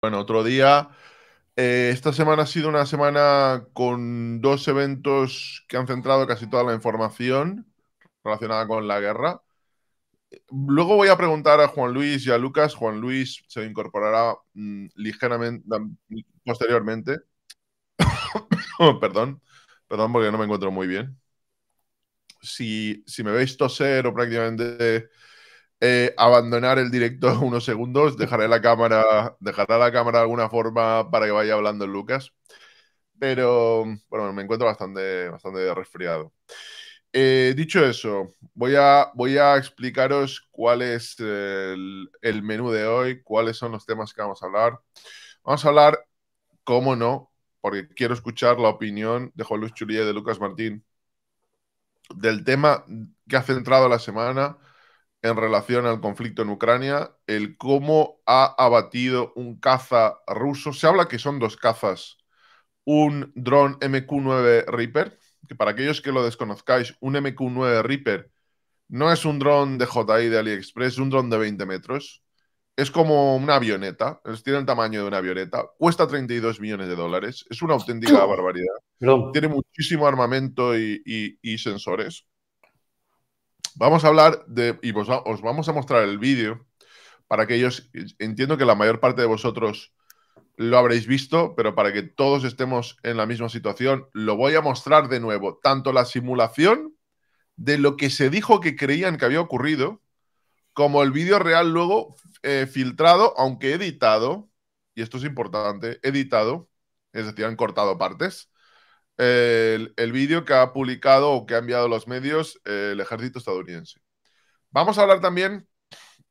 Bueno, otro día. Eh, esta semana ha sido una semana con dos eventos que han centrado casi toda la información relacionada con la guerra. Luego voy a preguntar a Juan Luis y a Lucas. Juan Luis se incorporará mm, ligeramente posteriormente. perdón, perdón porque no me encuentro muy bien. Si, si me veis toser o prácticamente eh, abandonar el directo unos segundos. Dejaré la cámara, ...dejará la cámara de alguna forma para que vaya hablando Lucas. Pero bueno, me encuentro bastante, bastante resfriado. Eh, dicho eso, voy a, voy a explicaros cuál es el, menú de hoy, cuáles son los temas que vamos a hablar. Vamos a hablar, cómo no, porque quiero escuchar la opinión de Juan Luis y de Lucas Martín del tema que ha centrado la semana, en relación al conflicto en Ucrania, el cómo ha abatido un caza ruso. Se habla que son dos cazas. Un dron MQ-9 Reaper, que para aquellos que lo desconozcáis, un MQ-9 Reaper no es un dron de JI de AliExpress, es un dron de 20 metros. Es como una avioneta, tiene el tamaño de una avioneta, cuesta 32 millones de dólares, es una auténtica barbaridad. Tiene muchísimo armamento y sensores. Vamos a hablar de, y os vamos a mostrar el vídeo para que ellos, entiendo que la mayor parte de vosotros lo habréis visto, pero para que todos estemos en la misma situación, lo voy a mostrar de nuevo, tanto la simulación de lo que se dijo que creían que había ocurrido, como el vídeo real luego eh, filtrado, aunque editado, y esto es importante, editado, es decir, han cortado partes, el, vídeo que ha publicado o que ha enviado los medios eh, el ejército estadounidense. Vamos a hablar también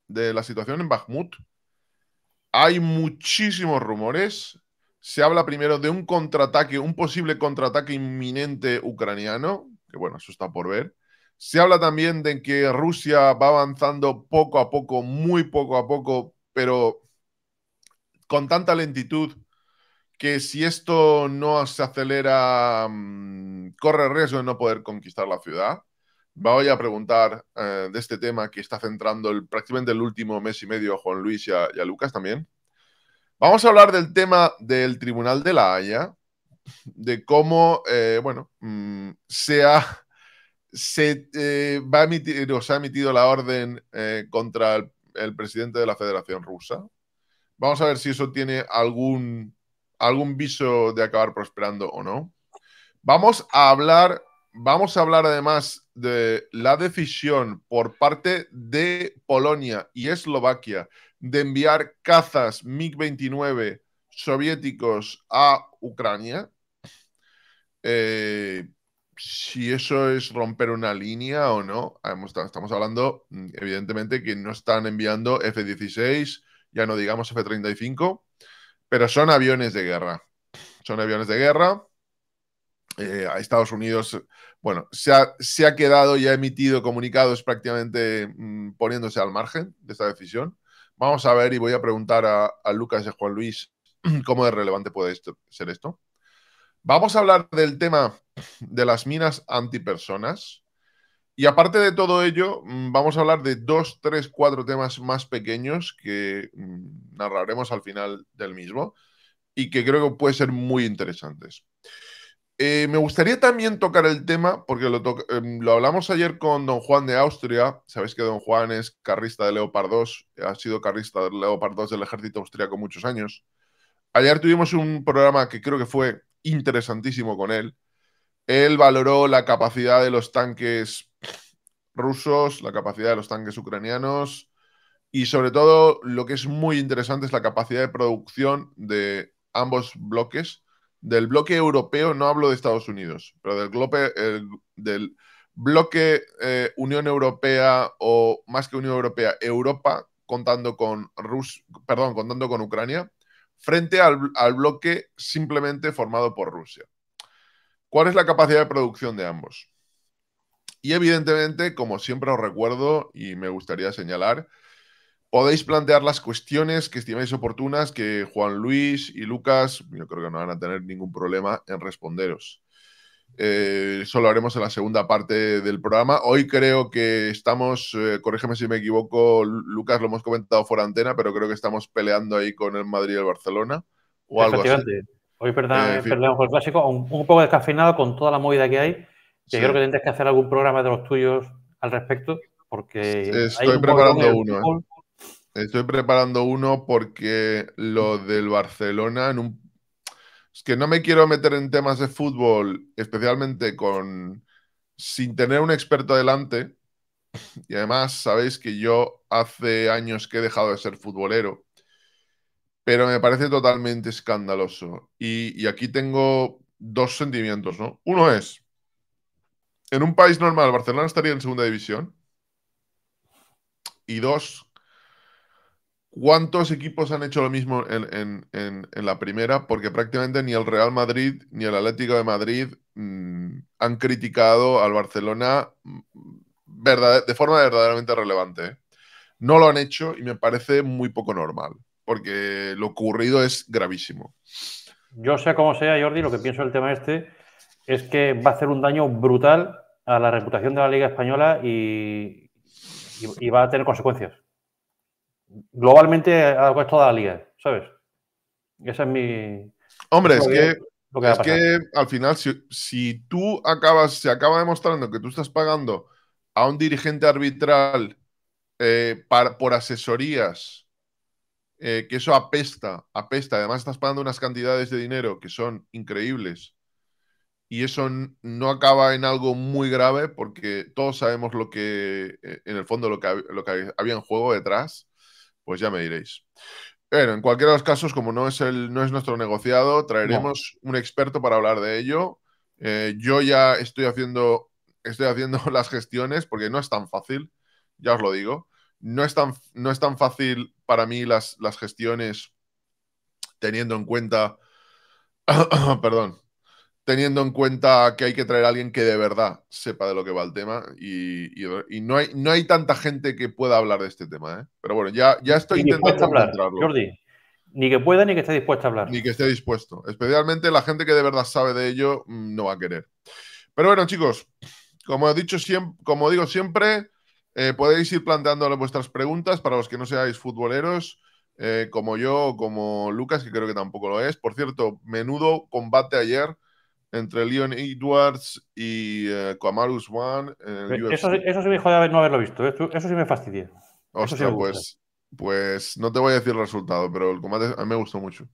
de la situación en Bakhmut. Hay muchísimos rumores. Se habla primero de un contraataque, un posible contraataque inminente ucraniano, que bueno, eso está por ver. Se habla también de que Rusia va avanzando poco a poco, muy poco a poco, pero con tanta lentitud que si esto no se acelera, mm, corre riesgo de no poder conquistar la ciudad. Voy a preguntar eh, de este tema que está centrando el, prácticamente el último mes y medio a Juan Luis y a, Lucas también. Vamos a hablar del tema del Tribunal de la Haya, de cómo, eh, bueno, mm, se, ha, eh, va a emitir, ha emitido la orden contra el presidente de la Federación Rusa. Vamos a ver si eso tiene algún algún viso de acabar prosperando o no. Vamos a hablar, vamos a hablar además de la decisión por parte de Polonia y Eslovaquia de enviar cazas MiG-29 soviéticos a Ucrania. Eh, si eso es romper una línea o no, estamos hablando mm, evidentemente que no están enviando F-16, ya no digamos F-35, pero son aviones de guerra. Son aviones de guerra. Eh, a Estados Unidos, bueno, se ha, quedado y ha emitido comunicados prácticamente mm, poniéndose al margen de esta decisión. Vamos a ver y voy a preguntar a, Lucas y a Juan Luis cómo de relevante puede ser esto. Vamos a hablar del tema de las minas antipersonas. Y aparte de todo ello, mm, vamos a hablar de dos, tres, cuatro temas más pequeños que mm, narraremos al final del mismo y que creo que pueden ser muy interesantes. Eh, me gustaría también tocar el tema, porque lo, em, lo, hablamos ayer con don Juan de Austria. Sabéis que don Juan es carrista de Leopard 2, ha sido carrista de Leopard 2 del ejército austriaco muchos años. Ayer tuvimos un programa que creo que fue interesantísimo con él. Él valoró la capacidad de los tanques rusos, la capacidad de los tanques ucranianos y sobre todo lo que es muy interesante es la capacidad de producción de ambos bloques. Del bloque europeo no hablo de Estados Unidos, pero del, del bloque eh, Unión Europea o más que Unión Europea, Europa contando con perdón, contando con Ucrania, frente al bloque simplemente formado por Rusia. ¿Cuál es la capacidad de producción de ambos? Y evidentemente, como siempre os recuerdo y me gustaría señalar, podéis plantear las cuestiones que estiméis oportunas que Juan Luis y Lucas, yo creo que no van a tener ningún problema en responderos. Eh, eso lo haremos en la segunda parte del programa. Hoy creo que estamos, eh, corrígeme si me equivoco, Lucas, lo hemos comentado fuera antena, pero creo que estamos peleando ahí con el Madrid y el Barcelona o algo así. Hoy perdón, el eh, clásico, un, un poco descafeinado con toda la movida que hay yo creo que tendrás que hacer algún programa de los tuyos al respecto, porque... Estoy preparando uno. Eh. Estoy preparando uno porque lo del Barcelona en un... Es que no me quiero meter en temas de fútbol, especialmente con... sin tener un experto delante. Y además, sabéis que yo hace años que he dejado de ser futbolero pero me parece totalmente escandaloso. Y, y, aquí tengo dos sentimientos, ¿no? Uno es, en un país normal, Barcelona estaría en segunda división. Y dos, ¿cuántos equipos han hecho lo mismo en, la primera? Porque prácticamente ni el Real Madrid ni el Atlético de Madrid mm, han criticado al Barcelona mm, de forma verdaderamente relevante. ¿eh? No lo han hecho y me parece muy poco normal, porque lo ocurrido es gravísimo. Yo sé cómo sea, Jordi, lo que pienso del tema este es que va a hacer un daño brutal a la reputación de la Liga Española y, va a tener consecuencias. Globalmente a toda la liga, ¿sabes? Esa es mi. Hombre, es que, al final, si, tú acabas, se acaba demostrando que tú estás pagando a un dirigente arbitral eh, por asesorías, eh, que eso apesta, apesta. Además, estás pagando unas cantidades de dinero que son increíbles y eso no acaba en algo muy grave porque todos sabemos lo que, eh, en el fondo, lo que, lo que había en juego detrás, pues ya me diréis. pero en cualquiera de los casos, como no es, el, no es nuestro negociado, traeremos un experto para hablar de ello. Eh, yo ya estoy haciendo, estoy haciendo las gestiones porque no es tan fácil, ya os lo digo. No es tan, no es tan fácil para mí las, las gestiones teniendo en cuenta, perdón, teniendo en cuenta que hay que traer a alguien que de verdad sepa de lo que va el tema y, no, hay, no hay tanta gente que pueda hablar de este tema. ¿eh? Pero bueno, ya, ya estoy intentando Jordi, ni que pueda ni que esté dispuesto a hablar. Ni que esté dispuesto. Especialmente la gente que de verdad sabe de ello mm, no va a querer. Pero bueno, chicos, como, he dicho siempre, como digo siempre, eh, podéis ir planteándole vuestras preguntas para los que no seáis futboleros. Eh, como yo, como Lucas, que creo que tampoco lo es. Por cierto, menudo combate ayer entre Leon Edwards y uh, Kamaru eso, sí me jode no haberlo visto. ¿eh? Eso sí me fastidia. O pues, pues no te voy a decir el resultado, pero el combate a mí me gustó mucho.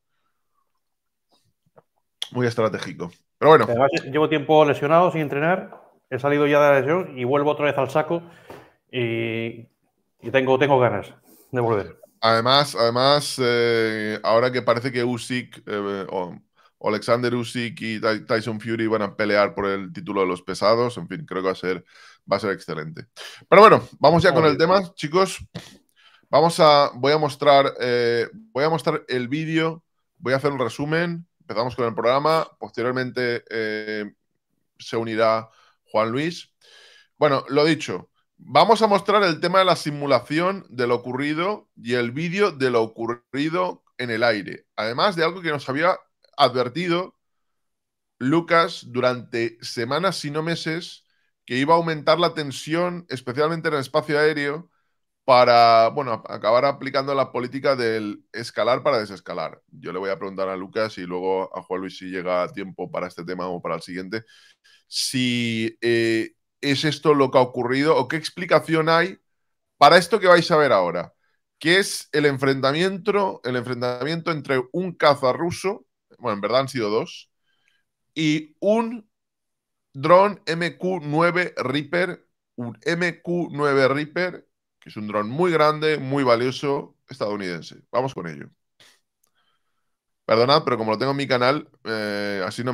Muy estratégico. Pero bueno. llevo tiempo lesionado sin entrenar. He salido ya de la lesión y vuelvo otra vez al saco. Y, tengo, tengo ganas de volver. Además, además eh, ahora que parece que Usyk Alexander Usyk y Tyson Fury van a pelear por el título de los pesados. En fin, creo que va a ser, va a ser excelente. Pero bueno, vamos ya con el tema, chicos. Vamos a, voy a mostrar, eh, voy a mostrar el vídeo, voy a hacer un resumen. Empezamos con el programa, posteriormente eh, se unirá Juan Luis. Bueno, lo dicho, vamos a mostrar el tema de la simulación de lo ocurrido y el vídeo de lo ocurrido en el aire. Además de algo que nos había advertido Lucas durante semanas, si no meses, que iba a aumentar la tensión, especialmente en el espacio aéreo, para, bueno, acabar aplicando la política del escalar para desescalar. Yo le voy a preguntar a Lucas y luego a Juan Luis si llega tiempo para este tema o para el siguiente, si eh, es esto lo que ha ocurrido o qué explicación hay para esto que vais a ver ahora, que es el enfrentamiento, el enfrentamiento entre un caza ruso bueno, en verdad han sido dos, y un dron MQ9 Reaper, un MQ9 Reaper, que es un dron muy grande, muy valioso, estadounidense. Vamos con ello. Perdonad, pero como lo tengo en mi canal, eh, así no,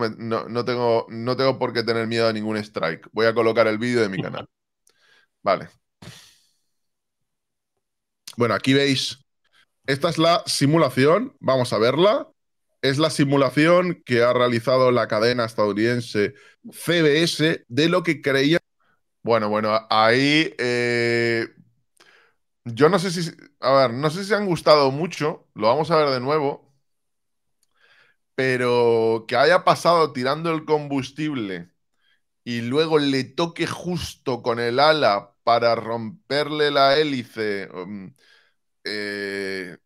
tengo, no tengo por qué tener miedo a ningún strike. Voy a colocar el vídeo de mi canal. Vale. Bueno, aquí veis. Esta es la simulación. Vamos a verla es la simulación que ha realizado la cadena estadounidense CBS de lo que creía. Bueno, bueno, ahí eh, yo no sé si, a ver, no sé si han gustado mucho, lo vamos a ver de nuevo, pero que haya pasado tirando el combustible y luego le toque justo con el ala para romperle la hélice. Mm, eh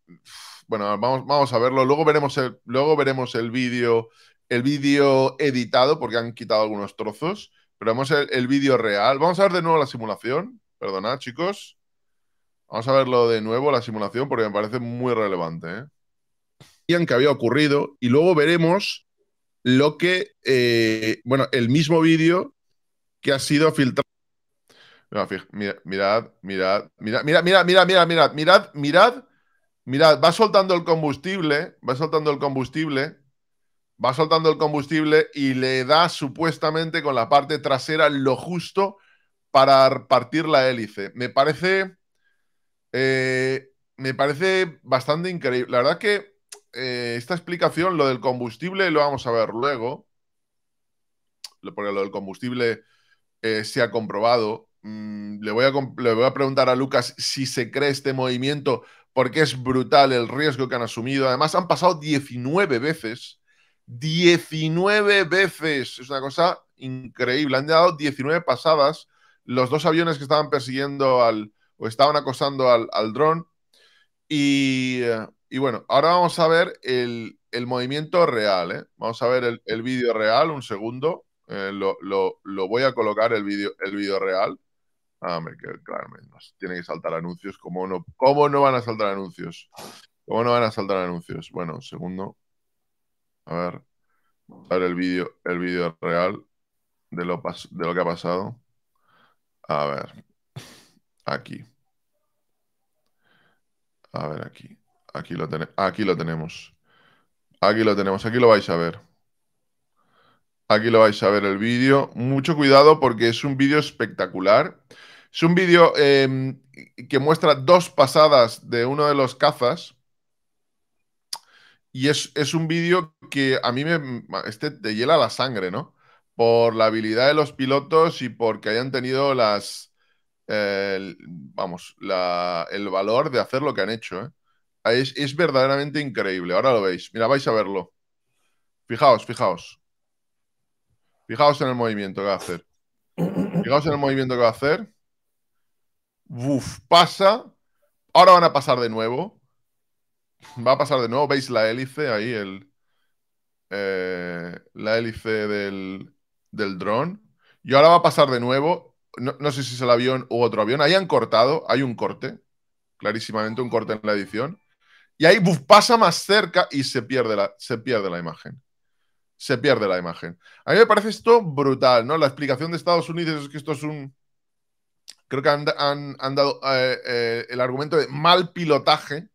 bueno, vamos, vamos a verlo. Luego veremos el, luego veremos el vídeo el vídeo editado porque han quitado algunos trozos, pero vamos el vídeo real. Vamos a ver de nuevo la simulación. Perdonad, chicos. Vamos a verlo de nuevo, la simulación, porque me parece muy relevante. Que había ocurrido y luego veremos lo que, bueno, el mismo vídeo que ha sido filtrado. mirad, mirad, mirad, mirad, mirad, mirad, mirad, mirad, mirad, mirad Mirad, va soltando el combustible, va soltando el combustible, va soltando el combustible y le da supuestamente con la parte trasera lo justo para partir la hélice. Me parece. Eh, me parece bastante increíble. La verdad que eh, esta explicación, lo del combustible, lo vamos a ver luego. Porque lo del combustible eh, se ha comprobado. Mm, le, voy a, le voy a preguntar a Lucas si se cree este movimiento porque es brutal el riesgo que han asumido. Además, han pasado 19 veces. 19 veces. Es una cosa increíble. Han dado 19 pasadas los dos aviones que estaban persiguiendo al, o estaban acosando al, dron. Y, bueno, ahora vamos a ver el, movimiento real. ¿eh? Vamos a ver el, vídeo real, un segundo. Eh, lo, voy a colocar el vídeo el real. ¡Ah, me quedo claro! tienen que saltar anuncios. ¿Cómo no, no van a saltar anuncios? ¿Cómo no van a saltar anuncios? Bueno, segundo. A ver. A ver el vídeo el real de lo, que ha pasado. A ver. Aquí. A ver aquí. Aquí lo, aquí lo tenemos. Aquí lo tenemos. Aquí lo vais a ver. Aquí lo vais a ver el vídeo. Mucho cuidado porque es un vídeo espectacular. Es un vídeo em, que muestra dos pasadas de uno de los cazas. Y es, un vídeo que a mí me. Este te hiela la sangre, ¿no? Por la habilidad de los pilotos y porque hayan tenido las. vamos, el valor de hacer lo que han hecho. ¿eh? Es, es verdaderamente increíble. Ahora lo veis. Mira, vais a verlo. Fijaos, fijaos. Fijaos en el movimiento que va a hacer. Fijaos en el movimiento que va a hacer. Buff pasa. Ahora van a pasar de nuevo. Va a pasar de nuevo. ¿Veis la hélice ahí? El, eh, la hélice del, del dron. Y ahora va a pasar de nuevo. No, sé si es el avión u otro avión. Ahí han cortado. Hay un corte. Clarísimamente un corte en la edición. Y ahí buf, pasa más cerca y se pierde, la, se pierde la imagen. Se pierde la imagen. A mí me parece esto brutal, ¿no? La explicación de Estados Unidos es que esto es un creo que han, dado eh, eh, el argumento de mal pilotaje.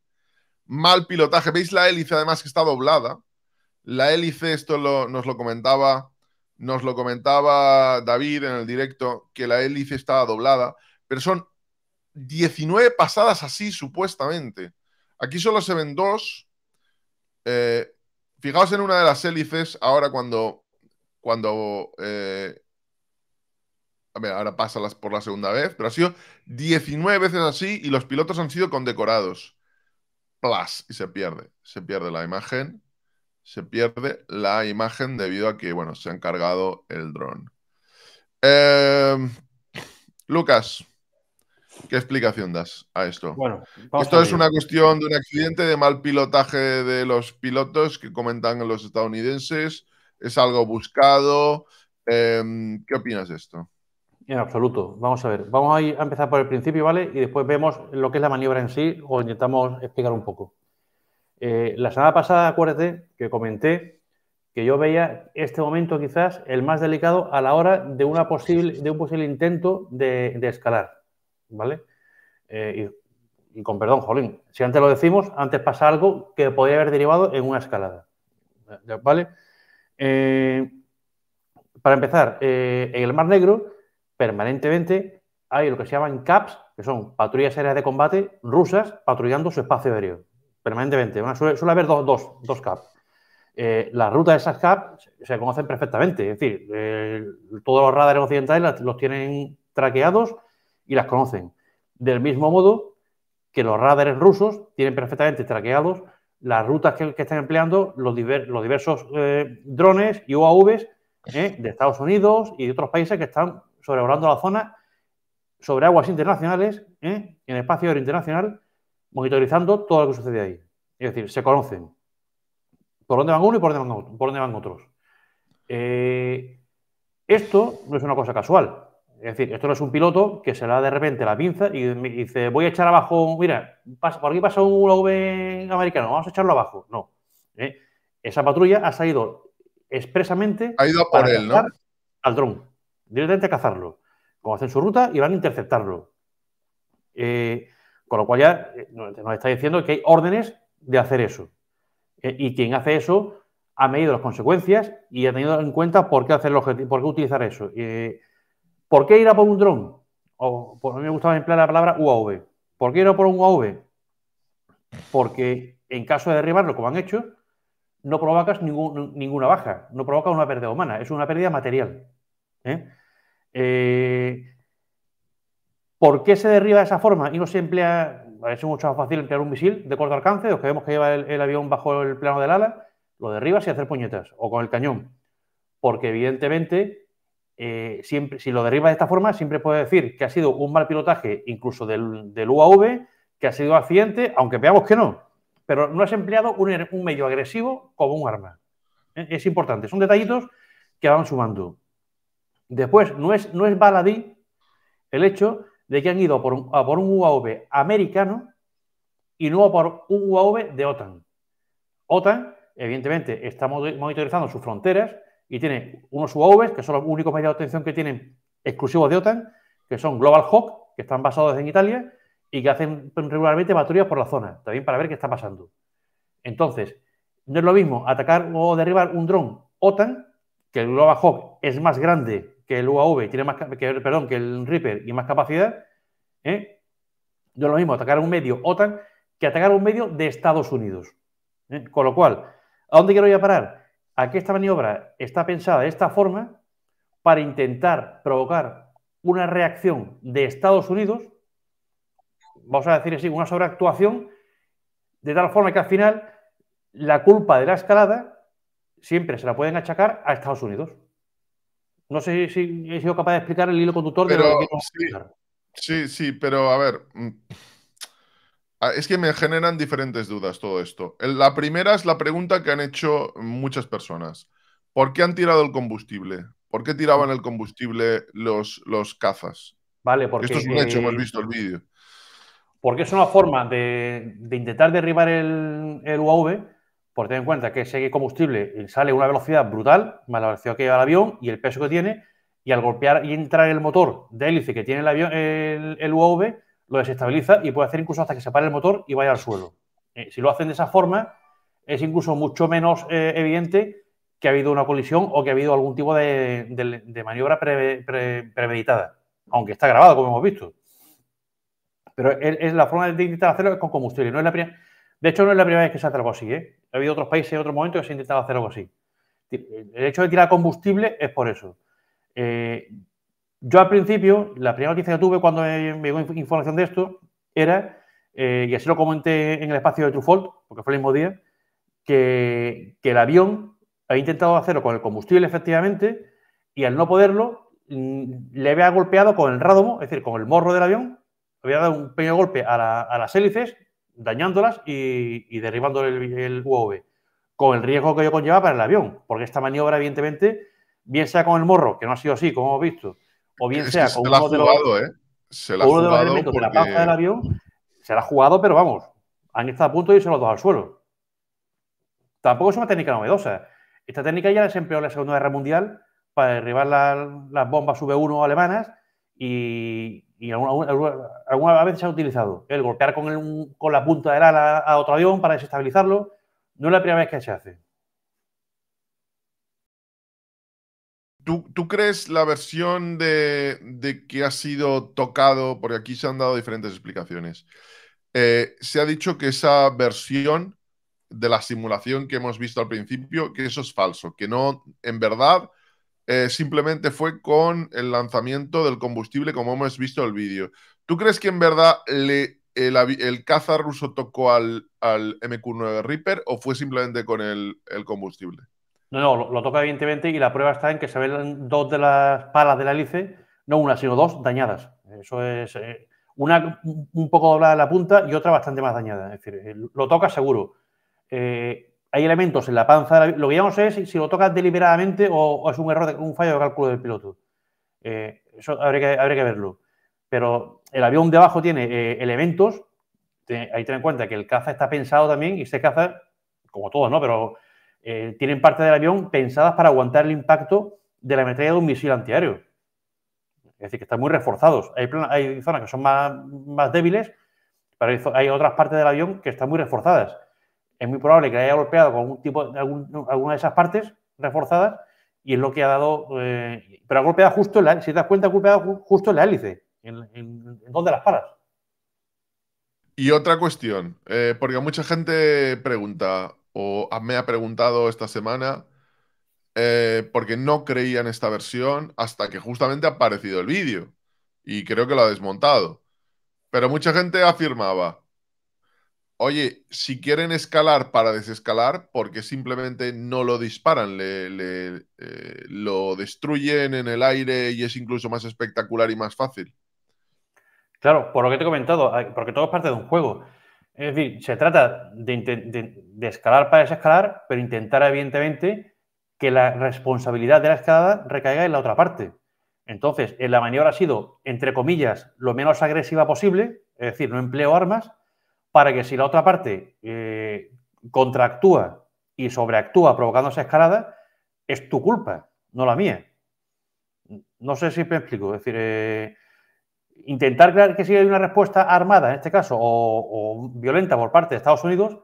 Mal pilotaje. ¿Veis la hélice además que está doblada? La hélice, esto nos lo comentaba. Nos lo comentaba David en el directo, que la hélice estaba doblada, pero son 19 pasadas así, supuestamente. Aquí solo se ven dos. Eh, fijaos en una de las hélices, ahora cuando, cuando ahora pasa por la segunda vez, pero ha sido 19 veces así y los pilotos han sido condecorados. Plus, y se pierde. Se pierde la imagen. Se pierde la imagen debido a que, bueno, se han cargado el dron. Em, Lucas, ¿qué explicación das a esto? Bueno, esto es una cuestión de un accidente de mal pilotaje de los pilotos que comentan los estadounidenses. Es algo buscado. Em, ¿Qué opinas de esto? En absoluto. Vamos a ver. Vamos a, empezar por el principio, ¿vale? Y después vemos lo que es la maniobra en sí o intentamos explicar un poco. Eh, la semana pasada, acuérdate que comenté que yo veía este momento quizás el más delicado a la hora de, una posible, de un posible intento de, escalar, ¿vale? Eh, y, con perdón, Jolín, si antes lo decimos, antes pasa algo que podría haber derivado en una escalada, ¿vale? Eh, para empezar, en el Mar Negro permanentemente hay lo que se llaman CAPs, que son patrullas aéreas de combate rusas patrullando su espacio aéreo, permanentemente. suele, haber dos, dos CAPs. Eh, las rutas de esas CAPs se conocen perfectamente, es decir, eh, todos los radares occidentales los tienen traqueados y las conocen. Del mismo modo que los radares rusos tienen perfectamente traqueados las rutas que, están empleando los, diversos eh, drones y UAVs de Estados Unidos y de otros países que están sobrevolando la zona sobre aguas internacionales, en ¿eh? en espacio aéreo internacional, monitorizando todo lo que sucede ahí. Es decir, se conocen por dónde van uno y por dónde van, por dónde van otros. Eh, esto no es una cosa casual. Es decir, esto no es un piloto que se le da de repente la pinza y dice, voy a echar abajo, mira, por aquí pasa un UAV americano, vamos a echarlo abajo. No. ¿eh? Esa patrulla ha salido expresamente al dron directamente cazarlo. Como hacen su ruta y van a interceptarlo. Eh, con lo cual ya eh, nos está diciendo que hay órdenes de hacer eso. Eh, y quien hace eso ha medido las consecuencias y ha tenido en cuenta por qué hacerlo, por qué utilizar eso. ¿Por qué ir a por un dron? O, por, a mí me gustaba emplear la palabra UAV. ¿Por qué ir a por un UAV? Porque en caso de derribarlo, como han hecho, no provocas ninguna baja, no provocas una pérdida humana, es una pérdida material. ¿eh? Eh, por qué se derriba de esa forma y no se emplea? Es mucho más fácil emplear un misil de corto alcance, los que vemos que lleva el, avión bajo el plano del ala, lo derribas y hacer puñetas, o con el cañón. Porque evidentemente, eh, siempre, si lo derribas de esta forma, siempre puedes decir que ha sido un mal pilotaje, incluso del, UAV, que ha sido accidente, aunque veamos que no. Pero no has empleado un, medio agresivo como un arma. Es importante. Son detallitos que van sumando. Después, no es, no es baladí el hecho de que han ido por, un UAV americano y no por un UAV de OTAN. OTAN, evidentemente, está monitorizando sus fronteras y tiene unos UAVs, que son los únicos medios de atención que tienen exclusivos de OTAN, que son Global Hawk, que están basados en Italia y que hacen regularmente patrullas por la zona, también para ver qué está pasando. Entonces, no es lo mismo atacar o derribar un dron OTAN, que el Global Hawk es más grande que el UAV tiene más, que, perdón, que el Reaper y más capacidad, no ¿eh? es lo mismo atacar un medio OTAN que atacar un medio de Estados Unidos. ¿eh? Con lo cual, ¿a dónde quiero ir a parar? Aquí esta maniobra está pensada de esta forma para intentar provocar una reacción de Estados Unidos, vamos a decir así, una sobreactuación, de tal forma que al final la culpa de la escalada siempre se la pueden achacar a Estados Unidos. No sé si he sido capaz de explicar el hilo conductor de lo que sí, sí, pero a ver. Mm, es que me generan diferentes dudas todo esto. La primera es la pregunta que han hecho muchas personas. ¿Por qué han tirado el combustible? ¿Por qué tiraban el combustible los, los cazas? Vale, porque. Esto es un hecho, hemos visto el vídeo. Porque es una forma de, intentar derribar el, el UAV por tener en cuenta que ese combustible sale a una velocidad brutal, más la velocidad que lleva el avión y el peso que tiene, y al golpear y entrar el motor de hélice que tiene el, avión, el, UAV, lo desestabiliza y puede hacer incluso hasta que se pare el motor y vaya al suelo. Eh, si lo hacen de esa forma, es incluso mucho menos eh, evidente que ha habido una colisión o que ha habido algún tipo de, maniobra premeditada, aunque está grabado, como hemos visto. Pero es, la forma de intentar hacerlo con combustible. No es la primera. De hecho, no es la primera vez que se hace algo así. ¿eh? Ha habido otros países en otro momento que se ha intentado hacer algo así. El hecho de tirar combustible es por eso. Eh, yo al principio, la primera noticia que tuve cuando me llegó información de esto era, eh, y así lo comenté en el espacio de Trufold, porque fue el mismo día, que, el avión ha intentado hacerlo con el combustible efectivamente y al no poderlo mm, le había golpeado con el radomo, es decir, con el morro del avión, había dado un pequeño golpe a las hélices dañándolas y, y derribando el, huevo con el riesgo que ello conlleva para el avión, porque esta maniobra, evidentemente, bien sea con el morro, que no ha sido así, como hemos visto, o bien sea con se uno, de, ¿eh? se de elementos de la paja del avión, se la ha jugado, pero vamos, han estado a punto de irse los dos al suelo. Tampoco es una técnica novedosa. Esta técnica ya la empleó en la Segunda Guerra Mundial para derribar las bombas V1 alemanas y, y alguna, vez se ha utilizado, el golpear con, el, con la punta del ala a otro avión para desestabilizarlo, no es la primera vez que se hace. ¿Tú, ¿Tú, crees la versión de, que ha sido tocado, porque aquí se han dado diferentes explicaciones, eh, se ha dicho que esa versión de la simulación que hemos visto al principio, que eso es falso, que no, en verdad, eh, simplemente fue con el lanzamiento del combustible, como hemos visto en el vídeo. ¿Tú crees que en verdad el, caza ruso tocó al, MQ-9 Reaper o fue simplemente con el, combustible? No, no, lo, toca evidentemente y la prueba está en que se ven dos de las palas de la hélice, no una, sino dos dañadas. Eso es eh, una un poco doblada la punta y otra bastante más dañada. Es decir, eh, lo toca seguro hay elementos en la panza. Lo que ya no sé es si, lo tocas deliberadamente o, es un error, un fallo de cálculo del piloto. Eh, eso habría que, verlo. Pero el avión debajo tiene eh, elementos. Hay ahí tener en cuenta que el caza está pensado también y este caza, como todos, ¿no? Pero eh, tienen parte del avión pensadas para aguantar el impacto de la metralla de un misil antiaéreo. Es decir, que están muy reforzados. Hay, zonas que son más, débiles, pero hay otras partes del avión que están muy reforzadas es muy probable que haya golpeado con algún tipo, alguna de esas partes reforzadas y es lo que ha dado, eh, pero ha golpeado justo, la, si das cuenta, ha golpeado justo en la hélice, en, donde las paras. Y otra cuestión, eh, porque mucha gente pregunta, o me ha preguntado esta semana, eh, porque no creía en esta versión hasta que justamente ha aparecido el vídeo, y creo que lo ha desmontado. Pero mucha gente afirmaba, oye, si quieren escalar para desescalar, porque simplemente no lo disparan, eh, lo destruyen en el aire y es incluso más espectacular y más fácil. Claro, por lo que te he comentado, porque todo es parte de un juego. Es decir, se trata de, de, de escalar para desescalar, pero intentar evidentemente que la responsabilidad de la escalada recaiga en la otra parte. Entonces, la maniobra ha sido, entre comillas, lo menos agresiva posible, es decir, no empleo armas, para que si la otra parte contraactúa eh, contractúa y sobreactúa provocando esa escalada, es tu culpa, no la mía. No sé si me explico. Es decir, eh, intentar crear que si hay una respuesta armada, en este caso, o, violenta por parte de Estados Unidos,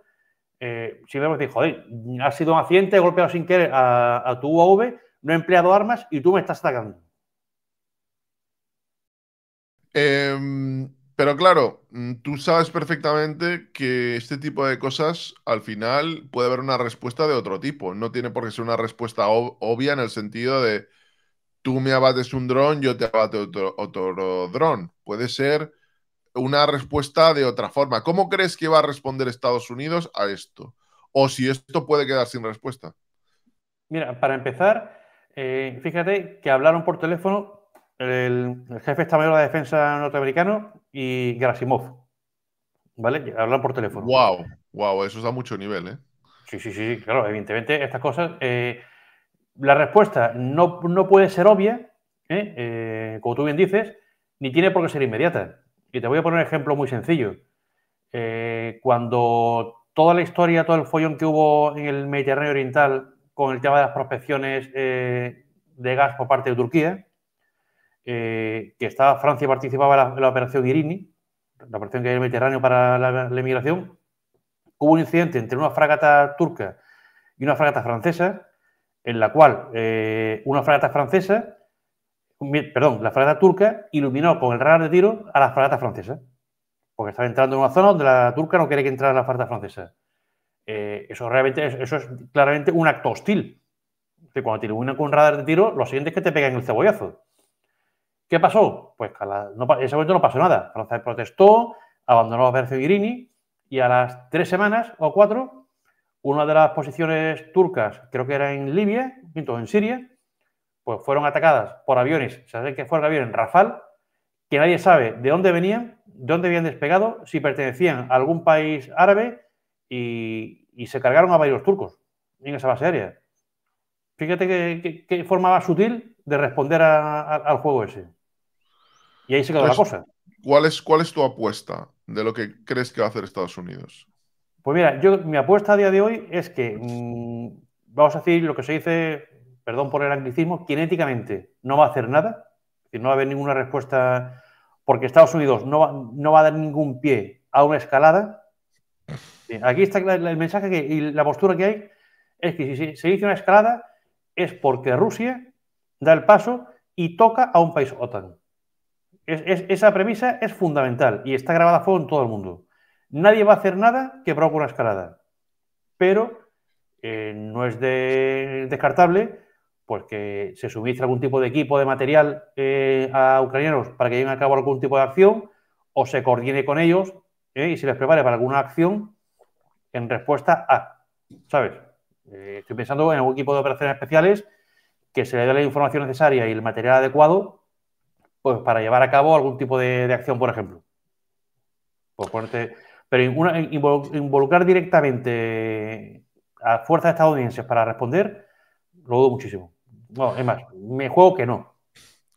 eh, me dijo, joder, ha sido un accidente, he golpeado sin querer a, a tu UAV, no he empleado armas y tú me estás atacando. Eh, pero claro, mm, tú sabes perfectamente que este tipo de cosas al final puede haber una respuesta de otro tipo. No tiene por qué ser una respuesta obvia en el sentido de tú me abates un dron, yo te abate otro, dron. Puede ser una respuesta de otra forma. ¿Cómo crees que va a responder Estados Unidos a esto? O si esto puede quedar sin respuesta. Mira, para empezar, eh, fíjate que hablaron por teléfono el, jefe de de la Defensa norteamericano y Grasimov. ¿Vale? Hablan por teléfono. ¡Wow! ¡Wow! Eso a mucho nivel, ¿eh? Sí, sí, sí, claro, evidentemente estas cosas. Eh, la respuesta no, puede ser obvia, ¿eh? Eh, como tú bien dices, ni tiene por qué ser inmediata. Y te voy a poner un ejemplo muy sencillo. cuando toda la historia, todo el follón que hubo en el Mediterráneo Oriental con el tema de las prospecciones de gas por parte de Turquía, eh, que estaba Francia participaba en la, operación Irini, la operación que hay en el Mediterráneo para la, la emigración, hubo un incidente entre una fragata turca y una fragata francesa, en la cual eh, una fragata francesa, perdón, la fragata turca iluminó con el radar de tiro a la fragata francesa, porque estaba entrando en una zona donde la turca no quiere que entrara la fragata francesa. Eh, eso, realmente, eso es claramente un acto hostil. cuando te iluminan con un radar de tiro, lo siguiente es que te pegan el cebollazo. ¿Qué pasó? Pues no, en ese momento no pasó nada. protestó, abandonó a operación y a las tres semanas o cuatro, una de las posiciones turcas, creo que era en Libia, en Siria, pues fueron atacadas por aviones, se sabe que fueron en Rafal, que nadie sabe de dónde venían, de dónde habían despegado, si pertenecían a algún país árabe y, se cargaron a varios turcos en esa base aérea. Fíjate qué forma más sutil de responder al juego ese. Y ahí se quedó la pues, cosa. ¿cuál es, ¿Cuál es tu apuesta de lo que crees que va a hacer Estados Unidos? Pues mira, yo, mi apuesta a día de hoy es que mm, vamos a decir lo que se dice, perdón por el anglicismo, kinéticamente no va a hacer nada, no va a haber ninguna respuesta, porque Estados Unidos no va, a dar ningún pie a una escalada. Eh, aquí está el mensaje que, y la postura que hay es que si se dice una escalada es porque Rusia da el paso y toca a un país OTAN. Es, esa premisa es fundamental y está grabada a en todo el mundo. Nadie va a hacer nada que provoque una escalada, pero eh, no es descartable pues que se suministre algún tipo de equipo, de material eh, a ucranianos para que lleven a cabo algún tipo de acción o se coordine con ellos eh, y se les prepare para alguna acción en respuesta a, ¿sabes? estoy pensando en algún equipo de operaciones especiales que se le dé la información necesaria y el material adecuado pues para llevar a cabo algún tipo de, acción, por ejemplo. Por pero involucrar directamente a fuerzas estadounidenses para responder, lo dudo muchísimo. No, es más, me juego que no.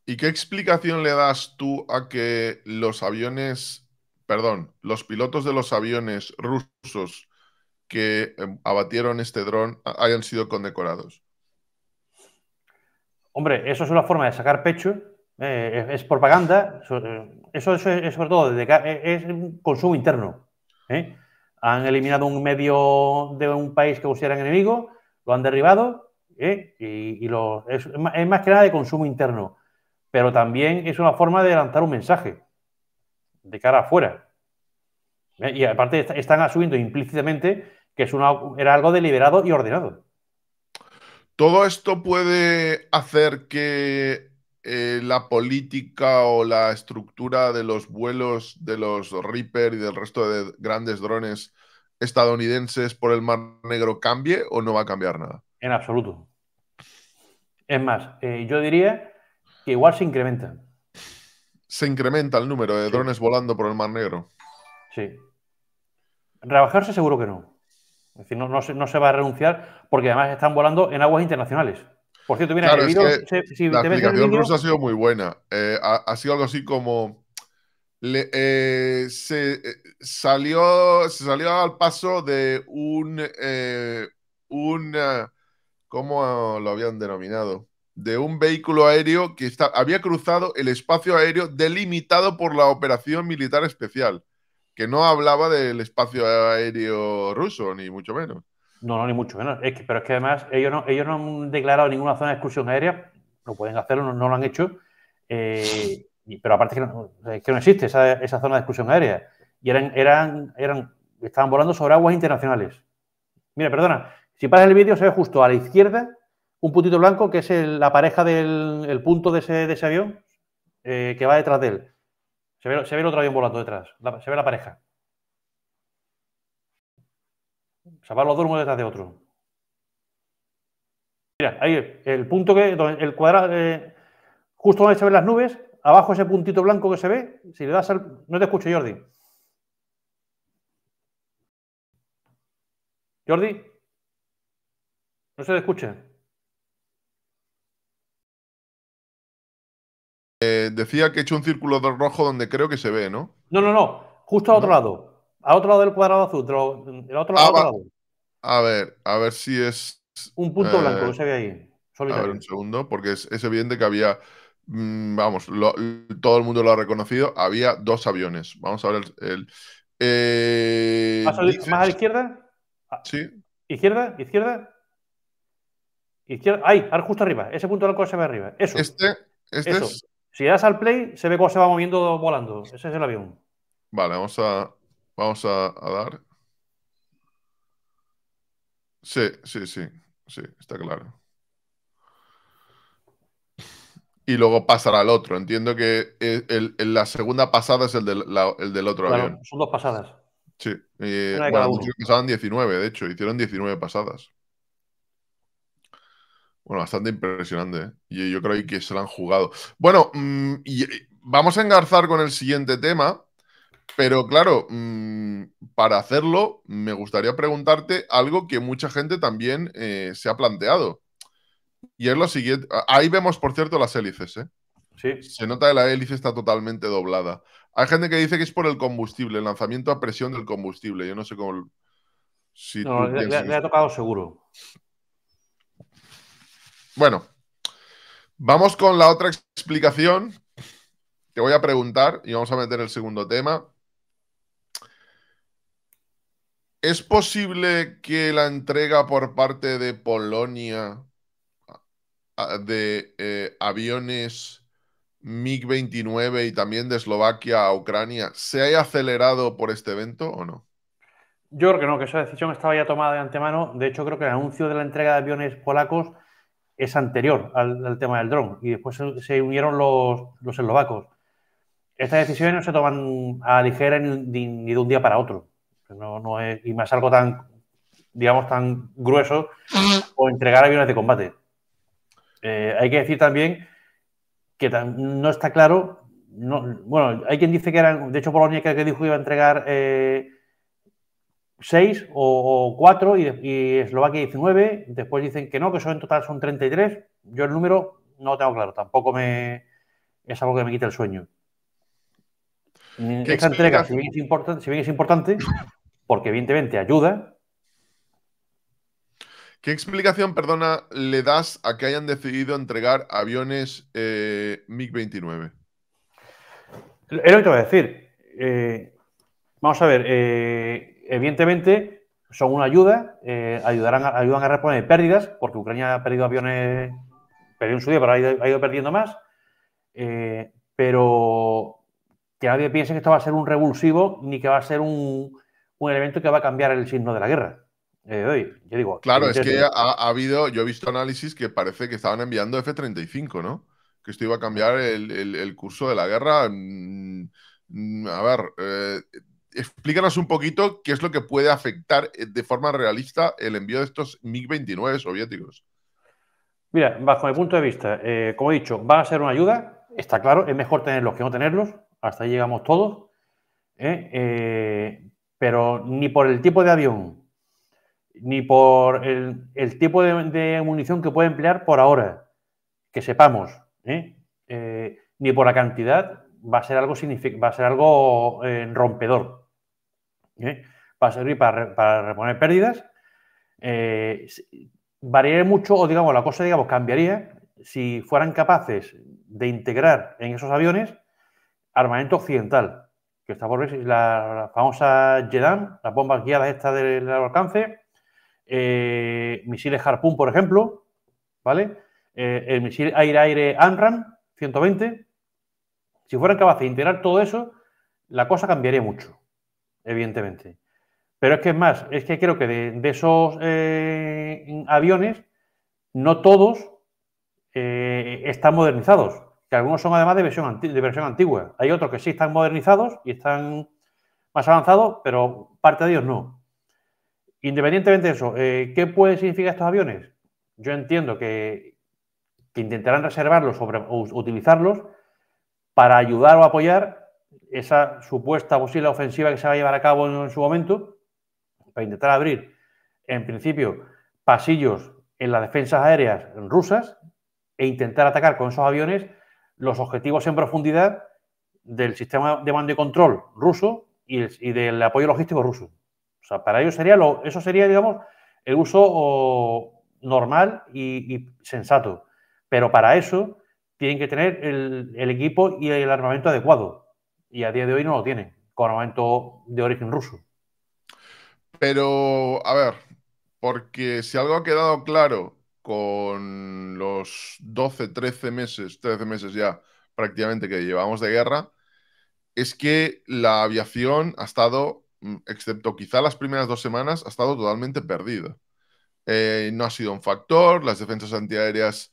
¿Y qué explicación le das tú a que los aviones, perdón, los pilotos de los aviones rusos que em, abatieron este dron hayan sido condecorados? Hombre, eso es una forma de sacar pecho eh, es propaganda, eh, eso, es sobre todo, desde, eh, es consumo interno. Han eliminado un medio de un país que consideran enemigo, lo han derribado, y, lo, es, más que nada de consumo interno, pero también es una forma de lanzar un mensaje de cara afuera. Y aparte están asumiendo implícitamente que es era algo deliberado y ordenado. Todo esto puede hacer que eh, la política o la estructura de los vuelos de los Reaper y del resto de grandes drones estadounidenses por el Mar Negro cambie o no va a cambiar nada? En absoluto. Es más, eh, yo diría que igual se incrementa. Se incrementa el número de drones volando por el Mar Negro. Sí. Rebajarse seguro que no. Es decir, no se va a renunciar porque además están volando en aguas internacionales. Por cierto, mira, la te rusa ha sido muy buena. Eh, ha, sido algo así como... Eh, se, eh, salió, se salió al paso de un... un ¿Cómo lo habían denominado? De un vehículo aéreo que había cruzado el espacio aéreo delimitado por la operación militar especial, que no hablaba del espacio aéreo ruso, ni mucho menos. No, no, ni mucho menos. pero es que además ellos no, ellos no han declarado ninguna zona de exclusión aérea, no pueden hacerlo, no, lo han hecho. Eh, pero aparte que no, es que no existe esa, zona de exclusión aérea. Y eran, eran, eran, estaban volando sobre aguas internacionales. Mira, perdona, si paras el vídeo se ve justo a la izquierda un puntito blanco que es la pareja del punto de ese, de avión eh, que va detrás de él. Se ve, el otro avión volando detrás, se ve la pareja. O sea, los dos uno detrás de otro. Mira, ahí el punto que, el cuadrado, eh, justo donde se ven las nubes, abajo ese puntito blanco que se ve, si le das al... No te escucho, Jordi. Jordi, no se te escucha. Eh, decía que he hecho un círculo de rojo donde creo que se ve, ¿no? No, no, no, justo al otro lado. A otro lado del cuadrado azul, otro A ver, a ver si es. Un punto blanco, no se ve ahí. A ver, un segundo, porque es, es evidente que había. Mm, vamos, todo el mundo lo ha reconocido. Había dos aviones. Vamos a ver el. Eh, ¿Más, a la izquierda? Sí. ¿Izquierda? ¿Izquierda? ¿Izquierda? Ahí, justo arriba. Ese punto blanco se ve arriba. Eso. Este, este Es... Si das al play, se ve cómo se va moviendo volando. Ese es el avión. Vale, vamos a, Vamos a, dar. Sí, sí, sí, sí, está claro. Y luego pasará al otro. Entiendo que eh, la segunda pasada es el del, otro Son dos pasadas. Sí. Eh, bueno, pasaban 19, de hecho, hicieron 19 pasadas. Bueno, bastante impresionante. ¿eh? Y yo creo que se lo han jugado. Bueno, mm, vamos a engarzar con el siguiente tema. Pero claro, mm, para hacerlo, me gustaría preguntarte algo que mucha gente también eh, se ha planteado. Y es lo siguiente. Ahí vemos, por cierto, las hélices. ¿eh? Sí. Se nota que la hélice está totalmente doblada. Hay gente que dice que es por el combustible, el lanzamiento a presión del combustible. Yo no sé cómo. Si no, le, ha tocado seguro. Bueno, vamos con la otra explicación. Te voy a preguntar y vamos a meter el segundo tema. ¿Es posible que la entrega por parte de Polonia de eh, aviones MiG-29 y también de Eslovaquia a Ucrania se haya acelerado por este evento o no? Yo creo que no, que esa decisión estaba ya tomada de antemano. De hecho, creo que el anuncio de la entrega de aviones polacos es anterior al, tema del dron y después se, unieron los, eslovacos. Estas decisiones no se toman a ligera ni de un día para otro. No, no es, y más algo tan, digamos, tan grueso o entregar aviones de combate. Eh, hay que decir también que no está claro. bueno, hay quien dice que eran, de hecho, Polonia que dijo que iba a entregar ...6 eh, seis o, 4... cuatro y, Eslovaquia 19. Después dicen que no, que eso en total son 33. Yo el número no lo tengo claro, tampoco me es algo que me quite el sueño. Esta entrega, si si bien es importante, porque evidentemente ayuda. ¿Qué explicación, perdona, le das a que hayan decidido entregar aviones eh, MiG-29? Es lo que te voy a decir. Eh, vamos a ver, eh, evidentemente son una ayuda, ayudarán, ayudan a reponer pérdidas, porque Ucrania ha perdido aviones, perdió en su pero ha ido perdiendo más. pero que nadie piense que esto va a ser un revulsivo ni que va a ser un, un elemento que va a cambiar el signo de la guerra. hoy, eh, yo digo, claro, es que ha, habido, yo he visto análisis que parece que estaban enviando F-35, ¿no? Que esto iba a cambiar el, curso de la guerra. Mm, mm, a ver, eh, explícanos un poquito qué es lo que puede afectar eh, de forma realista el envío de estos MiG-29 soviéticos. Mira, bajo mi punto de vista, como he dicho, va a ser una ayuda, está claro, es mejor tenerlos que no tenerlos, hasta ahí llegamos todos. Eh, eh, pero ni por el tipo de avión, ni por el, tipo de, munición que puede emplear por ahora, que sepamos, ¿eh? Eh, ni por la cantidad, va a ser algo, va a ser algo eh, rompedor. Va a servir para, para reponer pérdidas. variaría mucho, o digamos, la cosa digamos, cambiaría si fueran capaces de integrar en esos aviones armamento occidental que está por ver, la, famosa Jedan, las bombas guiadas estas del alcance, eh, misiles Harpoon, por ejemplo, ¿vale? Eh, el misil aire-aire ANRAM 120. Si fueran capaces de integrar todo eso, la cosa cambiaría mucho, evidentemente. Pero es que es más, es que creo que de, esos eh, aviones, no todos están modernizados que algunos son además de versión, de versión antigua. Hay otros que sí están modernizados y están más avanzados, pero parte de ellos no. Independientemente de eso, eh, ¿qué pueden significar estos aviones? Yo entiendo que, que intentarán reservarlos o utilizarlos para ayudar o apoyar esa supuesta posible ofensiva que se va a llevar a cabo en su momento, para intentar abrir, en principio, pasillos en las defensas aéreas rusas e intentar atacar con esos aviones los objetivos en profundidad del sistema de mando y control ruso y, del apoyo logístico ruso. O sea, para ellos sería lo, eso sería, digamos, el uso normal y, sensato. Pero para eso tienen que tener el, el, equipo y el armamento adecuado. Y a día de hoy no lo tienen, con armamento de origen ruso. Pero, a ver, porque si algo ha quedado claro con los 12, 13 meses, 13 meses ya prácticamente que llevamos de guerra, es que la aviación ha estado, mm, excepto quizá las primeras dos semanas, ha estado totalmente perdida. Eh, no ha sido un factor, las defensas antiaéreas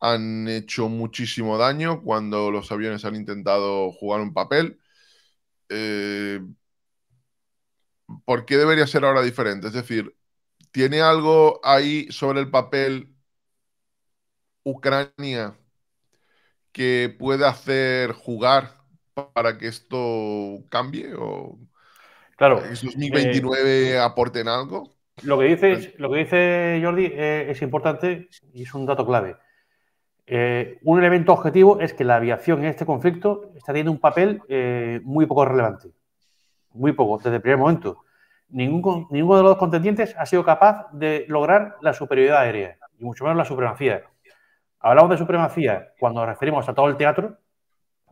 han hecho muchísimo daño cuando los aviones han intentado jugar un papel. Eh, ¿Por qué debería ser ahora diferente? Es decir, ¿tiene algo ahí sobre el papel Ucrania que puede hacer jugar para que esto cambie o claro, que eh, 2029 aporten algo? Lo que pues lo que dice Jordi eh, es importante y es un dato clave. Eh, un elemento objetivo es que la aviación en este conflicto está teniendo un papel muy poco relevante. Muy poco, desde el primer momento. Ningún, ninguno de los contendientes ha sido capaz de lograr la superioridad aérea, y mucho menos la supremacía. Hablamos de supremacía cuando nos referimos a todo el teatro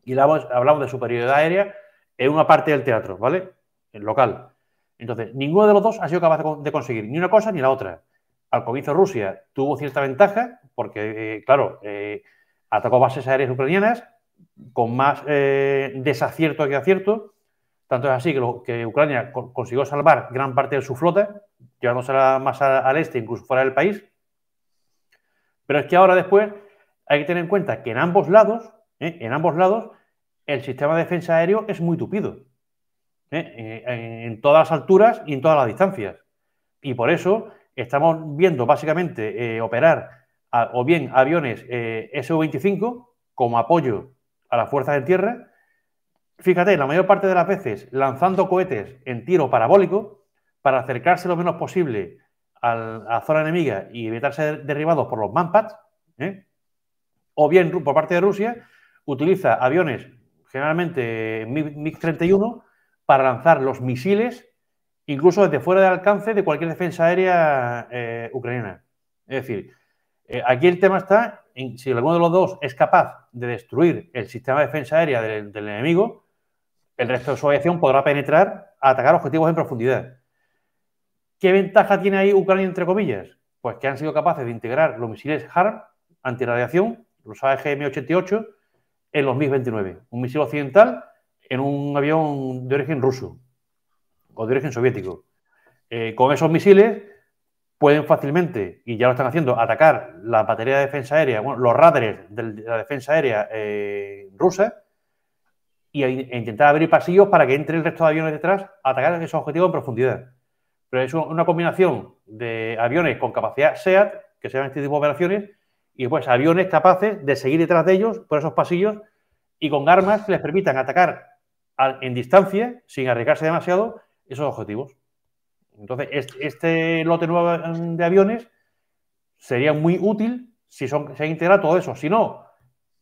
y hablamos de superioridad aérea en una parte del teatro, ¿vale? El local. Entonces, ninguno de los dos ha sido capaz de conseguir ni una cosa ni la otra. Al comienzo Rusia tuvo cierta ventaja porque, eh, claro, eh, atacó bases aéreas ucranianas con más eh, desacierto que acierto. Tanto es así que, Ucrania consiguió salvar gran parte de su flota, llevándosela más al este, incluso fuera del país. Pero es que ahora después hay que tener en cuenta que en ambos lados, ¿eh? en ambos lados, el sistema de defensa aéreo es muy tupido. ¿eh? Eh, en todas las alturas y en todas las distancias. Y por eso estamos viendo básicamente operar o bien aviones SU-25 como apoyo a las fuerzas de tierra. Fíjate, la mayor parte de las veces lanzando cohetes en tiro parabólico para acercarse lo menos posible a la zona enemiga y evitar ser derribados por los manpads, o bien por parte de Rusia, utiliza aviones, generalmente MiG-31, para lanzar los misiles, incluso desde fuera de alcance de cualquier defensa aérea eh, ucraniana. Es decir, eh, aquí el tema está en si alguno de los dos es capaz de destruir el sistema de defensa aérea del, enemigo, el resto de su aviación podrá penetrar a atacar objetivos en profundidad. ¿Qué ventaja tiene ahí Ucrania, entre comillas? Pues que han sido capaces de integrar los misiles Harp antirradiación, los AGM-88 en los MiG-29, un misil occidental en un avión de origen ruso o de origen soviético. Eh, con esos misiles pueden fácilmente, y ya lo están haciendo, atacar la batería de defensa aérea, bueno, los radares de la defensa aérea eh, rusa y e intentar abrir pasillos para que entre el resto de aviones detrás a atacar esos objetivos en profundidad. Pero es una combinación de aviones con capacidad SEAT, que sean este tipo de operaciones, y pues aviones capaces de seguir detrás de ellos por esos pasillos y con armas que les permitan atacar en distancia, sin arriesgarse demasiado, esos objetivos. Entonces, este lote nuevo de aviones sería muy útil si son, se integra todo eso. Si no,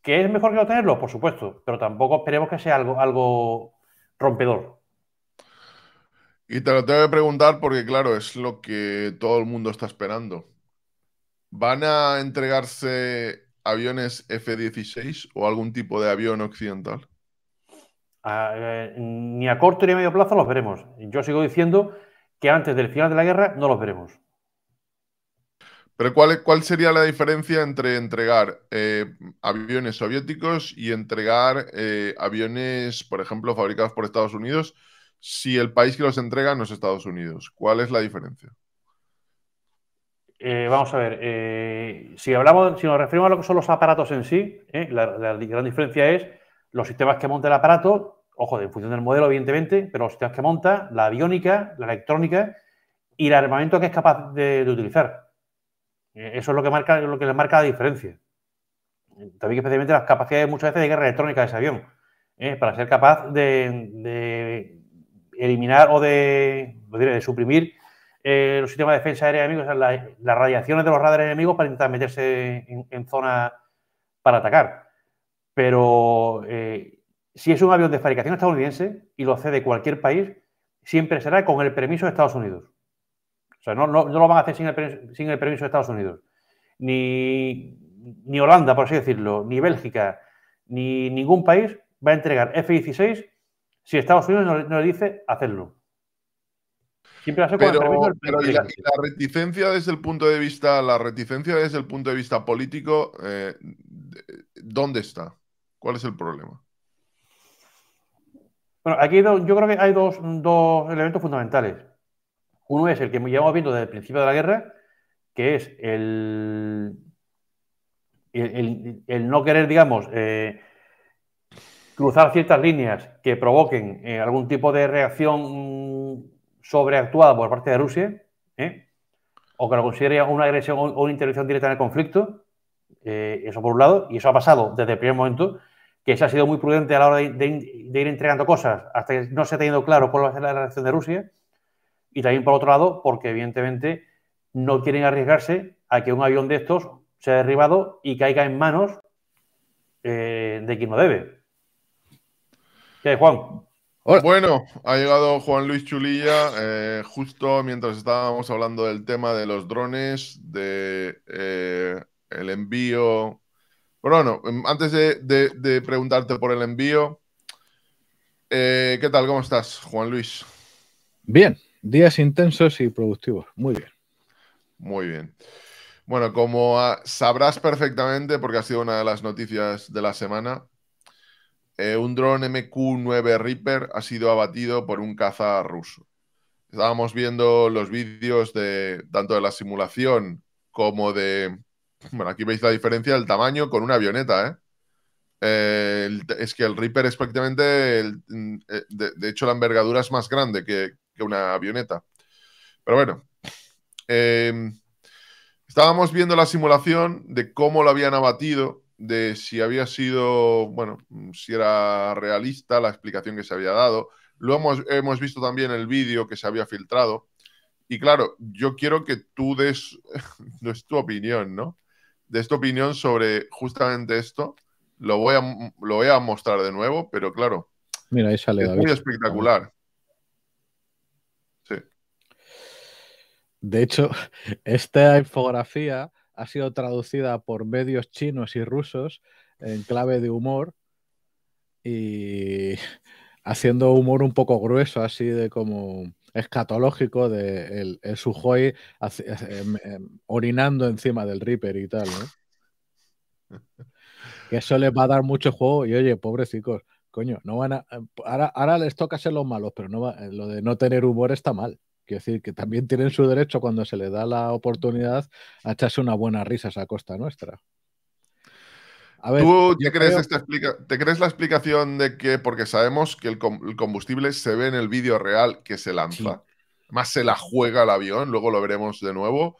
¿qué es mejor que no tenerlo? Por supuesto, pero tampoco esperemos que sea algo, algo rompedor. Y te lo tengo que preguntar porque, claro, es lo que todo el mundo está esperando. ¿Van a entregarse aviones F-16 o algún tipo de avión occidental? Eh, ni a corto ni a medio plazo los veremos. Yo sigo diciendo que antes del final de la guerra no los veremos. Pero ¿cuál, sería la diferencia entre entregar eh, aviones soviéticos y entregar eh, aviones, por ejemplo, fabricados por Estados Unidos, si el país que los entrega no es Estados Unidos? ¿Cuál es la diferencia? Eh, vamos a ver, eh, si hablamos, si nos referimos a lo que son los aparatos en sí, eh, la, gran diferencia es los sistemas que monta el aparato, ojo, en función del modelo, evidentemente, pero los sistemas que monta, la aviónica, la electrónica y el armamento que es capaz de, utilizar. eso es lo que marca, lo que les marca la diferencia. También especialmente las capacidades muchas veces de guerra electrónica de ese avión, para ser capaz de, eliminar o de pues suprimir eh, los sistemas de defensa aérea enemigos, las, las, radiaciones de los radares enemigos para intentar meterse en, zona para atacar. Pero eh, si es un avión de fabricación estadounidense y lo hace de cualquier país, siempre será con el permiso de Estados Unidos. O sea, no, no, lo van a hacer sin el, permiso de Estados Unidos. Ni, Holanda, por así decirlo, ni Bélgica, ni ningún país va a entregar F-16 si Estados Unidos no le dice hacerlo pero, la, reticencia desde el punto de vista, la reticencia desde el punto de vista político, eh, ¿dónde está? ¿Cuál es el problema? Bueno, aquí yo creo que hay dos, elementos fundamentales. Uno es el que llevamos viendo desde el principio de la guerra, que es el, no querer, digamos, eh, cruzar ciertas líneas que provoquen eh, algún tipo de reacción sobreactuada por parte de Rusia, ¿eh? o que lo considere una agresión o una intervención directa en el conflicto, eh, eso por un lado, y eso ha pasado desde el primer momento, que se ha sido muy prudente a la hora de, ir entregando cosas hasta que no se ha tenido claro cuál va a ser la reacción de Rusia, y también por otro lado, porque evidentemente no quieren arriesgarse a que un avión de estos sea derribado y caiga en manos eh, de quien no debe. ¿Qué Juan? Bueno, ha llegado Juan Luis Chulilla eh, justo mientras estábamos hablando del tema de los drones, de eh, el envío. bueno, em, antes de, preguntarte por el envío, eh, ¿qué tal? ¿Cómo estás, Juan Luis? Bien, días intensos y productivos. Muy bien. Muy bien. Bueno, como ah, sabrás perfectamente, porque ha sido una de las noticias de la semana, eh, un dron MQ-9 Reaper ha sido abatido por un caza ruso. Estábamos viendo los vídeos de tanto de la simulación como de. Bueno, aquí veis la diferencia del tamaño con una avioneta, ¿eh? Eh, es que el Reaper es prácticamente. Mm, de, hecho, la envergadura es más grande que, una avioneta. Pero bueno. Em, estábamos viendo la simulación de cómo lo habían abatido de si había sido, bueno, mm, si era realista la explicación que se había dado. Lo hemos, visto también el vídeo que se había filtrado. Y claro, yo quiero que tú des, no es tu opinión, ¿no? de esta opinión sobre justamente esto. Lo voy a, mm, lo voy a mostrar de nuevo, pero claro. Mira, ahí sale es espectacular. Sí. De hecho, esta infografía ha sido traducida por medios chinos y rusos en clave de humor y haciendo humor un poco grueso, así de como escatológico, de el, em, em, orinando encima del Reaper y tal, eso les va a dar mucho juego y oye, pobrecicos, coño, no van a, em, ahora, les toca ser los malos, pero no eh, lo de no tener humor está mal. Quiero decir, que también tienen su derecho cuando se les da la oportunidad a echarse una buena risa a costa nuestra. A ¿Tú te crees, la explicación de que, porque sabemos que el, combustible se ve en el vídeo real que se lanza, más se la juega el avión, luego lo veremos de nuevo,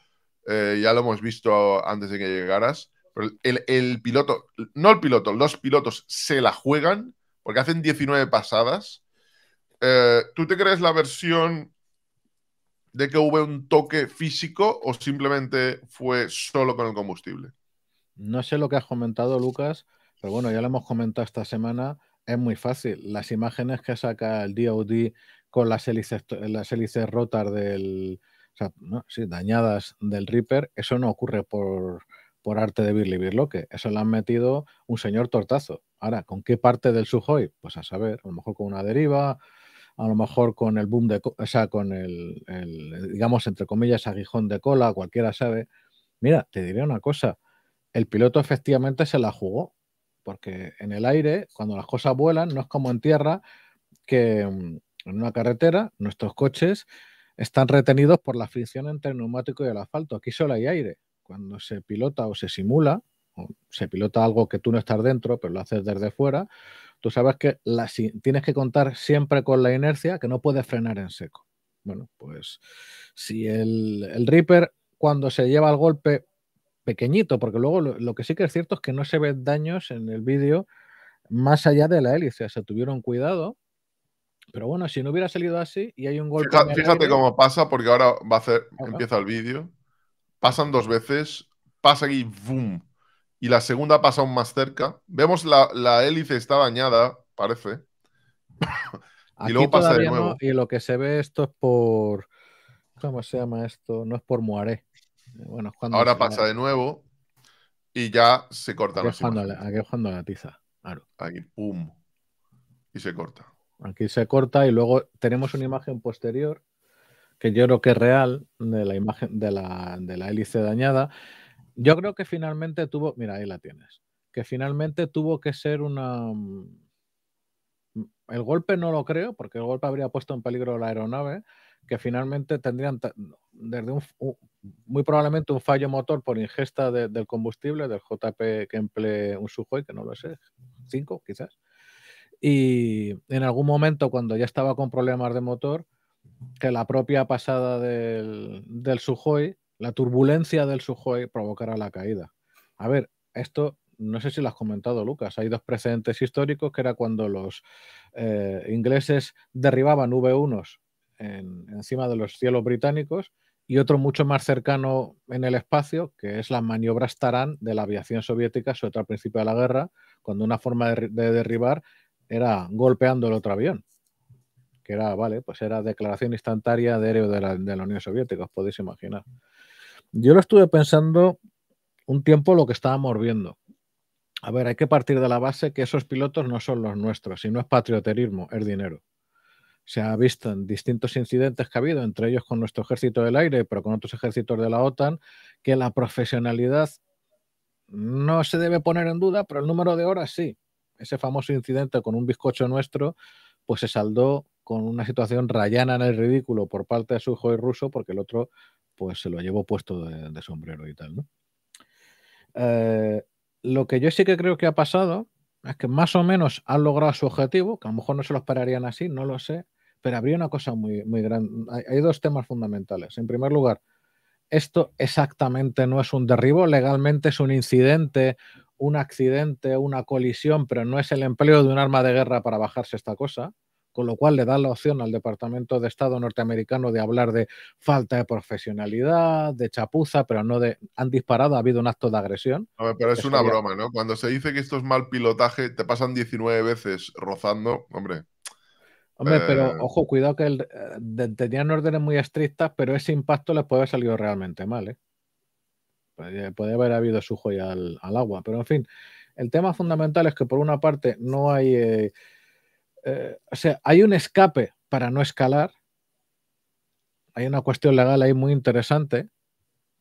eh, ya lo hemos visto antes de que llegaras, el, piloto, no el piloto, los pilotos se la juegan porque hacen 19 pasadas. Eh, ¿Tú te crees la versión de que hubo un toque físico o simplemente fue solo con el combustible? No sé lo que has comentado, Lucas, pero bueno, ya lo hemos comentado esta semana. Es muy fácil. Las imágenes que saca el DOD con las hélices, las hélices rotas del. dañadas del Reaper, eso no ocurre por, por arte de Billy Birloque. Eso le han metido un señor tortazo. Ahora, ¿con qué parte del suhoi? Pues a saber, a lo mejor con una deriva, a lo mejor con el boom de, o sea, con el, el, digamos, entre comillas, aguijón de cola, cualquiera sabe. Mira, te diré una cosa, el piloto efectivamente se la jugó, porque en el aire, cuando las cosas vuelan, no es como en tierra, que mm, en una carretera nuestros coches están retenidos por la fricción entre el neumático y el asfalto. Aquí solo hay aire. Cuando se pilota o se simula, o se pilota algo que tú no estás dentro, pero lo haces desde fuera, tú sabes que tienes que contar siempre con la inercia, que no puedes frenar en seco. Bueno, pues si el, Reaper cuando se lleva el golpe pequeñito, porque luego lo, que sí que es cierto es que no se ven daños en el vídeo más allá de la hélice, se tuvieron cuidado. Pero bueno, si no hubiera salido así y hay un golpe. Fíjate, cómo pasa, porque ahora va a hacer, empieza el vídeo. Pasan dos veces, pasa y boom y la segunda pasa aún más cerca. Vemos la, hélice está dañada, parece. y luego pasa de nuevo. y lo que se ve esto es por. ¿Cómo se llama esto? No es por Moaré. Bueno, cuando Ahora pasa de nuevo y ya se corta aquí jugando la, la tiza. Aquí, pum. Y se corta. Aquí se corta y luego tenemos una imagen posterior que yo creo que es real de la imagen de la hélice dañada yo creo que finalmente tuvo, mira, ahí la tienes, que finalmente tuvo que ser una... Mm, el golpe no lo creo, porque el golpe habría puesto en peligro la aeronave, que finalmente tendrían desde un, muy probablemente un fallo motor por ingesta del combustible del JP que emplee un Sujoy, que no lo sé, 5 quizás. Y en algún momento, cuando ya estaba con problemas de motor, que la propia pasada del, del Sujoy la turbulencia del Sujoy provocará la caída. A ver, esto no sé si lo has comentado, Lucas. Hay dos precedentes históricos que era cuando los eh, ingleses derribaban V1s encima de los cielos británicos y otro mucho más cercano en el espacio, que es las maniobras Tarán de la aviación soviética, sobre el al principio de la guerra, cuando una forma de, derribar era golpeando el otro avión que era, vale, pues era declaración instantánea de aéreo la, de la Unión Soviética, os podéis imaginar. Yo lo estuve pensando un tiempo lo que estábamos viendo. A ver, hay que partir de la base que esos pilotos no son los nuestros, y no es patrioterismo, es dinero. Se ha visto en distintos incidentes que ha habido, entre ellos con nuestro ejército del aire, pero con otros ejércitos de la OTAN, que la profesionalidad no se debe poner en duda, pero el número de horas sí. Ese famoso incidente con un bizcocho nuestro, pues se saldó con una situación rayana en el ridículo por parte de su hijo y ruso, porque el otro pues se lo llevo puesto de, sombrero y tal, eh, lo que yo sí que creo que ha pasado es que más o menos han logrado su objetivo, que a lo mejor no se lo esperarían así, no lo sé, pero habría una cosa muy, grande. Hay, hay, dos temas fundamentales. En primer lugar, esto exactamente no es un derribo, legalmente es un incidente, un accidente, una colisión, pero no es el empleo de un arma de guerra para bajarse esta cosa con lo cual le da la opción al Departamento de Estado norteamericano de hablar de falta de profesionalidad, de chapuza, pero no de han disparado, ha habido un acto de agresión. pero es una broma, ¿no? Cuando se dice que esto es mal pilotaje, te pasan 19 veces rozando, hombre. Hombre, pero eh. ojo, cuidado que eh, tenían órdenes muy estrictas, pero ese impacto les puede haber salido realmente mal, ¿eh? Puede haber habido su joya al, agua, pero en fin, el tema fundamental es que por una parte no hay eh, eh, o sea, hay un escape para no escalar. Hay una cuestión legal ahí muy interesante,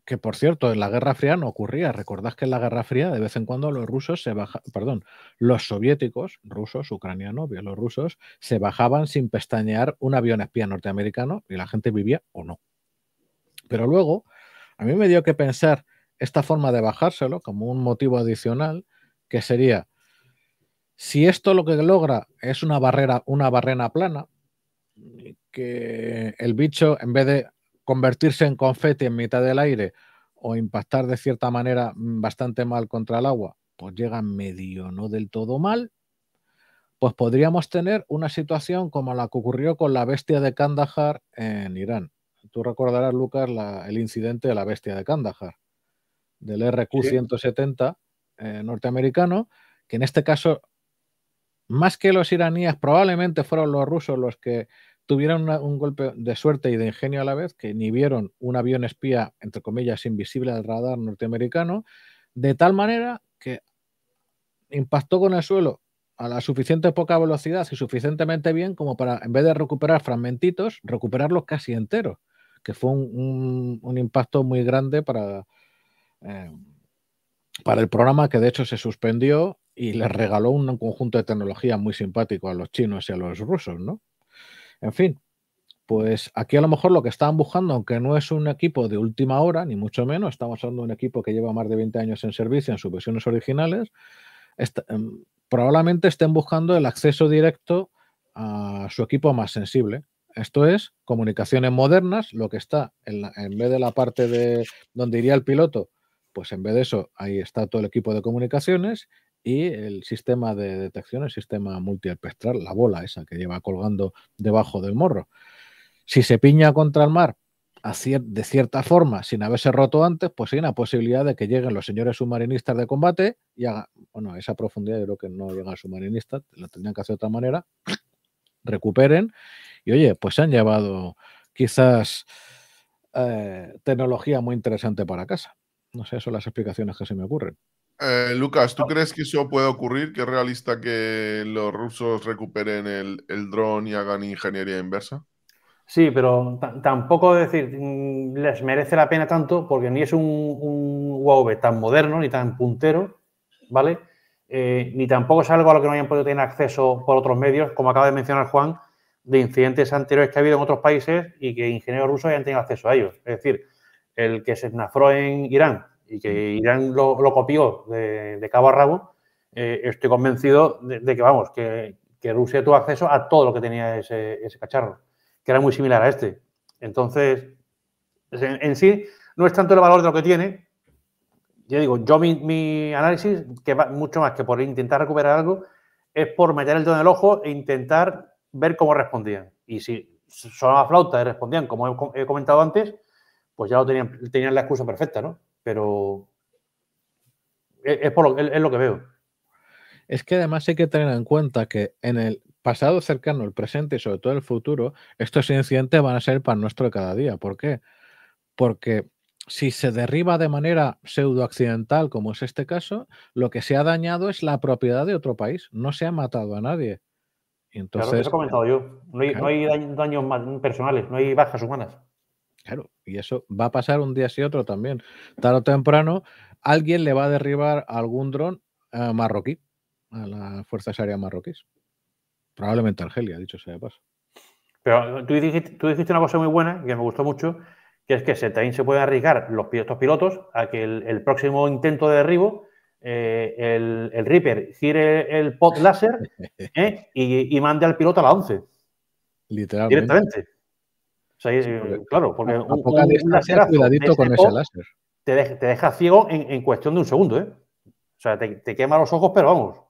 que por cierto, en la Guerra Fría no ocurría. Recordad que en la Guerra Fría de vez en cuando los rusos se bajaban, perdón, los soviéticos, rusos, ucranianos, bielorrusos, se bajaban sin pestañear un avión espía norteamericano y la gente vivía o no. Pero luego, a mí me dio que pensar esta forma de bajárselo como un motivo adicional, que sería, si esto lo que logra es una barrera, una barrera plana, que el bicho, en vez de convertirse en confeti en mitad del aire o impactar de cierta manera bastante mal contra el agua, pues llega medio, no del todo mal, pues podríamos tener una situación como la que ocurrió con la bestia de Kandahar en Irán. Tú recordarás, Lucas, el incidente de la bestia de Kandahar, del RQ-170 eh, norteamericano, que en este caso más que los iraníes, probablemente fueron los rusos los que tuvieron un golpe de suerte y de ingenio a la vez, que ni vieron un avión espía, entre comillas, invisible al radar norteamericano, de tal manera que impactó con el suelo a la suficiente poca velocidad y suficientemente bien como para, en vez de recuperar fragmentitos, recuperarlos casi enteros, que fue un, impacto muy grande para, eh, para el programa que de hecho se suspendió y les regaló un conjunto de tecnología muy simpático a los chinos y a los rusos, ¿no? En fin, pues aquí a lo mejor lo que estaban buscando, aunque no es un equipo de última hora, ni mucho menos, estamos hablando de un equipo que lleva más de 20 años en servicio en sus versiones originales, em, probablemente estén buscando el acceso directo a su equipo más sensible. Esto es comunicaciones modernas, lo que está en, en vez de la parte de donde iría el piloto, pues en vez de eso ahí está todo el equipo de comunicaciones y el sistema de detección, el sistema multiespectral, la bola esa que lleva colgando debajo del morro. Si se piña contra el mar de cierta forma, sin haberse roto antes, pues hay una posibilidad de que lleguen los señores submarinistas de combate y hagan, bueno, esa profundidad yo creo que no llega los submarinista, lo tendrían que hacer de otra manera, recuperen y oye, pues se han llevado quizás eh, tecnología muy interesante para casa. No sé, son las explicaciones que se me ocurren. Eh, Lucas, ¿tú crees que eso puede ocurrir? ¿Que es realista que los rusos recuperen el, dron y hagan ingeniería inversa? Sí, pero tampoco decir mm, les merece la pena tanto porque ni es un, UAV tan moderno ni tan puntero, ¿vale? Eh, ni tampoco es algo a lo que no hayan podido tener acceso por otros medios, como acaba de mencionar Juan, de incidentes anteriores que ha habido en otros países y que ingenieros rusos hayan tenido acceso a ellos. Es decir, el que se esnafró en Irán y que Irán lo, copió de, cabo a rabo, eh, estoy convencido de, que, vamos, que, Rusia tuvo acceso a todo lo que tenía ese, cacharro, que era muy similar a este. Entonces, en, sí, no es tanto el valor de lo que tiene. Yo digo, yo mi, análisis, que va mucho más que por intentar recuperar algo, es por meter el dedo en el ojo e intentar ver cómo respondían. Y si sonaba flauta y respondían como he comentado antes, pues ya lo tenían, tenían la excusa perfecta, ¿no? pero e, es, lo, que veo. Es que además hay que tener en cuenta que en el pasado cercano, el presente y sobre todo el futuro, estos incidentes van a ser para nuestro cada día. ¿Por qué? Porque si se derriba de manera pseudo accidental, como es este caso, lo que se ha dañado es la propiedad de otro país. No se ha matado a nadie. Entonces, he comentado yo. no hay daños personales, no hay bajas humanas. Claro, y eso va a pasar un día sí otro también. Tarde o temprano, alguien le va a derribar algún dron marroquí, a las Fuerzas Aéreas marroquíes. Probablemente Argelia, dicho sea de paso. Pero eh, tú dijiste, una cosa muy buena que me gustó mucho, que es que se, se puede arriesgar los, estos pilotos a que el, próximo intento de derribo, eh, el, Reaper gire el pod láser ¿eh? y, mande al piloto a la 11. Literalmente. Directamente. Eh, claro, porque un, láser cuidadito con ese láser. Te deja, ciego en, cuestión de un segundo, ¿eh? O sea, te, quema los ojos, pero vamos.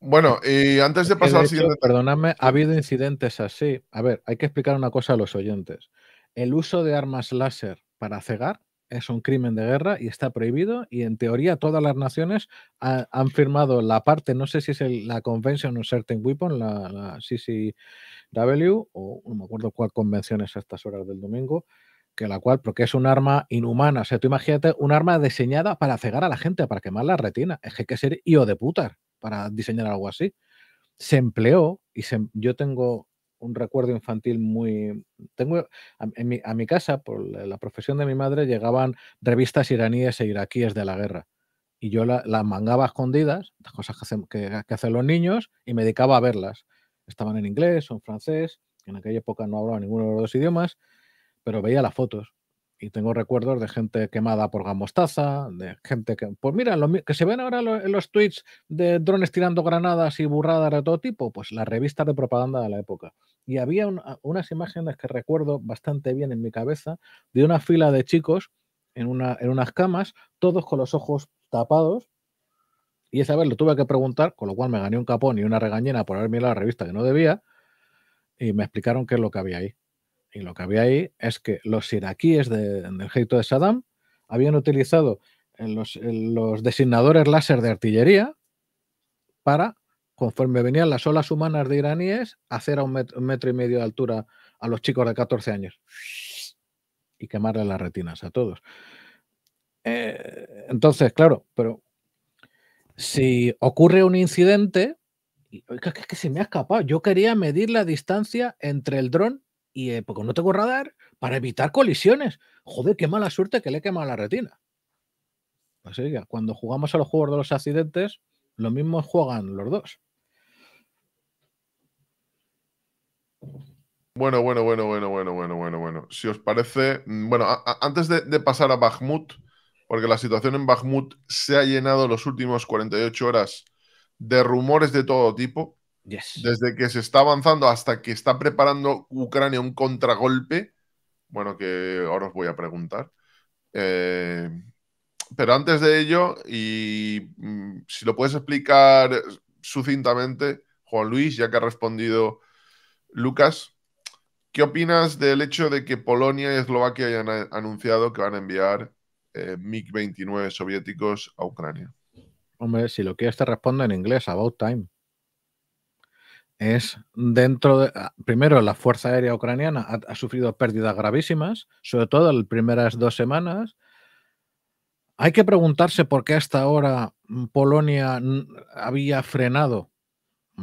Bueno, y antes de pasar al siguiente. perdonadme, ha habido incidentes así. A ver, hay que explicar una cosa a los oyentes. El uso de armas láser para cegar es un crimen de guerra y está prohibido y en teoría todas las naciones han firmado la parte, no sé si es la Convention on Certain Weapons, la, CCW, o no me acuerdo cuál convención es a estas horas del domingo, que la cual, porque es un arma inhumana, o sea, tú imagínate un arma diseñada para cegar a la gente, para quemar la retina, es que hay que ser hijo de putar para diseñar algo así. Se empleó, y se, yo tengo un recuerdo infantil muy... Tengo, a, mi, casa, por la, profesión de mi madre, llegaban revistas iraníes e iraquíes de la guerra. Y yo las mangaba escondidas, las cosas que, que, hacen los niños, y me dedicaba a verlas. Estaban en inglés o en francés, en aquella época no hablaba ninguno de los dos idiomas, pero veía las fotos y tengo recuerdos de gente quemada por gamostaza, de gente que, pues mira, lo, que se ven ahora en los tweets de drones tirando granadas y burradas de todo tipo, pues las revistas de propaganda de la época y había ah, unas imágenes que recuerdo bastante bien en mi cabeza de una fila de chicos en, unas camas, todos con los ojos tapados. Y esa vez lo tuve que preguntar, con lo cual me gané un capón y una regañena por haber mirado la revista que no debía, y me explicaron qué es lo que había ahí. Y lo que había ahí es que los iraquíes del ejército de Saddam habían utilizado eh, los, eh, los designadores láser de artillería para conforme venían las olas humanas de iraníes, hacer a un metro, y medio de altura a los chicos de 14 años y quemarle las retinas a todos. Eh, entonces, claro, pero si ocurre un incidente, es que, se me ha escapado, yo quería medir la distancia entre el dron y, eh, porque no tengo radar, para evitar colisiones. Joder, qué mala suerte que le he quemado la retina. Así que cuando jugamos a los juegos de los accidentes, lo mismo juegan los dos. Bueno, bueno, bueno, bueno, bueno, bueno, bueno, bueno. Si os parece, mm, bueno, antes de, pasar a Bakhmut, porque la situación en Bakhmut se ha llenado los últimos 48 horas de rumores de todo tipo. Desde que se está avanzando hasta que está preparando Ucrania un contragolpe. Bueno, que ahora os voy a preguntar. Eh, pero antes de ello, y mm, si lo puedes explicar sucintamente, Juan Luis, ya que ha respondido Lucas, ¿Qué opinas del hecho de que Polonia y Eslovaquia hayan anunciado que van a enviar eh, MiG-29 soviéticos a Ucrania? Hombre, si lo quieres te respondo en inglés, about time. Es dentro de... Ah, primero, la Fuerza Aérea Ucraniana ha, ha sufrido pérdidas gravísimas, sobre todo en las primeras dos semanas. Hay que preguntarse por qué hasta ahora Polonia había frenado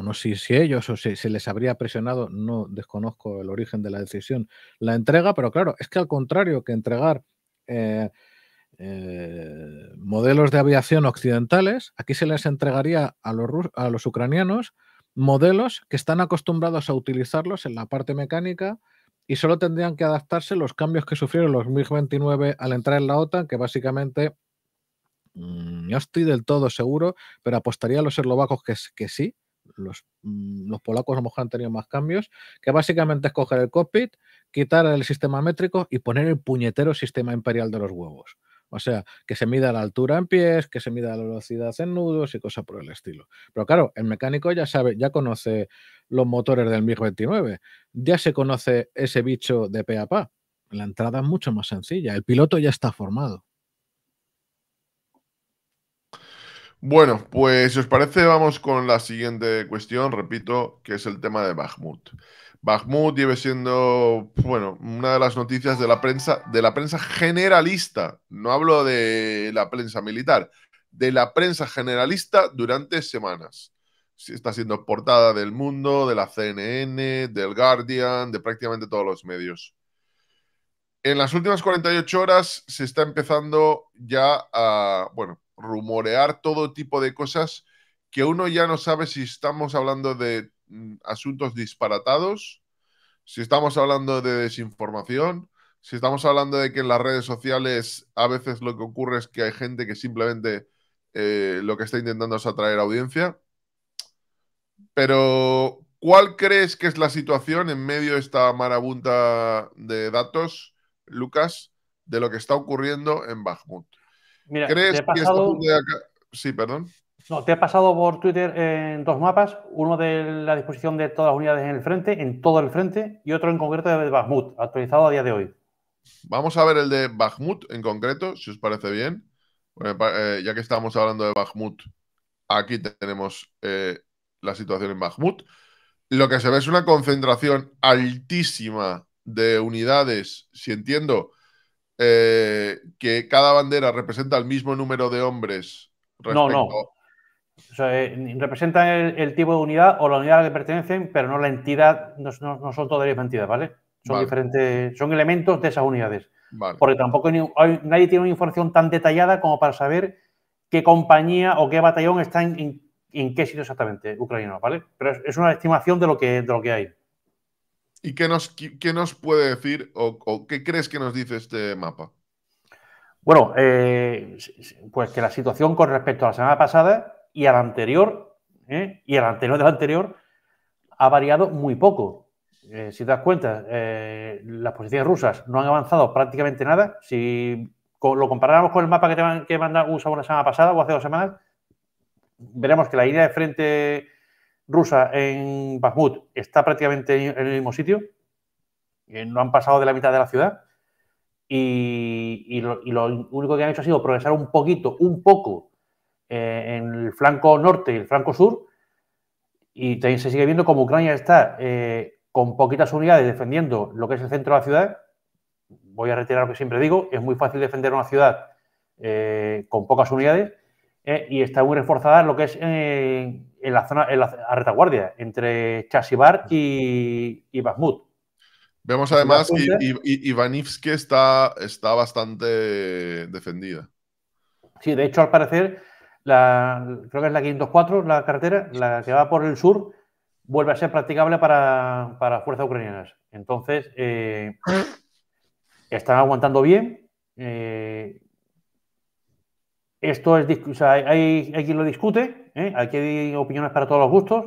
no sé si ellos o si se les habría presionado, no desconozco el origen de la decisión, la entrega, pero claro, es que al contrario que entregar eh, eh, modelos de aviación occidentales, aquí se les entregaría a los, a los ucranianos modelos que están acostumbrados a utilizarlos en la parte mecánica y solo tendrían que adaptarse los cambios que sufrieron los MiG-29 al entrar en la OTAN, que básicamente mm, no estoy del todo seguro, pero apostaría a los eslovacos que, que sí, los, mm, los, polacos a lo mejor han tenido más cambios, que básicamente es coger el cockpit, quitar el sistema métrico y poner el puñetero sistema imperial de los huevos. O sea, que se mida la altura en pies, que se mida la velocidad en nudos y cosas por el estilo. Pero claro, el mecánico ya sabe, ya conoce los motores del MiG-29, ya se conoce ese bicho de pe a pa. La entrada es mucho más sencilla, el piloto ya está formado. Bueno, pues si os parece, vamos con la siguiente cuestión, repito, que es el tema de Bakhmut. Bakhmut lleva siendo, bueno, una de las noticias de la prensa, de la prensa generalista, no hablo de la prensa militar, de la prensa generalista durante semanas. Está siendo portada del mundo, de la CNN, del Guardian, de prácticamente todos los medios. En las últimas 48 horas se está empezando ya a, bueno, rumorear todo tipo de cosas que uno ya no sabe si estamos hablando de mm, asuntos disparatados, si estamos hablando de desinformación, si estamos hablando de que en las redes sociales a veces lo que ocurre es que hay gente que simplemente eh, lo que está intentando es atraer audiencia. Pero, ¿cuál crees que es la situación en medio de esta marabunta de datos, Lucas, de lo que está ocurriendo en Bakhmut? Mira, te pasado... Sí, perdón. No, te he pasado por Twitter en eh, dos mapas, uno de la disposición de todas las unidades en el frente, en todo el frente, y otro en concreto de Bakhmut, actualizado a día de hoy. Vamos a ver el de Bakhmut en concreto, si os parece bien. Eh, ya que estamos hablando de Bakhmut, aquí tenemos eh, la situación en Bakhmut. Lo que se ve es una concentración altísima de unidades, si entiendo, eh, que cada bandera representa el mismo número de hombres. No, no. Eh, representan el, tipo de unidad o la unidad a la que pertenecen, pero no la entidad, no, son todas las entidades, ¿vale? Son diferentes, son elementos de esas unidades. Porque tampoco nadie tiene una información tan detallada como para saber qué compañía o qué batallón está en, qué sitio exactamente ucraniano, ¿vale? Pero es, una estimación de lo que, de lo que hay. ¿Y qué nos, qué nos puede decir o, qué crees que nos dice este mapa? Bueno, eh, pues que la situación con respecto a la semana pasada y a la anterior, ¿eh? y el anterior del anterior, ha variado muy poco. Eh, si te das cuenta, las posiciones rusas no han avanzado prácticamente nada. Si lo comparamos con el mapa que, te, que manda USA una semana pasada o hace dos semanas, veremos que la línea de frente rusa en Bakhmut está prácticamente en el mismo sitio, eh, no han pasado de la mitad de la ciudad, y, lo, único que han hecho ha sido progresar un poquito, un poco, eh, en el flanco norte y el flanco sur, y también se sigue viendo como Ucrania está eh, con poquitas unidades defendiendo lo que es el centro de la ciudad. Voy a retirar lo que siempre digo, es muy fácil defender una ciudad con pocas unidades y está muy reforzada lo que es en la zona, en la, retaguardia, entre Chasibar y, y Bakhmut. Vemos además que Ivanivsky está, está bastante defendida. Sí, de hecho, al parecer, la, creo que es la 504, la carretera, la que va por el sur, vuelve a ser practicable para, para fuerzas ucranianas. Entonces, eh, están aguantando bien. Eh, esto es, hay quien lo discute, ¿eh? Aquí hay opiniones para todos los gustos.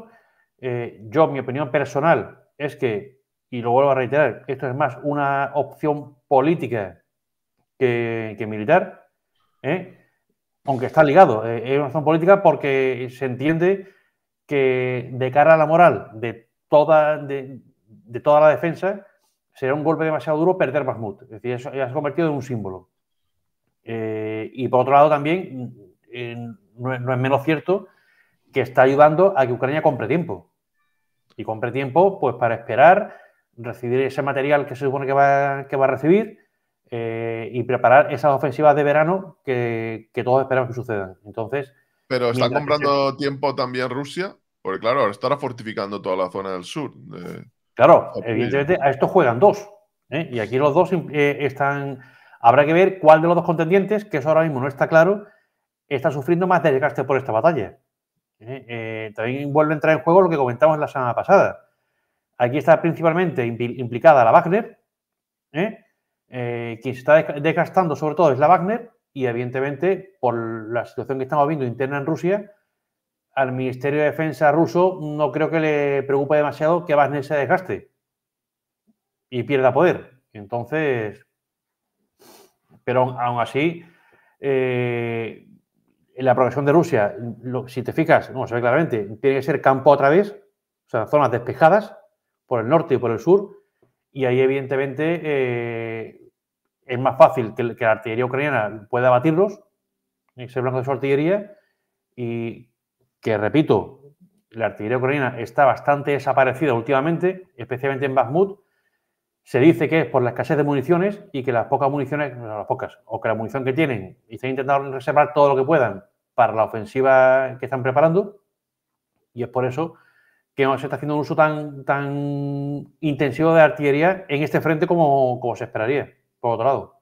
Eh, yo, mi opinión personal es que, y lo vuelvo a reiterar, esto es más una opción política que, militar, ¿eh? aunque está ligado, eh, es una opción política porque se entiende que de cara a la moral de toda, la defensa, será un golpe demasiado duro perder Mahmoud. Es decir, eso ya se ha convertido en un símbolo. y por otro lado también, no, es menos cierto que está ayudando a que Ucrania compre tiempo. Y compre tiempo, pues, para esperar, recibir ese material que se supone que va, que va a recibir eh, y preparar esas ofensivas de verano que, todos esperamos que sucedan. Entonces. Pero está comprando tiempo también Rusia, porque claro, ahora estará fortificando toda la zona del sur. Claro, evidentemente a esto juegan dos. ¿eh? Y aquí los dos eh, están. Habrá que ver cuál de los dos contendientes, que eso ahora mismo no está claro, está sufriendo más desgaste por esta batalla. ¿eh? Eh, también vuelve a entrar en juego lo que comentamos la semana pasada. Aquí está principalmente implicada la Wagner. ¿eh? quien se está desgastando sobre todo es la Wagner y evidentemente por la situación que estamos viendo interna en Rusia, al Ministerio de Defensa ruso no creo que le preocupe demasiado que Wagner se desgaste y pierda poder. Entonces, pero aún así, la progresión de Rusia, si te fijas, no, se ve claramente, tiene que ser campo a través, o sea, zonas despejadas por el norte y por el sur, y ahí evidentemente eh, es más fácil que, la artillería ucraniana pueda abatirlos, ese blanco de su artillería, y que, repito, la artillería ucraniana está bastante desaparecida últimamente, especialmente en Bakhmut, se dice que es por la escasez de municiones y que las pocas municiones, las pocas, o que la munición que tienen y están intentando reservar todo lo que puedan para la ofensiva que están preparando, y es por eso que no se está haciendo un uso tan, tan intensivo de artillería en este frente como, se esperaría, por otro lado.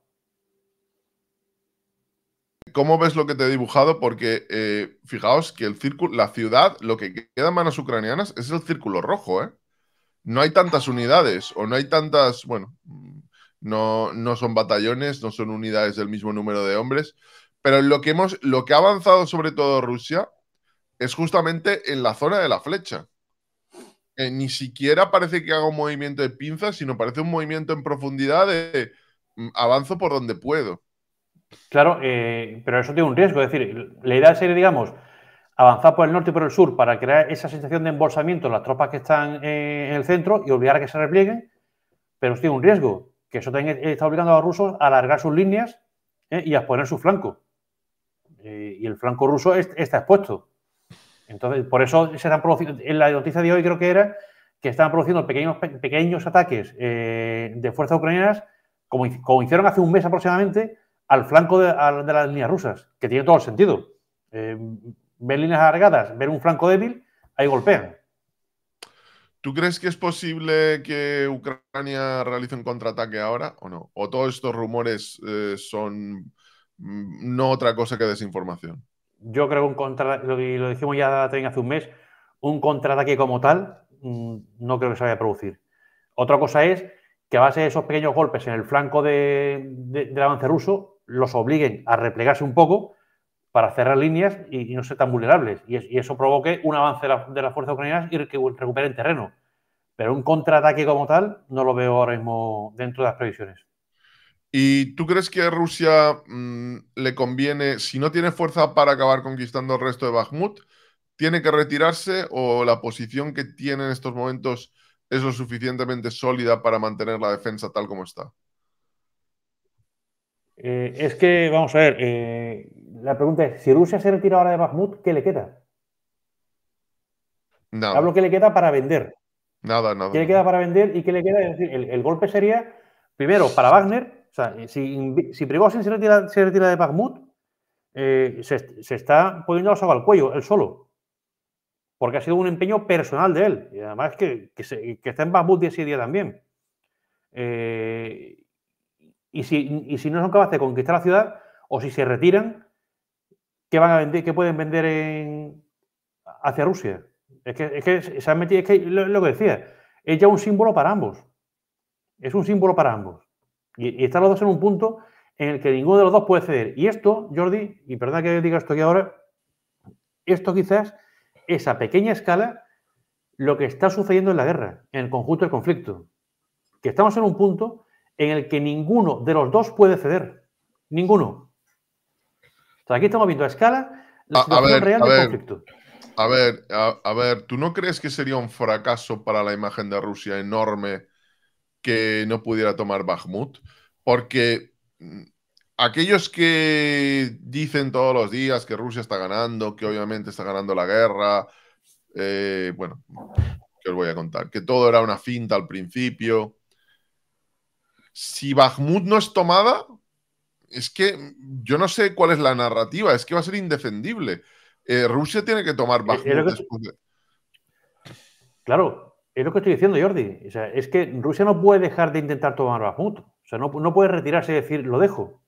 ¿Cómo ves lo que te he dibujado? Porque eh, fijaos que el círculo, la ciudad, lo que queda en manos ucranianas es el círculo rojo, ¿eh? no hay tantas unidades o no hay tantas, bueno, no, no son batallones, no son unidades del mismo número de hombres, pero lo que, hemos, lo que ha avanzado sobre todo Rusia es justamente en la zona de la flecha. ni siquiera parece que haga un movimiento de pinzas, sino parece un movimiento en profundidad de mm, avanzo por donde puedo. Claro, eh, pero eso tiene un riesgo. Es decir, la idea sería, digamos, avanzar por el norte y por el sur para crear esa sensación de embolsamiento en las tropas que están en el centro y obligar a que se replieguen, pero tiene un riesgo, que eso también está obligando a los rusos a alargar sus líneas ¿eh? y a exponer su flanco. Eh, y el flanco ruso está expuesto. Entonces, por eso se están produciendo, en la noticia de hoy creo que era que estaban produciendo pequeños, ataques eh, de fuerzas ucranianas, como, hicieron hace un mes aproximadamente, al flanco de las líneas rusas, que tiene todo el sentido ver líneas alargadas, ver un flanco débil, ahí golpean. ¿Tú crees que es posible que Ucrania realice un contraataque ahora o no? ¿O todos estos rumores eh, son mm, no otra cosa que desinformación? Yo creo que un contraataque, lo, dijimos ya también hace un mes, un contraataque como tal mm, no creo que se vaya a producir. Otra cosa es que a base de esos pequeños golpes en el flanco del avance ruso los obliguen a replegarse un poco para cerrar líneas y, no ser tan vulnerables. Y, eso provoque un avance de las fuerzas ucranianas y que recuperen terreno. Pero un contraataque como tal no lo veo ahora mismo dentro de las previsiones. ¿Y tú crees que a Rusia mm, le conviene, si no tiene fuerza para acabar conquistando el resto de Bakhmut, tiene que retirarse o la posición que tiene en estos momentos es lo suficientemente sólida para mantener la defensa tal como está? Eh, es que, vamos a ver, eh, la pregunta es, si Rusia se retira ahora de Bakhmut, ¿qué le queda? No. Hablo que le queda para vender. Nada, nada. ¿Qué le queda para vender y qué le queda? Es decir, el, golpe sería, primero, para Wagner, o sea, si, si Prigozhin se retira, de Bakhmut, eh, se, está poniendo la soga al cuello, él solo. Porque ha sido un empeño personal de él. Y además que, que, está en Bakhmut día también. Eh, y, si, y si no son capaces de conquistar la ciudad, o si se retiran, que van a vender, que pueden vender en, hacia Rusia. Es que, es se han metido, es que lo, que decía, es ya un símbolo para ambos. Es un símbolo para ambos. Y, y, están los dos en un punto en el que ninguno de los dos puede ceder. Y esto, Jordi, y perdona que diga esto aquí ahora, esto quizás es a pequeña escala lo que está sucediendo en la guerra, en el conjunto del conflicto. Que estamos en un punto en el que ninguno de los dos puede ceder. Ninguno aquí estamos viendo a escala la situación ver, real del conflicto. A ver, a, ver, ¿tú no crees que sería un fracaso para la imagen de Rusia enorme que no pudiera tomar Bakhmut? Porque mm, aquellos que dicen todos los días que Rusia está ganando, que obviamente está ganando la guerra, eh, bueno, que os voy a contar, que todo era una finta al principio. Si Bakhmut no es tomada, es que yo no sé cuál es la narrativa, es que va a ser indefendible. Eh, Rusia tiene que tomar eh, bajo. Claro, es lo que estoy diciendo, Jordi. es que Rusia no puede dejar de intentar tomar Bakhmut. O sea, no, puede retirarse y decir, lo dejo.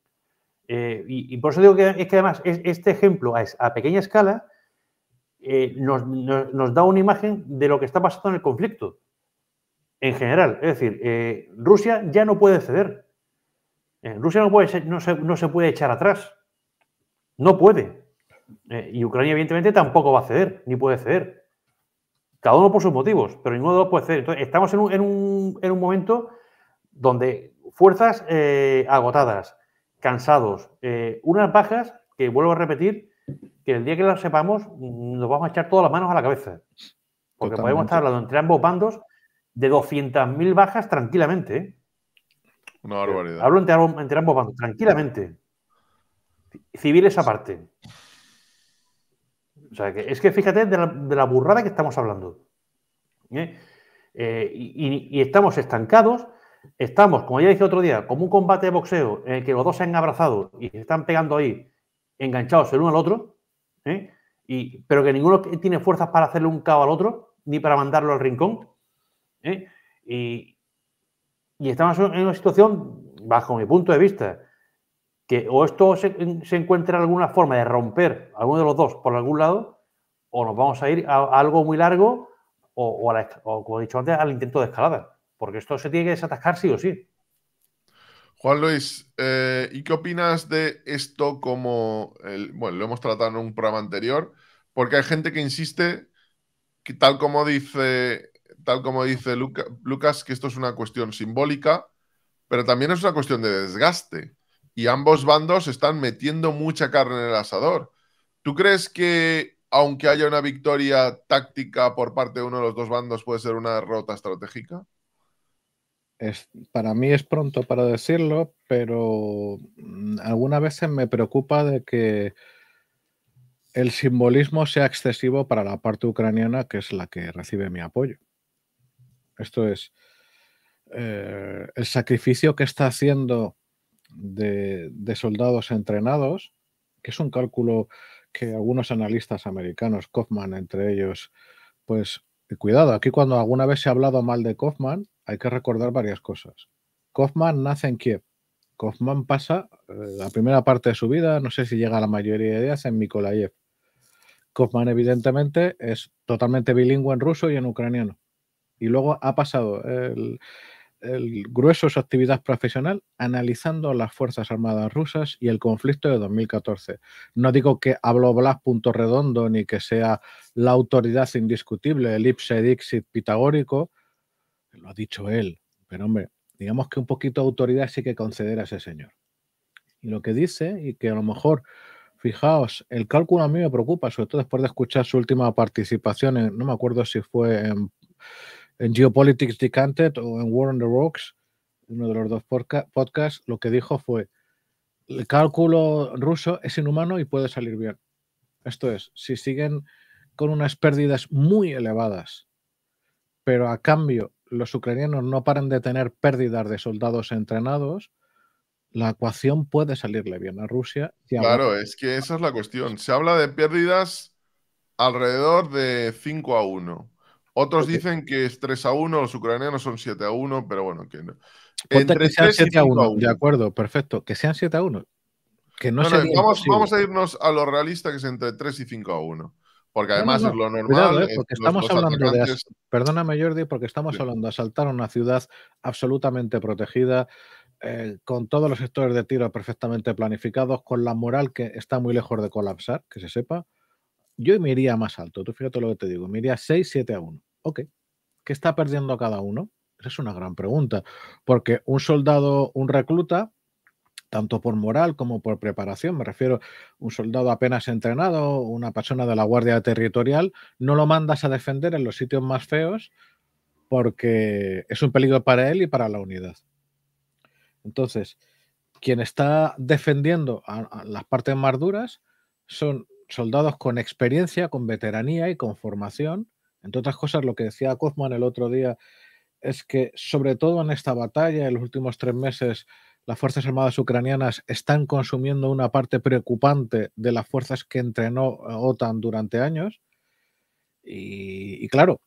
Eh, y, por eso digo que es que además este ejemplo a, pequeña escala nos, nos, da una imagen de lo que está pasando en el conflicto en general. Es decir, Rusia ya no puede ceder. Eh, Rusia no, puede no, se, no, se, puede echar atrás. No puede. Eh, y Ucrania, evidentemente, tampoco va a ceder, ni puede ceder. Cada uno por sus motivos, pero ninguno de los puede ceder. Entonces, estamos en un, momento donde fuerzas eh, agotadas, cansados, unas bajas que vuelvo a repetir, que el día que las sepamos mm, nos vamos a echar todas las manos a la cabeza. Porque podemos estar hablando entre ambos bandos de 200.000 bajas tranquilamente. Una eh, barbaridad. Hablo entre, ambos bandos, tranquilamente. Civiles aparte. O sea, que es que fíjate de la, burrada que estamos hablando. ¿eh? Eh, y, estamos estancados, estamos, como ya dije otro día, como un combate de boxeo en el que los dos se han abrazado y se están pegando ahí, enganchados el uno al otro, y, pero que ninguno tiene fuerzas para hacerle un cabo al otro, ni para mandarlo al rincón. Y, y estamos en una situación, bajo mi punto de vista, que o esto se, encuentra alguna forma de romper alguno de los dos por algún lado, o nos vamos a ir a, algo muy largo, o, como he dicho antes, al intento de escalada, porque esto se tiene que desatascar sí o sí. Juan Luis, eh, ¿y qué opinas de esto como, bueno, lo hemos tratado en un programa anterior, porque hay gente que insiste que tal como dice tal como dice Lucas, que esto es una cuestión simbólica, pero también es una cuestión de desgaste. Y ambos bandos están metiendo mucha carne en el asador. ¿Tú crees que, aunque haya una victoria táctica por parte de uno de los dos bandos, puede ser una derrota estratégica? para mí es pronto para decirlo, pero mm, alguna veces me preocupa de que el simbolismo sea excesivo para la parte ucraniana, que es la que recibe mi apoyo. Esto es eh, el sacrificio que está haciendo de, soldados entrenados, que es un cálculo que algunos analistas americanos, Kaufman entre ellos, pues eh, cuidado, aquí cuando alguna vez se ha hablado mal de Kaufman, hay que recordar varias cosas. Kaufman nace en Kiev. Kaufman pasa eh, la primera parte de su vida, no sé si llega a la mayoría de días, en Mikolayev. Kaufman, evidentemente, es totalmente bilingüe en ruso y en ucraniano y luego ha pasado el, grueso de su actividad profesional analizando las Fuerzas Armadas rusas y el conflicto de 2014. No digo que hablo Blas punto redondo ni que sea la autoridad indiscutible, el ipse dixit pitagórico, lo ha dicho él, pero hombre, digamos que un poquito de autoridad sí que conceder ese señor. Y lo que dice, y que a lo mejor, fijaos, el cálculo a mí me preocupa, sobre todo después de escuchar su última participación no me acuerdo si fue en en Geopolitics Decanted o en War on the Rocks, uno de los dos podcasts, lo que dijo fue, el cálculo ruso es inhumano y puede salir bien. Esto es, si siguen con unas pérdidas muy elevadas, pero a cambio los ucranianos no paran de tener pérdidas de soldados entrenados, la ecuación puede salirle bien a Rusia. claro, es que esa es la cuestión. Se habla de pérdidas alrededor de 5 a 1. Otros dicen que es 3 a 1, los ucranianos son 7 a 1, pero bueno, que no. Entre que sean 7 a 1, de acuerdo, perfecto, que sean 7 a 1. vamos, a irnos a lo realista que es entre 3 y 5 a 1. Porque además es lo normal. Eh, porque estamos hablando de. Perdóname, Jordi, porque estamos hablando de asaltar una ciudad absolutamente protegida, eh, con todos los sectores de tiro perfectamente planificados, con la moral que está muy lejos de colapsar, que se sepa. Yo me iría más alto, tú fíjate lo que te digo, me iría 6, 7 a 1. Ok, ¿qué está perdiendo cada uno? Esa es una gran pregunta, porque un soldado, un recluta, tanto por moral como por preparación. Me refiero, un soldado apenas entrenado, una persona de la Guardia Territorial, no lo mandas a defender en los sitios más feos porque es un peligro para él y para la unidad. Entonces, quien está defendiendo a las partes más duras son soldados con experiencia, con veteranía y con formación. Entre otras cosas, lo que decía en el otro día es que, sobre todo en esta batalla, en los últimos tres meses, las Fuerzas Armadas ucranianas están consumiendo una parte preocupante de las fuerzas que entrenó eh, OTAN durante años. Y, claro,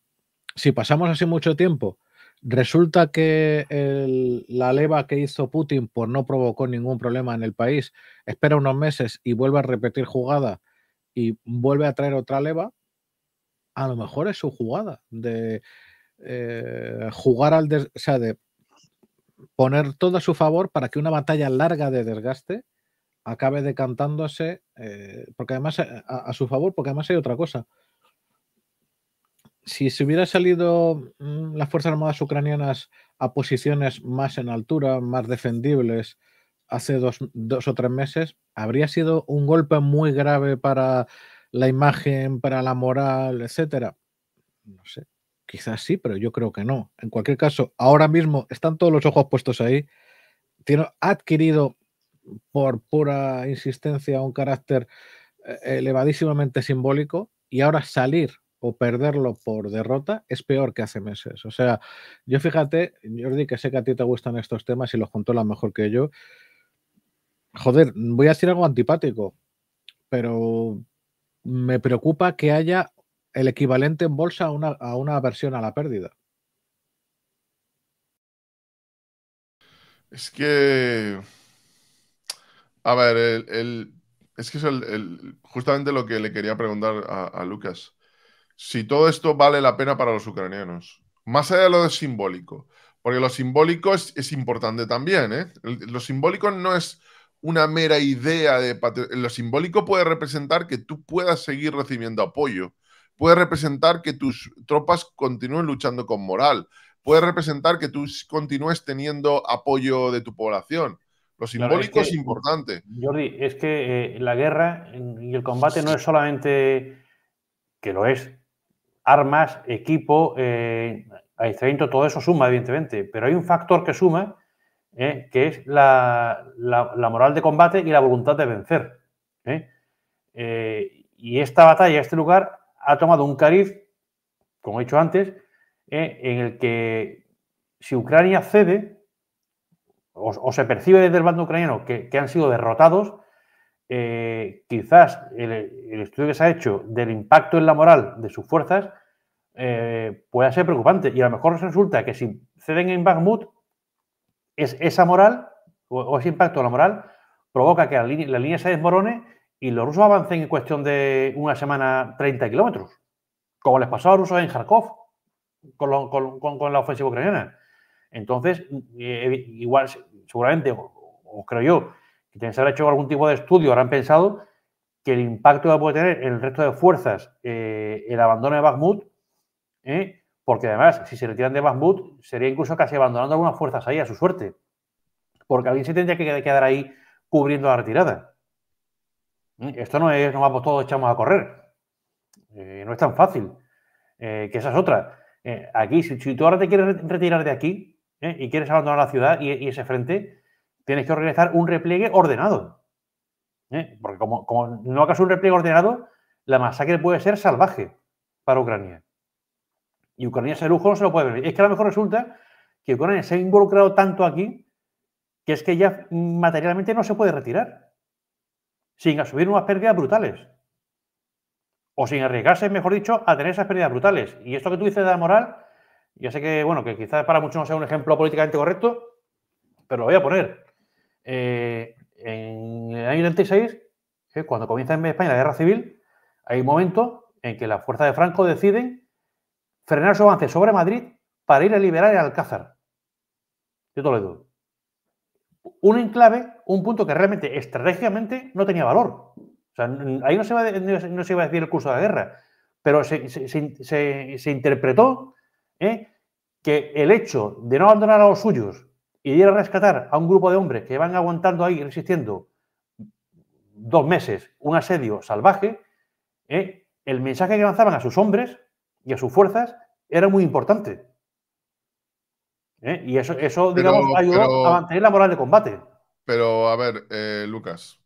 si pasamos así mucho tiempo, resulta que la leva que hizo Putin por no provocó ningún problema en el país, espera unos meses y vuelve a repetir jugada y vuelve a traer otra leva, a lo mejor es su jugada de eh, jugar al, o sea, de poner todo a su favor para que una batalla larga de desgaste acabe decantándose, eh, porque además eh, a, a, su favor, porque además hay otra cosa. Si se hubiera salido mm, las Fuerzas Armadas ucranianas a posiciones más en altura, más defendibles, hace dos, o tres meses, habría sido un golpe muy grave para la imagen, para la moral, etcétera. No sé, quizás sí, pero yo creo que no. En cualquier caso, ahora mismo están todos los ojos puestos ahí. Tiene, ha adquirido por pura insistencia un carácter eh, elevadísimamente simbólico y ahora salir o perderlo por derrota es peor que hace meses. O sea, yo fíjate, Jordi, que sé que a ti te gustan estos temas y los contó la mejor que yo joder, voy a decir algo antipático, pero me preocupa que haya el equivalente en bolsa a una, a versión a la pérdida. Es que. A ver, el, es que es el, justamente lo que le quería preguntar a, Lucas. Si todo esto vale la pena para los ucranianos, más allá de lo simbólico, porque lo simbólico es, es importante también, ¿eh? Lo simbólico no es una mera idea de lo simbólico puede representar que tú puedas seguir recibiendo apoyo, puede representar que tus tropas continúen luchando con moral, puede representar que tú continúes teniendo apoyo de tu población. Lo simbólico es, importante. Jordi, es que eh, la guerra y el combate no es solamente que lo es, armas, equipo, hay eh, todo eso suma, evidentemente, pero hay un factor que suma ¿eh? que es la, la, moral de combate y la voluntad de vencer. ¿eh? Eh, y esta batalla, este lugar, ha tomado un cariz, como he dicho antes, en el que si Ucrania cede o, se percibe desde el bando ucraniano que, han sido derrotados, quizás el, el, estudio que se ha hecho del impacto en la moral de sus fuerzas pueda ser preocupante. Y a lo mejor resulta que si ceden en Bakhmut, es, esa moral o, ese impacto de la moral provoca que la, línea, se desmorone y los rusos avancen en cuestión de una semana 30 kilómetros, como les pasó a los rusos en Kharkov con, con, la ofensiva ucraniana. Entonces, eh, igual, seguramente, o, creo yo, que se habrá hecho algún tipo de estudio, habrán pensado que el impacto que puede tener en el resto de fuerzas eh, el abandono de Bakhmut eh, porque además, si se retiran de Bakhmut, sería incluso casi abandonando algunas fuerzas ahí a su suerte, porque alguien se tendría que quedar ahí cubriendo la retirada. Mm. Esto no es, no vamos todos echamos a correr, eh, no es tan fácil, eh, que esa es otra. Eh, aquí, si, tú ahora te quieres retirar de aquí y quieres abandonar la ciudad y, ese frente, tienes que organizar un repliegue ordenado. Porque como, como no hagas un repliegue ordenado, la masacre puede ser salvaje para Ucrania. Y Ucrania ese lujo no se lo puede ver. Es que a lo mejor resulta que Ucrania se ha involucrado tanto aquí que es que ya materialmente no se puede retirar sin asumir unas pérdidas brutales. O sin arriesgarse, mejor dicho, a tener esas pérdidas brutales. Y esto que tú dices de la moral, yo sé que, bueno, que quizás para muchos no sea un ejemplo políticamente correcto, pero lo voy a poner. Eh, en el año 96, eh, cuando comienza en España la guerra civil, hay un momento en que las fuerzas de Franco deciden frenar su avance sobre Madrid para ir a liberar el Alcázar de Toledo. Un enclave, un punto que realmente estratégicamente no tenía valor. O sea, ahí no se, iba a decir el curso de la guerra, pero se, interpretó ¿eh? que el hecho de no abandonar a los suyos y de ir a rescatar a un grupo de hombres que van aguantando ahí, resistiendo dos meses un asedio salvaje, ¿eh? el mensaje que lanzaban a sus hombres y a sus fuerzas era muy importante. ¿Eh? Y eso, eh, eso digamos, ayudó a mantener la moral de combate. Pero, a ver, eh, Lucas,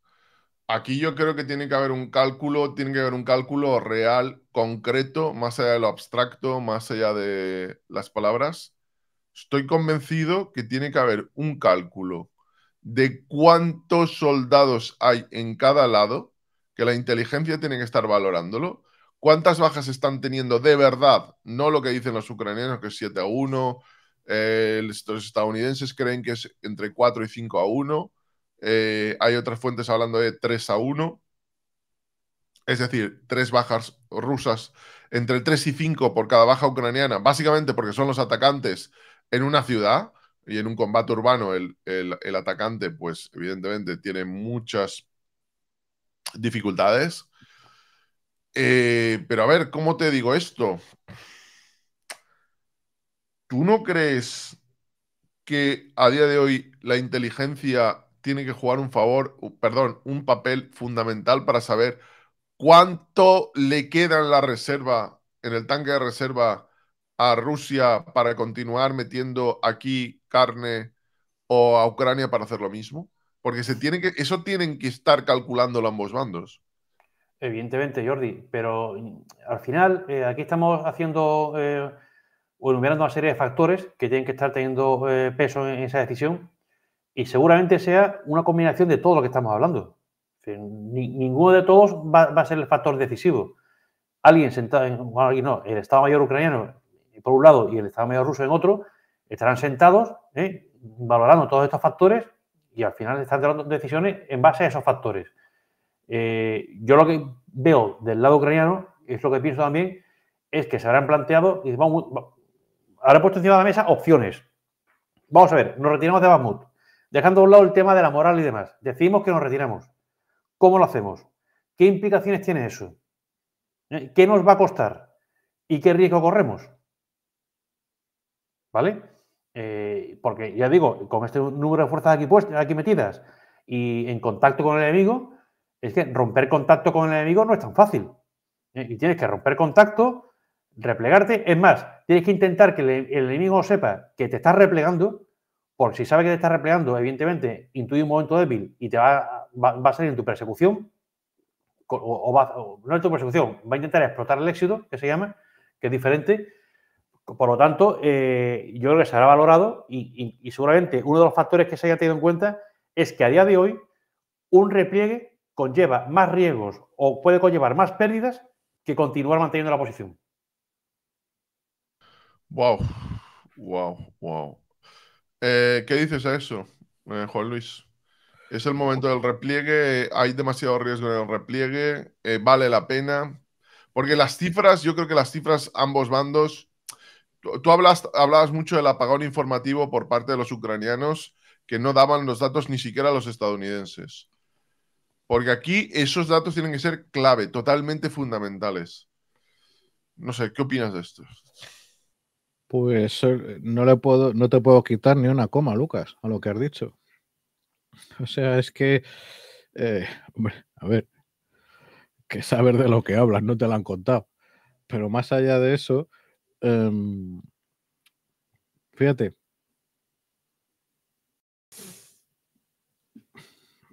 aquí yo creo que tiene que haber un cálculo, tiene que haber un cálculo real, concreto, más allá de lo abstracto, más allá de las palabras. Estoy convencido que tiene que haber un cálculo de cuántos soldados hay en cada lado, que la inteligencia tiene que estar valorándolo, ¿Cuántas bajas están teniendo de verdad? No lo que dicen los ucranianos, que es 7 a 1. Eh, los estadounidenses creen que es entre 4 y 5 a 1. Eh, hay otras fuentes hablando de 3 a 1. Es decir, tres bajas rusas entre 3 y 5 por cada baja ucraniana, básicamente porque son los atacantes en una ciudad y en un combate urbano el, el atacante, pues evidentemente tiene muchas dificultades. Eh, pero a ver, ¿cómo te digo esto? ¿Tú no crees que a día de hoy la inteligencia tiene que jugar un favor, perdón, un papel fundamental para saber cuánto le queda en la reserva, en el tanque de reserva a Rusia para continuar metiendo aquí carne o a Ucrania para hacer lo mismo? Porque se tiene que, eso tienen que estar calculándolo ambos bandos. Evidentemente, Jordi, pero mm, al final eh, aquí estamos haciendo eh, o enumerando una serie de factores que tienen que estar teniendo eh, peso en esa decisión y seguramente sea una combinación de todo lo que estamos hablando. ninguno de todos va, a ser el factor decisivo. Alguien sentado, en, el Estado Mayor ucraniano por un lado y el Estado Mayor ruso en otro, estarán sentados valorando todos estos factores y al final están tomando decisiones en base a esos factores. Eh, yo lo que veo del lado ucraniano, es lo que pienso también, es que se habrán planteado, y vamos, he puesto encima de la mesa opciones. Vamos a ver, nos retiramos de Bamut dejando a un lado el tema de la moral y demás. Decimos que nos retiramos. ¿Cómo lo hacemos? ¿Qué implicaciones tiene eso? ¿Eh? ¿Qué nos va a costar? ¿Y qué riesgo corremos? ¿Vale? Eh, porque ya digo, con este número de fuerzas aquí, aquí metidas y en contacto con el enemigo, es que romper contacto con el enemigo no es tan fácil. ¿eh? Y tienes que romper contacto, replegarte. Es más, tienes que intentar que el, enemigo sepa que te estás replegando, porque si sabe que te estás replegando, evidentemente intuye un momento débil y te va, va, a salir en tu persecución, o, va, no en tu persecución, va a intentar explotar el éxito, que se llama, que es diferente. Por lo tanto, eh, yo creo que será valorado y seguramente uno de los factores que se haya tenido en cuenta es que a día de hoy un repliegue conlleva más riesgos o puede conllevar más pérdidas que continuar manteniendo la posición. Wow, wow, wow. ¿Qué dices a eso, eh, Juan Luis? Es el momento del repliegue, hay demasiado riesgo en el repliegue, eh, vale la pena. Porque las cifras, yo creo que las cifras, ambos bandos, tú, hablas, hablabas mucho del apagón informativo por parte de los ucranianos que no daban los datos ni siquiera a los estadounidenses. Porque aquí esos datos tienen que ser clave, totalmente fundamentales. No sé, ¿qué opinas de esto? Pues eh, no le puedo, no te puedo quitar ni una coma, Lucas, a lo que has dicho. O sea, es que, eh, hombre, a ver, que saber de lo que hablas, no te lo han contado. Pero más allá de eso, em, fíjate,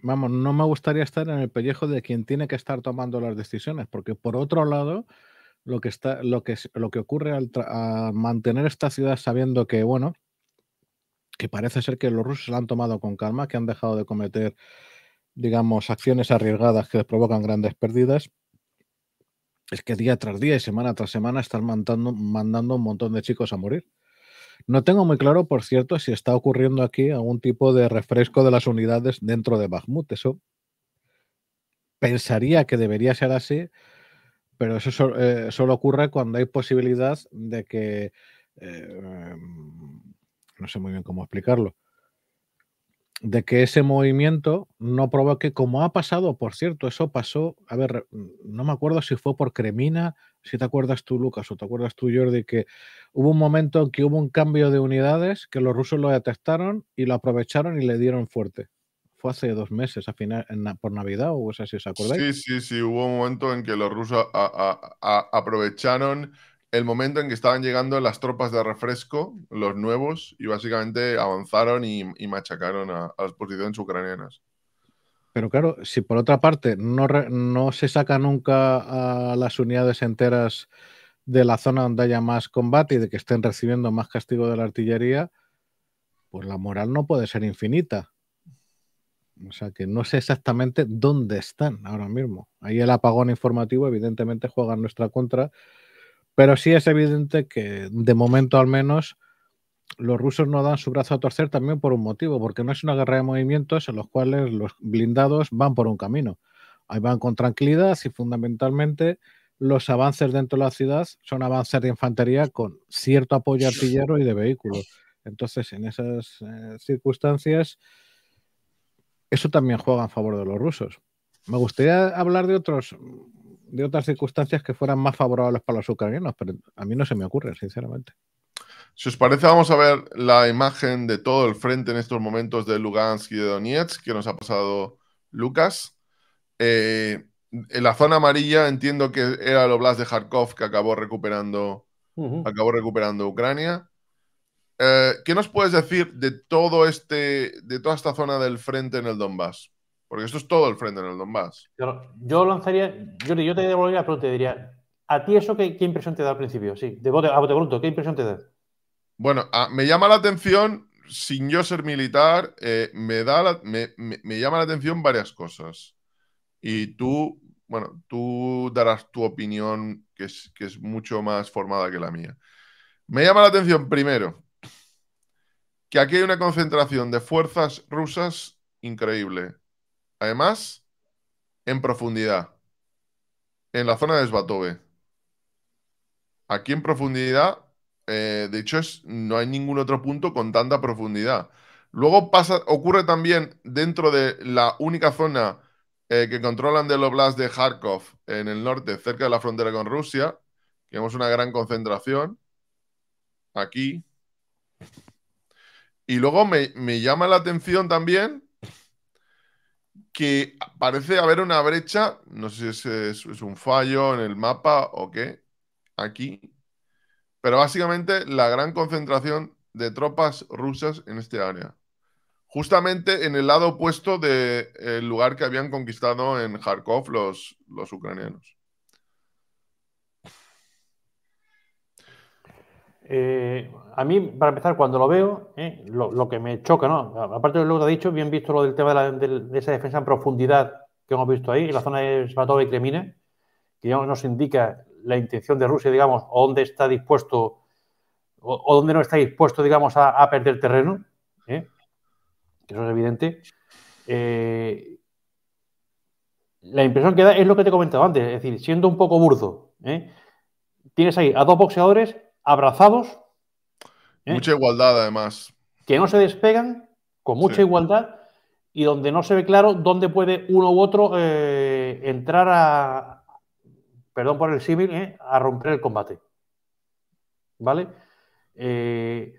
vamos, no me gustaría estar en el pellejo de quien tiene que estar tomando las decisiones, porque por otro lado, lo que, está, lo que, lo que ocurre al mantener esta ciudad sabiendo que, bueno, que parece ser que los rusos la han tomado con calma, que han dejado de cometer, digamos, acciones arriesgadas que les provocan grandes pérdidas, es que día tras día y semana tras semana están mandando un montón de chicos a morir. No tengo muy claro, por cierto, si está ocurriendo aquí algún tipo de refresco de las unidades dentro de Bakhmut. Eso pensaría que debería ser así, pero eso solo eh, ocurre cuando hay posibilidad de que... Em, no sé muy bien cómo explicarlo de que ese movimiento no provoque, como ha pasado, por cierto, eso pasó, a ver, no me acuerdo si fue por Cremina si te acuerdas tú, Lucas, o te acuerdas tú, Jordi, que hubo un momento en que hubo un cambio de unidades, que los rusos lo detectaron y lo aprovecharon y le dieron fuerte. Fue hace dos meses, final, por Navidad o es así, ¿os acordáis? Sí, sí, sí, hubo un momento en que los rusos aprovecharon el momento en que estaban llegando las tropas de refresco, los nuevos, y básicamente avanzaron y machacaron a las posiciones ucranianas. Pero claro, si por otra parte no, no se saca nunca a las unidades enteras de la zona donde haya más combate y de que estén recibiendo más castigo de la artillería, pues la moral no puede ser infinita. O sea que no sé exactamente dónde están ahora mismo. Ahí el apagón informativo evidentemente juega en nuestra contra, pero sí es evidente que de momento al menos los rusos no dan su brazo a torcer también por un motivo, porque no es una guerra de movimientos en los cuales los blindados van por un camino. Ahí van con tranquilidad y fundamentalmente los avances dentro de la ciudad son avances de infantería con cierto apoyo artillero y de vehículos. Entonces, en esas eh, circunstancias, eso también juega en favor de los rusos. Me gustaría hablar de otros de otras circunstancias que fueran más favorables para los ucranianos, pero a mí no se me ocurre, sinceramente. Si os parece, vamos a ver la imagen de todo el frente en estos momentos de Lugansk y de Donetsk que nos ha pasado Lucas. Eh, en la zona amarilla entiendo que era el Oblast de Kharkov que acabó recuperando, acabó recuperando Ucrania. Eh, ¿Qué nos puedes decir de todo este, de toda esta zona del frente en el Donbass? Porque esto es todo el frente en el Donbass. Yo, lanzaría, yo, te devolvería, pero te diría, ¿A ti eso qué, impresión te da al principio? Sí, de a ¿qué impresión te da? Bueno, me llama la atención, sin yo ser militar, eh, me, da llama la atención varias cosas. Y tú, bueno, tú darás tu opinión, que es, que es mucho más formada que la mía. Me llama la atención, primero, que aquí hay una concentración de fuerzas rusas increíble. Además, en profundidad, en la zona de Svatove aquí en profundidad, eh, de hecho, no hay ningún otro punto con tanta profundidad. Luego pasa, ocurre también dentro de la única zona eh, que controlan del Oblast de Kharkov, en el norte, cerca de la frontera con Rusia, que vemos una gran concentración aquí. Y luego me, llama la atención también que parece haber una brecha, no sé si es un fallo en el mapa o qué, aquí. Pero básicamente la gran concentración de tropas rusas en este área. Justamente en el lado opuesto del eh, lugar que habían conquistado en Kharkov los, los ucranianos. Eh, a mí, para empezar, cuando lo veo, eh, lo, que me choca, ¿no? Aparte de lo que ha dicho, bien visto lo del tema de, esa defensa en profundidad que hemos visto ahí, la zona de Svatov y Kremina, que ya nos indica la intención de Rusia, digamos, o dónde está dispuesto o, dónde no está dispuesto, digamos, a, perder terreno, que ¿eh? eso es evidente. Eh, la impresión que da es lo que te he comentado antes, es decir, siendo un poco burdo, ¿eh? tienes ahí a dos boxeadores abrazados. Mucha igualdad, además. Que no se despegan, con mucha igualdad, y donde no se ve claro dónde puede uno u otro entrar a, perdón por el civil ¿eh? a romper el combate. ¿Vale? Eh,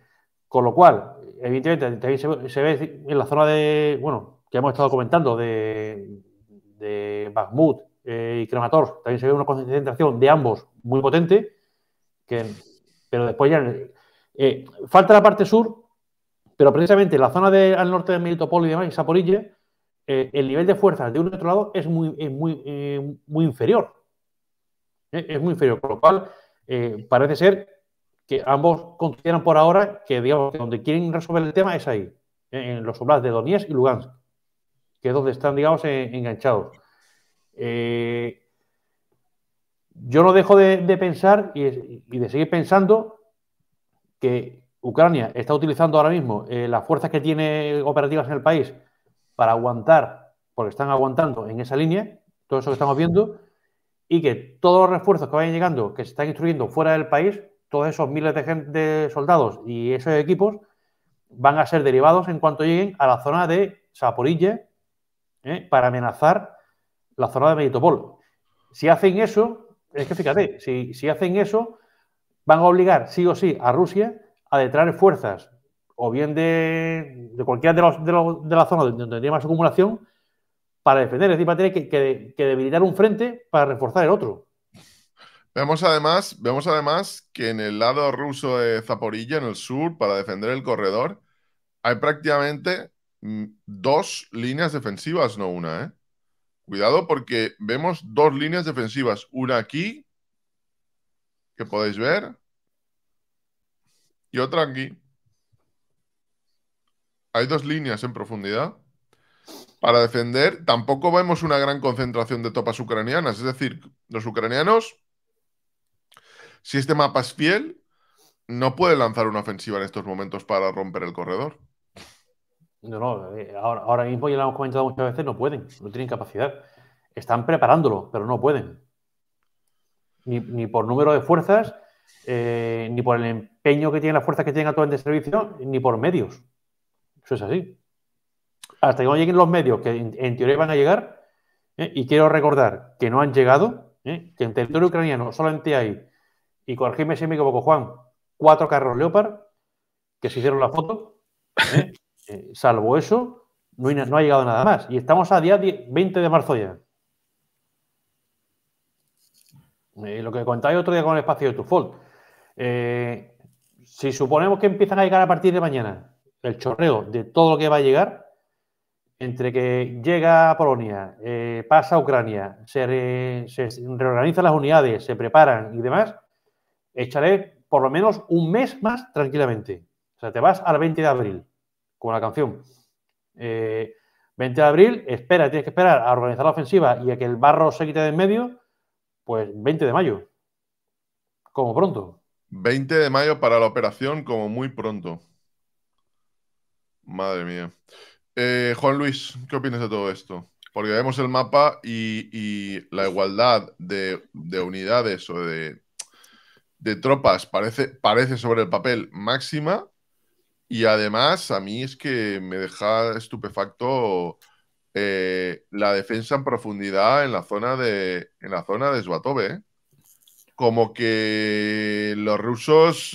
con lo cual, evidentemente, también se, ve en la zona de, bueno, que hemos estado comentando, de, de Bakhmut eh, y Cremator, también se ve una concentración de ambos muy potente, pero después ya... falta la parte sur, pero precisamente en la zona de, al norte de Melitopol y demás, en Saporilla, el nivel de fuerzas de un otro lado es muy, muy, muy inferior es muy inferior, con lo cual eh, parece ser que ambos consideran por ahora que, digamos, que donde quieren resolver el tema es ahí, en los oblasts de Donetsk y Lugansk, que es donde están, digamos, enganchados. Eh, yo no dejo de, pensar y, de seguir pensando que Ucrania está utilizando ahora mismo eh, las fuerzas que tiene operativas en el país para aguantar, porque están aguantando en esa línea, todo eso que estamos viendo, y que todos los refuerzos que vayan llegando, que se están instruyendo fuera del país, todos esos miles de, soldados y esos equipos van a ser derivados en cuanto lleguen a la zona de Saporille ¿eh? para amenazar la zona de Melitopol. Si hacen eso, es que fíjate, si, si hacen eso, van a obligar sí o sí a Rusia a detraer fuerzas o bien de, de cualquiera de, los, de, la zona donde tendría más acumulación para defender. Es decir, va que, debilitar un frente para reforzar el otro. Vemos además, vemos además que en el lado ruso de Zaporilla, en el sur, para defender el corredor, hay prácticamente mm, dos líneas defensivas, no una. ¿eh? Cuidado porque vemos dos líneas defensivas. Una aquí, que podéis ver, y otra aquí. Hay dos líneas en profundidad para defender, tampoco vemos una gran concentración de tropas ucranianas. Es decir, los ucranianos, si este mapa es fiel, no pueden lanzar una ofensiva en estos momentos para romper el corredor. No, no, eh, ahora, mismo ya lo hemos comentado muchas veces, no pueden, no tienen capacidad. Están preparándolo, pero no pueden. Ni, por número de fuerzas, eh, ni por el empeño que tienen las fuerzas que tienen actualmente en servicio, ni por medios. Eso es así hasta que no lleguen los medios que en, teoría van a llegar, ¿eh? y quiero recordar que no han llegado, ¿eh? que en territorio ucraniano solamente hay, y corregime si me equivoco, Juan, cuatro carros Leopard que se hicieron la foto, ¿eh? salvo eso, no, ha llegado nada más. Y estamos a día 20 de marzo ya. lo que contáis otro día con el espacio de Tufold. si suponemos que empiezan a llegar a partir de mañana el chorreo de todo lo que va a llegar, entre que llega a Polonia, eh, pasa a Ucrania, se, reorganizan las unidades, se preparan y demás, echaré por lo menos un mes más tranquilamente. O sea, te vas al 20 de abril, con la canción. 20 eh, de abril, espera, tienes que esperar a organizar la ofensiva y a que el barro se quite de en medio, pues 20 de mayo, como pronto. 20 de mayo para la operación, como muy pronto. Madre mía. Eh, Juan Luis, ¿qué opinas de todo esto? Porque vemos el mapa y, la igualdad de, unidades o de, tropas parece, parece sobre el papel máxima. Y además, a mí es que me deja estupefacto eh, la defensa en profundidad en la zona de, en la zona ¿eh? Como que los rusos,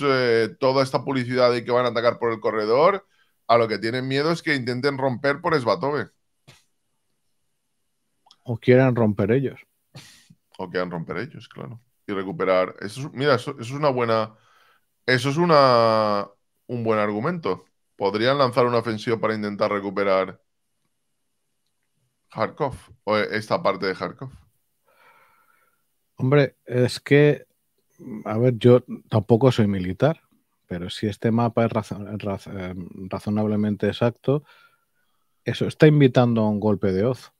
toda esta publicidad de que van a atacar por el corredor, a lo que tienen miedo es que intenten romper por esbatove O quieran romper ellos. O quieran romper ellos, claro. Y recuperar. Eso mira, eso, eso, es una buena. Eso es una, un buen argumento. Podrían lanzar una ofensiva para intentar recuperar Kharkov, o eh, esta parte de Kharkov. Hombre, es que, a ver, yo tampoco soy militar pero si este mapa es em, razonablemente exacto, eso está invitando a un golpe de hoz.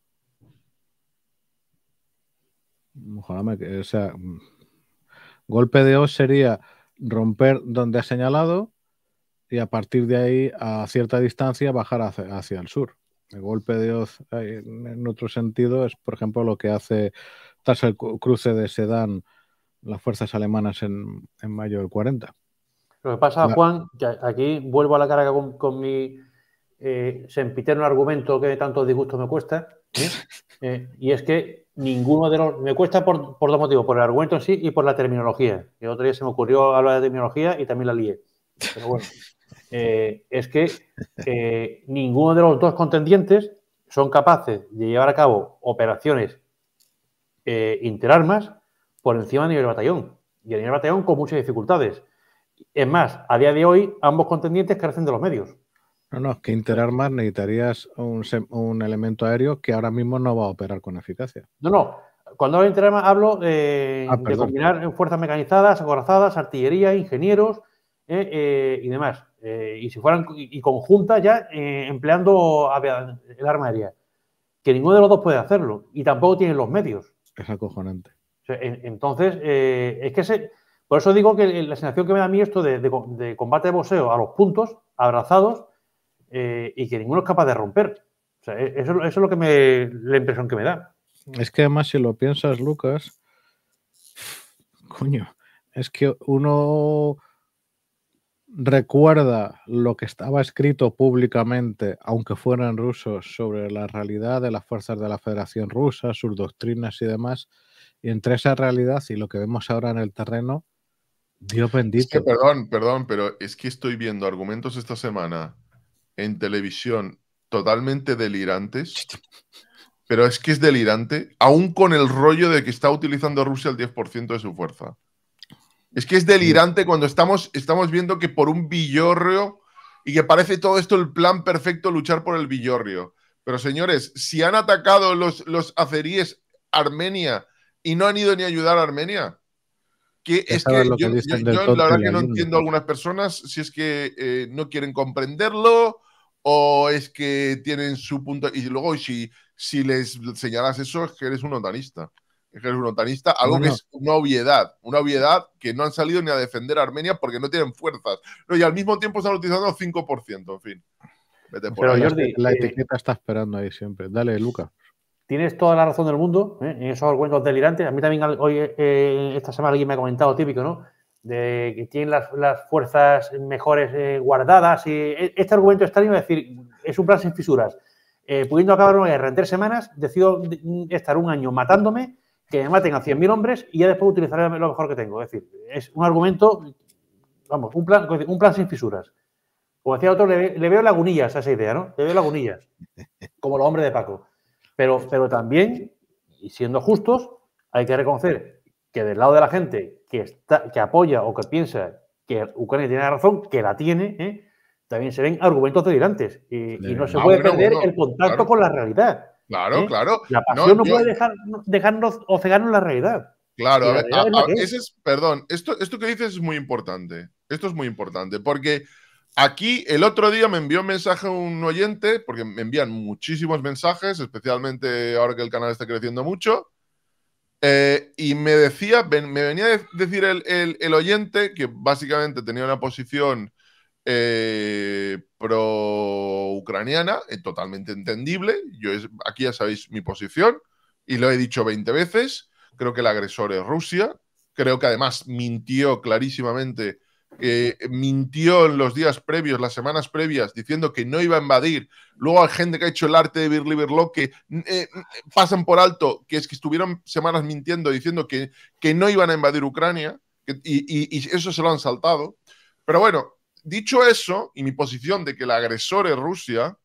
o sea, mm, golpe de hoz sería romper donde ha señalado y a partir de ahí a cierta distancia bajar hacia, el sur. El golpe de hoz en otro sentido es, por ejemplo, lo que hace tras el cruce de Sedan las fuerzas alemanas en, en mayo del 40. Lo que pasa, Juan, que aquí vuelvo a la carga con, mi eh, sempiterno argumento que tanto disgusto me cuesta, ¿eh? Eh, y es que ninguno de los... Me cuesta por, dos motivos, por el argumento en sí y por la terminología. Y otro día se me ocurrió hablar de terminología y también la lié. Pero bueno, es que ninguno de los dos contendientes son capaces de llevar a cabo operaciones interarmas por encima del nivel batallón. Y el nivel batallón con muchas dificultades. Es más, a día de hoy ambos contendientes carecen de los medios. No, no, es que Interarmas necesitarías un, elemento aéreo que ahora mismo no va a operar con eficacia. No, no. Cuando hablo de Interarmas hablo eh, ah, de combinar fuerzas mecanizadas, acorazadas, artillería, ingenieros eh, eh, y demás. y si fueran y, conjuntas ya empleando el arma aérea. Que ninguno de los dos puede hacerlo y tampoco tienen los medios. Es acojonante. Entonces, es que se, por eso digo que la sensación que me da a mí esto de, combate de boxeo a los puntos, abrazados, eh, y que ninguno es capaz de romper. E-, eso, es lo que me, la impresión que me da. Es que además, si lo piensas, Lucas, coño, es que uno recuerda lo que estaba escrito públicamente, aunque fueran rusos, sobre la realidad de las fuerzas de la Federación Rusa, sus doctrinas y demás, y entre esa realidad y lo que vemos ahora en el terreno, Dios bendito. perdón, perdón, pero es que estoy viendo argumentos esta semana en televisión totalmente delirantes. Pero es que es delirante, aún con el rollo de que está utilizando Rusia el 10% de su fuerza. Es que es delirante cuando estamos, estamos viendo que por un villorrio y que parece todo esto el plan perfecto luchar por el villorrio. Pero señores, si han atacado los, los azeríes Armenia y no han ido ni a ayudar a Armenia, es que, yo, la verdad que no entiendo a pues. algunas personas si es que eh, no quieren comprenderlo o es que tienen su punto y luego si, si les señalas eso es que eres un otanista es que eres un otanista algo que es una obviedad una obviedad que no han salido ni a defender a Armenia porque no tienen fuerzas no, y al mismo tiempo están utilizando 5% en fin Pero Jordi, la, etiqueta está esperando ahí siempre dale Luca Tienes toda la razón del mundo ¿eh? en esos argumentos delirantes. A mí también hoy, eh, eh, esta semana alguien me ha comentado típico, ¿no? De que tienen las, fuerzas mejores eh, guardadas. este argumento está bien, decir, es un plan sin fisuras. pudiendo acabar una guerra en tres semanas, decido mm, estar un año matándome, que me maten a 100.000 hombres y ya después utilizaré lo mejor que tengo. Es decir, es un argumento, vamos, un plan, un plan sin fisuras. Como decía otro, le, le, veo lagunillas a esa idea, ¿no? Le veo lagunillas, como los hombres de Paco. Pero, pero también, y siendo justos, hay que reconocer que del lado de la gente que, está, que apoya o que piensa que Ucrania tiene razón, que la tiene, ¿eh? también se ven argumentos delirantes y, no se puede perder el contacto con la realidad. Claro, ¿eh? claro. La pasión no, puede dejar, dejarnos o cegarnos la realidad. Claro, perdón, esto, esto que dices es muy importante. Esto es muy importante porque Aquí el otro día me envió un mensaje un oyente, porque me envían muchísimos mensajes, especialmente ahora que el canal está creciendo mucho, eh, y me decía, me venía a decir el, oyente que básicamente tenía una posición eh, pro-ucraniana, eh, totalmente entendible, yo es, aquí ya sabéis mi posición, y lo he dicho 20 veces, creo que el agresor es Rusia, creo que además mintió clarísimamente que eh, mintió en los días previos, las semanas previas, diciendo que no iba a invadir. Luego hay gente que ha hecho el arte de Birli Berlo que eh, pasan por alto, que es que estuvieron semanas mintiendo, diciendo que, que no iban a invadir Ucrania, y, eso se lo han saltado. Pero bueno, dicho eso, y mi posición de que el agresor es Rusia,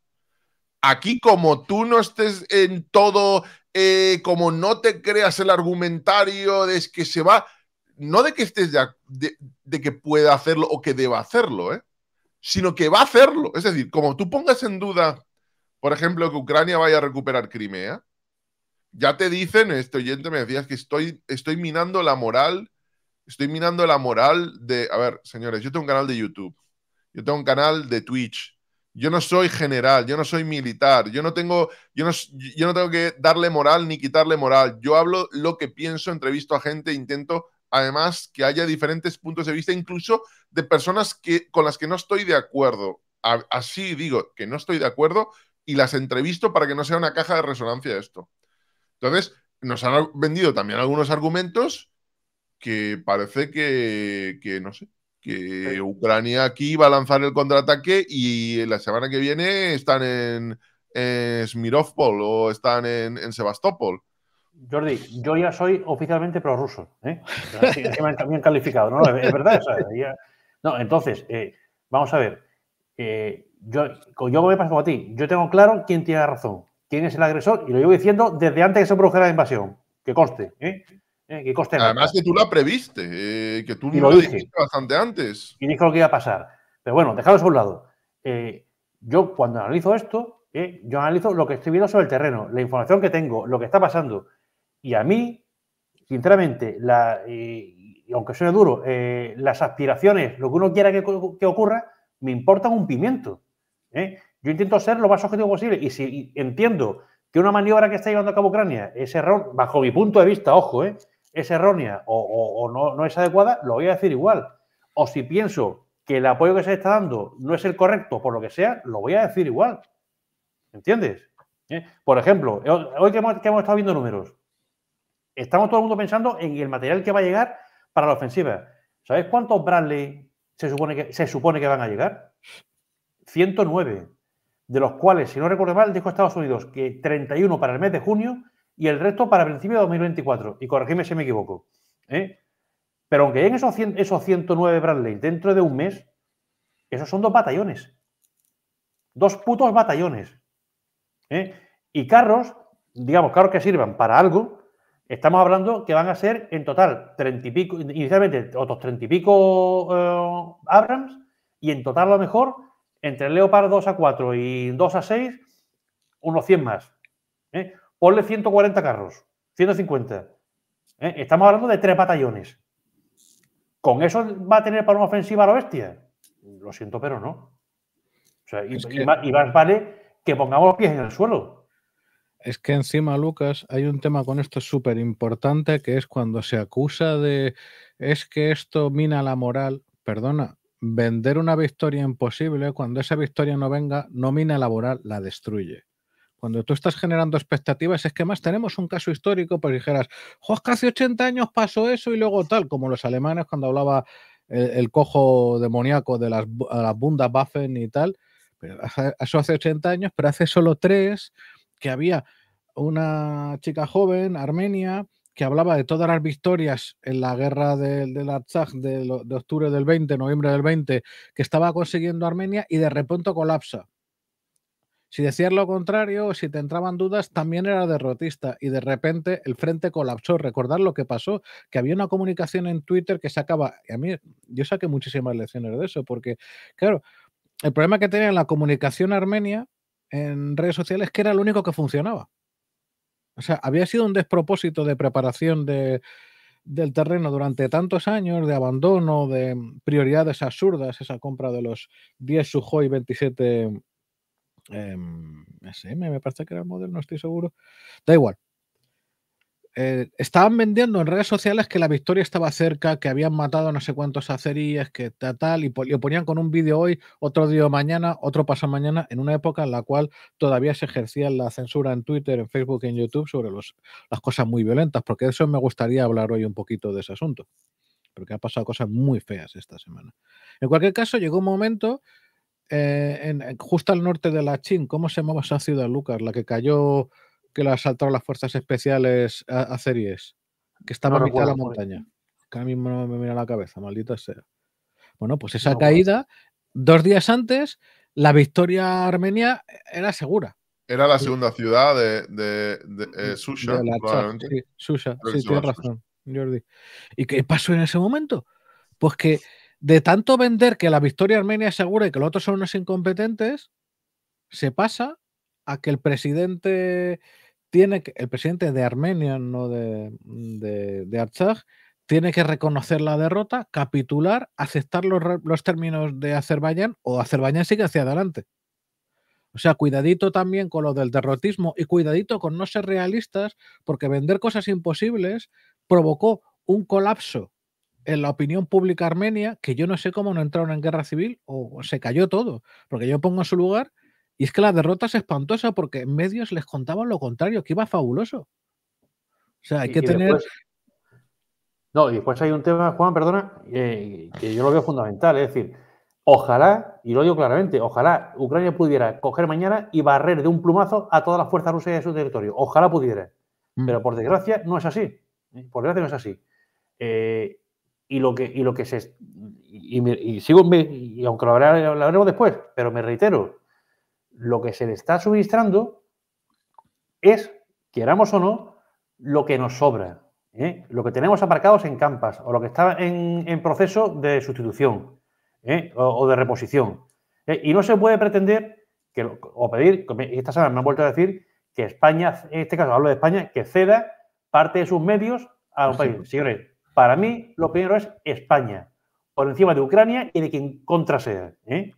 aquí como tú no estés en todo, eh, como no te creas el argumentario de que se va, no de que estés de, de, que pueda hacerlo o que deba hacerlo, ¿eh? sino que va a hacerlo. Es decir, como tú pongas en duda, por ejemplo, que Ucrania vaya a recuperar Crimea, ya te dicen, este oyente me decías que estoy, estoy minando la moral, estoy minando la moral de, a ver, señores, yo tengo un canal de YouTube, yo tengo un canal de Twitch, yo no soy general, yo no soy militar, yo no tengo, yo no, yo no tengo que darle moral ni quitarle moral, yo hablo lo que pienso, entrevisto a gente, intento además que haya diferentes puntos de vista, incluso de personas que, con las que no estoy de acuerdo. así digo que no estoy de acuerdo y las entrevisto para que no sea una caja de resonancia esto. Entonces, nos han vendido también algunos argumentos que parece que, que no sé, que Ucrania aquí va a lanzar el contraataque y la semana que viene están en, en o están en Sebastopol. Jordi, yo ya soy oficialmente prorruso. ¿eh? me, han, calificado. No, es, verdad. no, entonces, eh, vamos a ver. Eh, yo, yo me paso con a ti. Yo tengo claro quién tiene la razón, quién es el agresor, y lo llevo diciendo desde antes que se produjera la invasión. Que conste. ¿eh? eh que coste Además, que tú la previste, que tú lo, dijiste bastante antes. Y dijo lo que iba a pasar. Pero bueno, dejadlo a un lado. yo, cuando analizo esto, yo analizo lo que estoy viendo sobre el terreno, la información que tengo, lo que está pasando. Y a mí, sinceramente, eh, aunque suene duro, eh, las aspiraciones, lo que uno quiera que, ocurra, me importan un pimiento. ¿eh? Yo intento ser lo más objetivo posible y si entiendo que una maniobra que está llevando a cabo Ucrania es error, bajo mi punto de vista, ojo, es errónea o, no, es adecuada, lo voy a decir igual. O si pienso que el apoyo que se está dando no es el correcto, por lo que sea, lo voy a decir igual. ¿Entiendes? Por ejemplo, hoy que hemos, estado viendo números, estamos todo el mundo pensando en el material que va a llegar para la ofensiva. ¿Sabéis cuántos Bradley se supone que, se supone que van a llegar? 109, de los cuales, si no recuerdo mal, dijo Estados Unidos que 31 para el mes de junio y el resto para principio de 2024. Y corregidme si me equivoco. ¿eh? Pero aunque lleguen esos, esos 109 Bradley dentro de un mes, esos son dos batallones. Dos putos batallones. ¿eh? Y carros, digamos, carros que sirvan para algo, Estamos hablando que van a ser en total 30 y pico, inicialmente otros 30 y pico eh, Abrams, y en total a lo mejor entre Leopard 2 a 4 y 2 a 6, unos 100 más. ¿eh? Ponle 140 carros, 150. ¿eh? Estamos hablando de tres batallones. ¿Con eso va a tener para una ofensiva a la bestia? Lo siento, pero no. y, y, más, vale que pongamos los pies en el suelo es que encima, Lucas, hay un tema con esto súper importante que es cuando se acusa de es que esto mina la moral. Perdona, vender una victoria imposible, cuando esa victoria no venga, no mina la moral, la destruye. Cuando tú estás generando expectativas, es que más tenemos un caso histórico, pues dijeras, jo, que hace 80 años pasó eso y luego tal, como los alemanes cuando hablaba el, cojo demoníaco de las, bundas Waffen y tal. eso hace 80 años, pero hace solo tres que había una chica joven, armenia, que hablaba de todas las victorias en la guerra del de Artsakh de, octubre del 20, noviembre del 20, que estaba consiguiendo Armenia y de repente colapsa. Si decías lo contrario, si te entraban dudas, también era derrotista y de repente el frente colapsó. Recordad lo que pasó, que había una comunicación en Twitter que sacaba, y a mí yo saqué muchísimas lecciones de eso, porque claro, el problema que tenía la comunicación armenia en redes sociales que era lo único que funcionaba. O sea, había sido un despropósito de preparación de, del terreno durante tantos años, de abandono, de mm, prioridades absurdas, esa compra de los 10 Suhoi 27 SM, me parece que era el modelo, no estoy seguro. Da igual. Eh, estaban vendiendo en redes sociales que la victoria estaba cerca, que habían matado no sé cuántos aceríes, que tal, tal, y lo ponían con un vídeo hoy, otro día mañana, otro paso mañana, en una época en la cual todavía se ejercía la censura en Twitter, en Facebook y en YouTube sobre las cosas muy violentas, porque eso me gustaría hablar hoy un poquito de ese asunto, porque ha pasado cosas muy feas esta semana. En cualquier caso, llegó un momento... Eh, en, justo al norte de la Chin, ¿cómo se llamaba esa ciudad, Lucas? La que cayó que le asaltaron las fuerzas especiales a, series que estaba en a mitad de la montaña. Que mismo no me mira la cabeza, maldita sea. Bueno, pues esa caída, dos días antes, la victoria armenia era segura. Era la segunda ciudad de, de, eh, Susha, sí, Susha, sí, tienes razón, Jordi. ¿Y qué pasó en ese momento? Pues que de tanto vender que la victoria armenia es segura y que los otros son unos incompetentes, se pasa a que el presidente el presidente de Armenia, no de, mm, de, tiene que reconocer la derrota, capitular, aceptar los, los, términos de Azerbaiyán o Azerbaiyán sigue hacia adelante. O sea, cuidadito también con lo del derrotismo y cuidadito con no ser realistas, porque vender cosas imposibles provocó un colapso en la opinión pública armenia que yo no sé cómo no entraron en guerra civil o se cayó todo, porque yo pongo en su lugar y es que la derrota es espantosa porque en medios les contaban lo contrario, que iba fabuloso. O sea, hay que tener... No, y después hay un tema, Juan, perdona, eh, que yo lo veo fundamental. Es decir, ojalá, y lo digo claramente, ojalá Ucrania pudiera coger mañana y barrer de un plumazo a todas las fuerzas rusas de su territorio. Ojalá pudiera. Mm. Pero por desgracia no es así. ¿eh? Por desgracia no es así. Eh, y lo que y lo que se y, sigo y aunque lo, hablaremos después pero me reitero lo que se le está suministrando es, queramos o no, lo que nos sobra, ¿eh? lo que tenemos aparcados en campas o lo que está en, proceso de sustitución ¿eh? o, de reposición. ¿eh? Y no se puede pretender que, o pedir, esta semana me han vuelto a decir, que España, en este caso hablo de España, que ceda parte de sus medios a los Señores, para mí lo primero es España, por encima de Ucrania y de quien contra sea. ¿eh?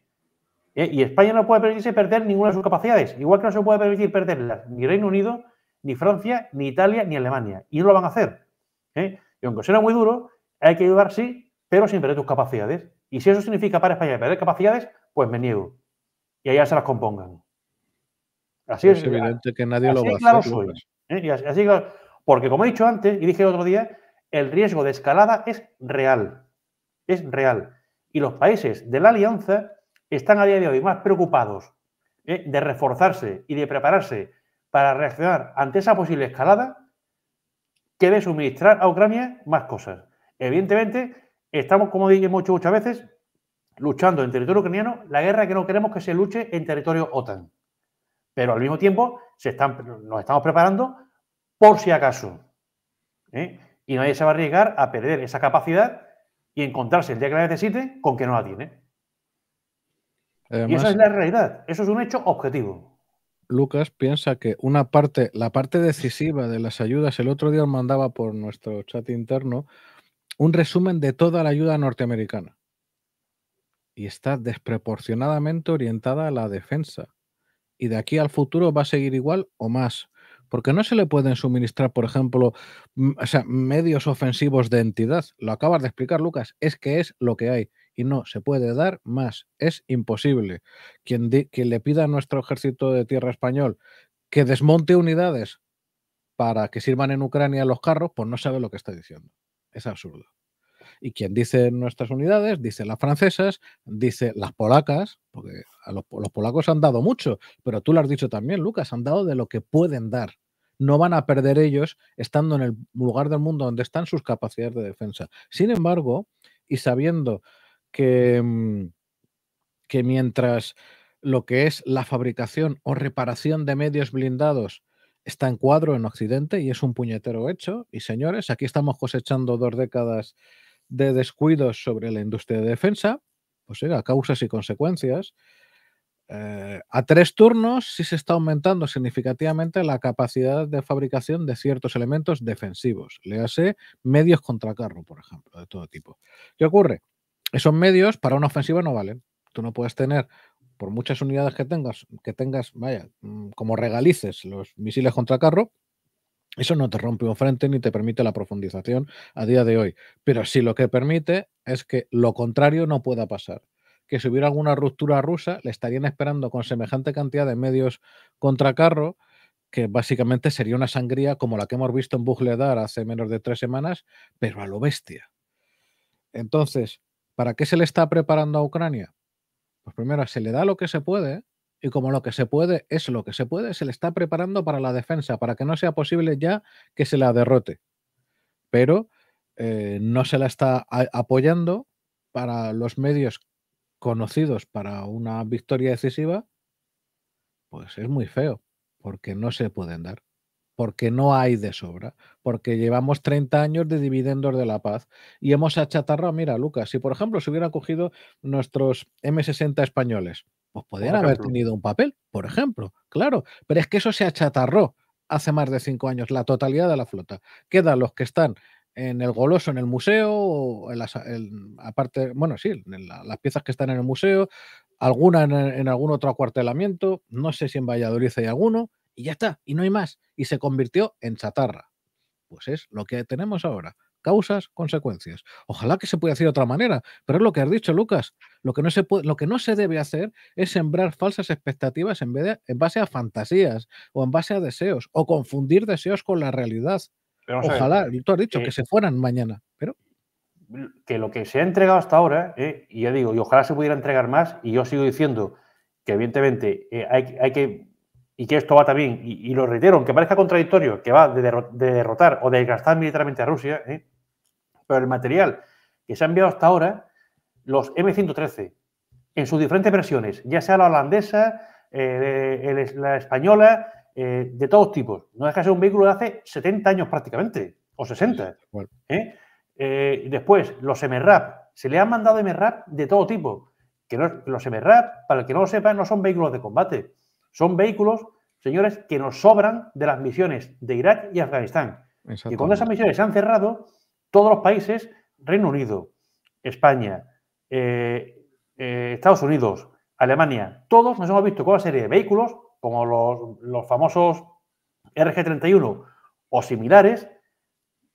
¿eh? Y España no puede permitirse perder ninguna de sus capacidades, igual que no se puede permitir perderlas ni Reino Unido, ni Francia, ni Italia, ni Alemania. Y no lo van a hacer. ¿eh? Y aunque sea muy duro, hay que ayudar, sí, pero sin perder tus capacidades. Y si eso significa para España perder capacidades, pues me niego. Y allá se las compongan. Así es. es evidente que nadie lo va a hacer. ¿eh? y así, porque como he dicho antes y dije el otro día, el riesgo de escalada es real. Es real. Y los países de la alianza están a día de hoy más preocupados ¿eh? de reforzarse y de prepararse para reaccionar ante esa posible escalada que de suministrar a Ucrania más cosas. Evidentemente, estamos, como dije mucho muchas veces, luchando en territorio ucraniano la guerra que no queremos que se luche en territorio OTAN. Pero al mismo tiempo nos estamos preparando por si acaso. ¿eh? Y nadie se va a arriesgar a perder esa capacidad y encontrarse el día que la necesite con que no la tiene y esa es la realidad, eso es un hecho objetivo. Lucas piensa que una parte, la parte decisiva de las ayudas, el otro día mandaba por nuestro chat interno un resumen de toda la ayuda norteamericana. Y está desproporcionadamente orientada a la defensa. Y de aquí al futuro va a seguir igual o más. Porque no se le pueden suministrar, por ejemplo, medios ofensivos de entidad. Lo acabas de explicar, Lucas. Es que es lo que hay y no se puede dar más. Es imposible. Quien, le pida a nuestro ejército de tierra español que desmonte unidades para que sirvan en Ucrania los carros, pues no sabe lo que está diciendo. Es absurdo. Y quien dice nuestras unidades, dice las francesas, dice las polacas, porque a los, los, polacos han dado mucho, pero tú lo has dicho también, Lucas, han dado de lo que pueden dar. No van a perder ellos estando en el lugar del mundo donde están sus capacidades de defensa. Sin embargo, y sabiendo que, mm, que mientras lo que es la fabricación o reparación de medios blindados está en cuadro en Occidente y es un puñetero hecho. Y señores, aquí estamos cosechando dos décadas de descuidos sobre la industria de defensa, pues sea, causas y consecuencias. Eh, a tres turnos sí se está aumentando significativamente la capacidad de fabricación de ciertos elementos defensivos, le hace medios contra carro, por ejemplo, de todo tipo. ¿Qué ocurre? esos medios para una ofensiva no valen. Tú no puedes tener, por muchas unidades que tengas, que tengas, vaya, mm, como regalices los misiles contra carro, eso no te rompe un frente ni te permite la profundización a día de hoy. Pero sí lo que permite es que lo contrario no pueda pasar. Que si hubiera alguna ruptura rusa, le estarían esperando con semejante cantidad de medios contra carro, que básicamente sería una sangría como la que hemos visto en Bugledar hace menos de tres semanas, pero a lo bestia. Entonces, ¿Para qué se le está preparando a Ucrania? Pues primero, se le da lo que se puede y como lo que se puede es lo que se puede, se le está preparando para la defensa, para que no sea posible ya que se la derrote. Pero eh, no se la está apoyando para los medios conocidos para una victoria decisiva, pues es muy feo, porque no se pueden dar porque no hay de sobra, porque llevamos 30 años de dividendos de la paz y hemos achatarrado, mira Lucas, si por ejemplo se hubieran cogido nuestros M60 españoles, pues podrían haber tenido un papel, por ejemplo, claro, pero es que eso se achatarró hace más de cinco años, la totalidad de la flota. Quedan los que están en el goloso, en el museo, o en aparte, bueno, sí, en las piezas que están en el museo, alguna en, en, algún otro acuartelamiento, no sé si en Valladolid hay alguno, y ya está, y no hay más, y se convirtió en chatarra. Pues es lo que tenemos ahora. Causas, consecuencias. Ojalá que se pueda hacer de otra manera, pero es lo que has dicho, Lucas. Lo que no se, lo que no se debe hacer es sembrar falsas expectativas en, base a fantasías o en base a deseos o confundir deseos con la realidad. Ojalá, tú has dicho eh, que se fueran mañana, pero que lo que se ha entregado hasta ahora, eh, y ya digo, y ojalá se pudiera entregar más, y yo sigo diciendo que evidentemente eh, hay, hay, que y que esto va también, y, lo reitero, aunque parezca contradictorio, que va de, derrotar o de desgastar militarmente a Rusia, ¿eh? pero el material que se ha enviado hasta ahora, los M113, en sus diferentes versiones, ya sea la holandesa, eh, la española, eh, de todos tipos, no deja de ser un vehículo de hace 70 años prácticamente, o 60. después, los MRAP, se le han mandado MRAP de todo tipo, que no, los MRAP, para el que no lo sepa, no son vehículos de combate son vehículos, señores, que nos sobran de las misiones de Irak y Afganistán. Y cuando esas misiones se han cerrado, todos los países, Reino Unido, España, eh, eh, Estados Unidos, Alemania, todos nos hemos visto con una serie de vehículos, como los, famosos RG-31 o similares,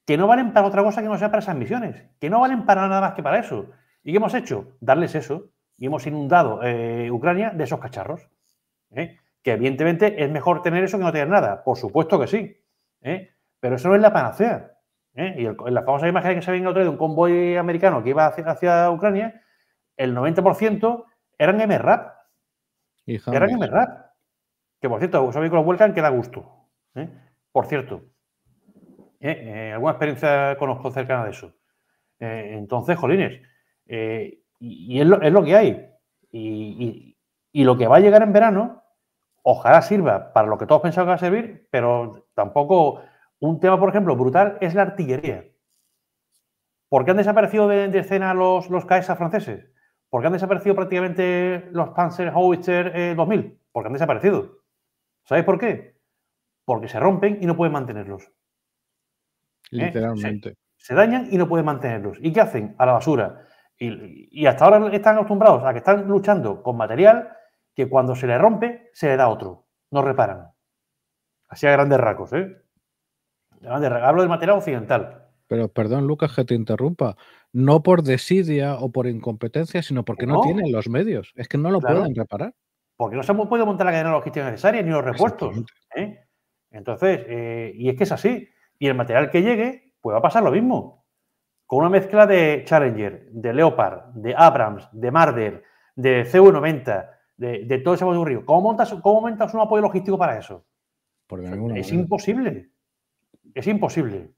que no valen para otra cosa que no sea para esas misiones, que no valen para nada más que para eso. ¿Y qué hemos hecho? Darles eso y hemos inundado eh, Ucrania de esos cacharros. Que evidentemente es mejor tener eso que no tener nada. Por supuesto que sí. ¿eh? Pero eso no es la panacea. ¿eh? Y en la famosa imagen que se venga otro de un convoy americano que iba hacia, Ucrania, el 90% eran MRAP. Eran MRAP. Que por cierto, esos vehículos vuelcan que da gusto. ¿eh? Por cierto. alguna experiencia conozco cercana de eso. entonces, jolines. y, es, lo, que hay. y lo que va a llegar en verano ojalá sirva para lo que todos pensamos que va a servir, pero tampoco un tema, por ejemplo, brutal es la artillería. ¿Por qué han desaparecido de, escena los, los franceses? ¿Por qué han desaparecido prácticamente los Panzer Howitzer 2000? Eh, Porque han desaparecido. ¿Sabéis por qué? Porque se rompen y no pueden mantenerlos. ¿Eh? Literalmente. Se, dañan y no pueden mantenerlos. ¿Y qué hacen? A la basura. y hasta ahora están acostumbrados a que están luchando con material que cuando se le rompe, se le da otro. No reparan. Así a grandes rasgos, ¿eh? Hablo del material occidental. Pero perdón, Lucas, que te interrumpa. No por desidia o por incompetencia, sino porque no, tienen los medios. Es que no lo pueden reparar. Porque no se puede podido montar la cadena logística necesaria ni los repuestos. ¿eh? Entonces, eh, y es que es así. Y el material que llegue, pues va a pasar lo mismo. Con una mezcla de Challenger, de Leopard, de Abrams, de Marder, de CU-90, de, todo ese un río. ¿Cómo montas, un apoyo logístico para eso? es imposible. Es imposible.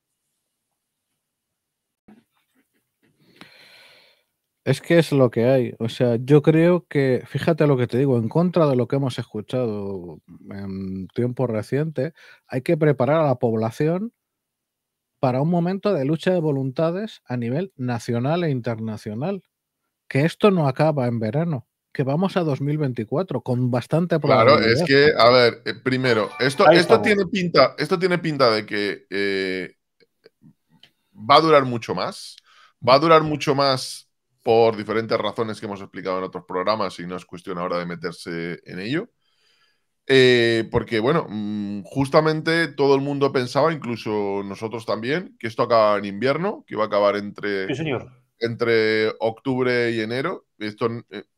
Es que es lo que hay. O sea, yo creo que, fíjate lo que te digo, en contra de lo que hemos escuchado en tiempo reciente, hay que preparar a la población para un momento de lucha de voluntades a nivel nacional e internacional. Que esto no acaba en verano que vamos a 2024 con bastante probabilidad. Claro, es que, a ver, eh, primero, esto, esto, tiene pinta, esto tiene pinta de que eh, va a durar mucho más. Va a durar mucho más por diferentes razones que hemos explicado en otros programas y no es cuestión ahora de meterse en ello. Eh, porque, bueno, mm, justamente todo el mundo pensaba, incluso nosotros también, que esto acaba en invierno, que iba a acabar entre, entre octubre y enero. Esto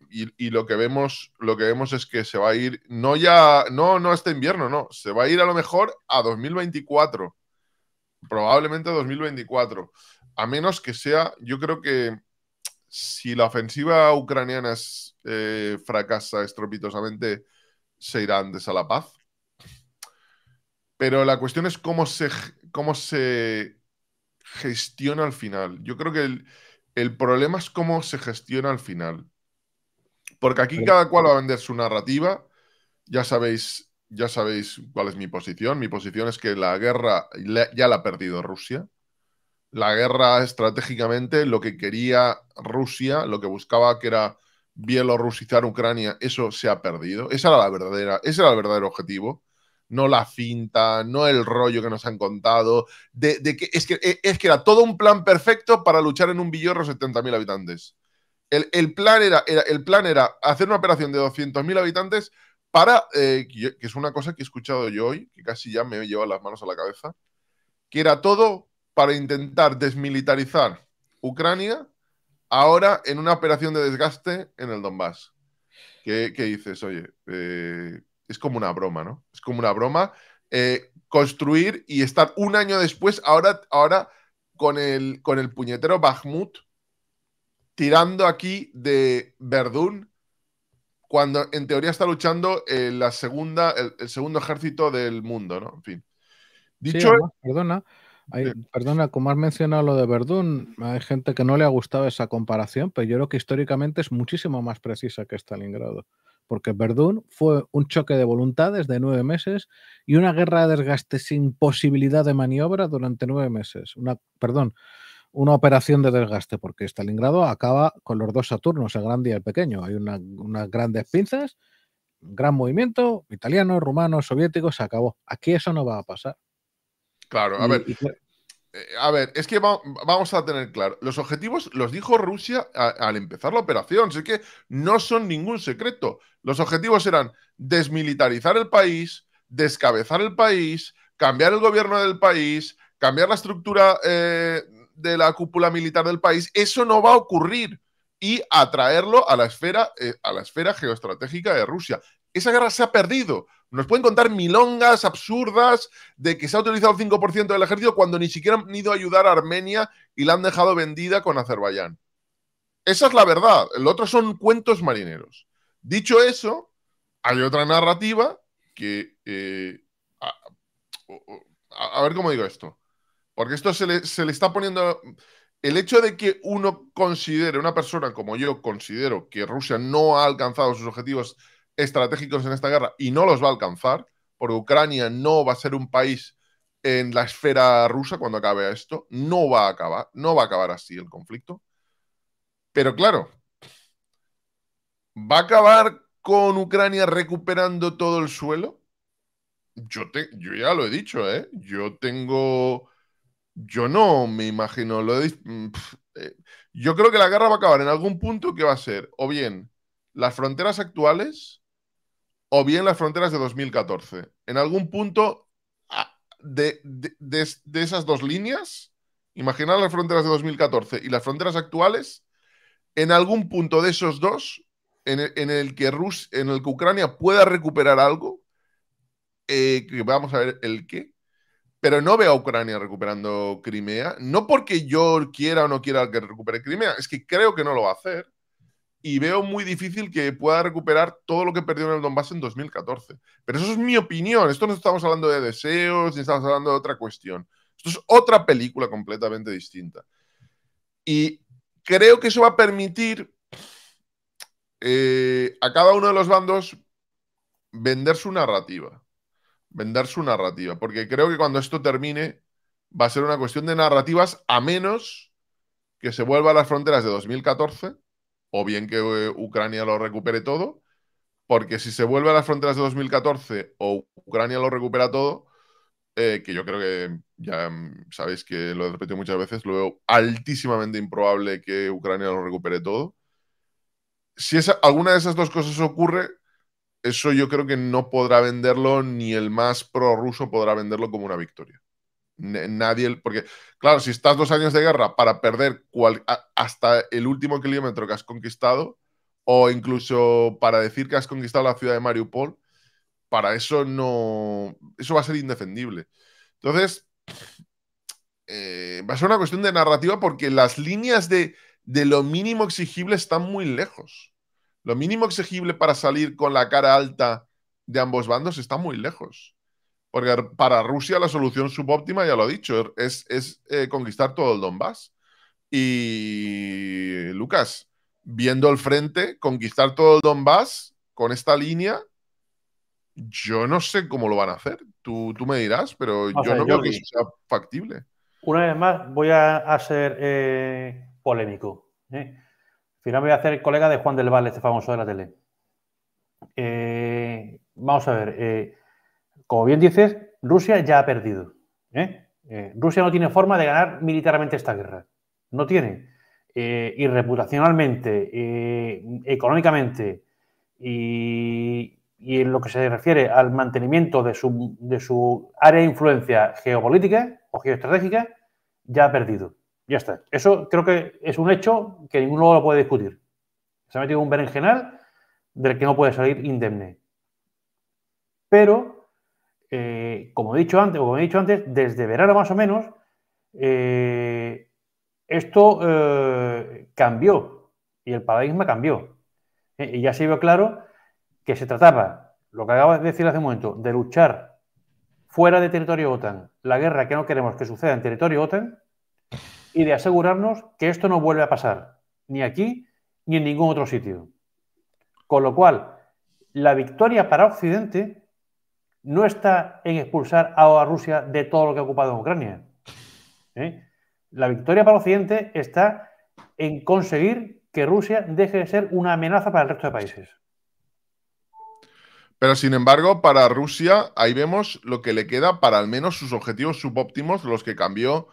y, lo que vemos lo que vemos es que se va a ir no ya no no este invierno no se va a ir a lo mejor a 2024 probablemente a 2024 a menos que sea yo creo que si la ofensiva ucraniana eh, fracasa estropitosamente se irán de a la paz pero la cuestión es cómo se cómo se gestiona al final yo creo que el, el problema es cómo se gestiona al final porque aquí cada cual va a vender su narrativa. Ya sabéis, ya sabéis cuál es mi posición. Mi posición es que la guerra ya la ha perdido Rusia. La guerra estratégicamente, lo que quería Rusia, lo que buscaba que era bielorrusizar Ucrania, eso se ha perdido. Esa era la verdadera, ese era el verdadero objetivo. No la finta, no el rollo que nos han contado. De, que, e, es, que, era todo un plan perfecto para luchar en un billorro 70.000 habitantes. El, plan era, el plan era hacer una operación de 200.000 habitantes para, eh, que es una cosa que he escuchado yo hoy, que casi ya me llevado las manos a la cabeza, que era todo para intentar desmilitarizar Ucrania ahora en una operación de desgaste en el Donbass. ¿Qué, dices? Oye, eh, es como una broma, ¿no? Es como una broma eh, construir y estar un año después, ahora, ahora con, el, con el puñetero Bakhmut tirando aquí de Verdún cuando en teoría está luchando eh, la segunda, el, segundo ejército del mundo, ¿no? En fin. Dicho perdona, perdona, como has mencionado lo de Verdún, hay gente que no le ha gustado esa comparación, pero yo creo que históricamente es muchísimo más precisa que Stalingrado, porque Verdún fue un choque de voluntades de nueve meses y una guerra de desgaste sin posibilidad de maniobra durante nueve meses. Una, perdón, una operación de desgaste, porque Stalingrado acaba con los dos Saturnos, el grande y el pequeño. Hay unas grandes pinzas, un gran movimiento, italiano rumano soviético se acabó. Aquí eso no va a pasar. Claro, a ver. Eh, a ver, es que vamos a tener claro, los objetivos los dijo Rusia al empezar la operación, así que no son ningún secreto. Los objetivos eran desmilitarizar el país, descabezar el país, cambiar el gobierno del país, cambiar la estructura eh, de la cúpula militar del país, eso no va a ocurrir y atraerlo a la esfera, eh, a la esfera geoestratégica de Rusia. Esa guerra se ha perdido. Nos pueden contar milongas absurdas de que se ha utilizado el 5% del ejército cuando ni siquiera han ido a ayudar a Armenia y la han dejado vendida con Azerbaiyán. Esa es la verdad. El otro son cuentos marineros. Dicho eso, hay otra narrativa que... Eh, a ver cómo digo esto. Porque esto se le, está poniendo... El hecho de que uno considere, una persona como yo considero que Rusia no ha alcanzado sus objetivos estratégicos en esta guerra y no los va a alcanzar, porque Ucrania no va a ser un país en la esfera rusa cuando acabe esto, no va a acabar, no va a acabar así el conflicto. Pero claro, ¿va a acabar con Ucrania recuperando todo el suelo? Yo, te, yo ya lo he dicho, ¿eh? Yo tengo yo no me imagino. Lo mm, eh, yo creo que la guerra va a acabar en algún punto que va a ser o bien las fronteras actuales o bien las fronteras de 2014. En algún punto ah, de, esas dos líneas, imaginar las fronteras de 2014 y las fronteras actuales, en algún punto de esos dos, en e-, el, que, Rus, en el que Ucrania pueda recuperar algo, eh, vamos a ver el qué, pero no veo a Ucrania recuperando Crimea, no porque yo quiera o no quiera que recupere Crimea, es que creo que no lo va a hacer y veo muy difícil que pueda recuperar todo lo que perdió en el Donbass en 2014. Pero eso es mi opinión, esto no estamos hablando de deseos, ni estamos hablando de otra cuestión. Esto es otra película completamente distinta. Y creo que eso va a permitir eh, a cada uno de los bandos vender su narrativa vender su narrativa, porque creo que cuando esto termine va a ser una cuestión de narrativas a menos que se vuelva a las fronteras de 2014 o bien que eh, Ucrania lo recupere todo, porque si se vuelve a las fronteras de 2014 o Ucrania lo recupera todo, eh, que yo creo que ya mm, sabéis que lo he repetido muchas veces, lo veo altísimamente improbable que Ucrania lo recupere todo. Si esa, alguna de esas dos cosas ocurre, eso yo creo que no podrá venderlo ni el más prorruso podrá venderlo como una victoria. Nadie, porque claro, si estás dos años de guerra para perder hasta el último kilómetro que has conquistado, o incluso para decir que has conquistado la ciudad de Mariupol, para eso no. Eso va a ser indefendible. Entonces, eh, va a ser una cuestión de narrativa porque las líneas de, de lo mínimo exigible están muy lejos. Lo mínimo exigible para salir con la cara alta de ambos bandos está muy lejos. Porque para Rusia la solución subóptima, ya lo he dicho, es, eh, conquistar todo el Donbass. Y Lucas, viendo el frente, conquistar todo el Donbass con esta línea, yo no sé cómo lo van a hacer. Tú, tú me dirás, pero yo no creo que sea factible. Una vez más, voy a, ser eh, polémico. ¿eh? ahora me voy a hacer el colega de Juan del Valle, este famoso de la tele. Eh, vamos a ver, eh, como bien dices, Rusia ya ha perdido. ¿eh? Rusia no tiene forma de ganar militarmente esta guerra. No tiene. y reputacionalmente, económicamente y, en lo que se refiere al mantenimiento de su área de influencia geopolítica o geoestratégica, ya ha perdido. Ya está. Eso creo que es un hecho que ninguno lo puede discutir. Se ha metido un berenjenal del que no puede salir indemne. Pero, eh, como he dicho antes, como he dicho antes, desde verano más o menos, eh, esto eh, cambió y el paradigma cambió. y ya se vio claro que se trataba, lo que acabas de decir hace un momento, de luchar fuera de territorio OTAN la guerra que no queremos que suceda en territorio OTAN y de asegurarnos que esto no vuelve a pasar, ni aquí ni en ningún otro sitio. Con lo cual, la victoria para Occidente no está en expulsar a Rusia de todo lo que ha ocupado en Ucrania. ¿eh? La victoria para Occidente está en conseguir que Rusia deje de ser una amenaza para el resto de países. Pero sin embargo, para Rusia, ahí vemos lo que le queda para al menos sus objetivos subóptimos, los que cambió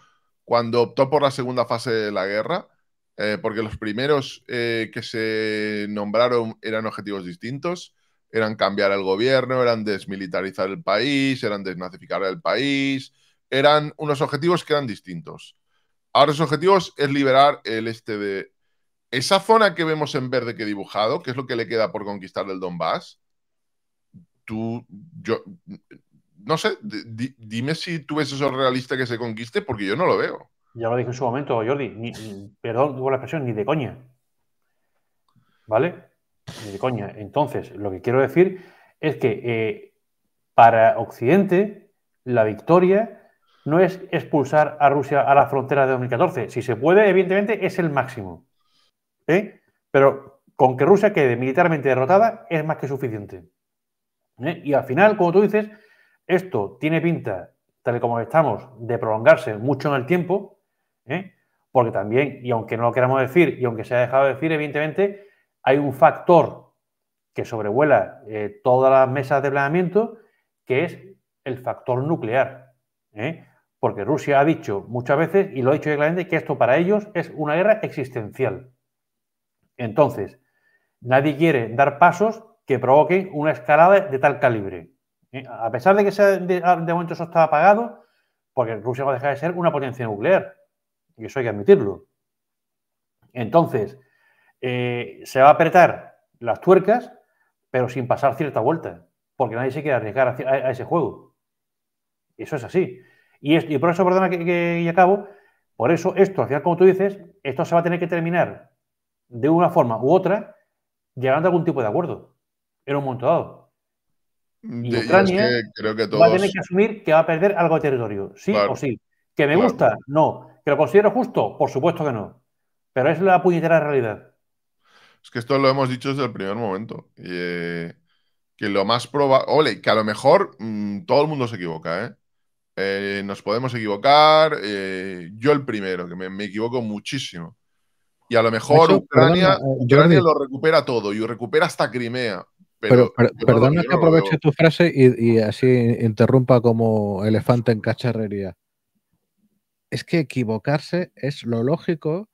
cuando optó por la segunda fase de la guerra, eh, porque los primeros eh, que se nombraron eran objetivos distintos, eran cambiar el gobierno, eran desmilitarizar el país, eran desnazificar el país, eran unos objetivos que eran distintos. Ahora los objetivos es liberar el este de... Esa zona que vemos en verde que he dibujado, que es lo que le queda por conquistar el Donbass, tú, yo, no sé, dime si tú ves eso realista que se conquiste, porque yo no lo veo. Ya lo dije en su momento, Jordi, perdón tuvo la expresión, ni de coña. ¿Vale? Ni de coña. Entonces, lo que quiero decir es que eh, para Occidente la victoria no es expulsar a Rusia a la frontera de 2014. Si se puede, evidentemente es el máximo. ¿Eh? Pero con que Rusia quede militarmente derrotada es más que suficiente. ¿Eh? Y al final, como tú dices, esto tiene pinta, tal y como estamos, de prolongarse mucho en el tiempo, ¿eh? porque también, y aunque no lo queramos decir, y aunque se ha dejado de decir, evidentemente, hay un factor que sobrevuela eh, todas las mesas de planeamiento, que es el factor nuclear. ¿eh? Porque Rusia ha dicho muchas veces, y lo ha dicho claramente, que esto para ellos es una guerra existencial. Entonces, nadie quiere dar pasos que provoquen una escalada de tal calibre. Eh, a pesar de que ah, de, momento eso está apagado, porque Rusia va a dejar de ser una potencia nuclear. Y eso hay que admitirlo. Entonces, eh, se va a apretar las tuercas, pero sin pasar cierta vuelta, porque nadie se quiere arriesgar a, ese juego. Eso es así. Y, por eso, perdona que, que acabo, por eso esto, al final, como tú dices, esto se va a tener que terminar de una forma u otra, llegando a algún tipo de acuerdo en un momento dado de, Ucrania va a tener que asumir que va a perder algo de territorio, sí o sí. ¿Que me gusta? No. ¿Que lo considero justo? Por supuesto que no. Pero es la puñetera realidad. Es que esto lo hemos dicho desde el primer momento. Eh, que lo más probable. que a lo mejor mm, todo el mundo se equivoca, ¿eh? eh nos podemos equivocar. Eh, yo el primero, que me, equivoco muchísimo. Y a lo mejor Ucrania, Ucrania lo recupera todo y recupera hasta Crimea. Pero, perdona que aproveche tu frase y, así interrumpa como elefante en cacharrería. Es que equivocarse es lo lógico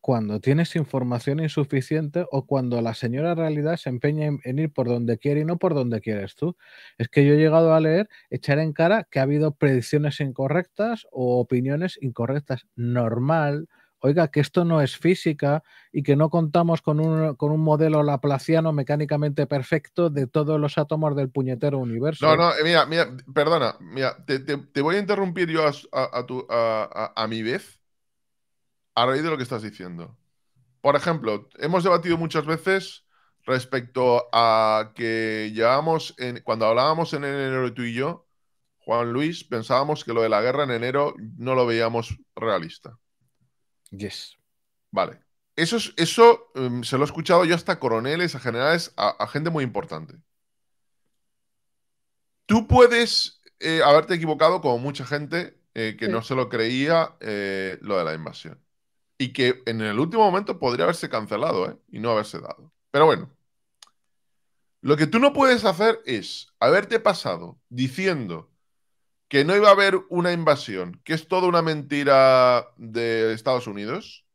cuando tienes información insuficiente o cuando la señora realidad se empeña en, en ir por donde quiere y no por donde quieres tú. Es que yo he llegado a leer, echar en cara que ha habido predicciones incorrectas o opiniones incorrectas. Normal, oiga, que esto no es física y que no contamos con un, modelo laplaciano mecánicamente perfecto de todos los átomos del puñetero universo. No, no, eh, mira, mira, perdona, mira, te, voy a interrumpir yo a, mi vez a raíz de lo que estás diciendo. Por ejemplo, hemos debatido muchas veces respecto a que llevamos en, cuando hablábamos en enero tú y yo, Juan Luis, pensábamos que lo de la guerra en enero no lo veíamos realista. Yes. Vale. Eso, es, eso em, se lo he escuchado yo hasta coroneles, a generales, a, gente muy importante. Tú puedes eh, haberte equivocado como mucha gente eh, que no se lo creía eh, lo de la invasión. Y que en el último momento podría haberse cancelado y no haberse dado. Pero bueno, lo que tú no puedes hacer es haberte pasado diciendo que no iba a haber una invasión, que es toda una mentira de Estados Unidos.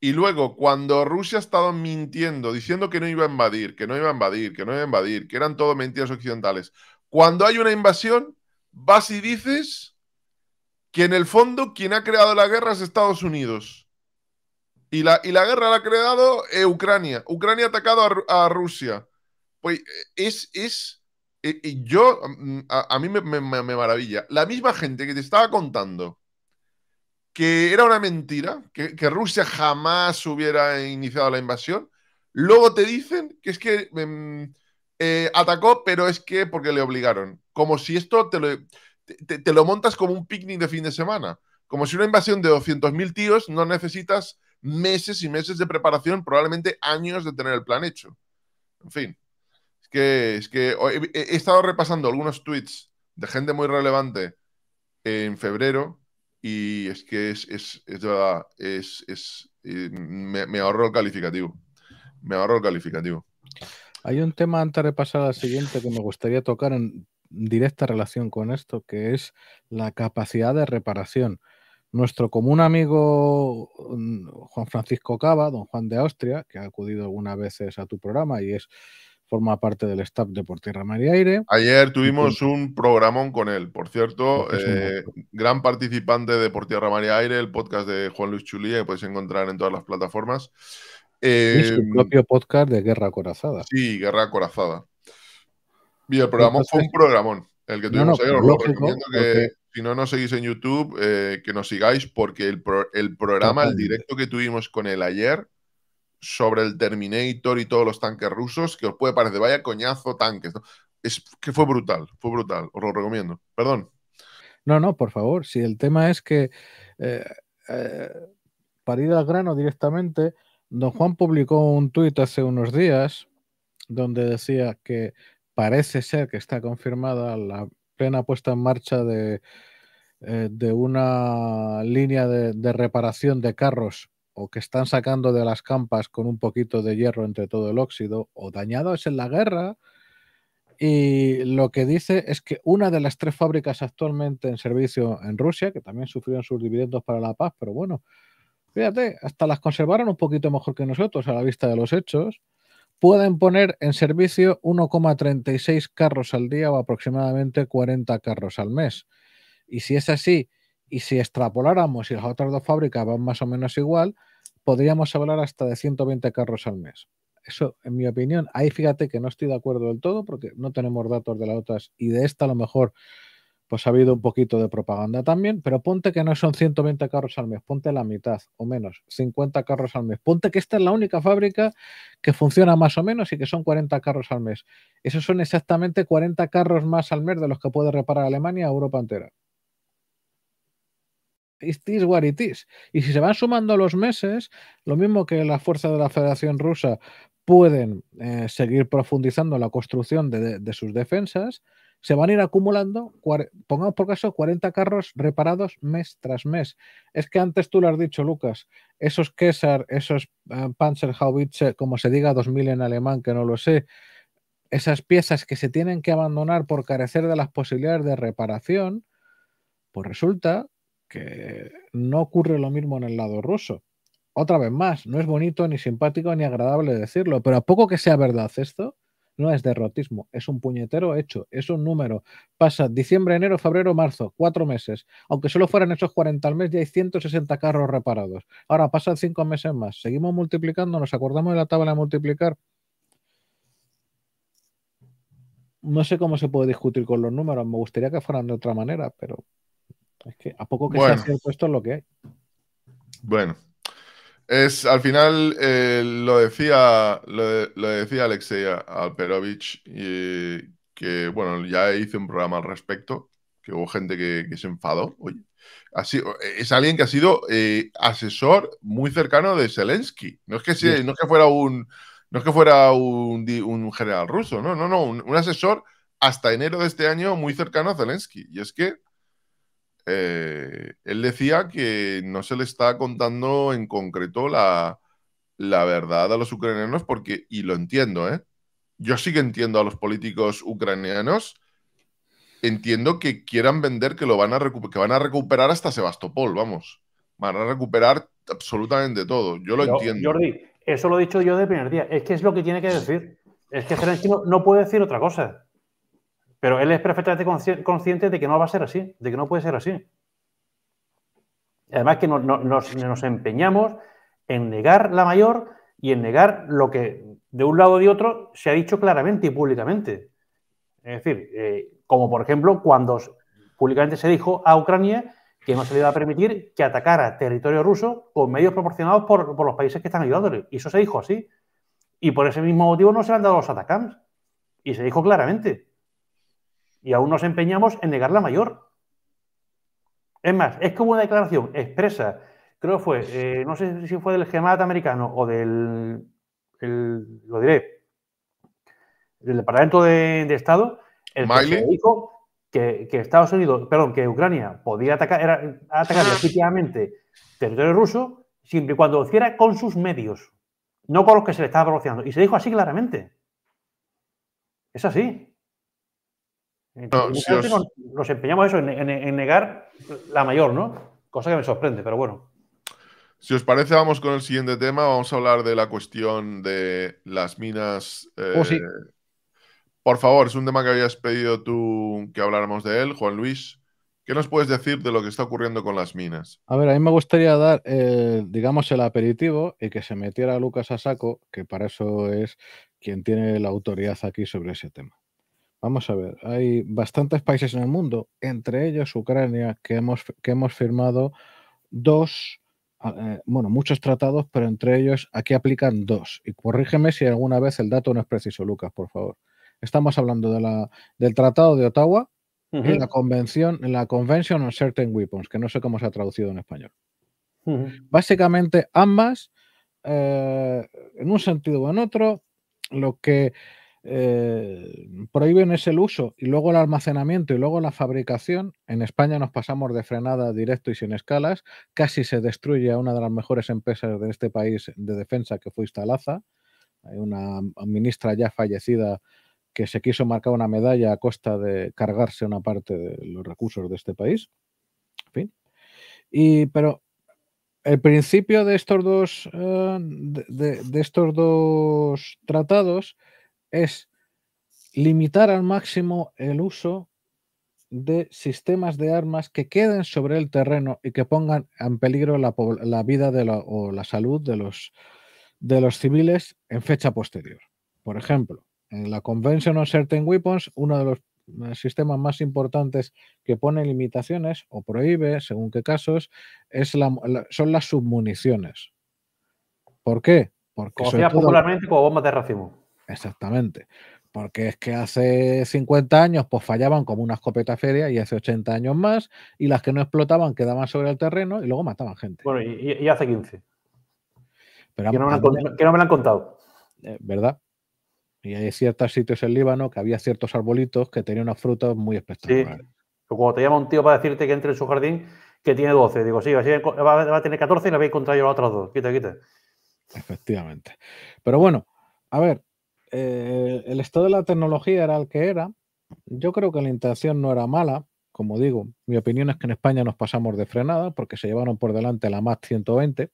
Y luego, cuando Rusia ha estado mintiendo, diciendo que no iba a invadir, que no iba a invadir, que no iba a invadir, que eran todo mentiras occidentales, cuando hay una invasión, vas y dices que en el fondo quien ha creado la guerra es Estados Unidos. Y la, y la guerra la ha creado eh, Ucrania. Ucrania ha atacado a, a Rusia. Pues eh, es, es y, yo, mm, a, mí me, maravilla. La misma gente que te estaba contando que era una mentira, que, Rusia jamás hubiera iniciado la invasión, luego te dicen que es que mm, eh, atacó, pero es que porque le obligaron. Como si esto te lo, te lo montas como un picnic de fin de semana. Como si una invasión de 200.000 tíos no necesitas meses y meses de preparación, probablemente años de tener el plan hecho. En fin es que he, estado repasando algunos tweets de gente muy relevante en febrero y es que es, es, es verdad, es, me, me, ahorro el calificativo. Me ahorro el calificativo. Hay un tema antes de pasar al siguiente que me gustaría tocar en directa relación con esto, que es la capacidad de reparación. Nuestro común amigo mm, Juan Francisco Cava, don Juan de Austria, que ha acudido algunas veces a tu programa y es forma parte del staff de Por Tierra, Mar Aire. Ayer tuvimos un programón con él, por cierto, eh, gran participante de Por Tierra, Mar Aire, el podcast de Juan Luis Chulía, que podéis encontrar en todas las plataformas. Es y su em, propio podcast de Guerra Corazada. Sí, Guerra Corazada. Y el programón fue un programón, el que tuvimos ayer, os recomiendo que... si no nos seguís en YouTube, eh, que nos sigáis, porque el, programa, el directo que tuvimos con él ayer, sobre el Terminator y todos los tanques rusos, que os puede parecer, vaya coñazo, tanques. Es que fue brutal, fue brutal, os lo recomiendo. Perdón. No, no, por favor. Si el tema es que, eh, eh, para ir al grano directamente, don Juan publicó un tuit hace unos días donde decía que parece ser que está confirmada la plena puesta en marcha de, eh, una línea de reparación de carros o que están sacando de las campas con un poquito de hierro entre todo el óxido, o dañados en la guerra. Y lo que dice es que una de las tres fábricas actualmente en servicio en Rusia, que también sufrieron sus dividendos para la paz, pero bueno, fíjate, hasta las conservaron un poquito mejor que nosotros a la vista de los hechos, pueden poner en servicio 1,36 carros al día o aproximadamente 40 carros al mes. Y si es así, y si extrapoláramos y las otras dos fábricas van más o menos igual, podríamos hablar hasta de 120 carros al mes. Eso, en mi opinión, ahí fíjate que no estoy de acuerdo del todo porque no tenemos datos de las otras y de esta a lo mejor pues ha habido un poquito de propaganda también, pero ponte que no son 120 carros al mes, ponte la mitad o menos, 50 carros al mes. Ponte que esta es la única fábrica que funciona más o menos y que son 40 carros al mes. Esos son exactamente 40 carros más al mes de los que puede reparar Alemania a Europa entera it is Y si se van sumando los meses, lo mismo que las fuerzas de la Federación Rusa pueden eh, seguir profundizando la construcción de, sus defensas, se van a ir acumulando, pongamos por caso, 40 carros reparados mes tras mes. Es que antes tú lo has dicho, Lucas, esos Kesar, esos Panzer eh, Panzerhaubitze, como se diga 2000 en alemán, que no lo sé, esas piezas que se tienen que abandonar por carecer de las posibilidades de reparación, pues resulta que no ocurre lo mismo en el lado ruso. Otra vez más, no es bonito, ni simpático, ni agradable decirlo, pero a poco que sea verdad esto, no es derrotismo, es un puñetero hecho, es un número. Pasa diciembre, enero, febrero, marzo, cuatro meses. Aunque solo fueran esos 40 al mes, ya hay 160 carros reparados. Ahora pasan cinco meses más, seguimos multiplicando, nos acordamos de la tabla de multiplicar. No sé cómo se puede discutir con los números, me gustaría que fueran de otra manera, pero es que a poco que se ha cierto, esto lo que hay. Bueno. Es, al final eh, lo decía lo, decía Alexei Alperovich que bueno, ya hice un programa al respecto, que hubo gente que, se enfadó. así, es alguien que ha sido eh, asesor muy cercano de Zelensky. No es que, no que fuera un no es que fuera un, general ruso, no, no, no, un, asesor hasta enero de este año muy cercano a Zelensky. Y es que eh, él decía que no se le está contando en concreto la, verdad a los ucranianos porque, y lo entiendo, ¿eh? yo sí que entiendo a los políticos ucranianos, entiendo que quieran vender que lo van a, que van a recuperar hasta Sebastopol, vamos, van a recuperar absolutamente todo, yo lo entiendo. Jordi, eso lo he dicho yo de primer día, es que es lo que tiene que decir, es que no puede decir otra cosa. Pero él es perfectamente consciente de que no va a ser así, de que no puede ser así. Además que nos, empeñamos en negar la mayor y en negar lo que de un lado y de otro se ha dicho claramente y públicamente. Es decir, eh, como por ejemplo cuando públicamente se dijo a Ucrania que no se le iba a permitir que atacara territorio ruso con medios proporcionados por, los países que están ayudándole. Y eso se dijo así. Y por ese mismo motivo no se le han dado los atacantes. Y se dijo claramente y aún nos empeñamos en negar la mayor. Es más, es como una declaración expresa, creo que fue, eh, no sé si fue del GEMAT americano o del, lo diré, del Departamento de, Estado, el que dijo que, Estados Unidos, perdón, que Ucrania podía atacar, era, atacar legítimamente territorio ruso siempre y cuando lo hiciera con sus medios, no con los que se le estaba negociando. Y se dijo así claramente. Es así. Oh, nos empeñamos eso, en, negar la mayor, ¿no? Cosa que me sorprende, pero bueno. Si os parece, vamos con el siguiente tema. Vamos a hablar de la cuestión de las minas. Oh, eh, Por favor, es un tema que habías pedido tú que habláramos de él, Juan Luis. ¿Qué nos puedes decir de lo que está ocurriendo con las minas? A ver, a mí me gustaría dar, eh, digamos, el aperitivo y que se metiera Lucas a saco, que para eso es quien tiene la autoridad aquí sobre ese tema. Vamos a ver, hay bastantes países en el mundo, entre ellos Ucrania, que hemos, que hemos firmado dos, ah, eh, bueno, muchos tratados, pero entre ellos aquí aplican dos. Y corrígeme si alguna vez el dato no es preciso, Lucas, por favor. Estamos hablando de la, del Tratado de Ottawa y la Convención, la Convention on Certain Weapons, que no sé cómo se ha traducido en español. Básicamente ambas, eh, en un sentido o en otro, lo que eh, prohíben ese uso y luego el almacenamiento y luego la fabricación. En España nos pasamos de frenada directo y sin escalas. Casi se destruye a una de las mejores empresas de este país de defensa que fue Instalaza. Hay una ministra ya fallecida que se quiso marcar una medalla a costa de cargarse una parte de los recursos de este país. En fin. Y, pero el principio de estos dos, eh, de estos dos tratados es limitar al máximo el uso de sistemas de armas que queden sobre el terreno y que pongan en peligro la, vida de la, o la salud de los, de los civiles en fecha posterior. Por ejemplo, en la Convention on Certain Weapons, uno de los eh, sistemas más importantes que pone limitaciones o prohíbe, según qué casos, es son las submuniciones. ¿Por qué? Porque o popularmente como bombas de racimo. Exactamente. Porque es que hace 50 años pues fallaban como una escopeta feria y hace 80 años más y las que no explotaban quedaban sobre el terreno y luego mataban gente. Bueno, y, hace 15. Pero que, no me lo han contado. Eh, ¿Verdad? Y hay ciertos sitios en Líbano que había ciertos arbolitos que tenían unas frutas muy espectaculares. Pero pues cuando te llama un tío para decirte que entre en su jardín, que tiene 12, digo, sí, va, a tener 14 y le habéis encontrado las otras dos. Quita, quita. Efectivamente. Pero bueno, a ver, eh, el estado de la tecnología era el que era. Yo creo que la intención no era mala. Como digo, mi opinión es que en España nos pasamos de frenada porque se llevaron por delante la Mat 120.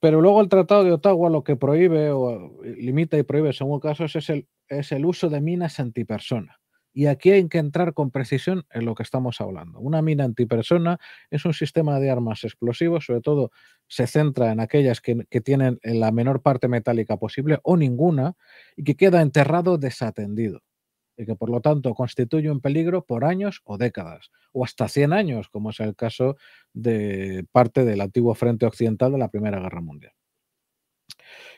Pero luego el Tratado de Ottawa lo que prohíbe o limita y prohíbe, según casos, es el, es el uso de minas antipersona. Y aquí hay que entrar con precisión en lo que estamos hablando. Una mina antipersona es un sistema de armas explosivos, sobre todo se centra en aquellas que, tienen eh, la menor parte metálica posible o ninguna y que queda enterrado desatendido y que por lo tanto constituye un peligro por años o décadas, o hasta 100 años, como es el caso de parte del antiguo frente occidental de la Primera Guerra Mundial.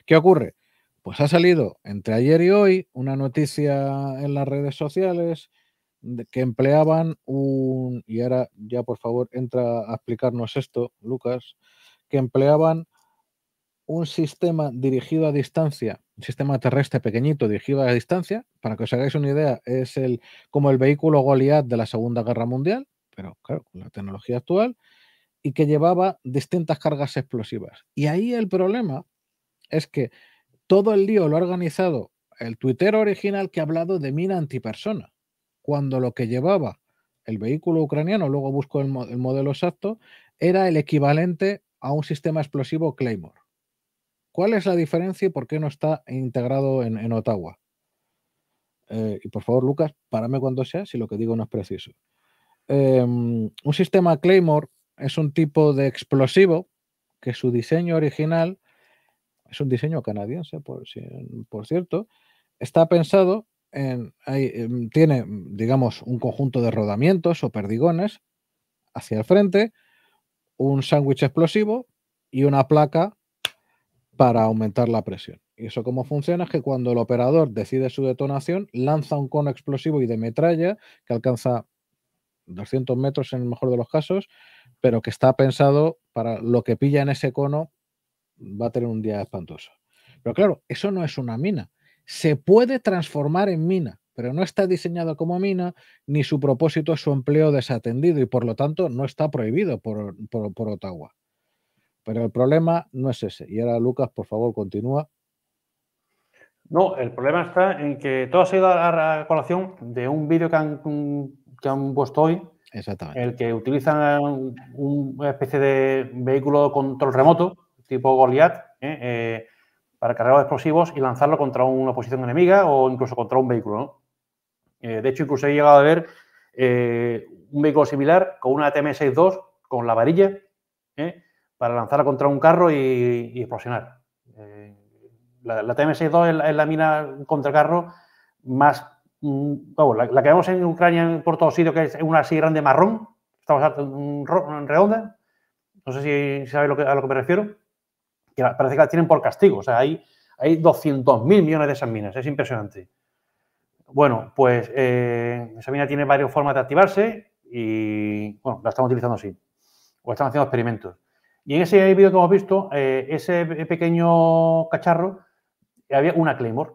¿Qué ocurre? Pues ha salido entre ayer y hoy una noticia en las redes sociales de que empleaban un... Y ahora ya por favor entra a explicarnos esto, Lucas que empleaban un sistema dirigido a distancia, un sistema terrestre pequeñito dirigido a distancia, para que os hagáis una idea, es el como el vehículo Goliath de la Segunda Guerra Mundial, pero claro, con la tecnología actual, y que llevaba distintas cargas explosivas. Y ahí el problema es que todo el lío lo ha organizado el tuitero original que ha hablado de mina antipersona, cuando lo que llevaba el vehículo ucraniano, luego busco el modelo exacto, era el equivalente a un sistema explosivo Claymore. ¿Cuál es la diferencia y por qué no está integrado en, Ottawa? Eh, y por favor, Lucas, párame cuando sea si lo que digo no es preciso. Em, un sistema Claymore es un tipo de explosivo que su diseño original es un diseño canadiense, por, cierto, está pensado en, em, tiene, digamos, un conjunto de rodamientos o perdigones hacia el frente un sándwich explosivo y una placa para aumentar la presión. Y eso cómo funciona es que cuando el operador decide su detonación, lanza un cono explosivo y de metralla que alcanza 200 metros en el mejor de los casos, pero que está pensado para lo que pilla en ese cono va a tener un día espantoso. Pero claro, eso no es una mina. Se puede transformar en mina pero no está diseñado como mina, ni su propósito es su empleo desatendido y por lo tanto no está prohibido por, Ottawa. Pero el problema no es ese. Y ahora, Lucas, por favor, continúa. No, el problema está en que todo ha sido a la colación de un vídeo que han, que han puesto hoy. Exactamente. El que utilizan una especie de vehículo control remoto, tipo Goliath, ¿eh? Eh, para cargar explosivos y lanzarlo contra una posición enemiga o incluso contra un vehículo. ¿no? Eh, de hecho, incluso he llegado a ver eh, un vehículo similar con una tm 2 con la varilla eh, para lanzar contra un carro y, explosionar. La, la, TM62 es la, es la mina contra carro más. Mm, la, que vemos en Ucrania por todos sitios, que es una así grande marrón, estamos en redonda. No sé si sabéis a lo que me refiero. Que parece que la tienen por castigo. O sea, hay, hay 200.000 millones de esas minas. Es impresionante. Bueno, pues eh, esa mina tiene varias formas de activarse y, bueno, la estamos utilizando así, o están haciendo experimentos. Y en ese vídeo que hemos visto, eh, ese pequeño cacharro, había una Claymore,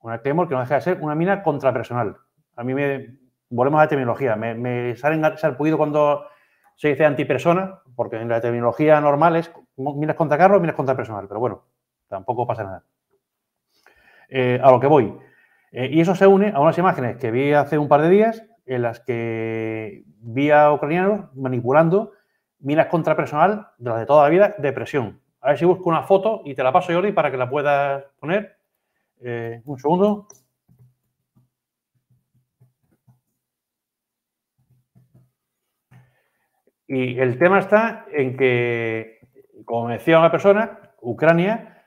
una Claymore que no deja de ser una mina contrapersonal. A mí me, volvemos a la terminología, me, me salen sarpullido cuando se dice antipersona, porque en la terminología normal es minas contra carro, minas contra pero bueno, tampoco pasa nada. Eh, a lo que voy, eh, y eso se une a unas imágenes que vi hace un par de días en las que vi a ucranianos manipulando minas contrapersonal de las de toda la vida de presión. A ver si busco una foto y te la paso, Jordi, para que la puedas poner. Eh, un segundo. Y el tema está en que, como decía una persona, Ucrania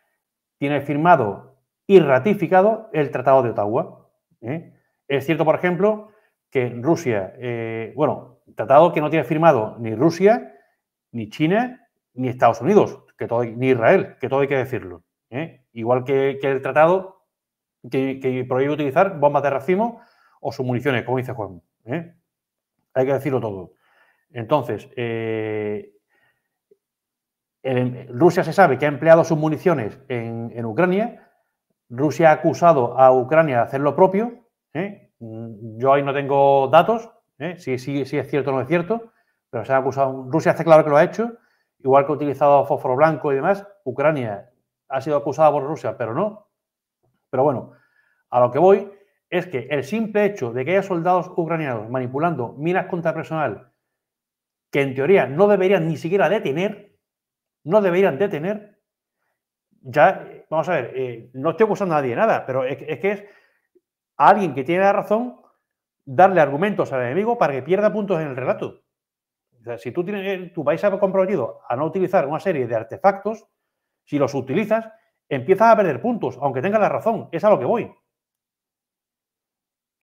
tiene firmado y ratificado el Tratado de Ottawa. ¿eh? Es cierto, por ejemplo, que Rusia, eh, bueno, tratado que no tiene firmado ni Rusia, ni China, ni Estados Unidos, que todo, ni Israel, que todo hay que decirlo. ¿eh? Igual que, el tratado que, prohíbe utilizar bombas de racimo o sus municiones, como dice Juan. Hay que decirlo todo. Entonces, em, Rusia se sabe que ha empleado sus municiones en, en Ucrania Rusia ha acusado a Ucrania de hacer lo propio. ¿eh? Mm, yo ahí no tengo datos, ¿eh? si, es cierto o no es cierto, pero se ha acusado. Rusia hace claro que lo ha hecho, igual que ha utilizado fósforo blanco y demás. Ucrania ha sido acusada por Rusia, pero no. Pero bueno, a lo que voy es que el simple hecho de que haya soldados ucranianos manipulando minas contra personal que en teoría no deberían ni siquiera detener, no deberían detener, ya, vamos a ver, eh, no estoy acusando a nadie nada, pero es, que es alguien que tiene la razón darle argumentos al enemigo para que pierda puntos en el relato. si tú tienes, eh, tu país ha comprometido a no utilizar una serie de artefactos, si los utilizas, empiezas a perder puntos, aunque tengas la razón. Es a lo que voy.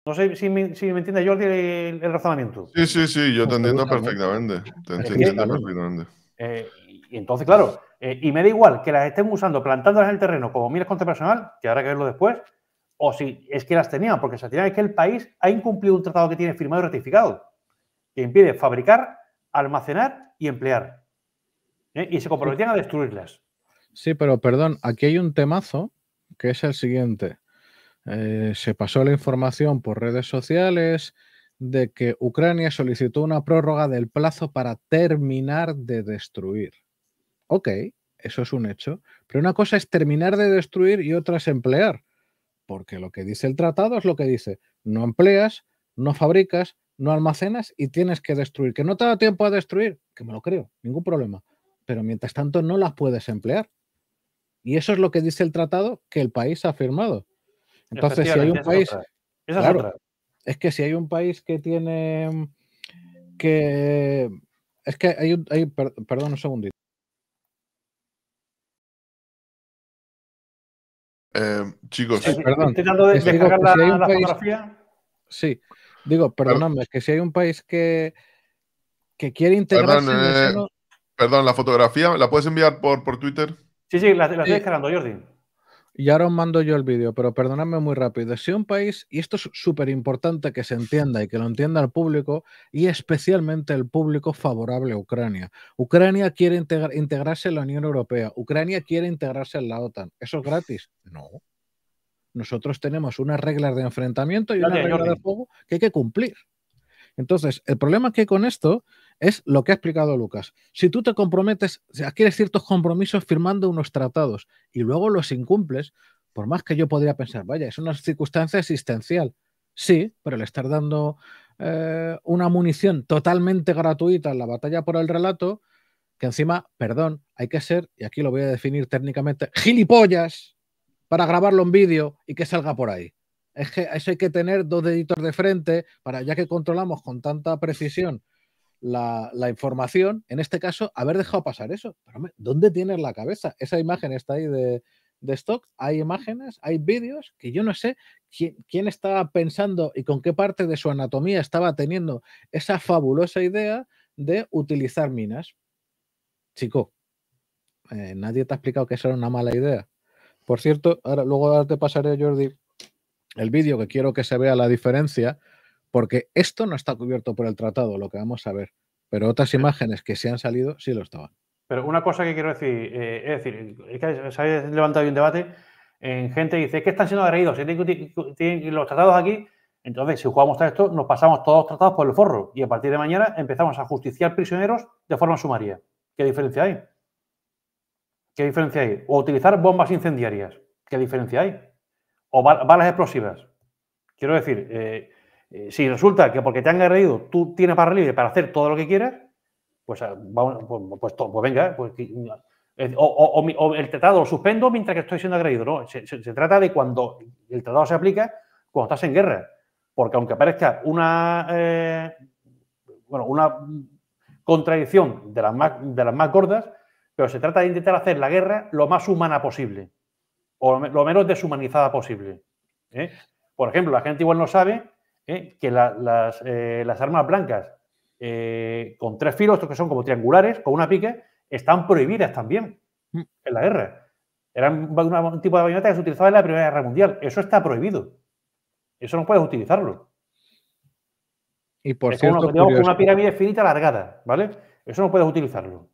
No sé si me, si me entiende Jordi el, razonamiento. Sí, sí, sí, yo te entiendo perfectamente. Te, entiendo perfectamente. Eh, y entonces, claro, eh, y me da igual que las estén usando plantándolas en el terreno como miles contra personal, que habrá que verlo después, o si es que las tenían, porque se tiene que el país ha incumplido un tratado que tiene firmado y ratificado, que impide fabricar, almacenar y emplear. ¿eh? Y se comprometían a destruirlas. Sí, pero perdón, aquí hay un temazo que es el siguiente. Eh, se pasó la información por redes sociales, de que Ucrania solicitó una prórroga del plazo para terminar de destruir. Ok, eso es un hecho. Pero una cosa es terminar de destruir y otra es emplear. Porque lo que dice el tratado es lo que dice. No empleas, no fabricas, no almacenas y tienes que destruir. Que no te da tiempo a destruir, que me lo creo, ningún problema. Pero mientras tanto no las puedes emplear. Y eso es lo que dice el tratado que el país ha firmado. Entonces, si hay un país... Es es que si hay un país que tiene... que... Es que hay un... Hay, perdón un segundito. Eh, chicos, Intentando eh, descargar la, fotografía. Sí, digo, perdóname, es que si hay un país que, que quiere integrarse. Perdón, eh, perdón, la fotografía, ¿la puedes enviar por, por Twitter? Sí, sí, la, la estoy descargando, Jordi. Y ahora os mando yo el vídeo, pero perdonadme muy rápido. Si un país, y esto es súper importante que se entienda y que lo entienda el público, y especialmente el público favorable a Ucrania. Ucrania quiere integrarse en la Unión Europea, Ucrania quiere integrarse en la OTAN. ¿Eso es gratis? No. Nosotros tenemos unas reglas de enfrentamiento y una reglas de juego que hay que cumplir. Entonces, el problema que que con esto es lo que ha explicado Lucas. Si tú te comprometes, adquieres ciertos compromisos firmando unos tratados y luego los incumples, por más que yo podría pensar, vaya, es una circunstancia existencial. Sí, pero le estar dando eh, una munición totalmente gratuita en la batalla por el relato, que encima, perdón, hay que ser, y aquí lo voy a definir técnicamente, gilipollas para grabarlo en vídeo y que salga por ahí. Es que eso hay que tener dos deditos de frente para, ya que controlamos con tanta precisión la, información, en este caso, haber dejado pasar eso. Pero, ¿dónde tienes la cabeza? Esa imagen está ahí de, stock, hay imágenes, hay vídeos que yo no sé quién, estaba pensando y con qué parte de su anatomía estaba teniendo esa fabulosa idea de utilizar minas. Chico, eh, nadie te ha explicado que eso era una mala idea. Por cierto, ahora, luego te pasaré, Jordi, el vídeo que quiero que se vea la diferencia porque esto no está cubierto por el tratado, lo que vamos a ver, pero otras imágenes que se han salido sí lo estaban. Pero una cosa que quiero decir, eh, es decir, es que se ha levantado un debate en gente dice, que están siendo agredidos, tienen los tratados aquí, entonces si jugamos a esto, nos pasamos todos los tratados por el forro y a partir de mañana empezamos a justiciar prisioneros de forma sumaria. ¿Qué diferencia hay? ¿Qué diferencia hay? O utilizar bombas incendiarias. ¿Qué diferencia hay? O balas explosivas. Quiero decir, eh, eh, si resulta que porque te han agredido tú tienes para libre para hacer todo lo que quieras, pues, venga, o, el tratado lo suspendo mientras que estoy siendo agredido. No, se, trata de cuando el tratado se aplica cuando estás en guerra. Porque aunque aparezca una, eh, bueno, una contradicción de las, más, de las más gordas, pero se trata de intentar hacer la guerra lo más humana posible o lo menos deshumanizada posible. ¿eh? Por ejemplo, la gente igual no sabe ¿eh? que eh, las, armas blancas eh, con tres filos, estos que son como triangulares, con una pique, están prohibidas también mm. en la guerra. Eran un tipo de bayoneta que se utilizaba en la Primera Guerra Mundial. Eso está prohibido. Eso no puedes utilizarlo. Y por es cierto, una pirámide finita alargada, ¿vale? Eso no puedes utilizarlo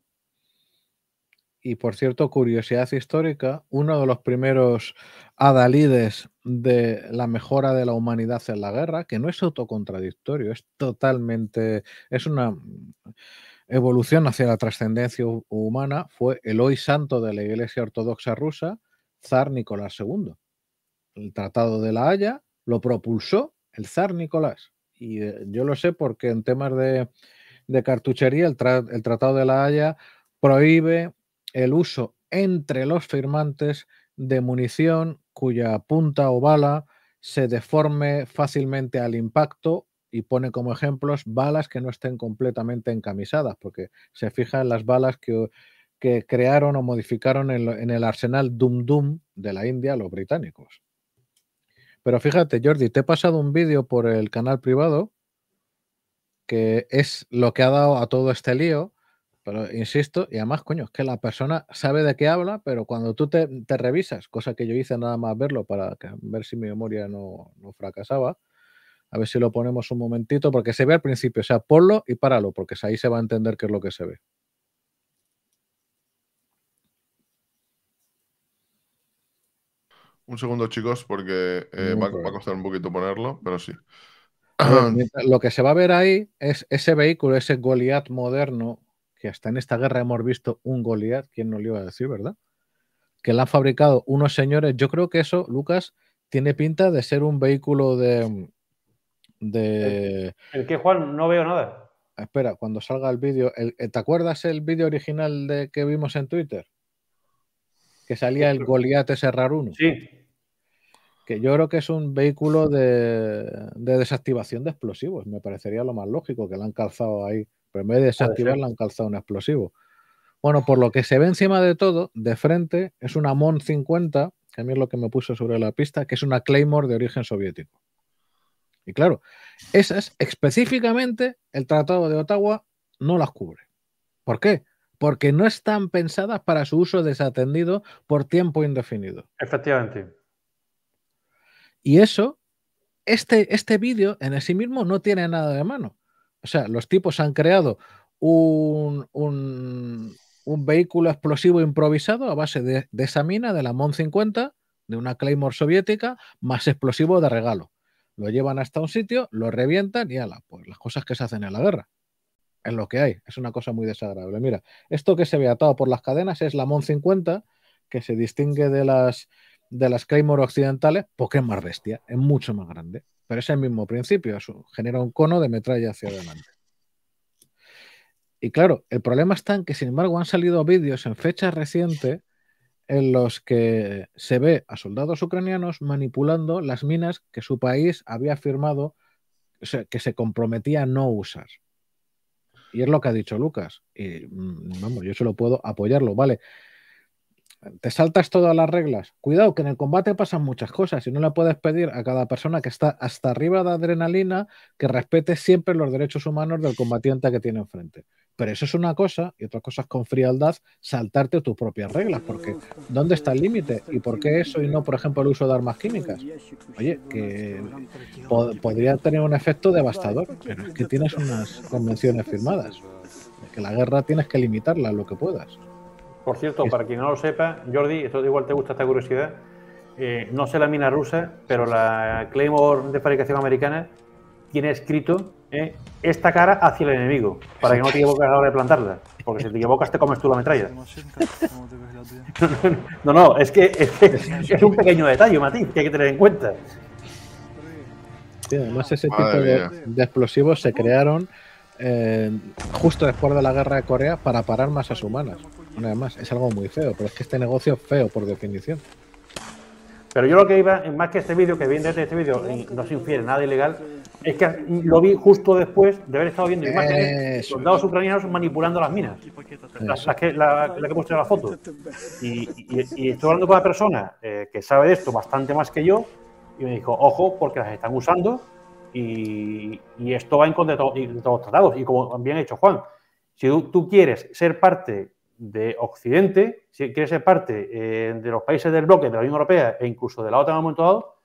y por cierto, curiosidad histórica, uno de los primeros adalides de la mejora de la humanidad en la guerra, que no es autocontradictorio, es totalmente, es una evolución hacia la trascendencia humana, fue el hoy santo de la Iglesia Ortodoxa rusa, zar Nicolás II. El Tratado de la Haya lo propulsó el zar Nicolás. Y eh, yo lo sé porque en temas de, cartuchería, el, el Tratado de la Haya prohíbe el uso entre los firmantes de munición cuya punta o bala se deforme fácilmente al impacto y pone como ejemplos balas que no estén completamente encamisadas, porque se fijan las balas que, crearon o modificaron en, en el arsenal Dum Dum de la India los británicos. Pero fíjate, Jordi, te he pasado un vídeo por el canal privado que es lo que ha dado a todo este lío pero insisto, y además, coño, es que la persona sabe de qué habla, pero cuando tú te, revisas, cosa que yo hice nada más verlo para ver si mi memoria no, fracasaba, a ver si lo ponemos un momentito, porque se ve al principio, o sea, ponlo y páralo, porque ahí se va a entender qué es lo que se ve. Un segundo, chicos, porque eh, va, va a costar un poquito ponerlo, pero sí. Lo que se va a ver ahí es ese vehículo, ese Goliath moderno que hasta en esta guerra hemos visto un Goliath, ¿quién no le iba a decir, verdad? Que la han fabricado unos señores. Yo creo que eso, Lucas, tiene pinta de ser un vehículo de. de... ¿El que, Juan? No veo nada. Espera, cuando salga el vídeo. Eh, ¿Te acuerdas el vídeo original de, que vimos en Twitter? Que salía el Goliath ese 1 Sí. Que yo creo que es un vehículo de, de desactivación de explosivos. Me parecería lo más lógico que lo han calzado ahí pero en vez de desactivarla han calzado un explosivo. Bueno, por lo que se ve encima de todo, de frente, es una MON 50, que a mí es lo que me puso sobre la pista, que es una Claymore de origen soviético. Y claro, esas específicamente el Tratado de Ottawa no las cubre. ¿Por qué? Porque no están pensadas para su uso desatendido por tiempo indefinido. Efectivamente. Y eso, este, este vídeo en sí mismo no tiene nada de mano. O sea, los tipos han creado un, vehículo explosivo improvisado a base de, esa mina, de la Mon 50, de una Claymore soviética, más explosivo de regalo. Lo llevan hasta un sitio, lo revientan y ala, pues las cosas que se hacen en la guerra. Es lo que hay. Es una cosa muy desagradable. Mira, esto que se ve atado por las cadenas es la Mon 50, que se distingue de las, de las Claymore occidentales porque es más bestia, es mucho más grande. Pero es el mismo principio, genera un cono de metralla hacia adelante. Y claro, el problema está en que, sin embargo, han salido vídeos en fecha reciente en los que se ve a soldados ucranianos manipulando las minas que su país había firmado que se comprometía a no usar. Y es lo que ha dicho Lucas. Y mm, vamos, yo solo puedo apoyarlo, ¿vale? te saltas todas las reglas. Cuidado, que en el combate pasan muchas cosas y no le puedes pedir a cada persona que está hasta arriba de adrenalina que respete siempre los derechos humanos del combatiente que tiene enfrente. Pero eso es una cosa y otra cosa es con frialdad saltarte tus propias reglas, porque ¿dónde está el límite? ¿Y por qué eso y no, por ejemplo, el uso de armas químicas? Oye, que podría tener un efecto devastador, pero es que tienes unas convenciones firmadas. Que la guerra tienes que limitarla lo que puedas. Por cierto, para quien no lo sepa, Jordi, esto igual te gusta esta curiosidad, eh, no sé la mina rusa, pero la Claymore de fabricación americana tiene escrito eh, esta cara hacia el enemigo, para que no te equivoques a la hora de plantarla, porque si te equivocas te comes tú la metralla. no, no, es que, es, un pequeño detalle, Matiz, que hay que tener en cuenta. además ese tipo de, explosivos se crearon eh, justo después de la guerra de Corea para parar masas humanas además es algo muy feo, pero es que este negocio es feo por definición. Pero yo lo que iba, más que este vídeo, que viene desde este vídeo eh, no se infiere nada ilegal, es que lo vi justo después de haber estado viendo imágenes de soldados ucranianos manipulando las minas. que, la, que mostré en la foto. Y, estoy hablando con una persona eh, que sabe de esto bastante más que yo y me dijo, ojo, porque las están usando y, esto va en contra de, todos los tratados. Y como bien ha dicho Juan, si tú quieres ser parte de Occidente, si quieres ser parte eh, de los países del bloque, de la Unión Europea e incluso de la OTAN en momento dado,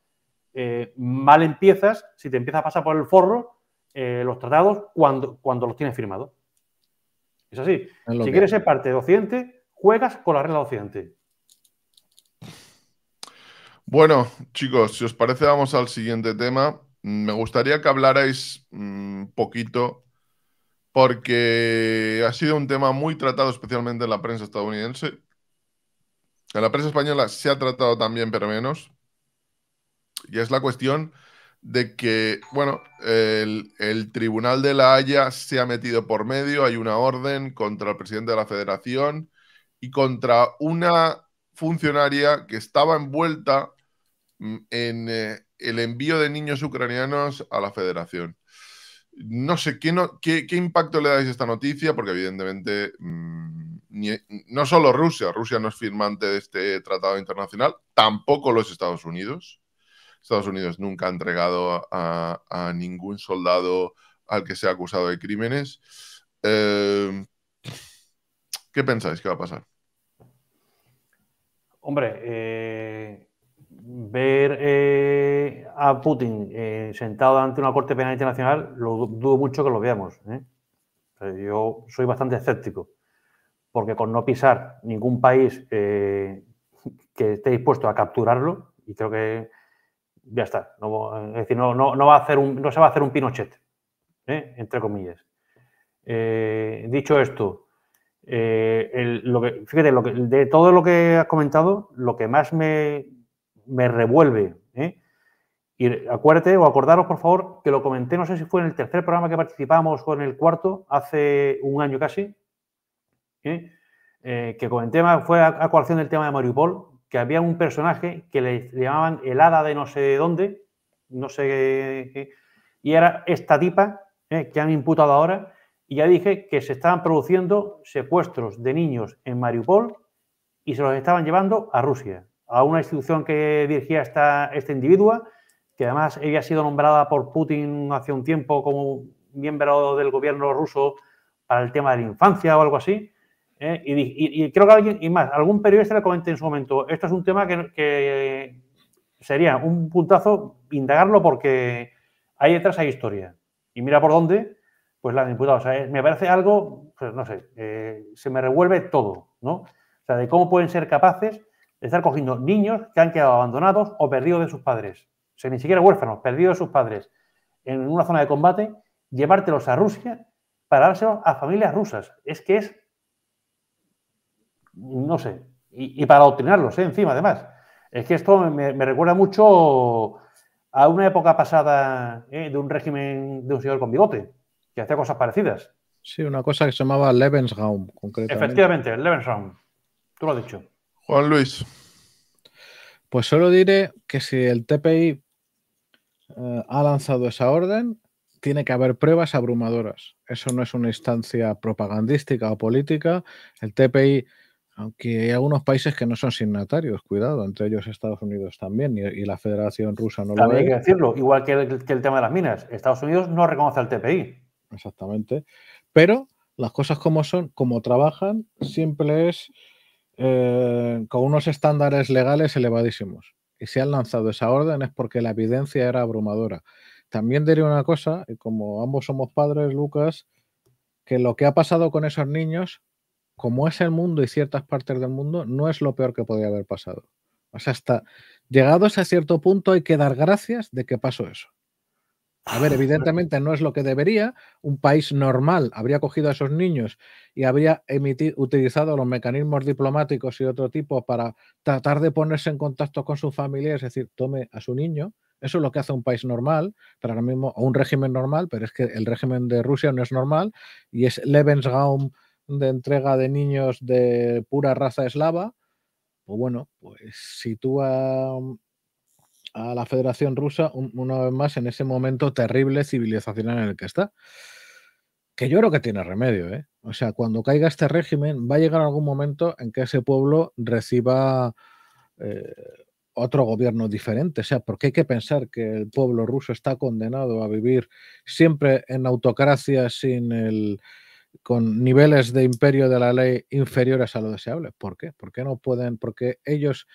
eh, mal empiezas si te empiezas a pasar por el forro eh, los tratados cuando, cuando los tienes firmados. Es así. si quieres ser parte de Occidente, juegas con la regla de Occidente. Bueno, chicos, si os parece, vamos al siguiente tema. Me gustaría que hablarais un mm, poquito porque ha sido un tema muy tratado especialmente en la prensa estadounidense. En la prensa española se ha tratado también, pero menos. Y es la cuestión de que, bueno, el, Tribunal de la Haya se ha metido por medio, hay una orden contra el presidente de la federación y contra una funcionaria que estaba envuelta mm, en eh, el envío de niños ucranianos a la federación. No sé qué, impacto le dais a esta noticia, porque evidentemente mm, no solo Rusia, Rusia no es firmante de este tratado internacional, tampoco los Estados Unidos. Estados Unidos nunca ha entregado a, ningún soldado al que sea acusado de crímenes. Eh, ¿Qué pensáis que va a pasar? Hombre, eh, ver eh, a Putin eh, sentado ante una Corte Penal Internacional, lo dudo mucho que lo veamos. ¿eh? Yo soy bastante escéptico, porque con no pisar ningún país eh, que esté dispuesto a capturarlo, y creo que ya está. No, es decir, no, no, va a hacer un, no se va a hacer un Pinochet, entre comillas. dicho esto, lo que, fíjate, lo de todo lo que has comentado, lo que más me me revuelve. ¿eh? Y acuérdate o acordaros, por favor, que lo comenté, no sé si fue en el tercer programa que participamos o en el cuarto, hace un año casi, ¿eh? Eh, que comenté, fue a, a del tema de Mariupol, que había un personaje que le llamaban el hada de no sé dónde, no sé qué, y era esta tipa que han imputado ahora, y ya dije que se estaban produciendo secuestros de niños en Mariupol y se los estaban llevando a Rusia a una institución que dirigía esta, este individuo, que además ella ha sido nombrada por Putin hace un tiempo como miembro del gobierno ruso para el tema de la infancia o algo así. ¿eh? Y, creo que alguien, y más, algún periodista le comenté en su momento, esto es un tema que, sería un puntazo indagarlo porque ahí detrás hay historia. Y mira por dónde, pues la diputada, O sea, eh, me parece algo, pues no sé, eh, se me revuelve todo, ¿no? O sea, de cómo pueden ser capaces estar cogiendo niños que han quedado abandonados o perdidos de sus padres. O ni siquiera huérfanos, perdidos de sus padres en una zona de combate, llevártelos a Rusia para dárselos a familias rusas. Es que es, no sé, y, para adoctrinarlos, ¿eh? encima además. Es que esto me, recuerda mucho a una época pasada ¿eh? de un régimen de un señor con bigote, que hacía cosas parecidas. Sí, una cosa que se llamaba Lebensraum, concretamente. Efectivamente, Lebensraum. Tú lo has dicho. Juan Luis. Pues solo diré que si el TPI eh, ha lanzado esa orden, tiene que haber pruebas abrumadoras. Eso no es una instancia propagandística o política. El TPI, aunque hay algunos países que no son signatarios, cuidado, entre ellos Estados Unidos también, y, la Federación Rusa no lo es. Hay que decirlo, igual que el, que el tema de las minas. Estados Unidos no reconoce al TPI. Exactamente. Pero las cosas como son, como trabajan, siempre es eh, con unos estándares legales elevadísimos. Y si han lanzado esa orden es porque la evidencia era abrumadora. También diría una cosa, y como ambos somos padres, Lucas, que lo que ha pasado con esos niños, como es el mundo y ciertas partes del mundo, no es lo peor que podría haber pasado. O sea, hasta llegados a cierto punto hay que dar gracias de que pasó eso. A ver, evidentemente no es lo que debería. Un país normal habría cogido a esos niños y habría emitido, utilizado los mecanismos diplomáticos y otro tipo para tratar de ponerse en contacto con su familia, es decir, tome a su niño. Eso es lo que hace un país normal, pero ahora mismo, o un régimen normal, pero es que el régimen de Rusia no es normal y es Lebensraum de entrega de niños de pura raza eslava. Pues bueno, pues si tú a la Federación Rusa una vez más en ese momento terrible civilizacional en el que está. Que yo creo que tiene remedio, ¿eh? O sea, cuando caiga este régimen, va a llegar algún momento en que ese pueblo reciba eh, otro gobierno diferente. O sea, porque hay que pensar que el pueblo ruso está condenado a vivir siempre en autocracia sin el, con niveles de imperio de la ley inferiores a lo deseable. ¿Por qué? ¿Por qué no pueden? Porque ellos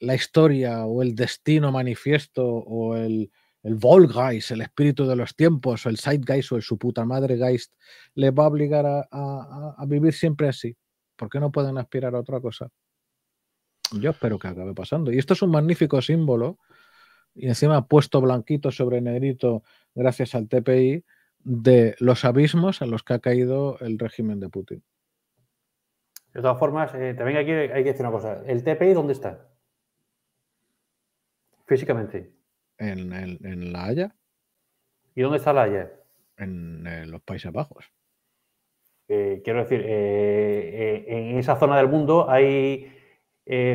la historia o el destino manifiesto o el, el Volgeist, el espíritu de los tiempos o el Zeitgeist o el su puta madre Geist, les va a obligar a, vivir siempre así. ¿Por qué no pueden aspirar a otra cosa? Yo espero que acabe pasando. Y esto es un magnífico símbolo y encima puesto blanquito sobre negrito gracias al TPI de los abismos en los que ha caído el régimen de Putin. De todas formas, eh, también aquí hay que decir una cosa. ¿El TPI dónde está? Físicamente. ¿En, en, La Haya? ¿Y dónde está La Haya? En, eh, los Países Bajos. Eh, quiero decir, eh, en esa zona del mundo hay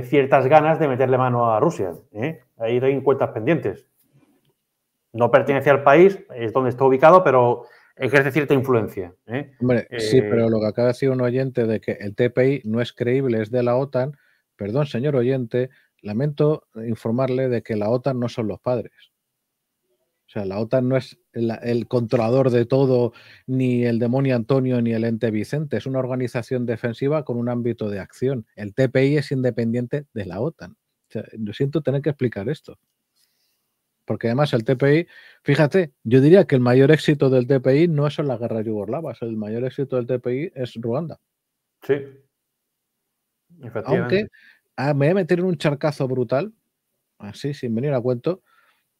ciertas ganas de meterle mano a Rusia. Ahí hay cuentas pendientes. No pertenece al país, es donde está ubicado, pero ejerce cierta influencia. Hombre, sí, pero lo que acaba de decir un oyente de que el TPI no es creíble, es de la OTAN. Perdón, señor oyente, lamento informarle de que la OTAN no son los padres. O sea, la OTAN no es el, controlador de todo, ni el demonio Antonio, ni el ente Vicente. Es una organización defensiva con un ámbito de acción. El TPI es independiente de la OTAN. lo siento tener que explicar esto. Porque además el TPI, fíjate, yo diría que el mayor éxito del TPI no es en la guerra yugorlavas, el mayor éxito del TPI es Ruanda. Sí. Aunque Ah, me voy a meter en un charcazo brutal, así, sin venir a cuento.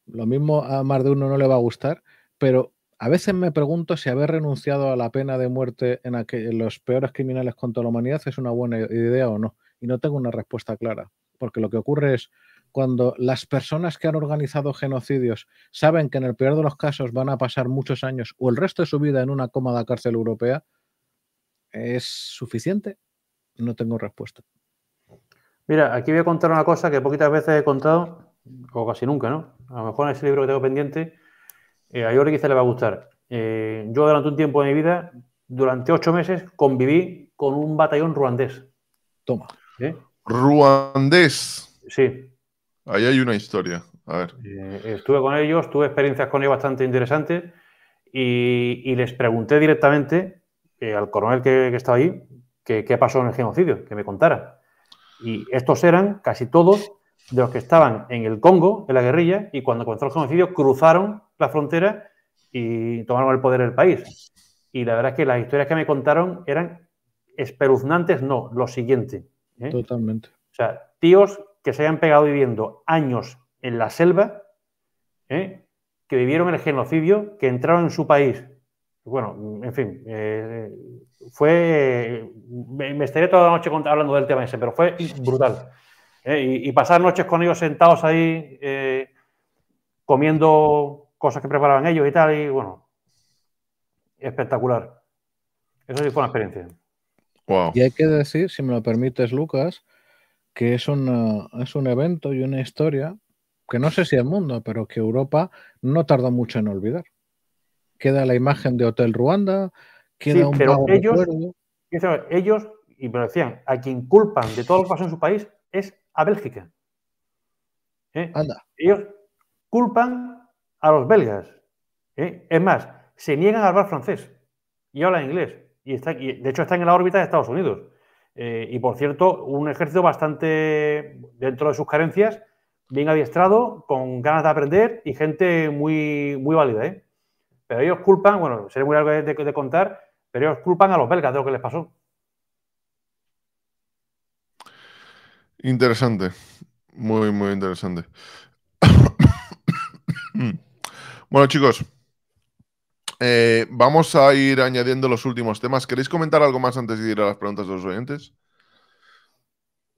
Lo mismo a más de uno no le va a gustar, pero a veces me pregunto si haber renunciado a la pena de muerte en, en los peores criminales contra la humanidad es una buena idea o no. Y no tengo una respuesta clara, porque lo que ocurre es cuando las personas que han organizado genocidios saben que en el peor de los casos van a pasar muchos años o el resto de su vida en una cómoda cárcel europea, ¿es suficiente? No tengo respuesta. Mira, aquí voy a contar una cosa que poquitas veces he contado, o casi nunca, ¿no? A lo mejor en ese libro que tengo pendiente, eh, a Yori quizá le va a gustar. Eh, yo durante un tiempo de mi vida, durante ocho meses, conviví con un batallón ruandés. Toma. ¿Eh? ¿Ruandés? Sí. Ahí hay una historia. A ver. estuve con ellos, tuve experiencias con ellos bastante interesantes y, les pregunté directamente al coronel que, que estaba ahí qué pasó en el genocidio, que me contara. Y estos eran casi todos de los que estaban en el Congo, en la guerrilla, y cuando comenzó el genocidio cruzaron la frontera y tomaron el poder del país. Y la verdad es que las historias que me contaron eran espeluznantes, no, lo siguiente. ¿eh? Totalmente. O sea, tíos que se hayan pegado viviendo años en la selva, ¿eh? que vivieron el genocidio, que entraron en su país bueno, en fin, eh, fue. Me, me, toda la noche hablando del tema ese, pero fue brutal. Eh, y, pasar noches con ellos sentados ahí, eh, comiendo cosas que preparaban ellos y tal, y bueno, espectacular. Eso sí fue una experiencia. Y hay que decir, si me lo permites, Lucas, que es, es un evento y una historia que no sé si el mundo, pero que Europa no tardó mucho en olvidar queda la imagen de Hotel Ruanda, queda un pero ellos, Ellos, y me decían, a quien culpan de todo lo que pasa en su país es a Bélgica. ¿eh? Anda. Ellos culpan a los belgas. ¿eh? Es más, se niegan a hablar francés y hablan inglés. Y, está, de hecho están en la órbita de Estados Unidos. Eh, y por cierto, un ejército bastante, dentro de sus carencias, bien adiestrado, con ganas de aprender y gente muy, muy válida. ¿eh? Pero ellos culpan, bueno, sería muy largo de, de, de contar, pero ellos culpan a los belgas de lo que les pasó. Interesante, muy, muy interesante. bueno, chicos, eh, vamos a ir añadiendo los últimos temas. ¿Queréis comentar algo más antes de ir a las preguntas de los oyentes?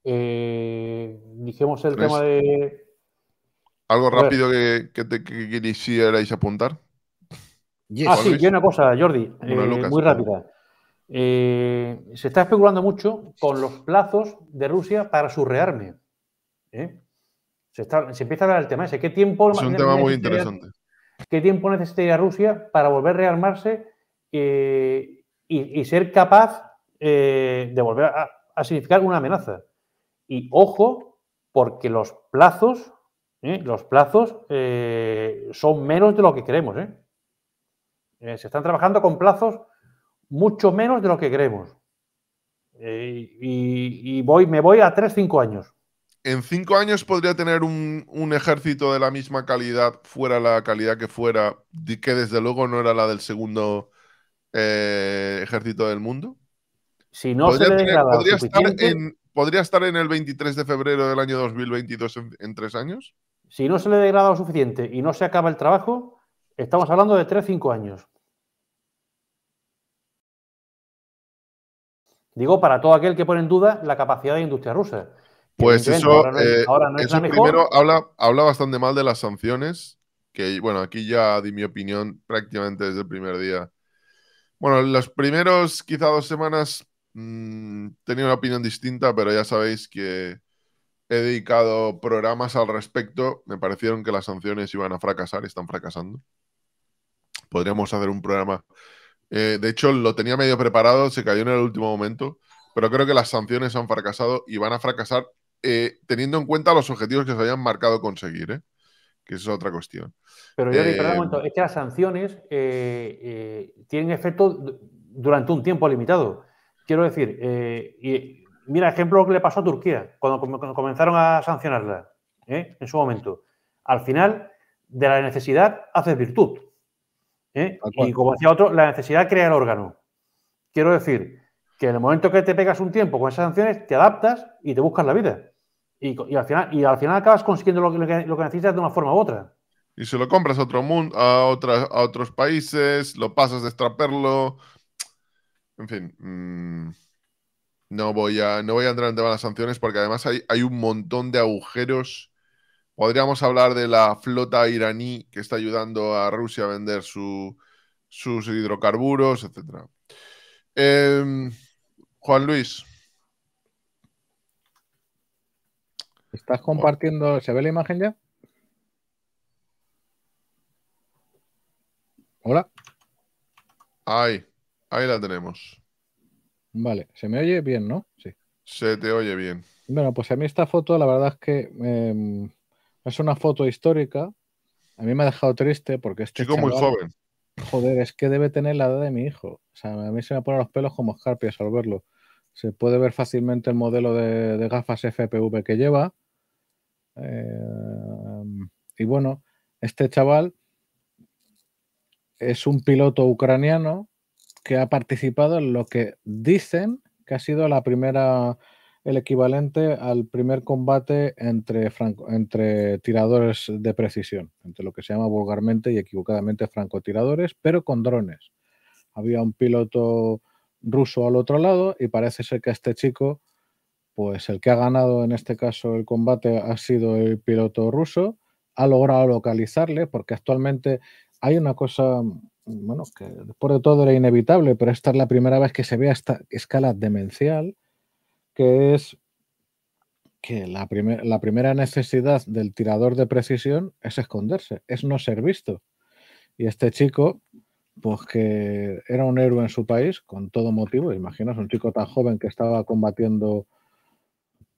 Eh, dijimos el tema de... ¿Algo rápido que, te, que quisierais apuntar? Ah, sí, hay una cosa, Jordi, eh, muy rápida. Eh, se está especulando mucho con los plazos de Rusia para su rearme. ¿eh? Se, empieza a hablar el tema ese. ¿Qué tiempo es un tema muy interesante. ¿Qué tiempo necesitaría Rusia para volver a rearmarse y, ser capaz de volver a, significar una amenaza? Y ojo, porque los plazos, los plazos son menos de lo que queremos. ¿eh? Eh, se están trabajando con plazos mucho menos de lo que queremos. Eh, y, voy, me voy a 3-5 años. En 5 años podría tener un, ejército de la misma calidad, fuera la calidad que fuera, que desde luego no era la del segundo eh, ejército del mundo. Si no podría, se le podría, estar en, ¿podría estar en, el 23 de febrero del año 2022 en, 3 tres años. Si no se le degrada lo suficiente y no se acaba el trabajo, Estamos hablando de 3-5 años. Digo, para todo aquel que pone en duda la capacidad de industria rusa. Pues eso, ahora no es, eh, primero habla, bastante mal de las sanciones, que bueno, aquí ya di mi opinión prácticamente desde el primer día. Bueno, los primeros quizá dos semanas mm, tenía una opinión distinta, pero ya sabéis que he dedicado programas al respecto. Me parecieron que las sanciones iban a fracasar, y están fracasando podríamos hacer un programa. Eh, de hecho, lo tenía medio preparado, se cayó en el último momento, pero creo que las sanciones han fracasado y van a fracasar eh, teniendo en cuenta los objetivos que se habían marcado conseguir, ¿eh? que es otra cuestión. Pero yo perdón un momento, es que las sanciones tienen efecto durante un tiempo limitado. Quiero decir, y, mira, ejemplo que le pasó a Turquía cuando, cuando comenzaron a sancionarla en su momento. Al final, de la necesidad haces virtud. ¿eh? Y como decía otro, la necesidad crear el órgano. Quiero decir que en el momento que te pegas un tiempo con esas sanciones, te adaptas y te buscas la vida. Y, al, final, acabas consiguiendo lo, que, necesitas de una forma u otra. Y si lo compras a otro mundo, a, a otros países, lo pasas de extraperlo. En fin. Mm, no, voy a, no voy a entrar en tema de las sanciones porque además hay, hay un montón de agujeros Podríamos hablar de la flota iraní que está ayudando a Rusia a vender sus hidrocarburos, etc. Em, Juan Luis. ¿Estás compartiendo? ¿Se ve la imagen ya? Hola. Ahí, ahí la tenemos. Vale, ¿se me oye bien, no? Sí. Se te oye bien. Bueno, pues a mí esta foto, la verdad es que em, es una foto histórica. A mí me ha dejado triste porque este chico muy joven. Joder, es que debe tener la edad de mi hijo. O sea, a mí se me ponen los pelos como escarpias al verlo. Se puede ver fácilmente el modelo de, gafas FPV que lleva. Eh, y bueno, este chaval es un piloto ucraniano que ha participado en lo que dicen que ha sido la primera el equivalente al primer combate entre, entre tiradores de precisión, entre lo que se llama vulgarmente y equivocadamente francotiradores, pero con drones. Había un piloto ruso al otro lado y parece ser que este chico, pues el que ha ganado en este caso el combate ha sido el piloto ruso, ha logrado localizarle porque actualmente hay una cosa, bueno, que después de todo era inevitable, pero esta es la primera vez que se ve a esta escala demencial que es que la, primera necesidad del tirador de precisión es esconderse, es no ser visto. Y este chico, pues que era un héroe en su país, con todo motivo, imaginas, un chico tan joven que estaba combatiendo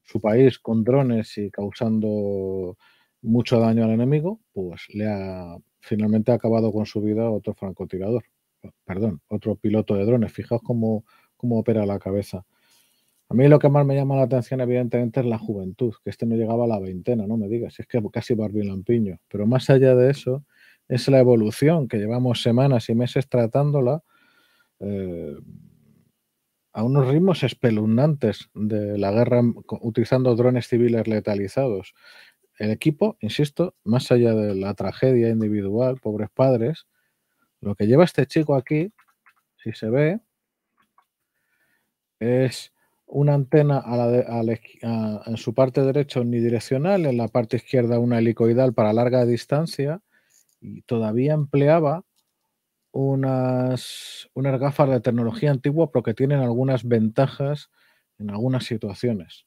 su país con drones y causando mucho daño al enemigo, pues le ha finalmente ha acabado con su vida otro francotirador, perdón, otro piloto de drones. Fijaos cómo, cómo opera la cabeza. A mí lo que más me llama la atención, evidentemente, es la juventud, que este no llegaba a la veintena, no me digas, es que casi Barbie Lampiño. Pero más allá de eso, es la evolución que llevamos semanas y meses tratándola eh, a unos ritmos espeluznantes de la guerra utilizando drones civiles letalizados. El equipo, insisto, más allá de la tragedia individual, pobres padres, lo que lleva este chico aquí, si se ve, es una antena a la en su parte derecha unidireccional, en la parte izquierda una helicoidal para larga distancia y todavía empleaba unas, unas gafas de tecnología antigua pero que tienen algunas ventajas en algunas situaciones.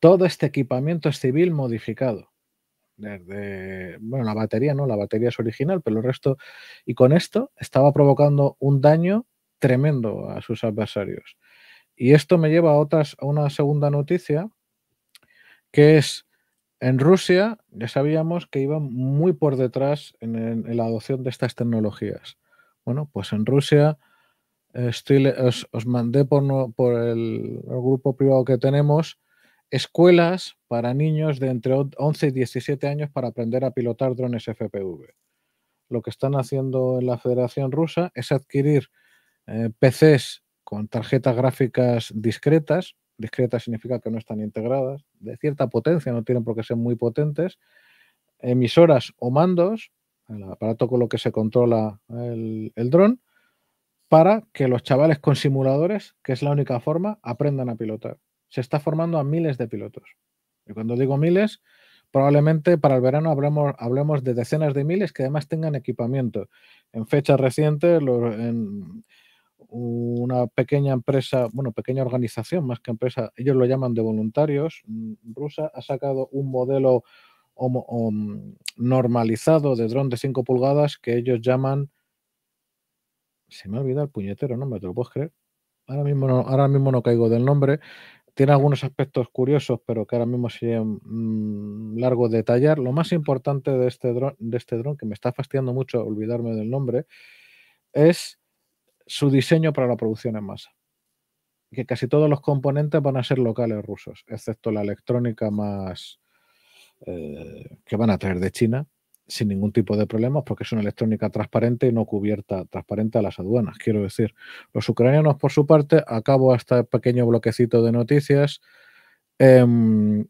Todo este equipamiento es civil modificado. bueno, la batería, ¿no? La batería es original, pero el resto... Y con esto estaba provocando un daño tremendo a sus adversarios. Y esto me lleva a, otras, a una segunda noticia, que es en Rusia, ya sabíamos que iban muy por detrás en, la adopción de estas tecnologías. Bueno, pues en Rusia os, mandé por, por el, grupo privado que tenemos escuelas para niños de entre 11 y 17 años para aprender a pilotar drones FPV. Lo que están haciendo en la Federación Rusa es adquirir eh, PCs con tarjetas gráficas discretas. Discretas significa que no están integradas, de cierta potencia, no tienen por qué ser muy potentes. Emisoras o mandos, el aparato con lo que se controla el, dron, para que los chavales con simuladores, que es la única forma, aprendan a pilotar. Se está formando a miles de pilotos. Y cuando digo miles, probablemente para el verano hablemos, hablemos de decenas de miles que además tengan equipamiento. En fechas recientes, en, una pequeña empresa, bueno, pequeña organización más que empresa, ellos lo llaman de voluntarios, mm, rusa, ha sacado un modelo normalizado de dron de 5 pulgadas que ellos llaman, se me ha olvidado el puñetero no me lo puedes creer? Ahora mismo no, ahora mismo no caigo del nombre, tiene algunos aspectos curiosos, pero que ahora mismo sería mm, largo detallar. Lo más importante de este dron, de este dron, que me está fastidiando mucho olvidarme del nombre, es su diseño para la producción en masa. que casi todos los componentes van a ser locales rusos, excepto la electrónica más eh, que van a traer de China, sin ningún tipo de problemas, porque es una electrónica transparente y no cubierta, transparente a las aduanas, quiero decir. Los ucranianos, por su parte, acabo este pequeño bloquecito de noticias, em,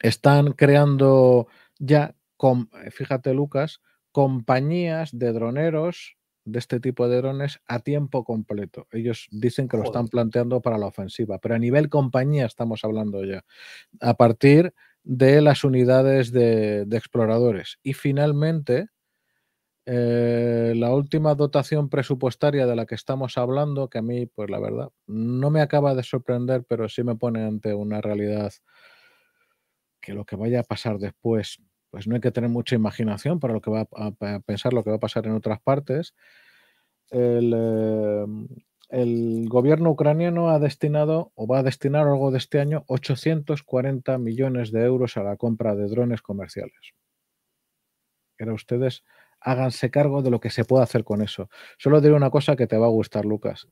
están creando ya, con, fíjate Lucas, compañías de droneros de este tipo de drones a tiempo completo. Ellos dicen que lo están planteando para la ofensiva, pero a nivel compañía estamos hablando ya. A partir de las unidades de, exploradores. Y finalmente, eh, la última dotación presupuestaria de la que estamos hablando, que a mí, pues la verdad, no me acaba de sorprender, pero sí me pone ante una realidad que lo que vaya a pasar después pues no hay que tener mucha imaginación para lo que va a, pensar lo que va a pasar en otras partes. Em, el, gobierno ucraniano ha destinado o va a destinar algo de este año 840 millones de euros a la compra de drones comerciales. Pero ustedes háganse cargo de lo que se puede hacer con eso. Solo diré una cosa que te va a gustar, Lucas.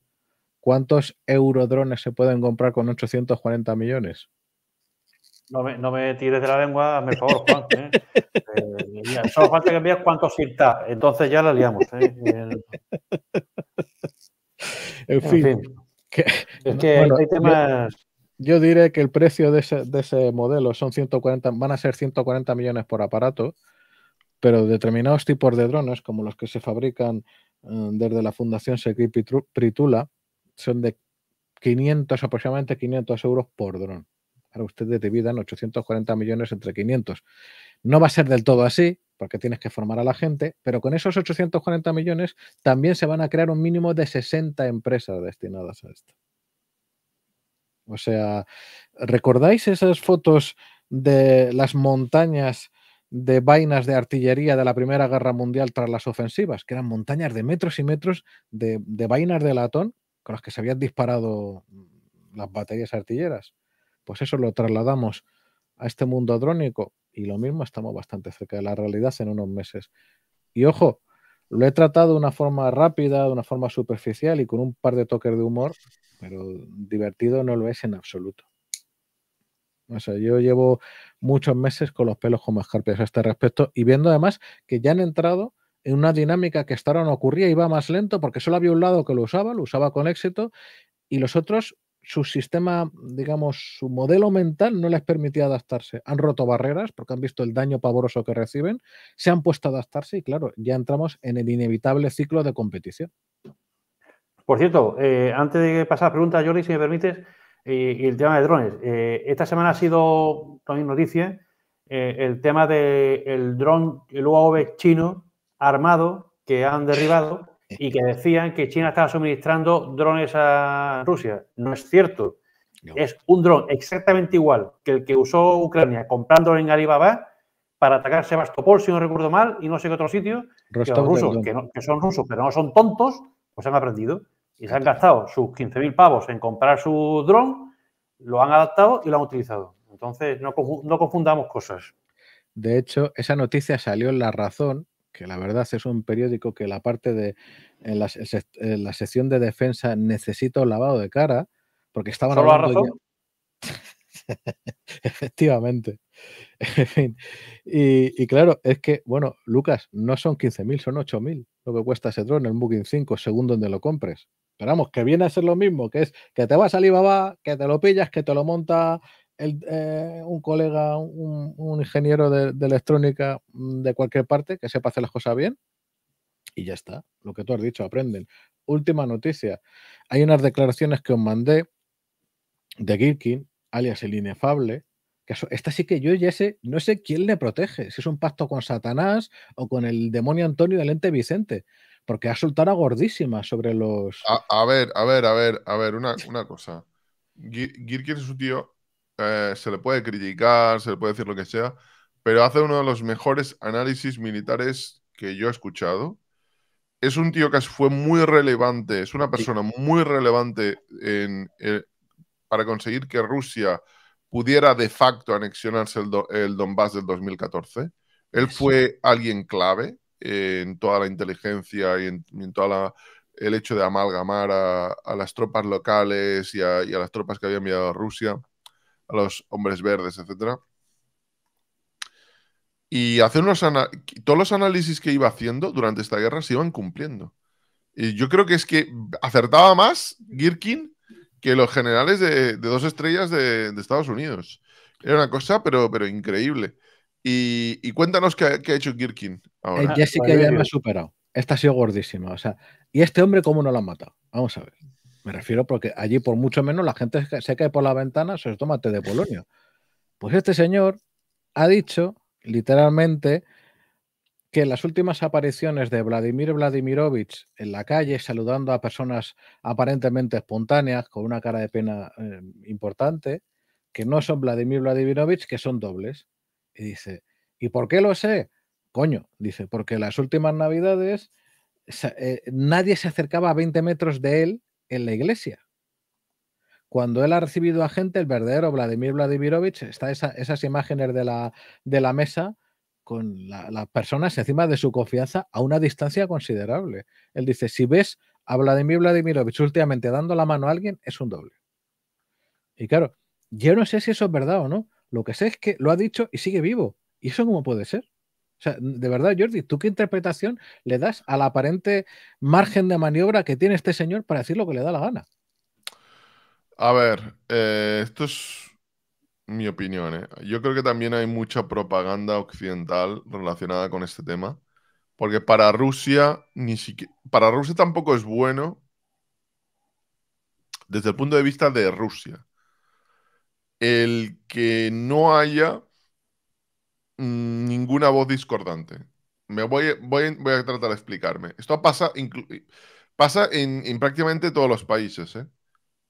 ¿Cuántos eurodrones se pueden comprar con 840 millones? No me, tires de la lengua, me favor, Juan. ¿eh? Eh, solo falta que veas cuántos sirta. entonces ya la liamos. ¿eh? En, fin, Yo, diré que el precio de ese, modelo son 140, van a ser 140 millones por aparato, pero determinados tipos de drones, como los que se fabrican eh, desde la Fundación Sekri Pritula, son de 500, aproximadamente 500 euros por dron ahora ustedes dividan 840 millones entre 500. No va a ser del todo así, porque tienes que formar a la gente, pero con esos 840 millones también se van a crear un mínimo de 60 empresas destinadas a esto. O sea, ¿recordáis esas fotos de las montañas de vainas de artillería de la Primera Guerra Mundial tras las ofensivas? Que eran montañas de metros y metros de, de vainas de latón con las que se habían disparado las baterías artilleras pues eso lo trasladamos a este mundo adrónico y lo mismo estamos bastante cerca de la realidad en unos meses. Y ojo, lo he tratado de una forma rápida, de una forma superficial y con un par de toques de humor, pero divertido no lo es en absoluto. O sea, yo llevo muchos meses con los pelos como escarpias a este respecto y viendo además que ya han entrado en una dinámica que hasta ahora no ocurría, iba más lento porque solo había un lado que lo usaba, lo usaba con éxito y los otros su sistema, digamos, su modelo mental no les permitía adaptarse. Han roto barreras porque han visto el daño pavoroso que reciben, se han puesto a adaptarse y claro, ya entramos en el inevitable ciclo de competición. Por cierto, eh, antes de pasar a preguntas, Jordi, si me permites, y, el tema de drones. Eh, esta semana ha sido también noticia eh, el tema del drone, dron, el UAV chino armado que han derribado y que decían que China estaba suministrando drones a Rusia. No es cierto. Es un dron exactamente igual que el que usó Ucrania comprándolo en Alibaba para atacar Sebastopol, si no recuerdo mal, y no sé qué otro sitio, que, los rusos, que, son rusos, pero no son tontos, pues han aprendido y se han gastado sus 15.000 pavos en comprar su dron, lo han adaptado y lo han utilizado. Entonces, no, no confundamos cosas. De hecho, esa noticia salió en La Razón que la verdad es un periódico que la parte de la, sección de defensa necesita un lavado de cara, porque estaban hablando razón? Efectivamente. en fin. Y, claro, es que, bueno, Lucas, no son 15.000, son 8.000 lo que cuesta ese dron, el Booking 5, según donde lo compres. esperamos que viene a ser lo mismo, que es que te va a salir baba que te lo pillas, que te lo monta eh, un colega, un, ingeniero de, electrónica mm, de cualquier parte que sepa hacer las cosas bien y ya está. Lo que tú has dicho, aprenden. Última noticia. Hay unas declaraciones que os mandé de Girkin, alias el inefable, que esta sí que yo ya sé, no sé quién le protege, si es un pacto con Satanás o con el demonio Antonio del ente Vicente, porque ha soltado a gordísima sobre los... A, ver, a ver, a ver, a ver, una, una cosa. Girkin es su tío eh, se le puede criticar, se le puede decir lo que sea, pero hace uno de los mejores análisis militares que yo he escuchado. Es un tío que fue muy relevante, es una persona muy relevante eh, para conseguir que Rusia pudiera de facto anexionarse el, Donbass del 2014. Él fue alguien clave eh, en toda la inteligencia y en, toda el hecho de amalgamar a, las tropas locales y a, y a, las tropas que había enviado a Rusia a los hombres verdes, etc. Y hacer unos todos los análisis que iba haciendo durante esta guerra se iban cumpliendo. Y yo creo que es que acertaba más Girkin que los generales de, dos estrellas de, Estados Unidos. Era una cosa, pero, pero increíble. Y, cuéntanos qué, ha hecho Girkin ahora. Eh, Jessica ah, ya me pues ha superado. Esta ha sido gordísima. O sea, ¿y este hombre cómo no la ha matado? Vamos a ver. Me refiero porque allí por mucho menos la gente se cae por la ventana, se toma té de Polonia. Pues este señor ha dicho literalmente que las últimas apariciones de Vladimir Vladimirovich en la calle saludando a personas aparentemente espontáneas con una cara de pena eh, importante, que no son Vladimir Vladimirovich, que son dobles. Y dice, ¿y por qué lo sé? Coño, dice, porque las últimas navidades eh, nadie se acercaba a 20 metros de él en la iglesia. Cuando él ha recibido a gente, el verdadero Vladimir Vladimirovich, está esas imágenes de la, de la mesa con las personas encima de su confianza a una distancia considerable. Él dice, si ves a Vladimir Vladimirovich últimamente dando la mano a alguien, es un doble. Y claro, yo no sé si eso es verdad o no. Lo que sé es que lo ha dicho y sigue vivo. ¿Y eso cómo puede ser? O sea, de verdad, Jordi, ¿tú qué interpretación le das al aparente margen de maniobra que tiene este señor para decir lo que le da la gana? A ver, eh, esto es mi opinión. ¿eh? Yo creo que también hay mucha propaganda occidental relacionada con este tema, porque para Rusia ni siquiera, para Rusia tampoco es bueno desde el punto de vista de Rusia el que no haya Mm, ninguna voz discordante. Me voy, voy, a tratar de explicarme. Esto pasa, pasa en, prácticamente todos los países. ¿eh?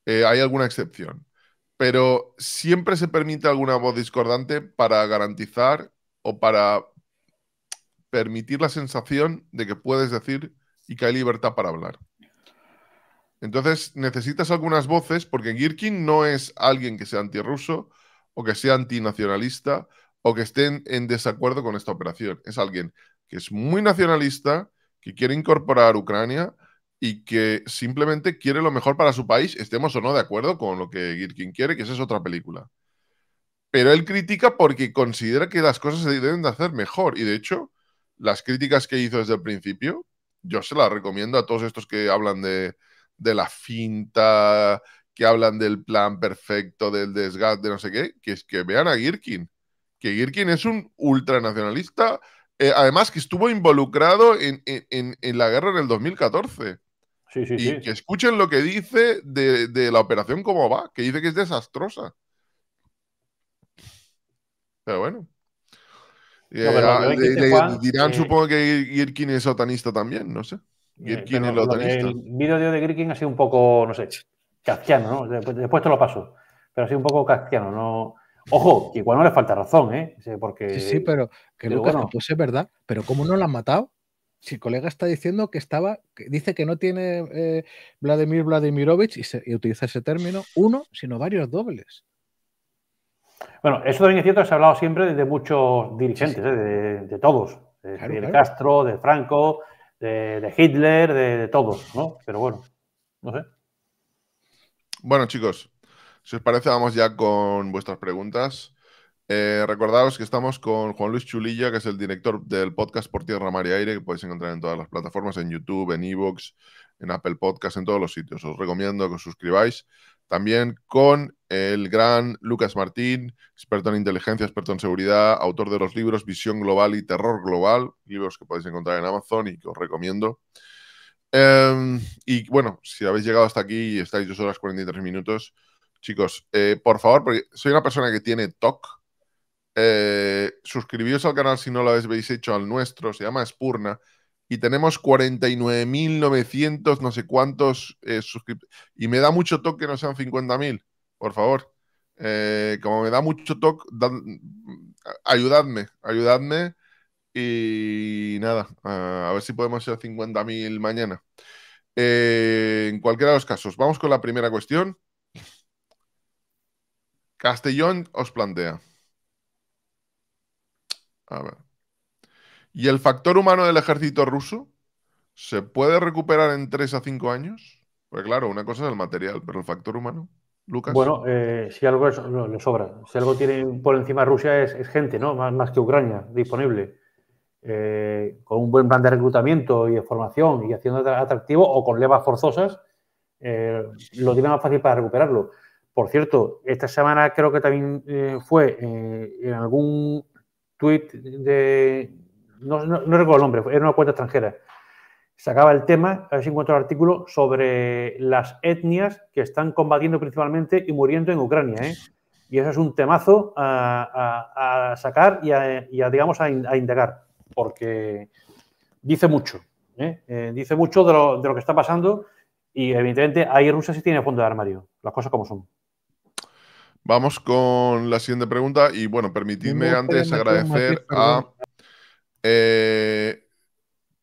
Eh, hay alguna excepción. Pero siempre se permite alguna voz discordante para garantizar o para permitir la sensación de que puedes decir y que hay libertad para hablar. Entonces necesitas algunas voces porque Girkin no es alguien que sea antirruso o que sea antinacionalista o que estén en desacuerdo con esta operación. Es alguien que es muy nacionalista, que quiere incorporar Ucrania y que simplemente quiere lo mejor para su país, estemos o no de acuerdo con lo que Girkin quiere, que esa es otra película. Pero él critica porque considera que las cosas se deben de hacer mejor y de hecho las críticas que hizo desde el principio, yo se las recomiendo a todos estos que hablan de, de la finta, que hablan del plan perfecto, del desgaste, de no sé qué, que es que vean a Girkin que Girkin es un ultranacionalista, eh, además que estuvo involucrado en, la guerra en el 2014. Sí, sí, y sí. que escuchen lo que dice de, la operación como va, que dice que es desastrosa. Pero bueno. Eh, ah, este dirán, eh, supongo que Girkin es otanista también, no sé. es otanista. El video de Girkin ha sido un poco, no sé, casquiano, ¿no? Después, te lo paso, pero ha sido un poco casquiano, ¿no? Ojo, que igual no le falta razón, ¿eh? Porque, sí, sí, pero que pues es verdad. Pero ¿cómo no la han matado? Si el colega está diciendo que estaba, dice que no tiene eh, Vladimir Vladimirovich y, utiliza ese término, uno, sino varios dobles. Bueno, eso también es cierto, se ha hablado siempre de muchos dirigentes, ¿eh? de, todos, de, Castro, de Franco, de, de Hitler, de, todos, ¿no? Pero bueno, no sé. Bueno, chicos, si os parece, vamos ya con vuestras preguntas. Eh, recordaros que estamos con Juan Luis Chulilla, que es el director del podcast Por Tierra, Mar y Aire, que podéis encontrar en todas las plataformas, en YouTube, en Evox, en Apple Podcast, en todos los sitios. Os recomiendo que os suscribáis. También con el gran Lucas Martín, experto en inteligencia, experto en seguridad, autor de los libros Visión Global y Terror Global, libros que podéis encontrar en Amazon y que os recomiendo. Em, y bueno, si habéis llegado hasta aquí y estáis dos horas 43 minutos, Chicos, eh, por favor, porque soy una persona que tiene TOC. Eh, suscribíos al canal si no lo habéis hecho al nuestro, se llama Spurna. Y tenemos 49.900, no sé cuántos eh, suscriptores. Y me da mucho TOC que no sean 50.000, por favor. Eh, como me da mucho TOC, ayudadme, ayudadme. Y nada, a ver si podemos ser 50.000 mañana. en cualquiera de los casos, vamos con la primera cuestión. Castellón os plantea. A ver. ¿Y el factor humano del ejército ruso se puede recuperar en 3 a 5 años? Pues claro, una cosa es el material, pero el factor humano, Lucas. Bueno, eh, si algo es, le sobra. Si algo tiene por encima Rusia es, gente, ¿no? Más, que Ucrania, disponible. Eh, con un buen plan de reclutamiento y de formación y haciendo atractivo o con levas forzosas, eh, lo tiene más fácil para recuperarlo. Por cierto, esta semana creo que también eh, fue eh, en algún tuit de. No, recuerdo el nombre, era una cuenta extranjera. Sacaba el tema, a ver si encuentro el artículo, sobre las etnias que están combatiendo principalmente y muriendo en Ucrania. ¿eh? Y eso es un temazo a, sacar y, a, digamos, a, indagar, porque dice mucho. dice mucho de lo, de lo que está pasando y evidentemente ahí Rusia sí tiene fondo de armario, las cosas como son. Vamos con la siguiente pregunta y bueno, permitidme antes agradecer a eh,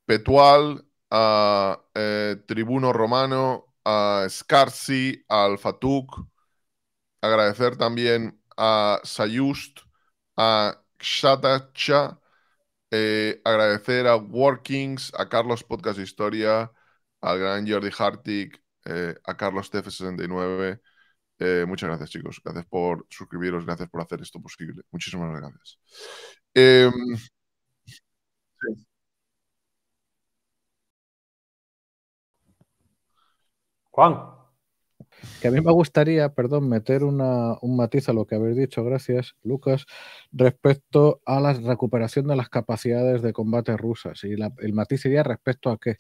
Petual, a eh, Tribuno Romano, a Scarsi, al Fatuk. Agradecer también a Sayust, a Xatacha. Eh, agradecer a Workings, a Carlos Podcast Historia, al gran Jordi Hartig, a Carlos TF69 eh, muchas gracias, chicos. Gracias por suscribiros, gracias por hacer esto posible. Muchísimas gracias. Em, Juan. Que a mí me gustaría, perdón, meter un matiz a lo que habéis dicho, gracias, Lucas, respecto a la recuperación de las capacidades de combate rusas. Y el matiz sería respecto a qué?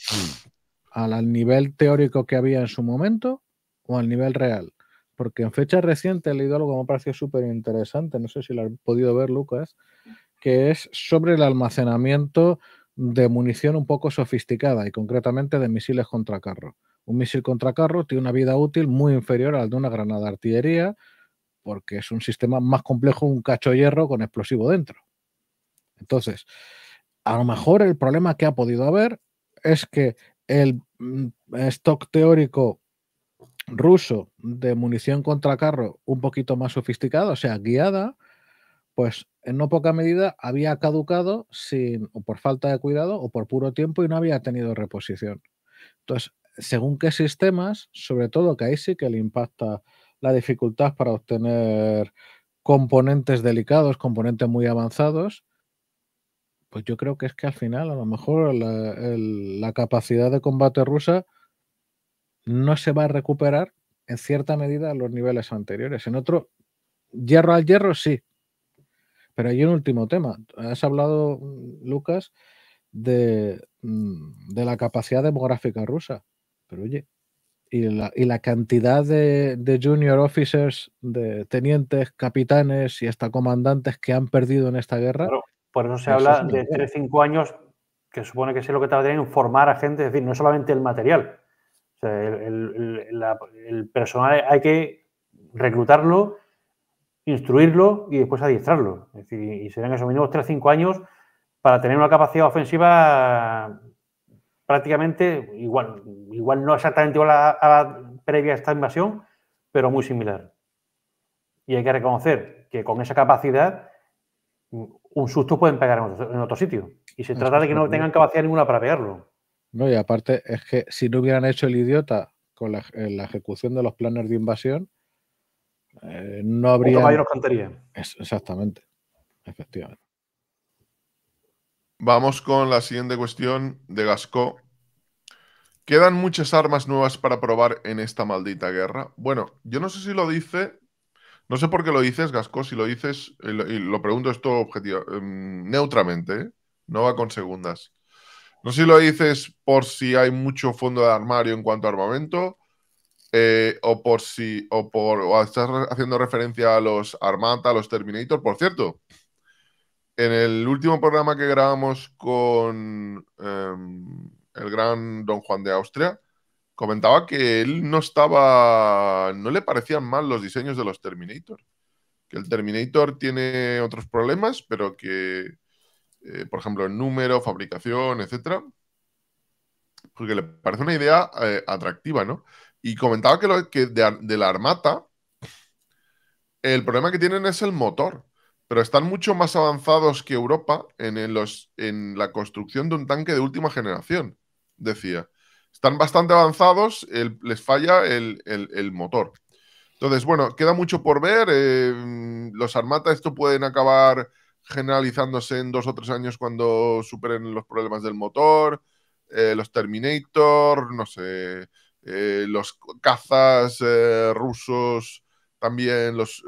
¿Al nivel teórico que había en su momento o al nivel real? porque en fecha reciente he leído algo que me ha parecido súper interesante, no sé si lo has podido ver, Lucas, que es sobre el almacenamiento de munición un poco sofisticada y concretamente de misiles contra carro. Un misil contra carro tiene una vida útil muy inferior al de una granada de artillería, porque es un sistema más complejo, un cacho hierro con explosivo dentro. Entonces, a lo mejor el problema que ha podido haber es que el mm, stock teórico ruso de munición contra carro un poquito más sofisticado, o sea, guiada, pues en no poca medida había caducado sin, o por falta de cuidado o por puro tiempo y no había tenido reposición. Entonces, según qué sistemas, sobre todo que ahí sí que le impacta la dificultad para obtener componentes delicados, componentes muy avanzados, pues yo creo que es que al final a lo mejor la, la capacidad de combate rusa no se va a recuperar en cierta medida los niveles anteriores. En otro, hierro al hierro, sí. Pero hay un último tema. Has hablado, mm, Lucas, mm, de, la capacidad demográfica rusa. Pero oye, y la, y la cantidad de, junior officers, de tenientes, capitanes y hasta comandantes que han perdido en esta guerra. por eso se habla de 3-5 años, que supone que es lo que tardaría en formar a gente, es decir, no solamente el material, el, personal hay que reclutarlo, instruirlo y después adiestrarlo. y serán esos mínimos 3-5 años para tener una capacidad ofensiva prácticamente igual, igual no exactamente igual a, la previa a esta invasión, pero muy similar. Y hay que reconocer que con esa capacidad mm, un susto pueden pegar en en otro sitio. Y se trata de que no tengan capacidad ninguna para pegarlo. No, y aparte es que si no hubieran hecho el idiota con la, eh, ejecución de los planes de invasión, eh, no habría. exactamente, efectivamente. Vamos con la siguiente cuestión de Gasco. ¿Quedan muchas armas nuevas para probar en esta maldita guerra? Bueno, yo no sé si lo dice, no sé por qué lo dices, Gasco, si lo dices, eh, y lo, pregunto esto objetivamente em, neutramente, no va con segundas. No sé si lo dices por si hay mucho fondo de armario en cuanto a armamento, eh, o por si, o por, estás haciendo referencia a los Armata, a los Terminator. Por cierto, en el último programa que grabamos con em, el gran Don Juan de Austria, comentaba que él no estaba, no le parecían mal los diseños de los Terminator. Que el Terminator tiene otros problemas, pero que eh, por ejemplo, en número, fabricación, etcétera, porque le parece una idea eh, atractiva, ¿no? Y comentaba que, de, la Armata, el problema que tienen es el motor, pero están mucho más avanzados que Europa en, en, la construcción de un tanque de última generación, decía. Están bastante avanzados, les falla el, motor. Entonces, bueno, queda mucho por ver. Eh, los Armata, esto pueden acabar generalizándose en dos o tres años cuando superen los problemas del motor, eh, los Terminator, no sé, eh, los cazas eh, rusos, también los,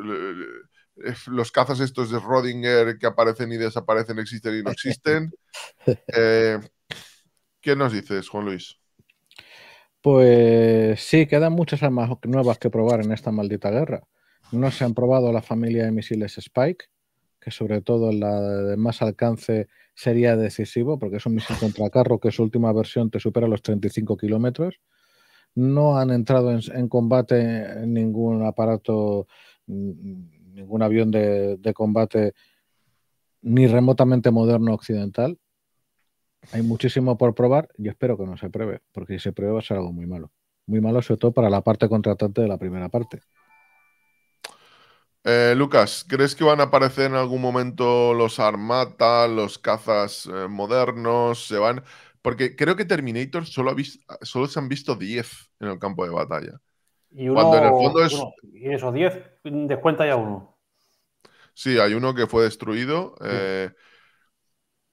los cazas estos de Rodinger que aparecen y desaparecen, existen y no existen. ¿Qué nos dices, Juan Luis? Pues sí, quedan muchas armas nuevas que probar en esta maldita guerra. No se han probado la familia de misiles Spike, que sobre todo la de más alcance sería decisivo, porque es un misil carro que su última versión te supera los 35 kilómetros. No han entrado en, combate ningún aparato, mm, ningún avión de, de combate ni remotamente moderno occidental. Hay muchísimo por probar y espero que no se pruebe, porque si se prueba será algo muy malo. Muy malo, sobre todo para la parte contratante de la primera parte. Eh, Lucas, ¿crees que van a aparecer en algún momento los Armata, los cazas eh, modernos? Se van. Porque creo que Terminator solo, solo se han visto 10 en el campo de batalla. Y uno, en esos 10 mm, descuenta ya uno. Sí, hay uno que fue destruido. Eh,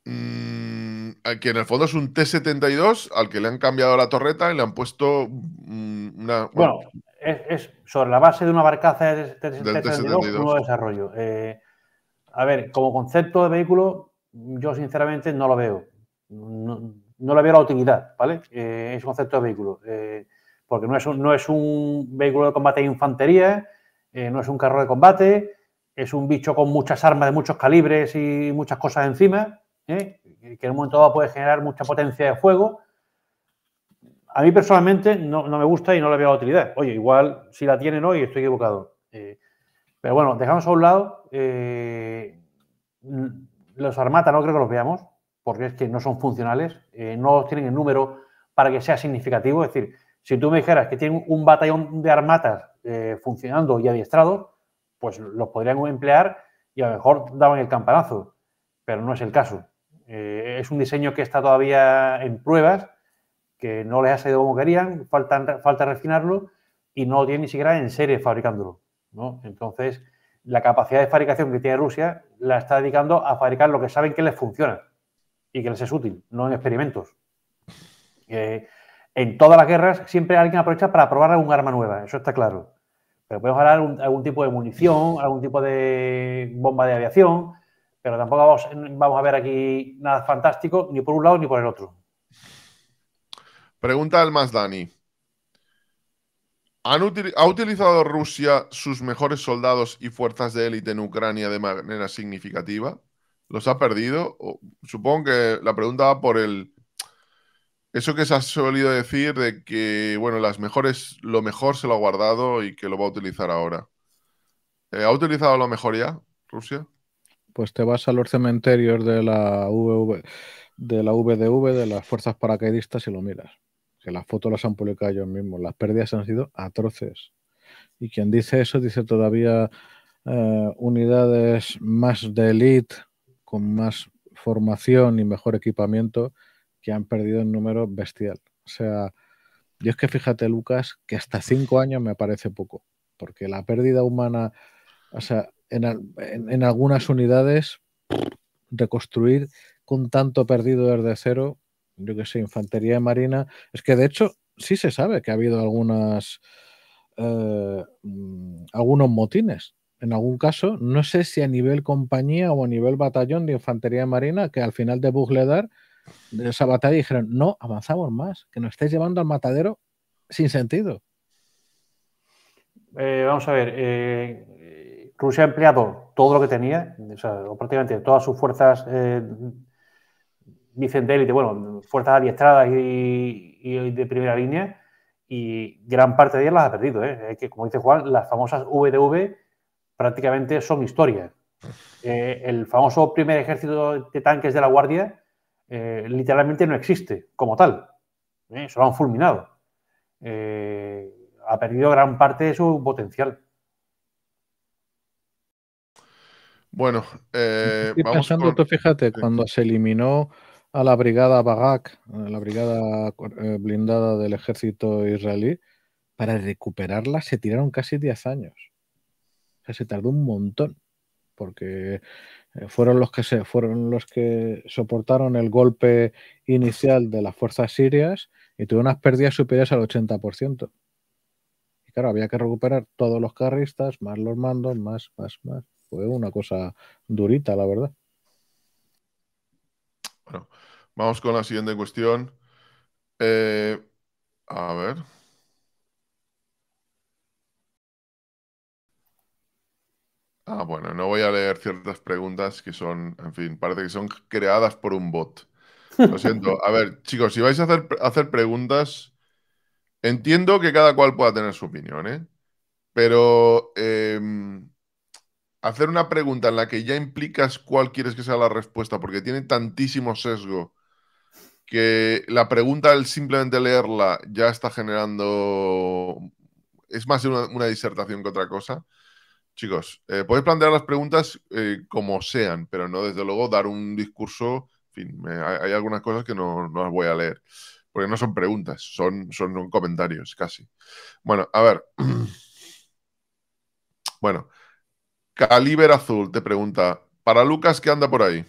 mm, que en el fondo es un T-72 al que le han cambiado la torreta y le han puesto mm, una es, sobre la base de una barcaza de, de, un nuevo desarrollo. Eh, a ver, como concepto de vehículo, yo sinceramente no lo veo. No, no le veo la utilidad, ¿vale? Eh, es concepto de vehículo. Eh, porque no es, un, no es un vehículo de combate de infantería, no es un carro de combate, es un bicho con muchas armas de muchos calibres y muchas cosas encima, que en un momento dado puede generar mucha potencia de fuego a mí personalmente no, me gusta y no le veo utilidad. Oye, igual si la tienen hoy estoy equivocado. Eh, pero bueno, dejamos a un lado. Eh, mm, los armatas, no creo que los veamos, porque es que no son funcionales, eh, no tienen el número para que sea significativo. Es decir, si tú me dijeras que tienen un batallón de armatas funcionando y adiestrados, pues los podrían emplear y a lo mejor daban el campanazo, pero no es el caso. es un diseño que está todavía en pruebas que no les ha salido como querían, falta refinarlo y no lo tienen ni siquiera en serie fabricándolo. ¿no? Entonces, la capacidad de fabricación que tiene Rusia la está dedicando a fabricar lo que saben que les funciona y que les es útil, no en experimentos. Eh, en todas las guerras siempre alguien aprovecha para probar algún arma nueva, eso está claro. Pero podemos hablar algún, algún tipo de munición, algún tipo de bomba de aviación, pero tampoco vamos a ver aquí nada fantástico, ni por un lado ni por el otro. Pregunta al más Dani. ¿Ha utilizado Rusia sus mejores soldados y fuerzas de élite en Ucrania de manera significativa? ¿Los ha perdido? Supongo que la pregunta va por el... Eso que se ha solido decir de que, bueno, las mejores, lo mejor se lo ha guardado y que lo va a utilizar ahora. Eh, ¿Ha utilizado lo mejor ya, Rusia? Pues te vas a los cementerios de la de la VDV, de las fuerzas paracaidistas y lo miras que las fotos las han publicado ellos mismos, las pérdidas han sido atroces. Y quien dice eso dice todavía eh, unidades más de elite, con más formación y mejor equipamiento, que han perdido en número bestial. O sea, yo es que fíjate, Lucas, que hasta cinco años me parece poco, porque la pérdida humana, o sea, en algunas unidades, reconstruir con tanto perdido desde cero, yo que sé, infantería de marina. Es que de hecho sí se sabe que ha habido algunas, eh, mm, algunos motines. En algún caso, no sé si a nivel compañía o a nivel batallón de infantería y marina, que al final de Bugledar, de esa batalla, dijeron, no, avanzamos más, que nos estáis llevando al matadero sin sentido. Eh, vamos a ver, eh, Rusia ha empleado todo lo que tenía, o, sea, prácticamente todas sus fuerzas dicen de élite, bueno, fuerzas adiestradas y, de primera línea, y gran parte de ellas las ha perdido. ¿eh? que, como dice Juan, las famosas VDV prácticamente son historia. Eh, el famoso primer ejército de tanques de la Guardia eh, literalmente no existe como tal. Se lo han fulminado. ha perdido gran parte de su potencial. Bueno, vamos pensando, tú fíjate, cuando se eliminó a la brigada Bagak, la brigada eh, blindada del ejército israelí, para recuperarla se tiraron casi 10 años. O sea, se tardó un montón, porque eh, fueron los que se fueron los que soportaron el golpe inicial de las fuerzas sirias y tuvieron unas pérdidas superiores al 80%. Y claro, había que recuperar todos los carristas, más los mandos, más, más, más. Fue una cosa durita, la verdad vamos con la siguiente cuestión. Eh, a ver. Ah, bueno, no voy a leer ciertas preguntas que son, en fin, parece que son creadas por un bot. Lo siento. A ver, chicos, si vais a hacer, preguntas, entiendo que cada cual pueda tener su opinión, ¿eh? Pero em, hacer una pregunta en la que ya implicas cuál quieres que sea la respuesta, porque tiene tantísimo sesgo que la pregunta al simplemente leerla ya está generando... Es más una, disertación que otra cosa. Chicos, eh, podéis plantear las preguntas eh, como sean, pero no desde luego dar un discurso... En fin, hay, algunas cosas que no, las voy a leer, porque no son preguntas, son, son comentarios casi. Bueno, a ver. bueno, Caliber Azul te pregunta, para Lucas ¿qué anda por ahí,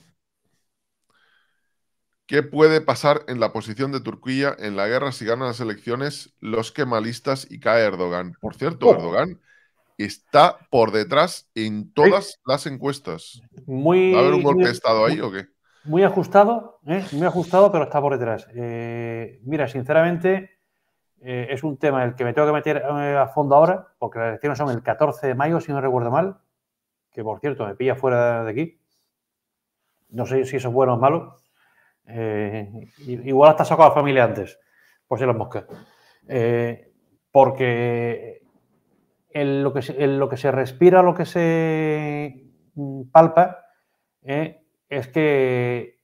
¿qué puede pasar en la posición de Turquía en la guerra si ganan las elecciones los kemalistas y cae Erdogan? Por cierto, oh. Erdogan está por detrás en todas las encuestas. Muy, ¿Va a haber un golpe de Estado ahí o qué? Muy ajustado, ¿eh? muy ajustado, pero está por detrás. Eh, mira, sinceramente, eh, es un tema el que me tengo que meter a fondo ahora, porque las elecciones son el 14 de mayo, si no recuerdo mal que por cierto me pilla fuera de aquí. No sé si eso es bueno o malo. Eh, igual hasta saco a la familia antes, por si las moscas. Eh, porque en lo, que se, lo que se respira, lo que se mm, palpa, eh, es que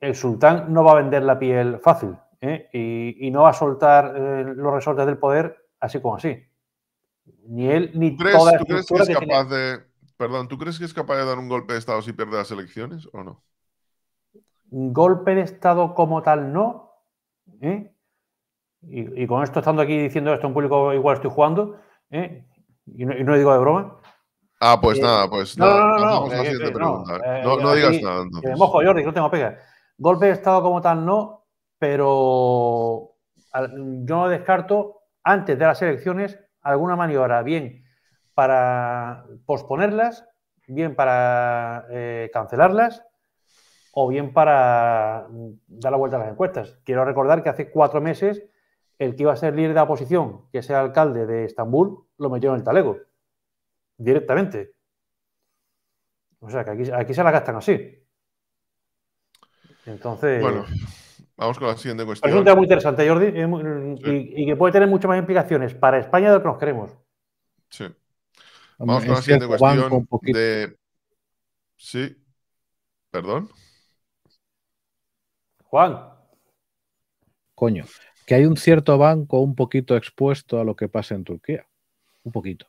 el sultán no va a vender la piel fácil y, no va a soltar los resortes del poder así como así. Ni él ni ¿Tú toda ¿tú capaz de Perdón, ¿tú crees que es capaz de dar un golpe de Estado si pierde las elecciones o no? Golpe de Estado como tal no. ¿eh? Y, con esto, estando aquí diciendo esto en público, igual estoy jugando. ¿eh? Y, no, digo de broma. Ah, pues eh, nada, pues no, nada. No, no, no. No, no, digas nada. Entonces. mojo, Jordi, no tengo pega. Golpe de Estado como tal no, pero yo no descarto antes de las elecciones alguna maniobra bien para posponerlas, bien para eh, cancelarlas o bien para dar la vuelta a las encuestas. Quiero recordar que hace cuatro meses el que iba a ser líder de la oposición, que sea alcalde de Estambul, lo metió en el talego, directamente. O sea, que aquí, se la gastan así. Entonces... Bueno. Vamos con la siguiente cuestión. Es un tema muy interesante, Jordi, y, que puede tener muchas más implicaciones para España de lo que nos queremos. Sí. Vamos con la siguiente cuestión de... Sí, perdón. Juan. Coño, que hay un cierto banco un poquito expuesto a lo que pasa en Turquía. Un poquito.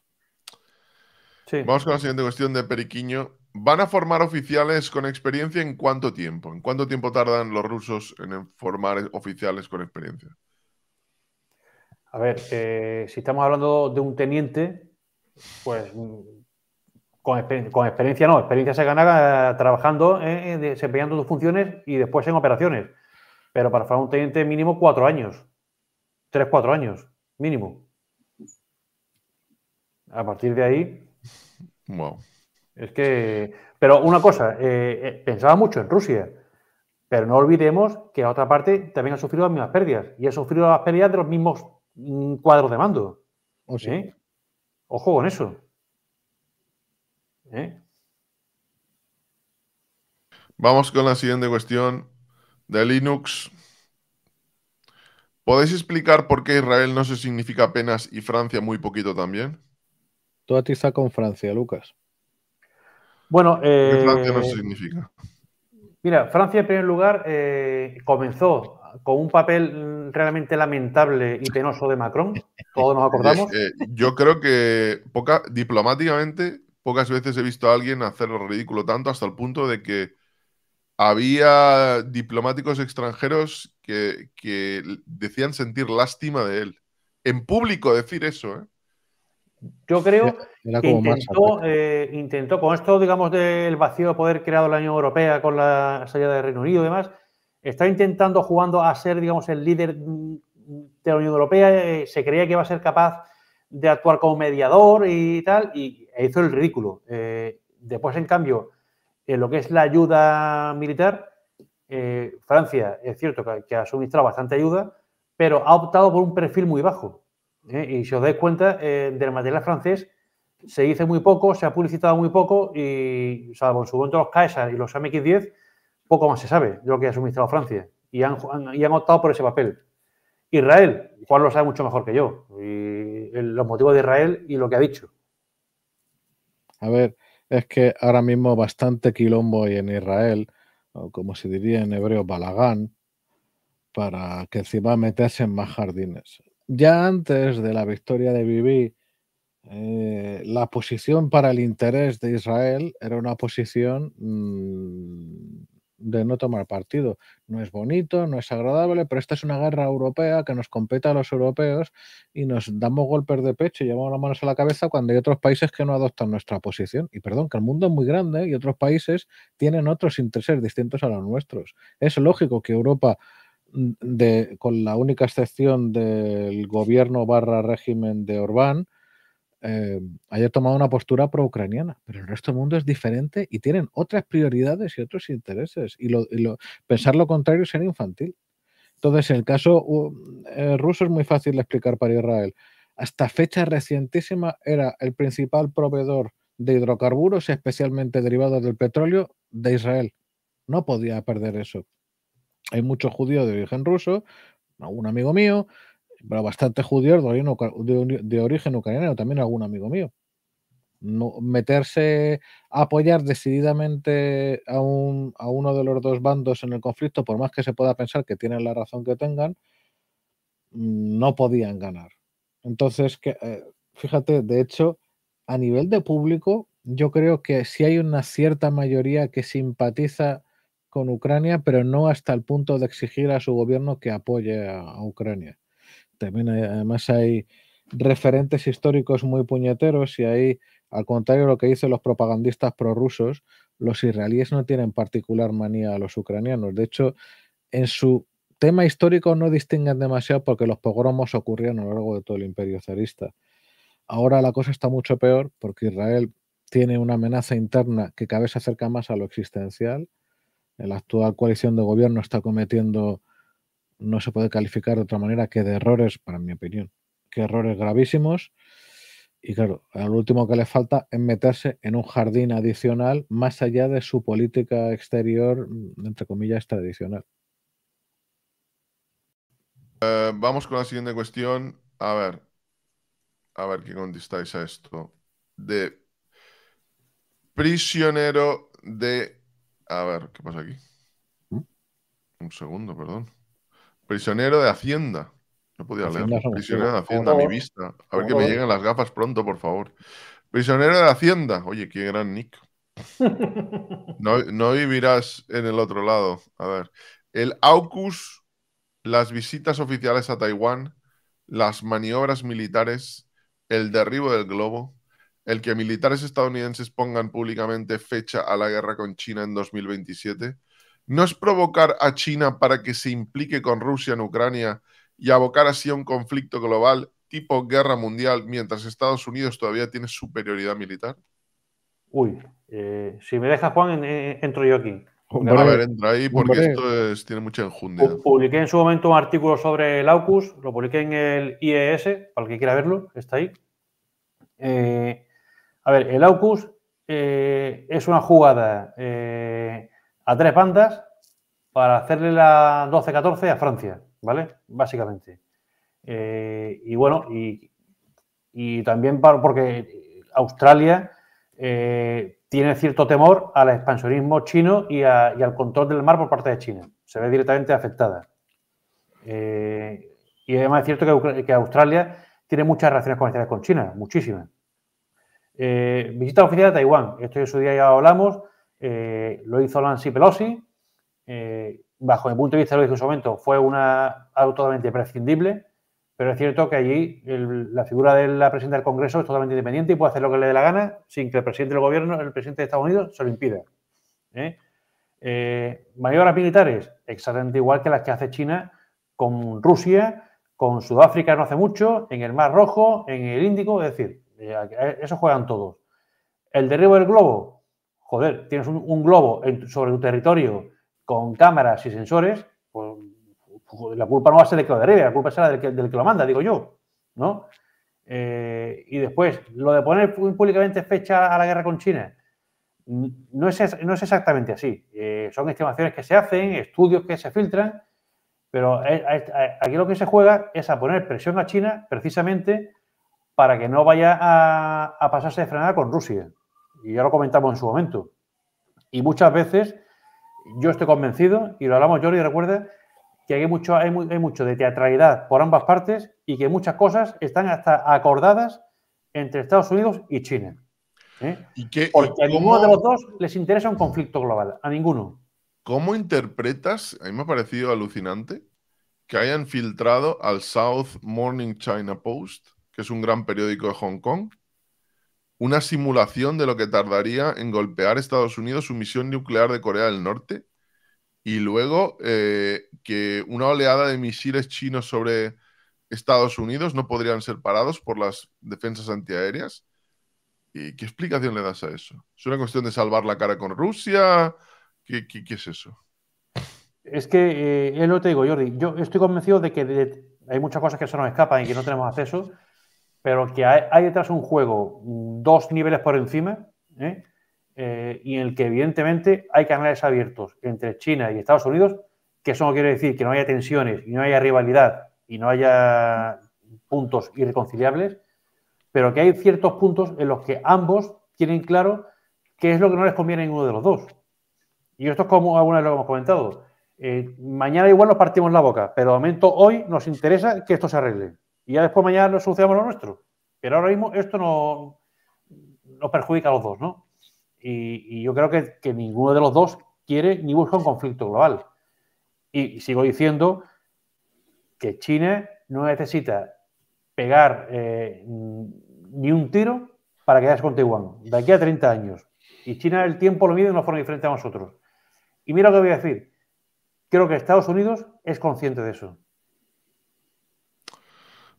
Vamos con la siguiente cuestión de Periquiño. ¿Van a formar oficiales con experiencia en cuánto tiempo? ¿En cuánto tiempo tardan los rusos en formar oficiales con experiencia? A ver, eh, si estamos hablando de un teniente, pues con, experiencia no, experiencia se gana eh, trabajando, eh, eh, desempeñando tus funciones y después en operaciones. Pero para formar un teniente mínimo cuatro años, tres, cuatro años, mínimo. A partir de ahí. Wow. Es que. Pero una cosa, pensaba mucho en Rusia, pero no olvidemos que la otra parte también ha sufrido las mismas pérdidas y ha sufrido las pérdidas de los mismos mm, cuadros de mando. o oh, sí. Ojo con eso. ¿Eh? Vamos con la siguiente cuestión de Linux. ¿Podéis explicar por qué Israel no se significa apenas y Francia muy poquito también? ti está con Francia, Lucas. Bueno, Francia no eh, significa. Mira, Francia en primer lugar eh, comenzó con un papel realmente lamentable y penoso de Macron, todos nos acordamos. yo creo que poca, diplomáticamente pocas veces he visto a alguien hacer ridículo tanto hasta el punto de que había diplomáticos extranjeros que, que decían sentir lástima de él. En público decir eso, ¿eh? Yo creo que eh, intentó, con esto, digamos, del vacío de poder creado la Unión Europea con la salida del Reino Unido y demás, está intentando jugando a ser, digamos, el líder de la Unión Europea. Eh, se creía que iba a ser capaz de actuar como mediador y tal, y e hizo el ridículo. Eh, después, en cambio, en lo que es la ayuda militar, Francia es cierto que, que ha suministrado bastante ayuda, pero ha optado por un perfil muy bajo. ¿eh? Y si os dais cuenta, eh, del material francés se dice muy poco, se ha publicitado muy poco y, salvo en su momento los Caesar y los MX10, poco más se sabe de lo que ha suministrado Francia. Y han, y han optado por ese papel. Israel, Juan lo sabe mucho mejor que yo. Y los motivos de Israel y lo que ha dicho. A ver, es que ahora mismo bastante quilombo hay en Israel, como se diría en hebreo, balagán, para que encima meterse en más jardines ya antes de la victoria de Bibi, eh, la posición para el interés de Israel era una posición mm, de no tomar partido. No es bonito, no es agradable, pero esta es una guerra europea que nos compete a los europeos y nos damos golpes de pecho y llevamos las manos a la cabeza cuando hay otros países que no adoptan nuestra posición. Y perdón, que el mundo es muy grande y otros países tienen otros intereses distintos a los nuestros. Es lógico que Europa con la única excepción del gobierno barra régimen de Orbán, eh, haya tomado una postura pro-ucraniana, pero el resto del mundo es diferente y tienen otras prioridades y otros intereses. Y, pensar lo contrario sería infantil. Entonces, en el caso eh, ruso es muy fácil de explicar para Israel. Hasta fecha recientísima era el principal proveedor de hidrocarburos, especialmente derivados del petróleo, de Israel. No podía perder eso hay muchos judíos de origen ruso, algún amigo mío, pero bastante judíos de origen, ucraniano, también algún amigo mío. No, meterse a apoyar decididamente a, uno de los dos bandos en el conflicto, por más que se pueda pensar que tienen la razón que tengan, mm, no podían ganar. Entonces, que, eh, fíjate, de hecho, a nivel de público, yo creo que si hay una cierta mayoría que simpatiza con Ucrania, pero no hasta el punto de exigir a su gobierno que apoye a, Ucrania. También eh, además hay referentes históricos muy puñeteros y ahí, al contrario de lo que dicen los propagandistas prorrusos, los israelíes no tienen particular manía a los ucranianos. De hecho, en su tema histórico no distinguen demasiado porque los pogromos ocurrían a lo largo de todo el imperio zarista. Ahora la cosa está mucho peor porque Israel tiene una amenaza interna que cada vez se acerca más a lo existencial la actual coalición de gobierno está cometiendo, no se puede calificar de otra manera que de errores, para mi opinión, que errores gravísimos. Y claro, lo último que le falta es meterse en un jardín adicional más allá de su política exterior, entre comillas, tradicional. Eh, vamos con la siguiente cuestión. A ver, a ver qué contestáis a esto. De prisionero de a ver, ¿qué pasa aquí? ¿Mm? Un segundo, perdón. Prisionero de Hacienda. No podía leer. Prisionero de Hacienda, a mi vista. A ver que me lleguen las gafas pronto, por favor. Prisionero de Hacienda. Oye, qué gran nick. No, no vivirás en el otro lado. A ver. El AUKUS, las visitas oficiales a Taiwán, las maniobras militares, el derribo del globo, el que militares estadounidenses pongan públicamente fecha a la guerra con China en 2027 no es provocar a China para que se implique con Rusia en Ucrania y abocar así a un conflicto global tipo guerra mundial mientras Estados Unidos todavía tiene superioridad militar? Uy, eh, si me deja Juan, entro yo aquí. a ver, entro ahí porque esto tiene mucha enjundia. Publiqué en su momento un artículo sobre el AUKUS, lo publiqué en el IES, para el que quiera verlo, está ahí. Eh, a ver, el AUKUS eh, es una jugada eh, a tres bandas para hacerle la 12-14 a Francia, ¿vale? Básicamente. Eh, y bueno, y, también porque Australia tiene cierto temor al expansionismo chino y, al control del mar por parte de China. Se ve directamente afectada. y además es cierto que Australia tiene muchas relaciones comerciales con China, muchísimas. Eh, visita oficial de Taiwán. Esto en su día ya hablamos. Eh, lo hizo Nancy Pelosi. Eh, bajo mi punto de vista, lo dijo en su momento, fue una algo totalmente prescindible. Pero es cierto que allí la figura de la presidenta del Congreso es totalmente independiente y puede hacer lo que le dé la gana sin que el presidente del gobierno, el presidente de Estados Unidos, se lo impida. ...mayoras militares, exactamente igual que las que hace China con Rusia, con Sudáfrica no hace mucho, en el Mar Rojo, en el Índico, es decir, eh, eso juegan todos. El derribo del globo, joder, tienes un, globo sobre tu territorio con cámaras y sensores, pues, la culpa no va a ser de que lo derribe, la culpa será del que, lo manda, digo yo, ¿no? Eh, y después, lo de poner públicamente fecha a la guerra con China, no es, no es exactamente así. Eh, son estimaciones que se hacen, estudios que se filtran, pero aquí lo que se juega es a poner presión a China precisamente para que no vaya a, pasarse de frenada con Rusia. Y ya lo comentamos en su momento. Y muchas veces yo estoy convencido, y lo hablamos Jordi, recuerda, que hay mucho, hay, mucho de teatralidad por ambas partes y que muchas cosas están hasta acordadas entre Estados Unidos y China. ¿eh? ¿Y que, Porque a ninguno de los dos les interesa un conflicto global, a ninguno. ¿Cómo interpretas? A mí me ha parecido alucinante que hayan filtrado al South Morning China Post que es un gran periódico de Hong Kong, una simulación de lo que tardaría en golpear Estados Unidos su misión nuclear de Corea del Norte y luego eh, que una oleada de misiles chinos sobre Estados Unidos no podrían ser parados por las defensas antiaéreas. ¿Y qué explicación le das a eso? ¿Es una cuestión de salvar la cara con Rusia? ¿Qué, qué, es eso? Es que eh, lo te digo, Jordi. Yo estoy convencido de que hay muchas cosas que eso nos escapan y que no tenemos acceso pero que hay, detrás un juego mm, dos niveles por encima, ¿eh? Eh, y en el que evidentemente hay canales abiertos entre China y Estados Unidos, que eso no quiere decir que no haya tensiones y no haya rivalidad y no haya puntos irreconciliables, pero que hay ciertos puntos en los que ambos tienen claro qué es lo que no les conviene a ninguno de los dos. Y esto es como alguna vez lo hemos comentado. Eh, mañana igual nos partimos la boca, pero de momento hoy nos interesa que esto se arregle y ya después mañana nos solucionamos lo nuestro. Pero ahora mismo esto no, nos perjudica a los dos, ¿no? Y, yo creo que, ninguno de los dos quiere ni busca un conflicto global. Y, sigo diciendo que China no necesita pegar eh, ni un tiro para quedarse con Taiwán, de aquí a 30 años. Y China el tiempo lo mide de una forma diferente a nosotros. Y mira lo que voy a decir. Creo que Estados Unidos es consciente de eso.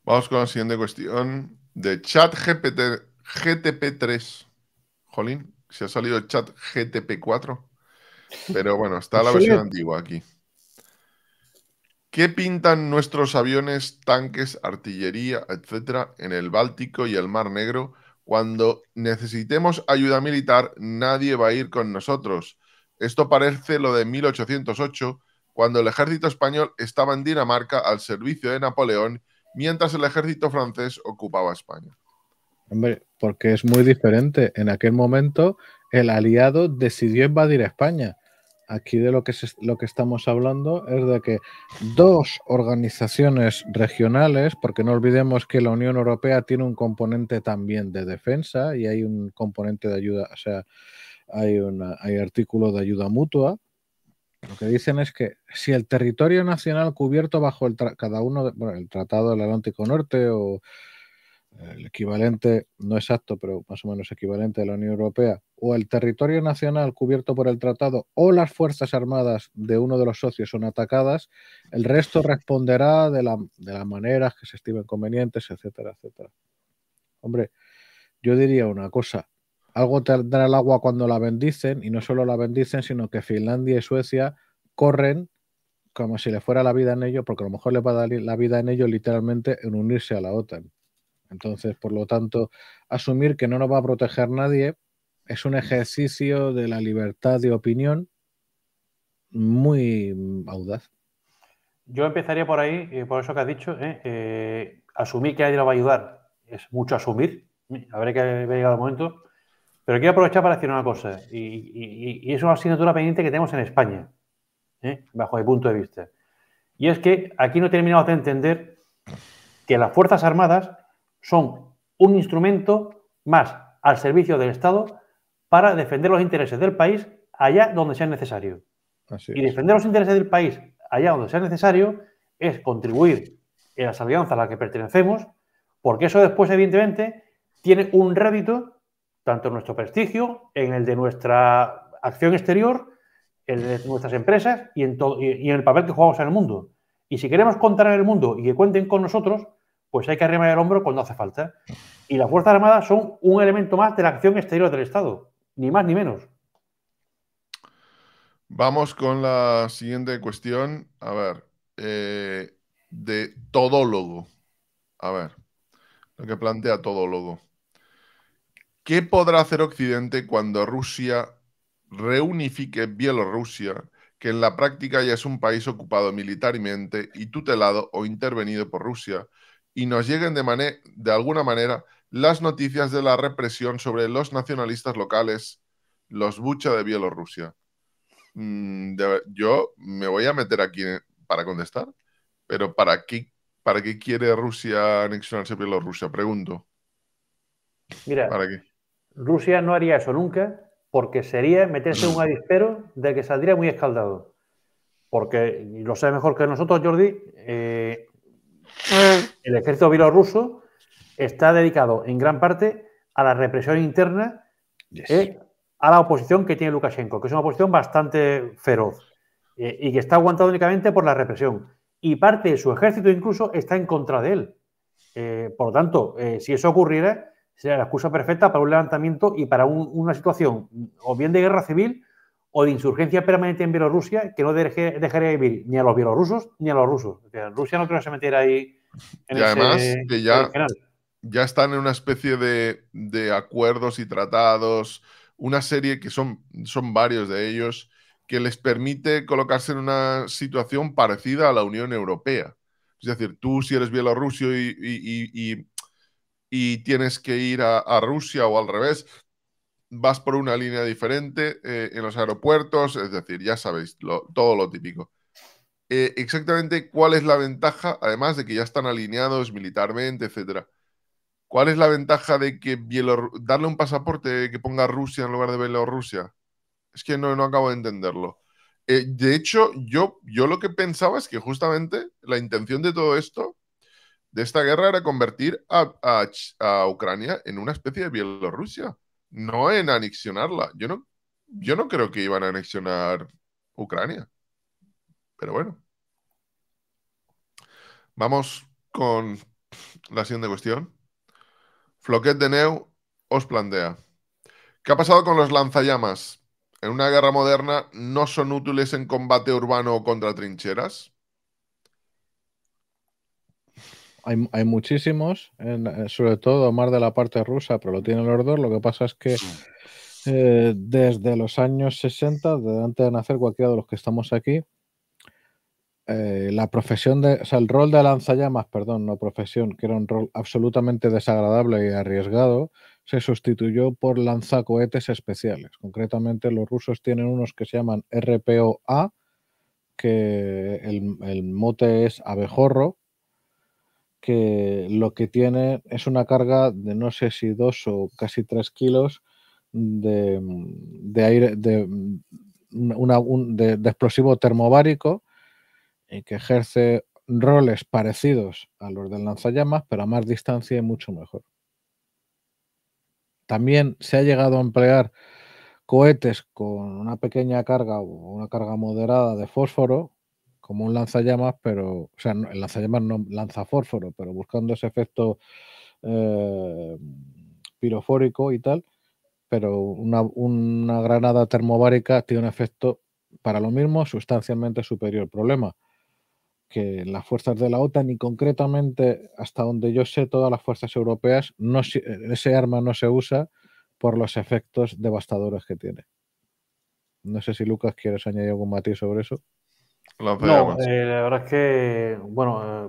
Vamos con la siguiente cuestión de chat GPT, GTP3. Jolín, se ha salido el chat GTP4. Pero bueno, está la versión antigua aquí. ¿Qué pintan nuestros aviones, tanques, artillería, etcétera, en el Báltico y el Mar Negro? Cuando necesitemos ayuda militar, nadie va a ir con nosotros. Esto parece lo de 1808, cuando el ejército español estaba en Dinamarca al servicio de Napoleón mientras el ejército francés ocupaba España. Hombre, porque es muy diferente. En aquel momento el aliado decidió invadir España. Aquí de lo que, lo que estamos hablando es de que dos organizaciones regionales, porque no olvidemos que la Unión Europea tiene un componente también de defensa y hay un componente de ayuda, o sea, hay, una, hay artículo de ayuda mutua, lo que dicen es que si el territorio nacional cubierto bajo el cada uno, el Tratado del Atlántico Norte o el equivalente, no exacto, pero más o menos equivalente de la Unión Europea, o el territorio nacional cubierto por el tratado o las Fuerzas Armadas de uno de los socios son atacadas, el resto responderá de, la, de las maneras que se estimen convenientes, etcétera, etcétera. Hombre, yo diría una cosa, algo te dará el agua cuando la bendicen, y no solo la bendicen, sino que Finlandia y Suecia corren como si le fuera la vida en ello, porque a lo mejor le va a dar la vida en ellos literalmente en unirse a la OTAN. Entonces, por lo tanto, asumir que no nos va a proteger nadie es un ejercicio de la libertad de opinión muy audaz. Yo empezaría por ahí, eh, por eso que has dicho, eh, eh, asumir que nadie nos va a ayudar es mucho asumir, habrá que haber llegado el momento, pero quiero aprovechar para decir una cosa, y, es una asignatura pendiente que tenemos en España, ¿eh? bajo mi punto de vista. Y es que aquí no terminamos de entender que las Fuerzas Armadas son un instrumento más al servicio del Estado para defender los intereses del país allá donde sea necesario. y defender los intereses del país allá donde sea necesario es contribuir en las alianzas a las que pertenecemos, porque eso después, evidentemente, tiene un rédito tanto en nuestro prestigio, en el de nuestra acción exterior, en el de nuestras empresas y en, y en el papel que jugamos en el mundo. Y si queremos contar en el mundo y que cuenten con nosotros, pues hay que arrimar el hombro cuando hace falta. Y las Fuerzas Armadas son un elemento más de la acción exterior del Estado, ni más ni menos. Vamos con la siguiente cuestión. A ver, eh, de todólogo. A ver, lo que plantea todólogo. ¿Qué podrá hacer Occidente cuando Rusia reunifique Bielorrusia, que en la práctica ya es un país ocupado militarmente y tutelado o intervenido por Rusia, y nos lleguen de, de alguna manera las noticias de la represión sobre los nacionalistas locales, los Bucha de Bielorrusia? Mm, yo me voy a meter aquí para contestar, pero ¿para qué, para qué quiere Rusia anexionarse a Bielorrusia? Pregunto. Mira, ¿Para qué? Rusia no haría eso nunca porque sería meterse en un avispero de que saldría muy escaldado. Porque, lo sabe mejor que nosotros, Jordi, eh, el ejército bielorruso está dedicado en gran parte a la represión interna, eh, a la oposición que tiene Lukashenko, que es una oposición bastante feroz eh, y que está aguantado únicamente por la represión. Y parte de su ejército incluso está en contra de él. por lo tanto, si eso ocurriera, Sería la excusa perfecta para un levantamiento y para una situación o bien de guerra civil o de insurgencia permanente en Bielorrusia que no deje, dejaría vivir ni a los bielorrusos ni a los rusos. Rusia no creo que ahí en y además, que ya, ya están en una especie de, acuerdos y tratados, una serie que son, son varios de ellos, que les permite colocarse en una situación parecida a la Unión Europea. Es decir, tú si eres bielorruso y, y tienes que ir a, Rusia o al revés, vas por una línea diferente eh, en los aeropuertos, es decir, ya sabéis, todo lo típico. Eh, exactamente cuál es la ventaja, además de que ya están alineados militarmente, etcétera. ¿Cuál es la ventaja de que darle un pasaporte que ponga Rusia en lugar de Bielorrusia? Es que no, acabo de entenderlo. Eh, de hecho, yo, yo lo que pensaba es que justamente la intención de todo esto de esta guerra era convertir a, Ucrania en una especie de Bielorrusia, no en anexionarla. Yo no, yo no creo que iban a anexionar Ucrania. Pero bueno. Vamos con la siguiente cuestión. Floquet de Neu os plantea. ¿Qué ha pasado con los lanzallamas? En una guerra moderna no son útiles en combate urbano o contra trincheras. hay, muchísimos, eh, sobre todo más de la parte rusa, pero lo tiene el dos. Lo que pasa es que eh, desde los años 60, antes de nacer cualquiera de los que estamos aquí, eh, la profesión de, o sea, el rol de lanzallamas, perdón, no profesión, que era un rol absolutamente desagradable y arriesgado, se sustituyó por lanzacohetes especiales. Concretamente, los rusos tienen unos que se llaman RPOA, que el, el mote es abejorro, que lo que tiene es una carga de no sé si dos o casi tres kilos de, mm, aire de, mm, explosivo termobárico y que ejerce roles parecidos a los del lanzallamas, pero a más distancia y mucho mejor. También se ha llegado a emplear cohetes con una pequeña carga o una carga moderada de fósforo como un lanzallamas, pero, o sea, el lanzallamas no lanza fósforo, pero buscando ese efecto eh, pirofórico y tal, pero una, granada termobárica tiene un efecto para lo mismo sustancialmente superior. Problema que las fuerzas de la OTAN y concretamente, hasta donde yo sé, todas las fuerzas europeas, no, e, ese arma no se usa por los efectos devastadores que tiene. No sé si Lucas quieres añadir algún matiz sobre eso. No, eh, la verdad es que, bueno, eh,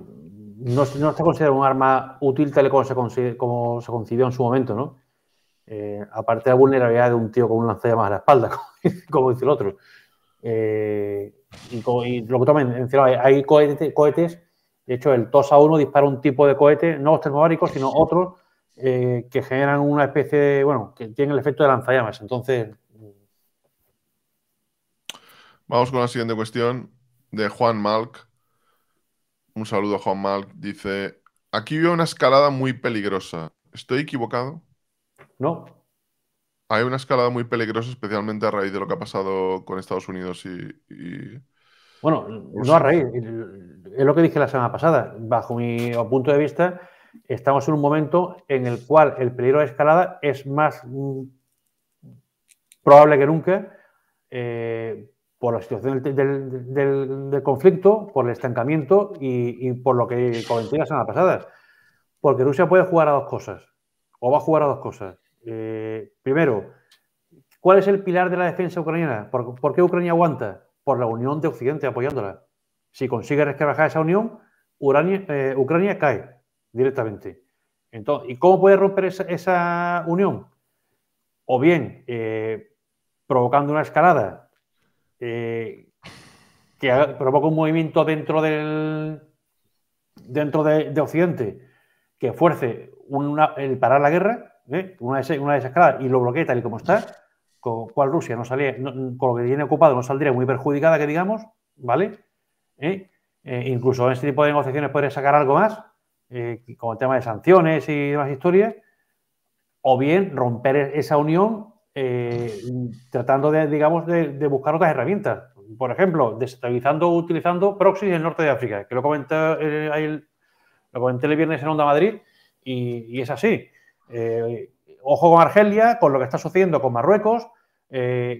no, se considera un arma útil tal y como se, como se concibió en su momento, ¿no? Eh, aparte de la vulnerabilidad de un tío con un lanzallamas a la espalda, como, dice el otro. Y, lo que tomen, hay cohetes, de hecho el TOSA 1 dispara un tipo de cohete, no los termobáricos, sino otros que generan una especie de, bueno, que tienen el efecto de lanzallamas. Entonces... Vamos con la siguiente cuestión de Juan Malk. Un saludo a Juan Malk. Dice, aquí veo una escalada muy peligrosa. ¿Estoy equivocado? No. Hay una escalada muy peligrosa, especialmente a raíz de lo que ha pasado con Estados Unidos y... Bueno, no a raíz. Es lo que dije la semana pasada. Bajo mi punto de vista, estamos en un momento en el cual el peligro de escalada es más mm, probable que nunca. Eh, por la situación del, conflicto, por el estancamiento y, por lo que comenté las semana pasadas. Porque Rusia puede jugar a dos cosas, o va a jugar a dos cosas. Eh, primero, ¿cuál es el pilar de la defensa ucraniana? ¿Por, qué Ucrania aguanta? Por la unión de Occidente apoyándola. Si consigue resquebrajar esa unión, eh, Ucrania cae directamente. Entonces, ¿Y cómo puede romper esa, unión? O bien eh, provocando una escalada eh, que provoca un movimiento dentro del dentro de, Occidente que fuerce el parar la guerra, ¿eh? una, de, una esas y lo bloquee tal y como está, con cual Rusia no salía, con lo que tiene ocupado no saldría muy perjudicada, que digamos, ¿vale? ¿Eh? incluso en este tipo de negociaciones podría sacar algo más, con el tema de sanciones y demás historias, o bien romper esa unión eh, tratando de, digamos, de, buscar otras herramientas. Por ejemplo, desestabilizando utilizando proxies en el norte de África, que lo eh, comenté el, viernes en Onda Madrid y, es así. Eh, ojo con Argelia, con lo que está sucediendo con Marruecos,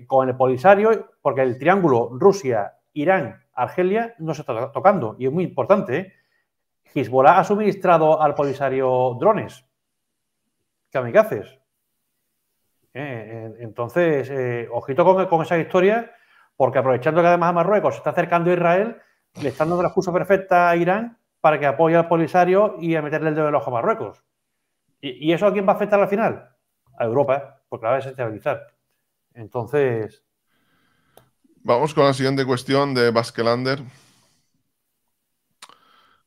con el Polisario, porque el triángulo Rusia, Irán, Argelia no se está tocando y es muy importante. Hezbollah ha suministrado al Polisario drones ¿qué haces? ¿eh? entonces, eh, ojito con, esa historia, porque aprovechando que además a Marruecos se está acercando a Israel, le están dando la excusa perfecta a Irán para que apoye al Polisario y a meterle el dedo en el ojo a Marruecos. ¿Y, eso a quién va a afectar al final? A Europa, porque la va a desestabilizar. Entonces. Vamos con la siguiente cuestión de Baskelander.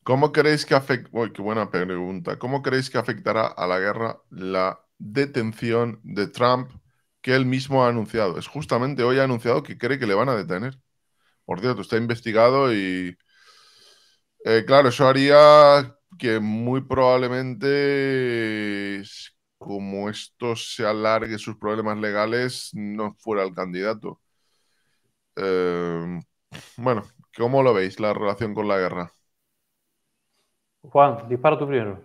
¿Cómo creéis que afecta? qué buena pregunta! ¿Cómo creéis que afectará a la guerra la detención de Trump que él mismo ha anunciado. Es justamente hoy ha anunciado que cree que le van a detener. Por cierto, está investigado y... Eh, claro, eso haría que muy probablemente, como esto se alargue sus problemas legales, no fuera el candidato. Eh, bueno, ¿cómo lo veis la relación con la guerra? Juan, dispara tú primero.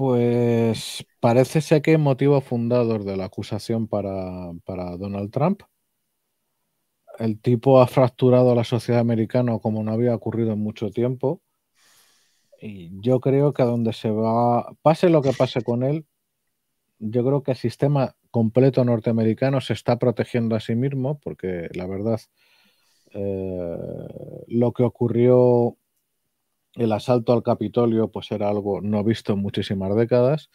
Pues parece ser que hay motivos fundados de la acusación para, Donald Trump. El tipo ha fracturado a la sociedad americana como no había ocurrido en mucho tiempo. Y yo creo que a donde se va, pase lo que pase con él, yo creo que el sistema completo norteamericano se está protegiendo a sí mismo, porque la verdad, eh, lo que ocurrió el asalto al Capitolio pues era algo no visto en muchísimas décadas.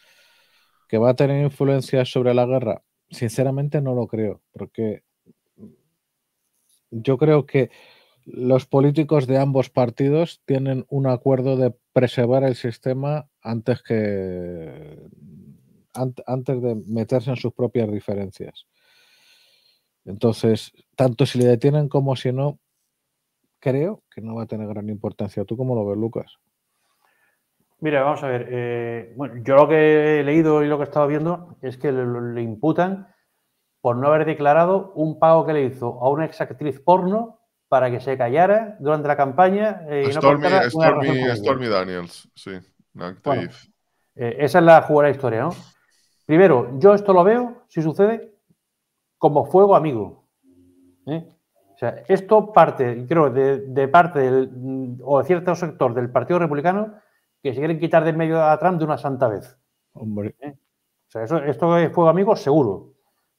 ¿Que va a tener influencia sobre la guerra? Sinceramente no lo creo, porque yo creo que los políticos de ambos partidos tienen un acuerdo de preservar el sistema antes que antes de meterse en sus propias diferencias. Entonces, tanto si le detienen como si no, creo que no va a tener gran importancia. ¿Tú cómo lo ves, Lucas? Mira, vamos a ver. Eh, bueno, yo lo que he leído y lo que he estado viendo es que le, imputan por no haber declarado un pago que le hizo a una exactriz porno para que se callara durante la campaña. Stormy, eh, y no Stormy Daniels, sí. Eh, esa es la jugada historia, ¿no? Primero, yo esto lo veo, si sucede, como fuego amigo. ¿eh? esto parte, creo, de, parte del, mm, o de cierto sector del Partido Republicano que se quieren quitar de medio a Trump de una santa vez. Hombre. ¿Eh? O sea, eso, esto es fuego amigo seguro.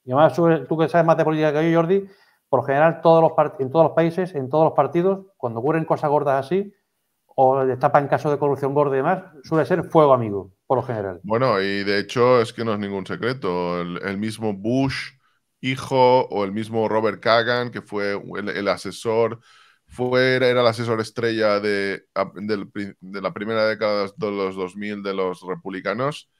Y además, tú que sabes más de política que yo, Jordi, por lo general, todos los en todos los países, en todos los partidos, cuando ocurren cosas gordas así, o destapan casos de corrupción gorda y demás, suele ser fuego amigo, por lo general. Bueno, y de hecho es que no es ningún secreto. el mismo Bush hijo o el mismo Robert Kagan, que fue el, asesor, fue, era el asesor estrella de, la primera década de los 2000 de los republicanos,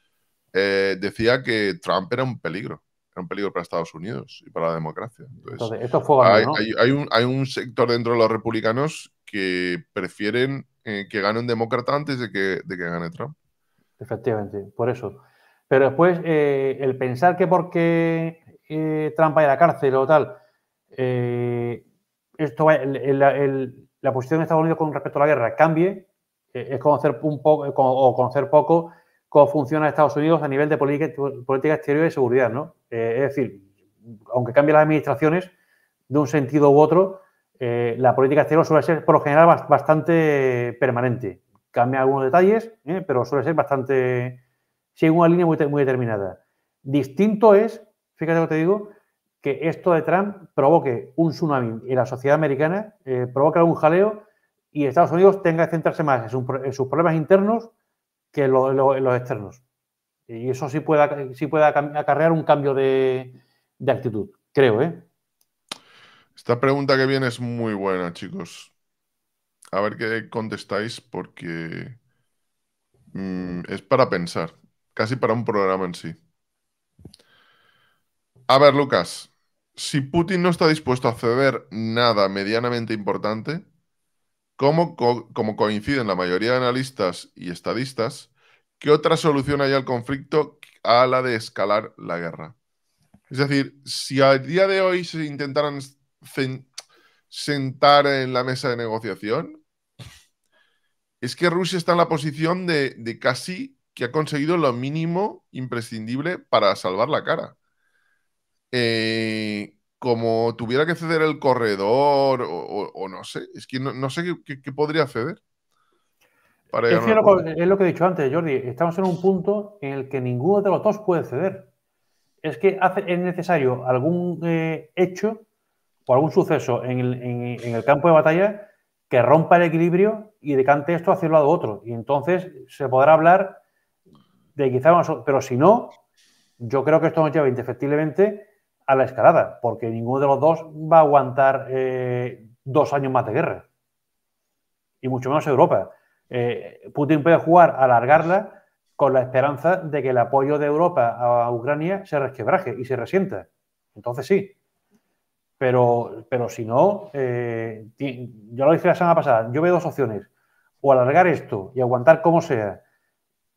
eh, decía que Trump era un peligro, era un peligro para Estados Unidos y para la democracia. Entonces, esto fue hay, un, sector dentro de los republicanos que prefieren eh, que gane un demócrata antes de que, de gane Trump. Efectivamente, por eso. Pero después, eh, el pensar que porque eh, trampa de la cárcel o tal, eh, esto la posición de Estados Unidos con respecto a la guerra cambie, eh, es conocer un poco o conocer poco cómo funciona Estados Unidos a nivel de política, política exterior y seguridad, ¿no? es decir, aunque cambien las administraciones de un sentido u otro, la política exterior suele ser por lo general bastante permanente. Cambia algunos detalles, pero suele ser bastante sigue una línea muy determinada. Distinto es fíjate lo que te digo, que esto de Trump provoque un tsunami en la sociedad americana, eh, provoque algún jaleo y Estados Unidos tenga que centrarse más en, sus problemas internos que en, los externos. Y eso sí pueda, sí pueda acarrear un cambio de, actitud, creo. ¿eh? Esta pregunta que viene es muy buena, chicos. A ver qué contestáis porque mm, es para pensar, casi para un programa en sí. A ver, Lucas, si Putin no está dispuesto a ceder nada medianamente importante, como, coinciden la mayoría de analistas y estadistas, ¿qué otra solución hay al conflicto a la de escalar la guerra? Es decir, si al día de hoy se intentaran sentar en la mesa de negociación, es que Rusia está en la posición de casi que ha conseguido lo mínimo imprescindible para salvar la cara. Eh, como tuviera que ceder el corredor o, no sé, es que no, sé qué, podría ceder. es, lo, que he dicho antes, Jordi, estamos en un punto en el que ninguno de los dos puede ceder. Es que hace, es necesario algún eh, hecho o algún suceso en el, campo de batalla que rompa el equilibrio y decante esto hacia un lado otro. Y entonces se podrá hablar de quizá, pero si no, yo creo que esto nos lleva indefectiblemente a la escalada, porque ninguno de los dos va a aguantar eh, dos años más de guerra, y mucho menos Europa. Eh, Putin puede jugar a alargarla con la esperanza de que el apoyo de Europa a Ucrania se resquebraje y se resienta. Entonces sí. Pero, pero si no, eh, yo lo hice la semana pasada, yo veo dos opciones. O alargar esto y aguantar como sea,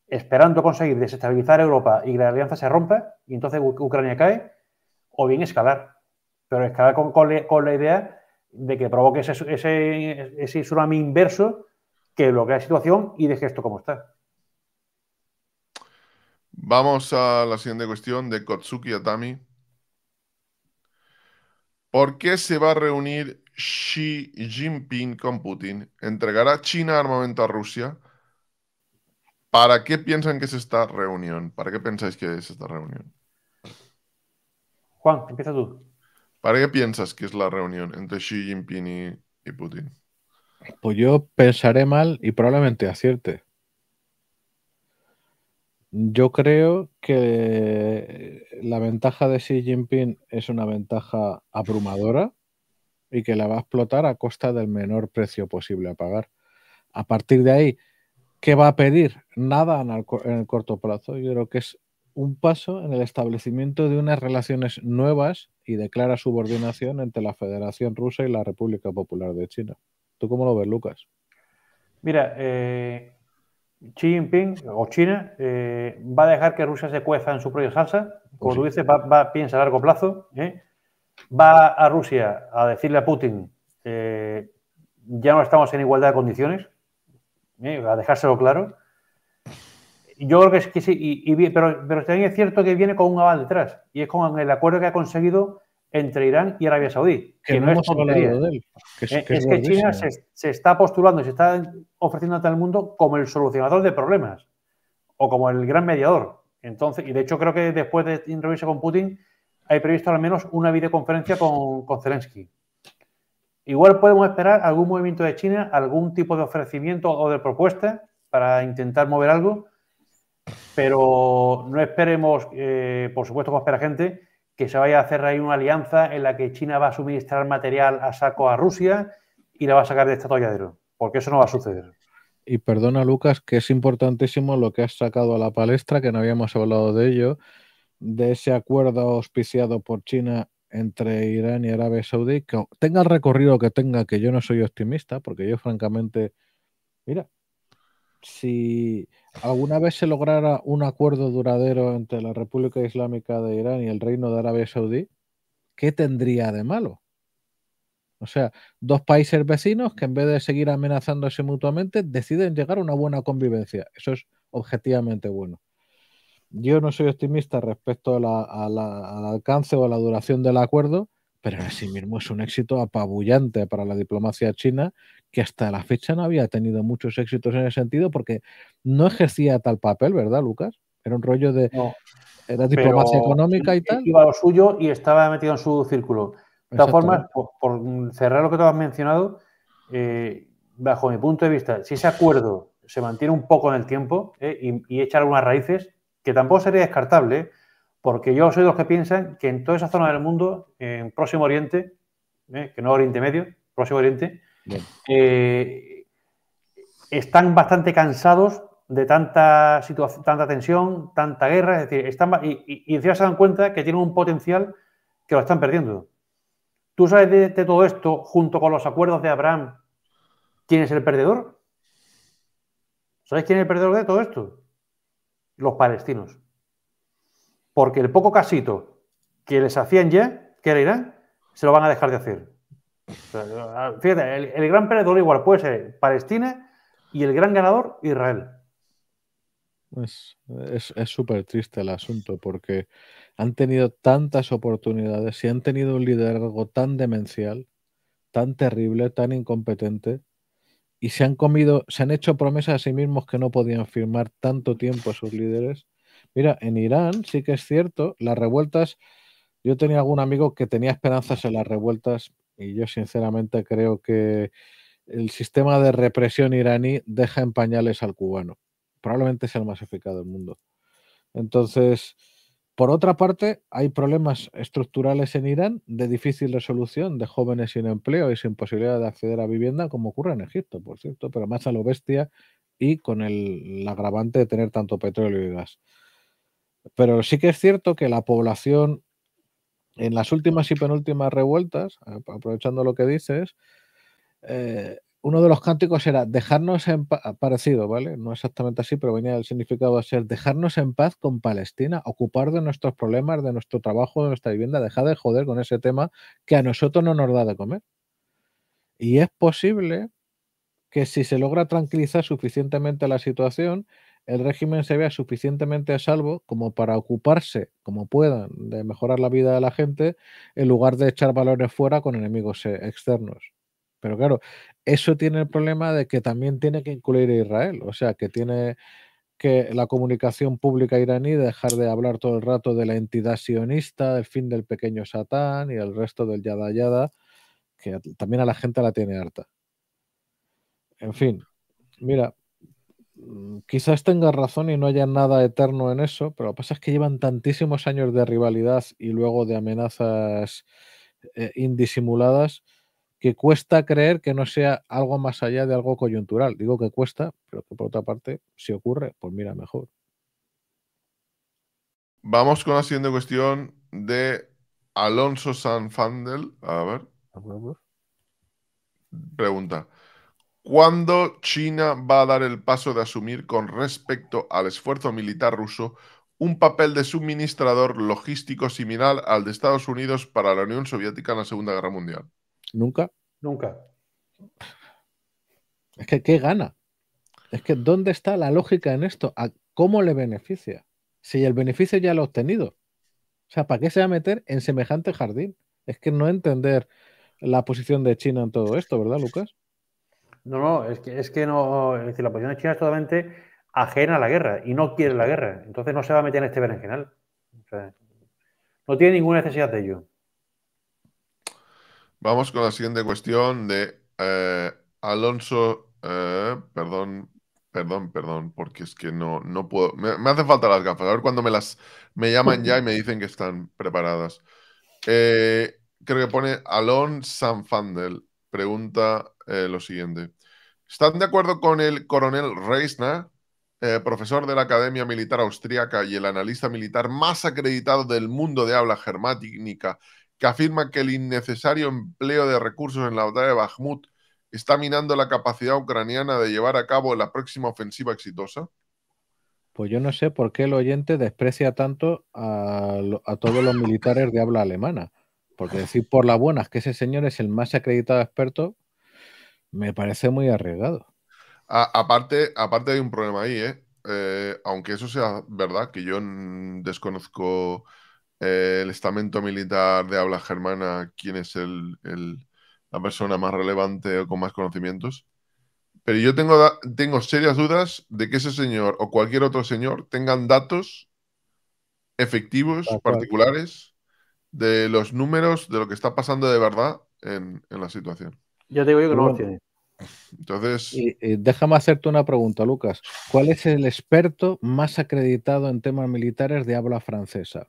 esperando conseguir desestabilizar Europa y que la alianza se rompa y entonces Ucrania cae, o bien escalar. Pero escalar con, con, la idea de que provoque ese, ese, ese, tsunami inverso que bloquea la situación y deje esto como está. Vamos a la siguiente cuestión de Kotsuki Atami. ¿Por qué se va a reunir Xi Jinping con Putin? ¿Entregará China armamento a Rusia? ¿Para qué piensan que es esta reunión? ¿Para qué pensáis que es esta reunión? Juan, empieza tú. ¿Para qué piensas que es la reunión entre Xi Jinping y, Putin? Pues yo pensaré mal y probablemente acierte. Yo creo que la ventaja de Xi Jinping es una ventaja abrumadora y que la va a explotar a costa del menor precio posible a pagar. A partir de ahí, ¿qué va a pedir? Nada en el, corto plazo. Yo creo que es un paso en el establecimiento de unas relaciones nuevas y de clara subordinación entre la Federación Rusa y la República Popular de China. ¿Tú cómo lo ves, Lucas? Mira, eh, Xi Jinping o China eh, va a dejar que Rusia se cueza en su propia salsa, como dice pues tú dices, piensa a largo plazo, ¿eh? va a Rusia a decirle a Putin, ya no estamos en igualdad de condiciones, a dejárselo claro yo creo que es que sí, y, pero, pero también es cierto que viene con un aval detrás, y es con el acuerdo que ha conseguido entre Irán y Arabia Saudí. Que, no, es Que China se, se, está postulando y se está ofreciendo ante el mundo como el solucionador de problemas o como el gran mediador. Entonces, y de hecho creo que después de entrevista con Putin hay previsto al menos una videoconferencia con, con Zelensky. Igual podemos esperar algún movimiento de China, algún tipo de ofrecimiento o de propuesta para intentar mover algo, pero no esperemos, eh, por supuesto, que espera gente, que se vaya a hacer ahí una alianza en la que China va a suministrar material a saco a Rusia y la va a sacar de esta atolladero, porque eso no va a suceder. Y perdona, Lucas, que es importantísimo lo que has sacado a la palestra, que no habíamos hablado de ello, de ese acuerdo auspiciado por China entre Irán y Arabia Saudí, que tenga el recorrido que tenga, que yo no soy optimista, porque yo francamente, mira, si alguna vez se lograra un acuerdo duradero entre la República Islámica de Irán y el Reino de Arabia Saudí, ¿qué tendría de malo? O sea, dos países vecinos que en vez de seguir amenazándose mutuamente, deciden llegar a una buena convivencia. Eso es objetivamente bueno. Yo no soy optimista respecto al alcance o a la duración del acuerdo, pero en sí mismo es un éxito apabullante para la diplomacia china, que hasta la fecha no había tenido muchos éxitos en ese sentido porque no ejercía tal papel, ¿verdad, Lucas? Era un rollo de era diplomacia económica y tal. Iba lo suyo y estaba metido en su círculo. De todas formas, por, cerrar lo que tú has mencionado, eh, bajo mi punto de vista, si ese acuerdo se mantiene un poco en el tiempo eh, y, y, echa algunas raíces, que tampoco sería descartable, porque yo soy de los que piensan que en toda esa zona del mundo, en Próximo Oriente, ¿eh? que no Oriente Medio, Próximo Oriente, eh, están bastante cansados de tanta tanta tensión, tanta guerra, es decir, están, y, y, encima se dan cuenta que tienen un potencial que lo están perdiendo. ¿Tú sabes de, todo esto, junto con los acuerdos de Abraham, quién es el perdedor? ¿Sabes quién es el perdedor de todo esto? Los palestinos porque el poco casito que les hacían ya, que era Irán, se lo van a dejar de hacer. Ah, fíjate, el, gran perdedor igual puede ser Palestina y el gran ganador Israel. Es súper triste el asunto porque han tenido tantas oportunidades y han tenido un liderazgo tan demencial, tan terrible, tan incompetente y se han comido, se han hecho promesas a sí mismos que no podían firmar tanto tiempo a sus líderes Mira, en Irán sí que es cierto, las revueltas, yo tenía algún amigo que tenía esperanzas en las revueltas y yo sinceramente creo que el sistema de represión iraní deja en pañales al cubano. Probablemente sea el más eficaz del mundo. Entonces, por otra parte, hay problemas estructurales en Irán de difícil resolución, de jóvenes sin empleo y sin posibilidad de acceder a vivienda, como ocurre en Egipto, por cierto, pero más a lo bestia y con el agravante de tener tanto petróleo y gas. Pero sí que es cierto que la población en las últimas y penúltimas revueltas, eh, aprovechando lo que dices, eh, uno de los cánticos era dejarnos en paz, ah, parecido, ¿vale? No exactamente así, pero venía el significado de ser dejarnos en paz con Palestina, ocupar de nuestros problemas, de nuestro trabajo, de nuestra vivienda, dejar de joder con ese tema que a nosotros no nos da de comer. Y es posible que si se logra tranquilizar suficientemente la situación, el régimen se vea suficientemente a salvo como para ocuparse, como puedan, de mejorar la vida de la gente, en lugar de echar valores fuera con enemigos eh, externos. Pero claro, eso tiene el problema de que también tiene que incluir a Israel, o sea, que tiene que la comunicación pública iraní dejar de hablar todo el rato de la entidad sionista, del fin del pequeño Satán y el resto del yada yada, que también a la gente la tiene harta. En fin, mira, Mm, quizás tenga razón y no haya nada eterno en eso, pero lo que pasa es que llevan tantísimos años de rivalidad y luego de amenazas eh, indisimuladas que cuesta creer que no sea algo más allá de algo coyuntural. Digo que cuesta, pero que por otra parte, si ocurre, pues mira, mejor. Vamos con la siguiente cuestión de Alonso Sanfandel. A ver. Pregunta. ¿Cuándo China va a dar el paso de asumir con respecto al esfuerzo militar ruso un papel de suministrador logístico similar al de Estados Unidos para la Unión Soviética en la Segunda Guerra Mundial? Nunca. Nunca. Es que, ¿qué gana? Es que, ¿dónde está la lógica en esto? ¿A ¿Cómo le beneficia? Si el beneficio ya lo ha obtenido. O sea, ¿para qué se va a meter en semejante jardín? Es que no entender la posición de China en todo esto, ¿verdad, Lucas? No, no, es que, es que no. Es decir, la posición de China es totalmente ajena a la guerra y no quiere la guerra. Entonces no se va a meter en este berenjenal. O no tiene ninguna necesidad de ello. Vamos con la siguiente cuestión de eh, Alonso. Eh, perdón, perdón, perdón, porque es que no, no puedo. Me, hacen falta las gafas. A ver cuando me las me llaman ya y me dicen que están preparadas. Eh, creo que pone Alon Sanfandel. Pregunta eh, lo siguiente. ¿Están de acuerdo con el coronel Reisner, eh, profesor de la Academia Militar Austriaca y el analista militar más acreditado del mundo de habla germánica, que afirma que el innecesario empleo de recursos en la batalla de Bakhmut está minando la capacidad ucraniana de llevar a cabo la próxima ofensiva exitosa? Pues yo no sé por qué el oyente desprecia tanto a, a todos los militares de habla alemana. Porque decir por las buenas que ese señor es el más acreditado experto, me parece muy arriesgado. aparte, aparte hay un problema ahí, ¿eh? eh aunque eso sea verdad, que yo desconozco eh, el estamento militar de habla germana, quién es el, la persona más relevante o con más conocimientos, pero yo tengo, tengo serias dudas de que ese señor o cualquier otro señor tengan datos efectivos, particulares, de los números, de lo que está pasando de verdad en la situación. Ya te digo yo que no lo tiene. Entonces. déjame hacerte una pregunta, Lucas. ¿Cuál es el experto más acreditado en temas militares de habla francesa?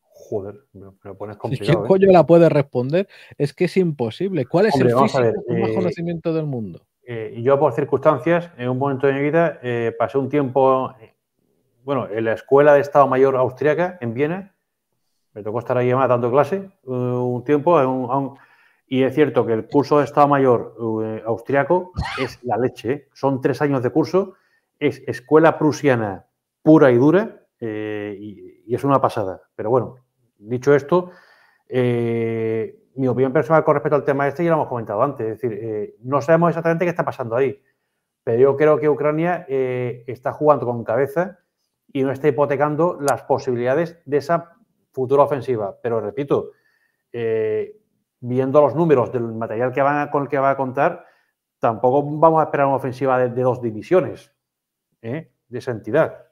Joder, me lo pones complicado. ¿Qué ¿eh? coño la puede responder? Es que es imposible. ¿Cuál es el físico eh, conocimiento del mundo? Eh, yo, por circunstancias, en un momento de mi vida, pasé un tiempo, bueno, en la Escuela de Estado Mayor Austriaca, en Viena. Me tocó estar ahí dando clase un tiempo. en un y es cierto que el curso de Estado Mayor eh, austriaco es la leche. ¿eh? Son tres años de curso, es escuela prusiana pura y dura eh, y, es una pasada. Pero bueno, dicho esto, mi opinión personal con respecto al tema este ya lo hemos comentado antes. Es decir, no sabemos exactamente qué está pasando ahí. Pero yo creo que Ucrania está jugando con cabeza y no está hipotecando las posibilidades de esa futura ofensiva. Pero repito, viendo los números del material que van con el que va a contar, tampoco vamos a esperar una ofensiva de, dos divisiones ¿eh? de esa entidad.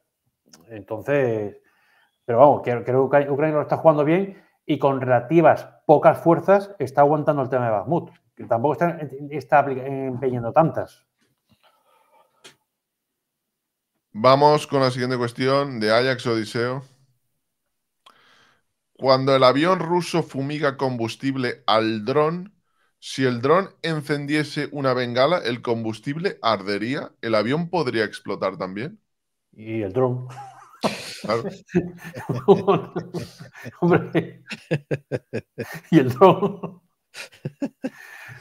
Entonces, pero vamos, creo, que Ucrania lo está jugando bien y con relativas pocas fuerzas está aguantando el tema de Bakhmut, que tampoco está, está empeñando tantas. Vamos con la siguiente cuestión de Ajax Odiseo. Cuando el avión ruso fumiga combustible al dron, si el dron encendiese una bengala, el combustible ardería, el avión podría explotar también. Y el dron. Claro. Hombre. Y el dron.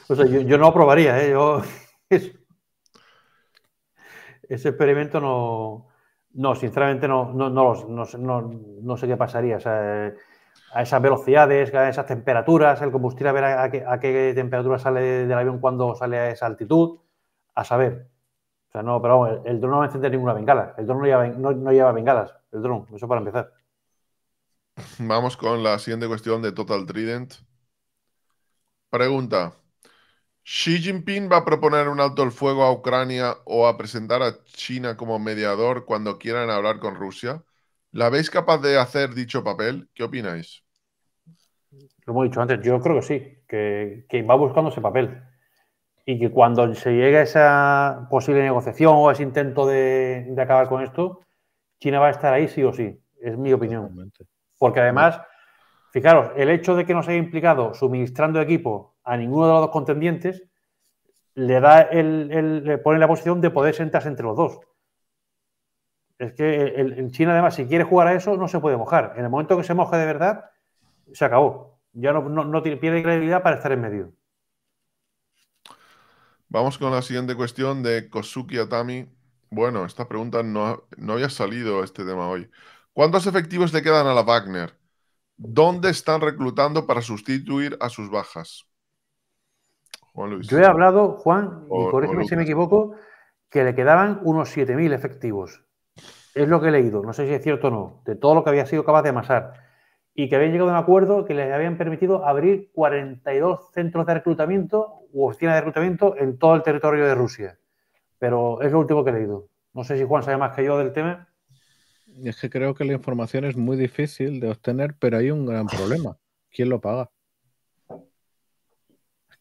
O sea, yo, no aprobaría, ¿eh? ese experimento no. No, sinceramente no, no, no, sé qué pasaría. O sea, eh, a esas velocidades, a esas temperaturas, el combustible, a ver a qué, temperatura sale del avión cuando sale a esa altitud, a saber. O sea, no, pero el, drone dron no va a encender ninguna bengala, el dron no lleva, bengalas, el dron, eso para empezar. Vamos con la siguiente cuestión de Total Trident. Pregunta. ¿Xi Jinping va a proponer un alto el fuego a Ucrania o a presentar a China como mediador cuando quieran hablar con Rusia? ¿La veis capaz de hacer dicho papel? ¿Qué opináis? Lo hemos dicho antes, yo creo que sí, que, va buscando ese papel. Y que cuando se llegue a esa posible negociación o ese intento de, acabar con esto, China va a estar ahí sí o sí. Es mi opinión. Porque además, fijaros, el hecho de que no se haya implicado suministrando equipo a ninguno de los dos contendientes le da le pone la posición de poder sentarse entre los dos. Es que en China, además, si quiere jugar a eso, no se puede mojar. En el momento que se moja de verdad, se acabó. Ya no, tiene pierde credibilidad para estar en medio. Vamos con la siguiente cuestión de Kosuki Atami. Bueno, esta pregunta no, no había salido este tema hoy. ¿Cuántos efectivos le quedan a la Wagner? ¿Dónde están reclutando para sustituir a sus bajas? Yo he hablado, Juan, y corrígeme si me equivoco, que le quedaban unos 7.000 efectivos es lo que he leído, no sé si es cierto o no, de todo lo que había sido capaz de amasar, y que habían llegado a un acuerdo que les habían permitido abrir 42 centros de reclutamiento u oficinas de reclutamiento en todo el territorio de Rusia. Pero es lo último que he leído. No sé si Juan sabe más que yo del tema. Es que creo que la información es muy difícil de obtener, pero hay un gran problema. ¿Quién lo paga?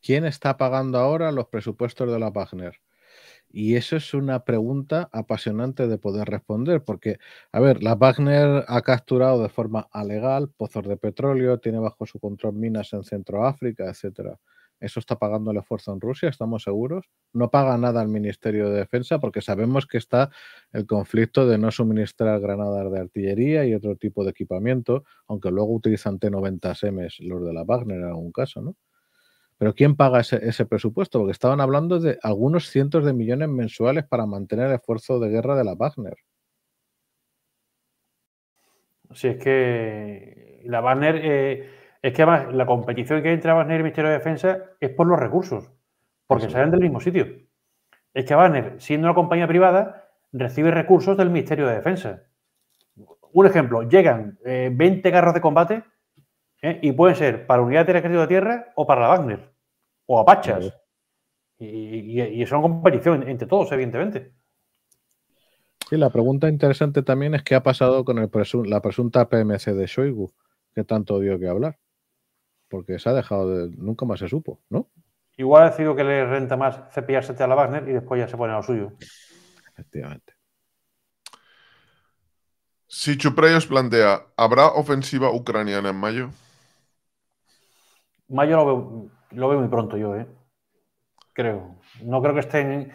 ¿Quién está pagando ahora los presupuestos de la Wagner? Y eso es una pregunta apasionante de poder responder, porque, a ver, la Wagner ha capturado de forma alegal pozos de petróleo, tiene bajo su control minas en Centroáfrica, etcétera. Eso está pagando el esfuerzo en Rusia, estamos seguros. No paga nada al Ministerio de Defensa porque sabemos que está el conflicto de no suministrar granadas de artillería y otro tipo de equipamiento, aunque luego utilizan T-90 m los de la Wagner en algún caso, ¿no? Pero ¿quién paga ese, presupuesto? Porque estaban hablando de algunos cientos de millones mensuales para mantener el esfuerzo de guerra de la Wagner. Si es que la Wagner, eh, es que además la competición que hay entre Wagner y el Ministerio de Defensa es por los recursos, porque salen del mismo sitio. Es que Wagner, siendo una compañía privada, recibe recursos del Ministerio de Defensa. Un ejemplo, llegan 20 eh, carros de combate ¿eh? Y pueden ser para Unidad de Ejército de Tierra o para la Wagner o a Y, y, es una competición entre todos, evidentemente. Y la pregunta interesante también es qué ha pasado con el la presunta PMC de Shoigu, que tanto dio que hablar. Porque se ha dejado de. Nunca más se supo, ¿no? Igual ha sido que le renta más cepillarse a la Wagner y después ya se pone a lo suyo. Efectivamente. Si Chuprey os plantea, ¿habrá ofensiva ucraniana en mayo? Mayo lo veo, muy pronto yo, ¿eh? creo. No creo que estén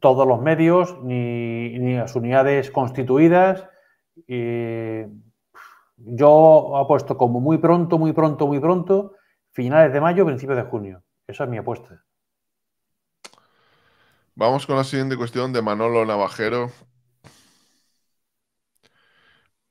todos los medios ni, las unidades constituidas. yo apuesto como muy pronto, muy pronto, muy pronto, finales de mayo, principios de junio. Esa es mi apuesta. Vamos con la siguiente cuestión de Manolo Navajero,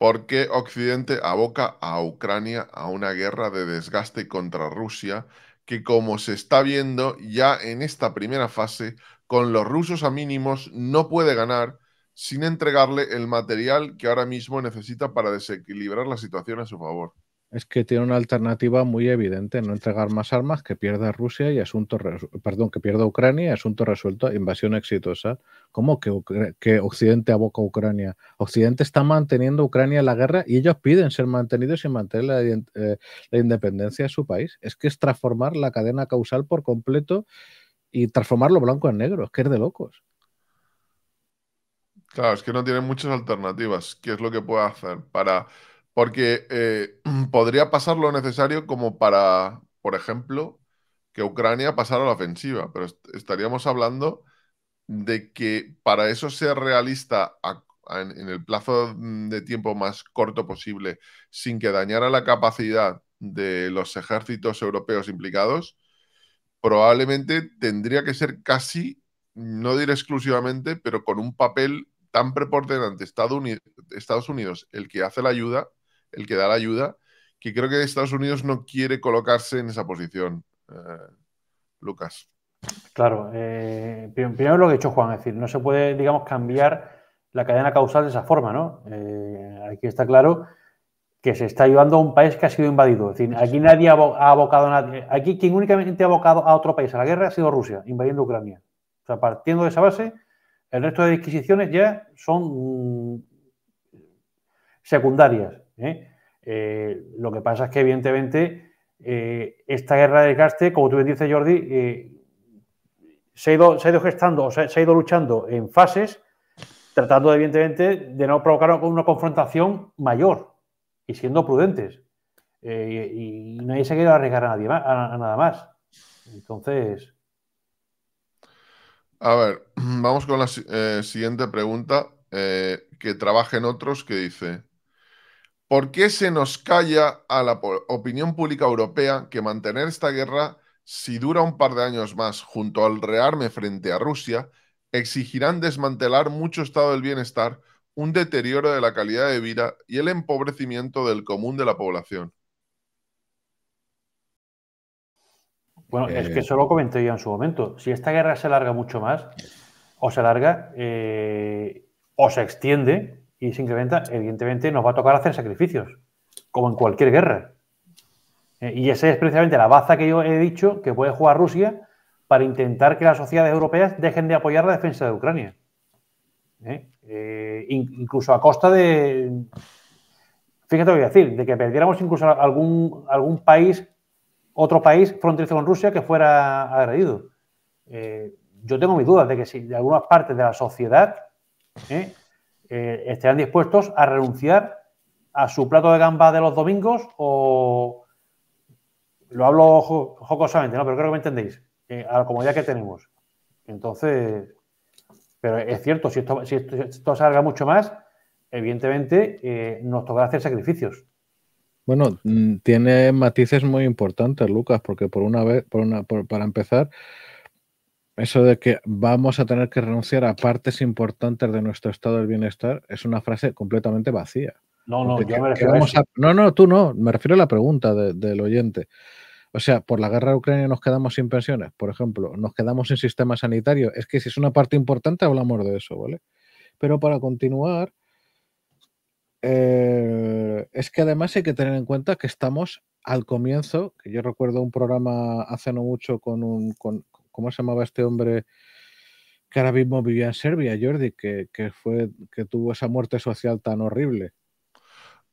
¿Por qué Occidente aboca a Ucrania a una guerra de desgaste contra Rusia que, como se está viendo ya en esta primera fase, con los rusos a mínimos no puede ganar sin entregarle el material que ahora mismo necesita para desequilibrar la situación a su favor? es que tiene una alternativa muy evidente, no entregar más armas, que pierda Rusia y asunto perdón, que pierda Ucrania y asunto resuelto, invasión exitosa. ¿Cómo que, Occidente aboca a Ucrania? Occidente está manteniendo a Ucrania la guerra y ellos piden ser mantenidos y mantener eh, la, independencia de su país. Es que es transformar la cadena causal por completo y transformarlo blanco en negro, es que es de locos. Claro, es que no tienen muchas alternativas. ¿Qué es lo que puede hacer para porque eh, podría pasar lo necesario como para, por ejemplo, que Ucrania pasara a la ofensiva, pero estaríamos hablando de que para eso sea realista en, el plazo de tiempo más corto posible, sin que dañara la capacidad de los ejércitos europeos implicados, probablemente tendría que ser casi, no diré exclusivamente, pero con un papel tan preponderante Estados Unidos el que hace la ayuda, el que da la ayuda, que creo que Estados Unidos no quiere colocarse en esa posición. Eh, Lucas. Claro, eh, primero lo que ha dicho Juan, es decir, no se puede, digamos, cambiar la cadena causal de esa forma, ¿no? Eh, aquí está claro que se está ayudando a un país que ha sido invadido. Es decir, aquí nadie ha, abocado a nadie. Aquí quien únicamente ha abocado a otro país a la guerra ha sido Rusia, invadiendo Ucrania. O sea, partiendo de esa base, el resto de disquisiciones ya son mm, secundarias. ¿eh? Eh, lo que pasa es que, evidentemente, eh, esta guerra de caste, como tú bien dices, Jordi, se ha, ido, ha ido, gestando o se, ha ido luchando en fases, tratando, evidentemente, de no provocar una confrontación mayor y siendo prudentes. Y, nadie se quiere arriesgar a, nadie más, a, nada más. Entonces. A ver, vamos con la siguiente pregunta. Eh, que trabajen otros, que dice, ¿Por qué se nos calla a la opinión pública europea que mantener esta guerra, si dura un par de años más, junto al rearme frente a Rusia, exigirán desmantelar mucho estado del bienestar, un deterioro de la calidad de vida y el empobrecimiento del común de la población? Bueno, es que eh. eso lo comenté yo en su momento. Si esta guerra se alarga mucho más, o se alarga eh, o se extiende, y se incrementa, evidentemente nos va a tocar hacer sacrificios, como en cualquier guerra. Eh, y esa es precisamente la baza que yo he dicho que puede jugar Rusia para intentar que las sociedades europeas dejen de apoyar la defensa de Ucrania. Eh, eh, incluso a costa de, fíjate lo que voy a decir, de que perdiéramos incluso algún, algún país, otro país fronterizo con Rusia que fuera agredido. yo tengo mis dudas de que si de algunas partes de la sociedad eh, estarán dispuestos a renunciar a su plato de gamba de los domingos o lo hablo jocosamente, ¿no? Pero creo que me entendéis, eh, a la comodidad que tenemos. Entonces, pero es cierto, si esto, salga mucho más, evidentemente eh, nos tocará hacer sacrificios. Bueno, mm, tiene matices muy importantes, Lucas, porque por una vez, por una, para empezar, eso de que vamos a tener que renunciar a partes importantes de nuestro estado del bienestar es una frase completamente vacía. No, no, yo no, no, tú no, me refiero a la pregunta del oyente. O sea, por la guerra de Ucrania nos quedamos sin pensiones, por ejemplo, nos quedamos sin sistema sanitario. Es que si es una parte importante hablamos de eso, ¿vale? Pero para continuar, eh, es que además hay que tener en cuenta que estamos al comienzo, que yo recuerdo un programa hace no mucho con, un, con ¿cómo se llamaba este hombre que ahora mismo vivía en Serbia, Jordi, que, fue, que tuvo esa muerte social tan horrible?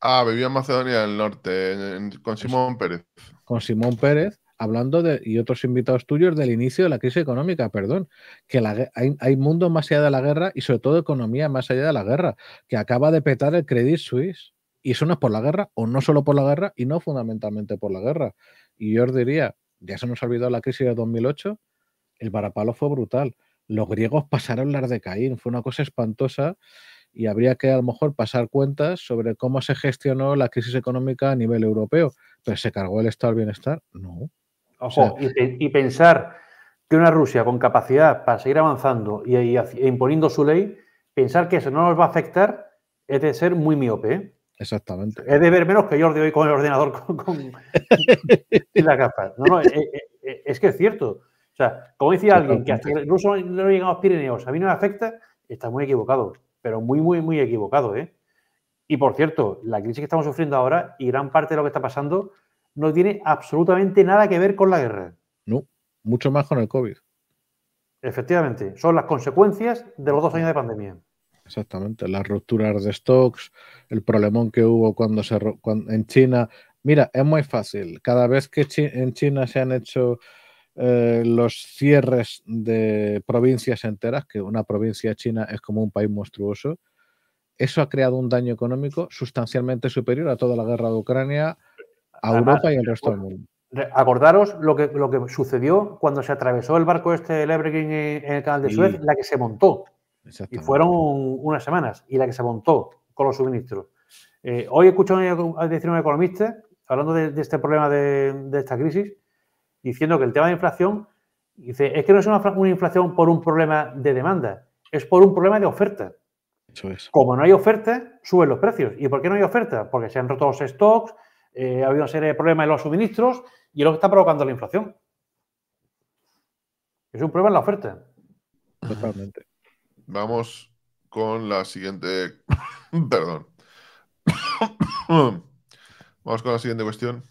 Ah, vivía en Macedonia del Norte, con Simón Pérez. Con Simón Pérez, hablando de, y otros invitados tuyos del inicio de la crisis económica, perdón, que hay, hay, mundo más allá de la guerra y sobre todo economía más allá de la guerra, que acaba de petar el Credit Suisse. Y eso no es por la guerra, o no solo por la guerra, y no fundamentalmente por la guerra. Y yo diría, ya se nos ha olvidado la crisis de 2008, el varapalo fue brutal. Los griegos pasaron las de fue una cosa espantosa y habría que a lo mejor pasar cuentas sobre cómo se gestionó la crisis económica a nivel europeo. Pero se cargó el Estado del bienestar, no. Ojo, y, pensar que una Rusia con capacidad para seguir avanzando y, e imponiendo su ley, pensar que eso no nos va a afectar es de ser muy miope. ¿eh? Exactamente. Es de ver menos que Jordi hoy con el ordenador y la capa. No, no, eh, eh, es, que es cierto sea, como decía alguien que hasta no llegamos a Pirineos, a mí no me afecta, está muy equivocado, pero muy, muy, muy equivocado, ¿eh? Y por cierto, la crisis que estamos sufriendo ahora y gran parte de lo que está pasando no tiene absolutamente nada que ver con la guerra. No, mucho más con el COVID. Efectivamente, son las consecuencias de los dos años de pandemia. Exactamente, las rupturas de stocks, el problemón que hubo cuando se en China. Mira, es muy fácil. Cada vez que en China se han hecho eh, los cierres de provincias enteras, que una provincia china es como un país monstruoso, eso ha creado un daño económico sustancialmente superior a toda la guerra de Ucrania, a Europa y al resto del mundo. Acordaros lo que, lo que sucedió cuando se atravesó el barco este, el Evergreen, en el canal de Suez, la que se montó. Y fueron unas semanas, y la que se montó con los suministros. Eh, hoy escucho a un economista hablando de, este problema de esta crisis, diciendo que el tema de inflación, dice, es que no es una, inflación por un problema de demanda, es por un problema de oferta. Eso es. Como no hay oferta, suben los precios. ¿Y por qué no hay oferta? Porque se han roto los stocks, eh, ha habido una serie de problemas en los suministros y es lo que está provocando la inflación. Es un problema en la oferta. Totalmente. Vamos con la siguiente. Perdón. Vamos con la siguiente cuestión.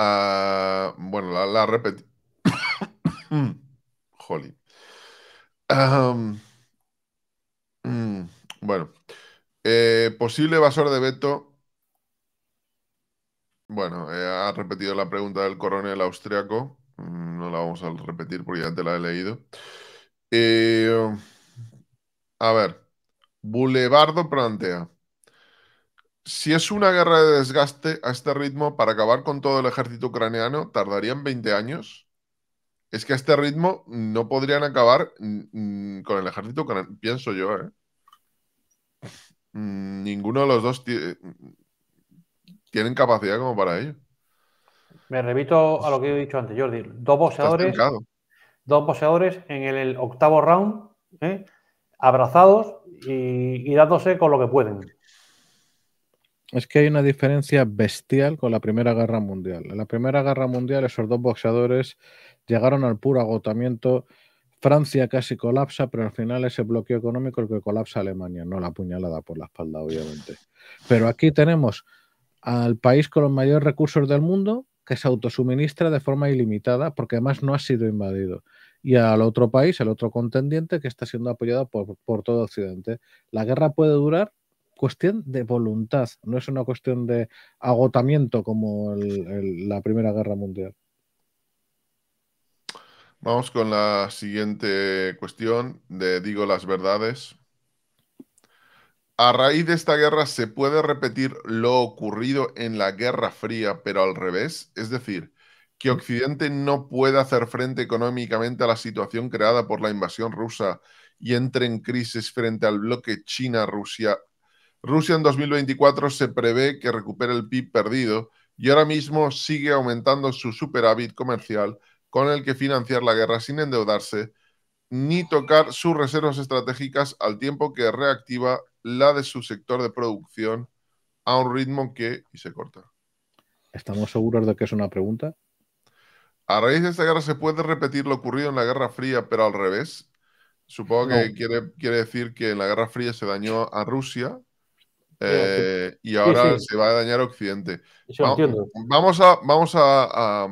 Ah, bueno, la, repetí. Mm. Mm, bueno. Eh, posible evasor de veto Bueno, eh, ha repetido la pregunta del coronel austriaco. Mm, no la vamos a repetir porque ya te la he leído. Eh, a ver. Bulevardo plantea. Si es una guerra de desgaste a este ritmo, para acabar con todo el ejército ucraniano, tardarían 20 años. Es que a este ritmo no podrían acabar mm, mm, con el ejército ucraniano, pienso yo. ¿eh? Mm, ninguno de los dos tienen capacidad como para ello. Me repito a lo que he dicho antes, Jordi. Dos boxeadores, dos en el octavo round, ¿eh? abrazados y dándose con lo que pueden es que hay una diferencia bestial con la Primera Guerra Mundial. En la Primera Guerra Mundial esos dos boxeadores llegaron al puro agotamiento. Francia casi colapsa, pero al final ese bloqueo económico el que colapsa Alemania, no la puñalada por la espalda, obviamente. Pero aquí tenemos al país con los mayores recursos del mundo que se autosuministra de forma ilimitada porque además no ha sido invadido. Y al otro país, el otro contendiente que está siendo apoyado por todo Occidente. La guerra puede durar cuestión de voluntad, no es una cuestión de agotamiento como la Primera Guerra Mundial. Vamos con la siguiente cuestión de Digo las Verdades. A raíz de esta guerra se puede repetir lo ocurrido en la Guerra Fría, pero al revés, es decir, que Occidente no puede hacer frente económicamente a la situación creada por la invasión rusa y entre en crisis frente al bloque China-Rusia Rusia en 2024 se prevé que recupere el PIB perdido y ahora mismo sigue aumentando su superávit comercial con el que financiar la guerra sin endeudarse ni tocar sus reservas estratégicas al tiempo que reactiva la de su sector de producción a un ritmo que... y se corta. ¿Estamos seguros de que es una pregunta? A raíz de esta guerra se puede repetir lo ocurrido en la Guerra Fría, pero al revés. Supongo que quiere, quiere decir que en la Guerra Fría se dañó a Rusia, eh, y ahora se va a dañar Occidente. Vamos, a,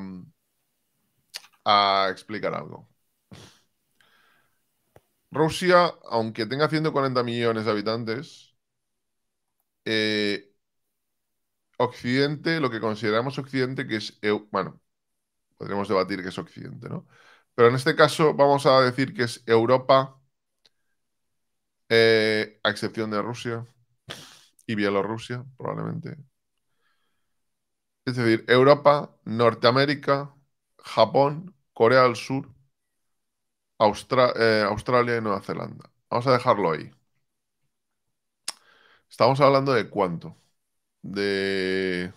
a, explicar algo. Rusia, aunque tenga 140 millones de habitantes, eh, Occidente, lo que consideramos Occidente, que es, bueno, podríamos debatir que es Occidente, ¿no? Pero en este caso vamos a decir que es Europa, eh, a excepción de Rusia y Bielorrusia, probablemente. Es decir, Europa, Norteamérica, Japón, Corea del Sur, eh, Australia y Nueva Zelanda. Vamos a dejarlo ahí. Estamos hablando de cuánto? De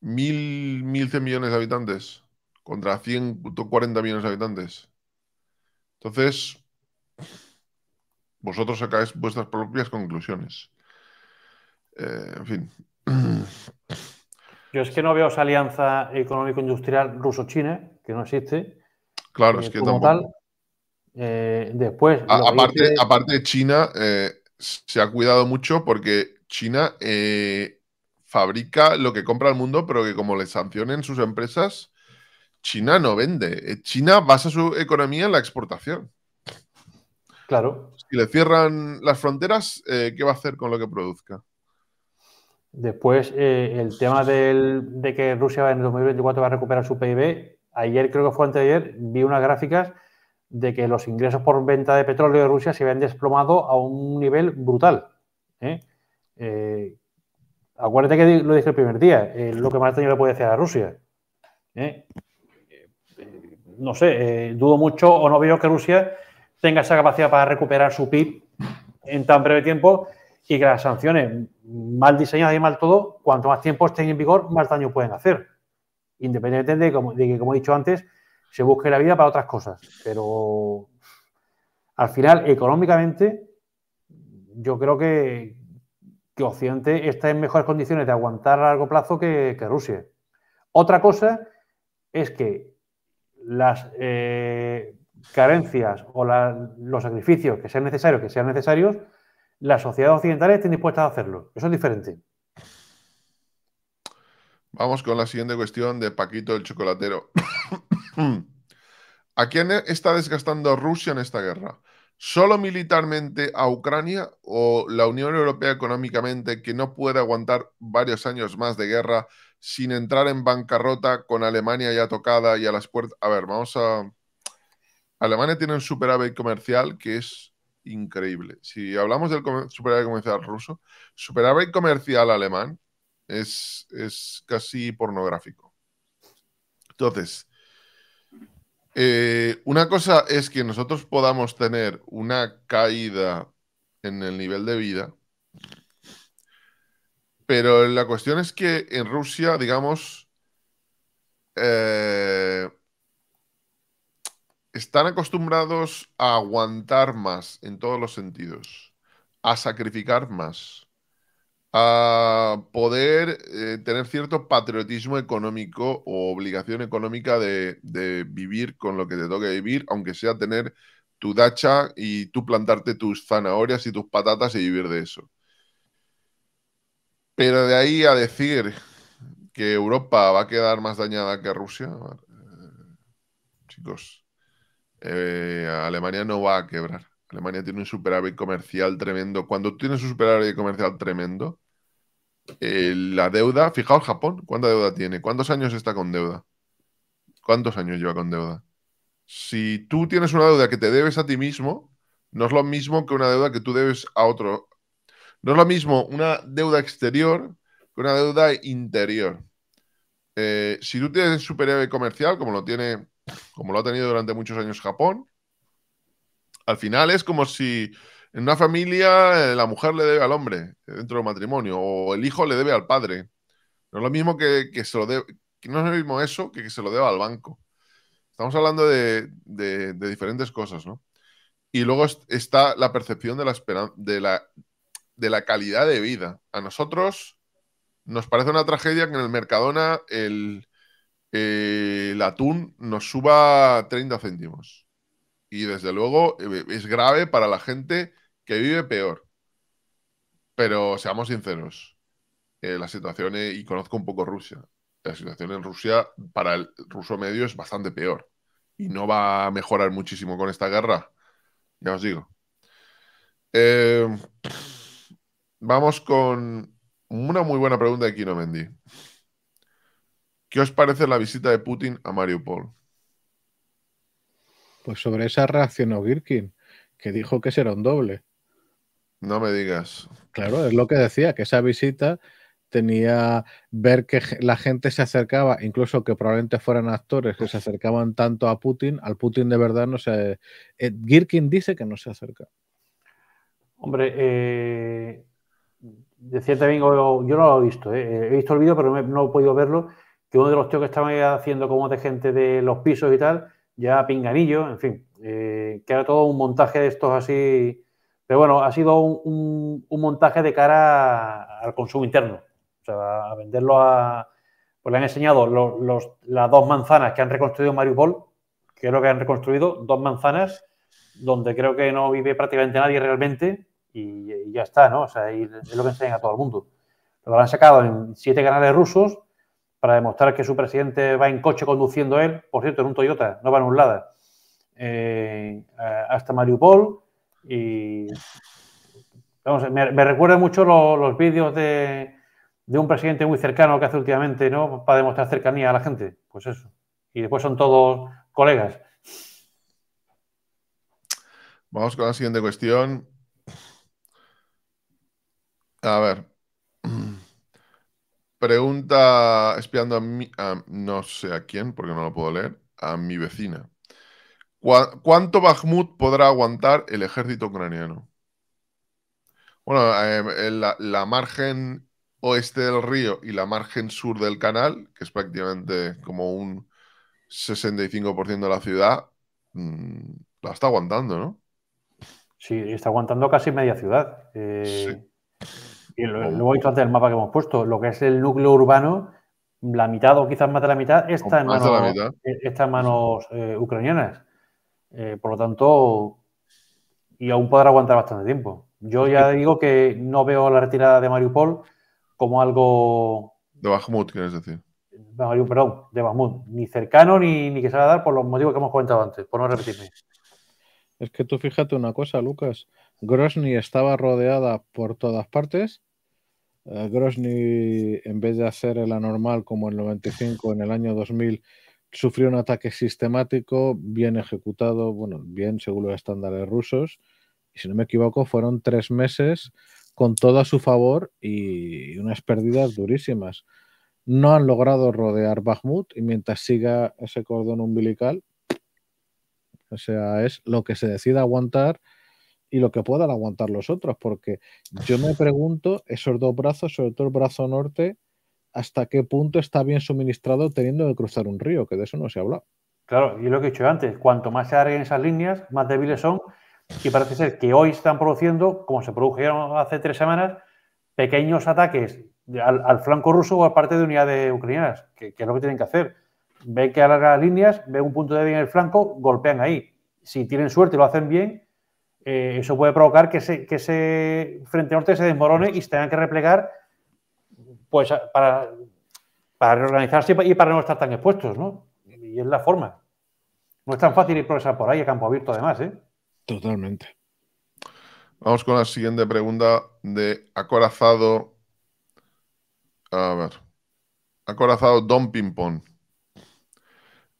mil, mil millones de habitantes contra 140 millones de habitantes. Entonces, vosotros sacáis vuestras propias conclusiones. Eh, en fin. Yo es que no veo esa alianza económico-industrial ruso-china, que no existe. Claro, eh, es que como eh, después. aparte, de aparte, China se ha cuidado mucho porque China fabrica lo que compra el mundo, pero que como le sancionen sus empresas, China no vende. China basa su economía en la exportación. Claro. Si le cierran las fronteras, ¿qué va a hacer con lo que produzca? Después, eh, el tema de que Rusia en 2024 va a recuperar su PIB. Ayer, creo que fue anteayer, vi unas gráficas de que los ingresos por venta de petróleo de Rusia se habían desplomado a un nivel brutal. ¿eh? Eh, acuérdate que lo dije el primer día, lo que más daño le puede hacer a Rusia. No sé, dudo mucho o no veo que Rusia tenga esa capacidad para recuperar su PIB en tan breve tiempo y que las sanciones mal diseñadas y mal todo, cuanto más tiempo estén en vigor, más daño pueden hacer. Independientemente de, que, como he dicho antes, se busque la vida para otras cosas. Pero al final, económicamente, yo creo que, que Occidente está en mejores condiciones de aguantar a largo plazo que, Rusia. Otra cosa es que las eh, carencias o los sacrificios que sean necesarios, que sean necesarios, las sociedades occidentales está dispuestas a hacerlo. Eso es diferente. Vamos con la siguiente cuestión de Paquito el Chocolatero. ¿A quién está desgastando Rusia en esta guerra? ¿Solo militarmente a Ucrania o la Unión Europea económicamente que no puede aguantar varios años más de guerra sin entrar en bancarrota con Alemania ya tocada y a las puertas? A ver, vamos a... Alemania tiene un superávit comercial que es increíble. Si hablamos del superávit comercial ruso, superávit comercial alemán es, casi pornográfico. Entonces, eh, una cosa es que nosotros podamos tener una caída en el nivel de vida, pero la cuestión es que en Rusia, digamos, eh, están acostumbrados a aguantar más en todos los sentidos, a sacrificar más, a poder eh, tener cierto patriotismo económico o obligación económica de, vivir con lo que te toque vivir, aunque sea tener tu dacha y tú plantarte tus zanahorias y tus patatas y vivir de eso. Pero de ahí a decir que Europa va a quedar más dañada que Rusia, eh, chicos, eh, Alemania no va a quebrar. Alemania tiene un superávit comercial tremendo. Cuando tienes un superávit comercial tremendo, eh, la deuda, fijaos Japón, ¿cuánta deuda tiene? ¿Cuántos años está con deuda? ¿Cuántos años lleva con deuda? Si tú tienes una deuda que te debes a ti mismo, no es lo mismo que una deuda que tú debes a otro. No es lo mismo una deuda exterior que una deuda interior. Eh, si tú tienes superávit comercial, como lo tiene como lo ha tenido durante muchos años Japón, al final es como si en una familia eh, la mujer le debe al hombre eh, dentro del matrimonio o el hijo le debe al padre. No es lo mismo que, se lo debe, no es lo mismo eso que que se lo deba al banco. Estamos hablando de, de, diferentes cosas, ¿no? Y luego está la percepción de la, de, la, de la calidad de vida. A nosotros nos parece una tragedia que en el Mercadona el, el atún nos suba 30 céntimos. Y desde luego eh, es grave para la gente que vive peor. Pero seamos sinceros, eh, la situación, eh, y conozco un poco Rusia, la situación en Rusia para el ruso medio es bastante peor. Y no va a mejorar muchísimo con esta guerra, ya os digo. vamos con una muy buena pregunta de Kino Mendy. ¿Qué os parece la visita de Putin a Mariupol? Pues sobre esa reaccionó Girkin, que dijo que será un doble. No me digas. Claro, es lo que decía, que esa visita tenía ver que la gente se acercaba, incluso que probablemente fueran actores que se acercaban tanto a Putin, al Putin de verdad no se... Eh, Girkin dice que no se acerca. Hombre, eh, decía también, yo no lo he visto, eh, he visto el vídeo pero no he podido verlo, que uno de los tíos que estaban haciendo como de gente de los pisos y tal, ya pinganillo, en fin, eh, que era todo un montaje de estos así. Pero bueno, ha sido un, un, montaje de cara al consumo interno, o sea, a venderlo a. Pues le han enseñado las dos manzanas que han reconstruido Mariupol, que es lo que han reconstruido, dos manzanas donde creo que no vive prácticamente nadie realmente y, ya está, ¿no? O sea, es lo que enseñan a todo el mundo. Lo han sacado en siete canales rusos para demostrar que su presidente va en coche conduciendo él, por cierto, en un Toyota, no va a un Lada, eh, hasta Mariupol. Y me, me, recuerda mucho los vídeos de, de, un presidente muy cercano que hace últimamente, ¿no? Para demostrar cercanía a la gente. Pues eso. Y después son todos colegas. Vamos con la siguiente cuestión. A ver, Pregunta espiando a mí, no sé a quién, porque no lo puedo leer, a mi vecina. ¿Cuánto Bakhmut podrá aguantar el ejército ucraniano? Bueno, eh, la, margen oeste del río y la margen sur del canal, que es prácticamente como un 65% de la ciudad, mm, la está aguantando, ¿no? Sí, está aguantando casi media ciudad. Eh, sí. Y lo, he dicho antes del mapa que hemos puesto, lo que es el núcleo urbano, la mitad o quizás más de la mitad está en manos, eh, manos eh, ucranianas. Eh, por lo tanto, y aún podrá aguantar bastante tiempo. Yo ya digo que no veo la retirada de Mariupol como algo... De Bakhmut, quieres decir. perdón, de Bakhmut. Ni cercano ni, ni que se va a dar por los motivos que hemos comentado antes, por no repetirme. Es que tú fíjate una cosa, Lucas. Grozny estaba rodeada por todas partes eh, Grozny en vez de hacer el anormal como el 95 en el año 2000, sufrió un ataque sistemático, bien ejecutado, bueno, bien según los estándares rusos. Y si no me equivoco, fueron tres meses con toda su favor y unas pérdidas durísimas. No han logrado rodear Bakhmut y mientras siga ese cordón umbilical, o sea, es lo que se decida aguantar y lo que puedan aguantar los otros, porque yo me pregunto, esos dos brazos, sobre todo el brazo norte, hasta qué punto está bien suministrado teniendo que cruzar un río, que de eso no se habla Claro, y lo que he dicho antes, cuanto más se alarguen esas líneas, más débiles son, y parece ser que hoy están produciendo, como se produjeron hace tres semanas, pequeños ataques al, flanco ruso o a parte de unidades ucranianas, que, es lo que tienen que hacer. ve que alargan las líneas, ve un punto débil en el flanco, golpean ahí. Si tienen suerte y lo hacen bien, eh, eso puede provocar que ese, que ese frente norte se desmorone y se tengan que replegar pues, para, reorganizarse y para no estar tan expuestos, ¿no? Y es la forma. No es tan fácil ir progresar por ahí a campo abierto, además, ¿eh? Totalmente. Vamos con la siguiente pregunta de Acorazado. A ver. Acorazado Don Pimpón.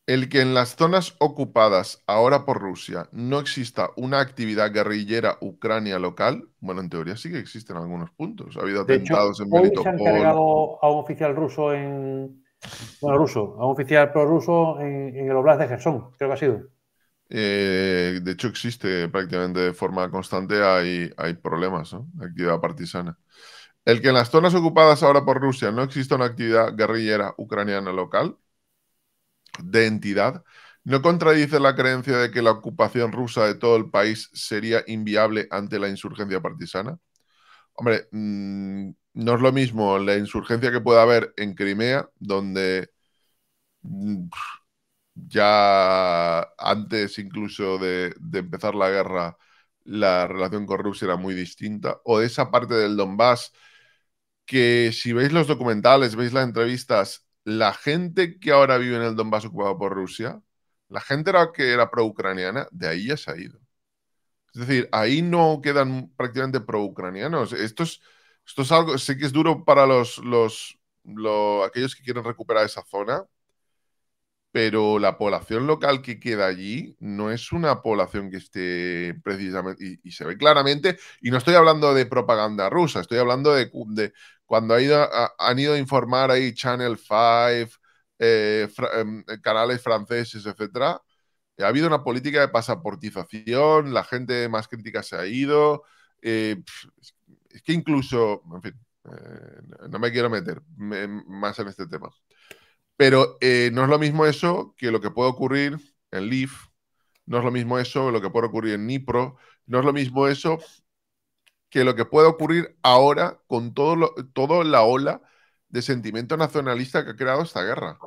El que en las zonas ocupadas ahora por Rusia no exista una actividad guerrillera ucrania local, bueno, en teoría sí que existen algunos puntos. Ha habido atentados hecho, en se han cargado a un oficial ruso en. ruso, a un oficial prorruso en, en el Oblast de Gerson, creo que ha sido. Eh, de hecho, existe prácticamente de forma constante, hay, hay problemas, ¿no? Actividad partisana. El que en las zonas ocupadas ahora por Rusia no exista una actividad guerrillera ucraniana local, de entidad no contradice la creencia de que la ocupación rusa de todo el país sería inviable ante la insurgencia partisana? Hombre, mm, no es lo mismo la insurgencia que pueda haber en Crimea, donde mm, ya antes incluso de, de, empezar la guerra la relación con Rusia era muy distinta, o de esa parte del Donbass que si veis los documentales, veis las entrevistas, la gente que ahora vive en el Donbass ocupado por Rusia, la gente que era pro-ucraniana, de ahí ya se ha ido. Es decir, ahí no quedan prácticamente pro-ucranianos. Esto es, esto es algo, sé que es duro para los, aquellos que quieren recuperar esa zona, pero la población local que queda allí no es una población que esté precisamente, y, se ve claramente, y no estoy hablando de propaganda rusa, estoy hablando de, de, cuando han ido a informar ahí Channel 5, eh, em, eh, canales franceses, etcétera, eh, ha habido una política de pasaportización, la gente más crítica se ha ido. es que incluso, en fin, no me quiero meter más en este tema. Pero no es lo mismo eso que lo que puede ocurrir en Leaf, no es lo mismo eso que lo que puede ocurrir en Nipro, no es lo mismo eso que lo que puede ocurrir ahora con todo toda la ola de sentimiento nacionalista que ha creado esta guerra.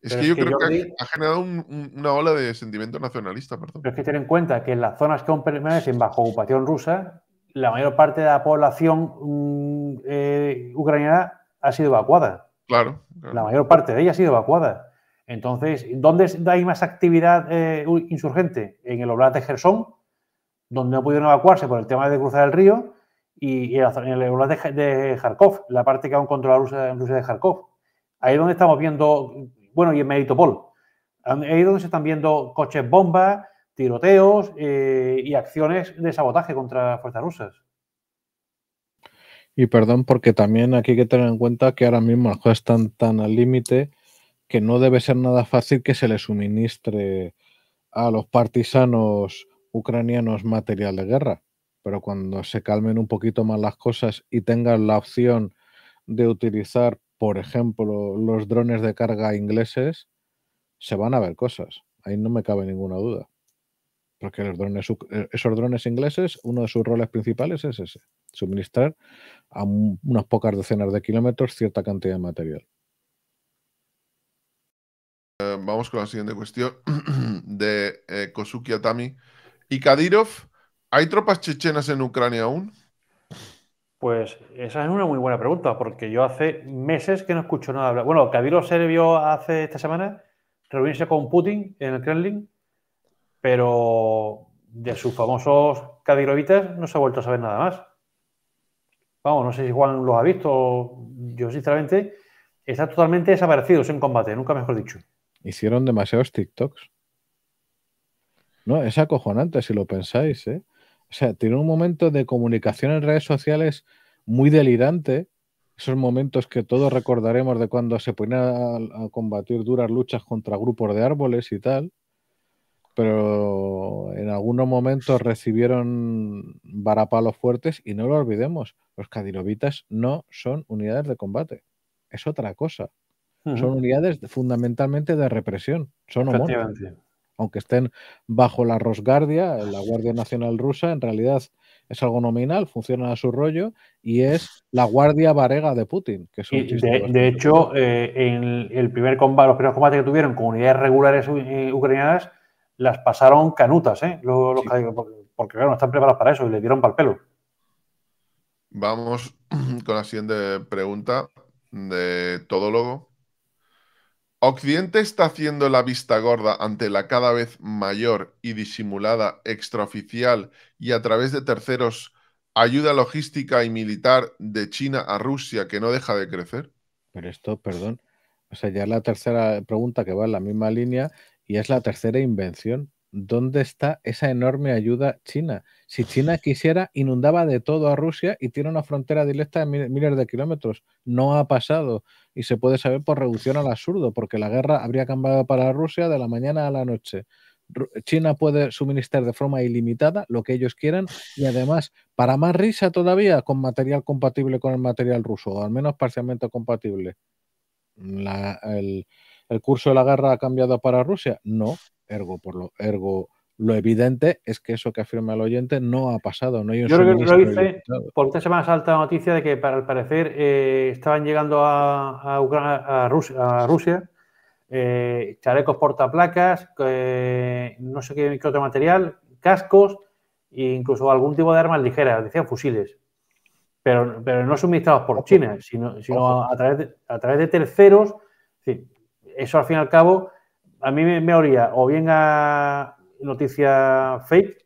Es que, yo creo que ha, generado una ola de sentimiento nacionalista. Perdón. Pero es que tener en cuenta que en las zonas que aún permanecen bajo ocupación rusa, la mayor parte de la población mm, eh, ucraniana ha sido evacuada. Claro, La mayor parte de ella ha sido evacuada. Entonces, ¿dónde hay más actividad eh, insurgente? En el Oblast de Gerson, donde no pudieron evacuarse por el tema de cruzar el río, y, en el de, Kharkov, la parte que aún controla Rusia, Rusia de Kharkov. Ahí es donde estamos viendo, bueno, y en Pol. ahí es donde se están viendo coches bombas, tiroteos eh, y acciones de sabotaje contra fuerzas rusas. Y perdón, porque también aquí hay que tener en cuenta que ahora mismo las cosas están tan al límite que no debe ser nada fácil que se le suministre a los partisanos Ucranianos es material de guerra, pero cuando se calmen un poquito más las cosas y tengan la opción de utilizar, por ejemplo, los drones de carga ingleses, se van a ver cosas. Ahí no me cabe ninguna duda. Porque los drones, eh, esos drones ingleses, uno de sus roles principales es ese, suministrar a unas pocas decenas de kilómetros cierta cantidad de material. Eh, vamos con la siguiente cuestión de eh, Kosuki Atami ¿Y Kadyrov? ¿Hay tropas chechenas en Ucrania aún? Pues esa es una muy buena pregunta, porque yo hace meses que no escucho nada hablar. Bueno, Kadyrov se vio hace esta semana reunirse con Putin en el Kremlin, pero de sus famosos Kadyrovitas no se ha vuelto a saber nada más. Vamos, no sé si Juan los ha visto. Yo, sinceramente, está totalmente desaparecido en combate, nunca mejor dicho. Hicieron demasiados TikToks. No, es acojonante si lo pensáis, ¿eh? O sea, tiene un momento de comunicación en redes sociales muy delirante. Esos momentos que todos recordaremos de cuando se ponían a, combatir duras luchas contra grupos de árboles y tal. Pero en algunos momentos recibieron varapalos fuertes y no lo olvidemos, los cadirovitas no son unidades de combate. Es otra cosa. Son unidades fundamentalmente de represión. Son aunque estén bajo la Rosguardia, ah, la Guardia Nacional Rusa, en realidad es algo nominal, funciona a su rollo y es la Guardia Varega de Putin. Que de, hecho, eh, en el primer combate, los primeros combates que tuvieron con unidades regulares eh, ucranianas, las pasaron canutas, ¿eh? porque no están preparadas para eso y le dieron para el pelo. Vamos con la siguiente pregunta de Todólogo. Occidente está haciendo la vista gorda ante la cada vez mayor y disimulada, extraoficial y a través de terceros ayuda logística y militar de China a Rusia que no deja de crecer? Pero esto, perdón, o sea, ya es la tercera pregunta que va en la misma línea y es la tercera invención. ¿dónde está esa enorme ayuda china? Si China quisiera, inundaba de todo a Rusia y tiene una frontera directa de miles de kilómetros. No ha pasado y se puede saber por reducción al absurdo, porque la guerra habría cambiado para Rusia de la mañana a la noche. China puede suministrar de forma ilimitada lo que ellos quieran y además, para más risa todavía, con material compatible con el material ruso, o al menos parcialmente compatible. ¿El curso de la guerra ha cambiado para Rusia? No, Ergo, por lo, ergo, lo evidente es que eso que afirma el oyente no ha pasado. No hay un Yo creo que lo hice porque se me ha la noticia de que, para el parecer, eh, estaban llegando a, a, Rusia, eh, chalecos portaplacas, eh, no sé qué, otro material, cascos e incluso algún tipo de armas ligeras, decían fusiles. Pero, pero no suministrados por China, sino, sino a, través de, a través de terceros. eso al fin y al cabo a mí me, o bien a noticia fake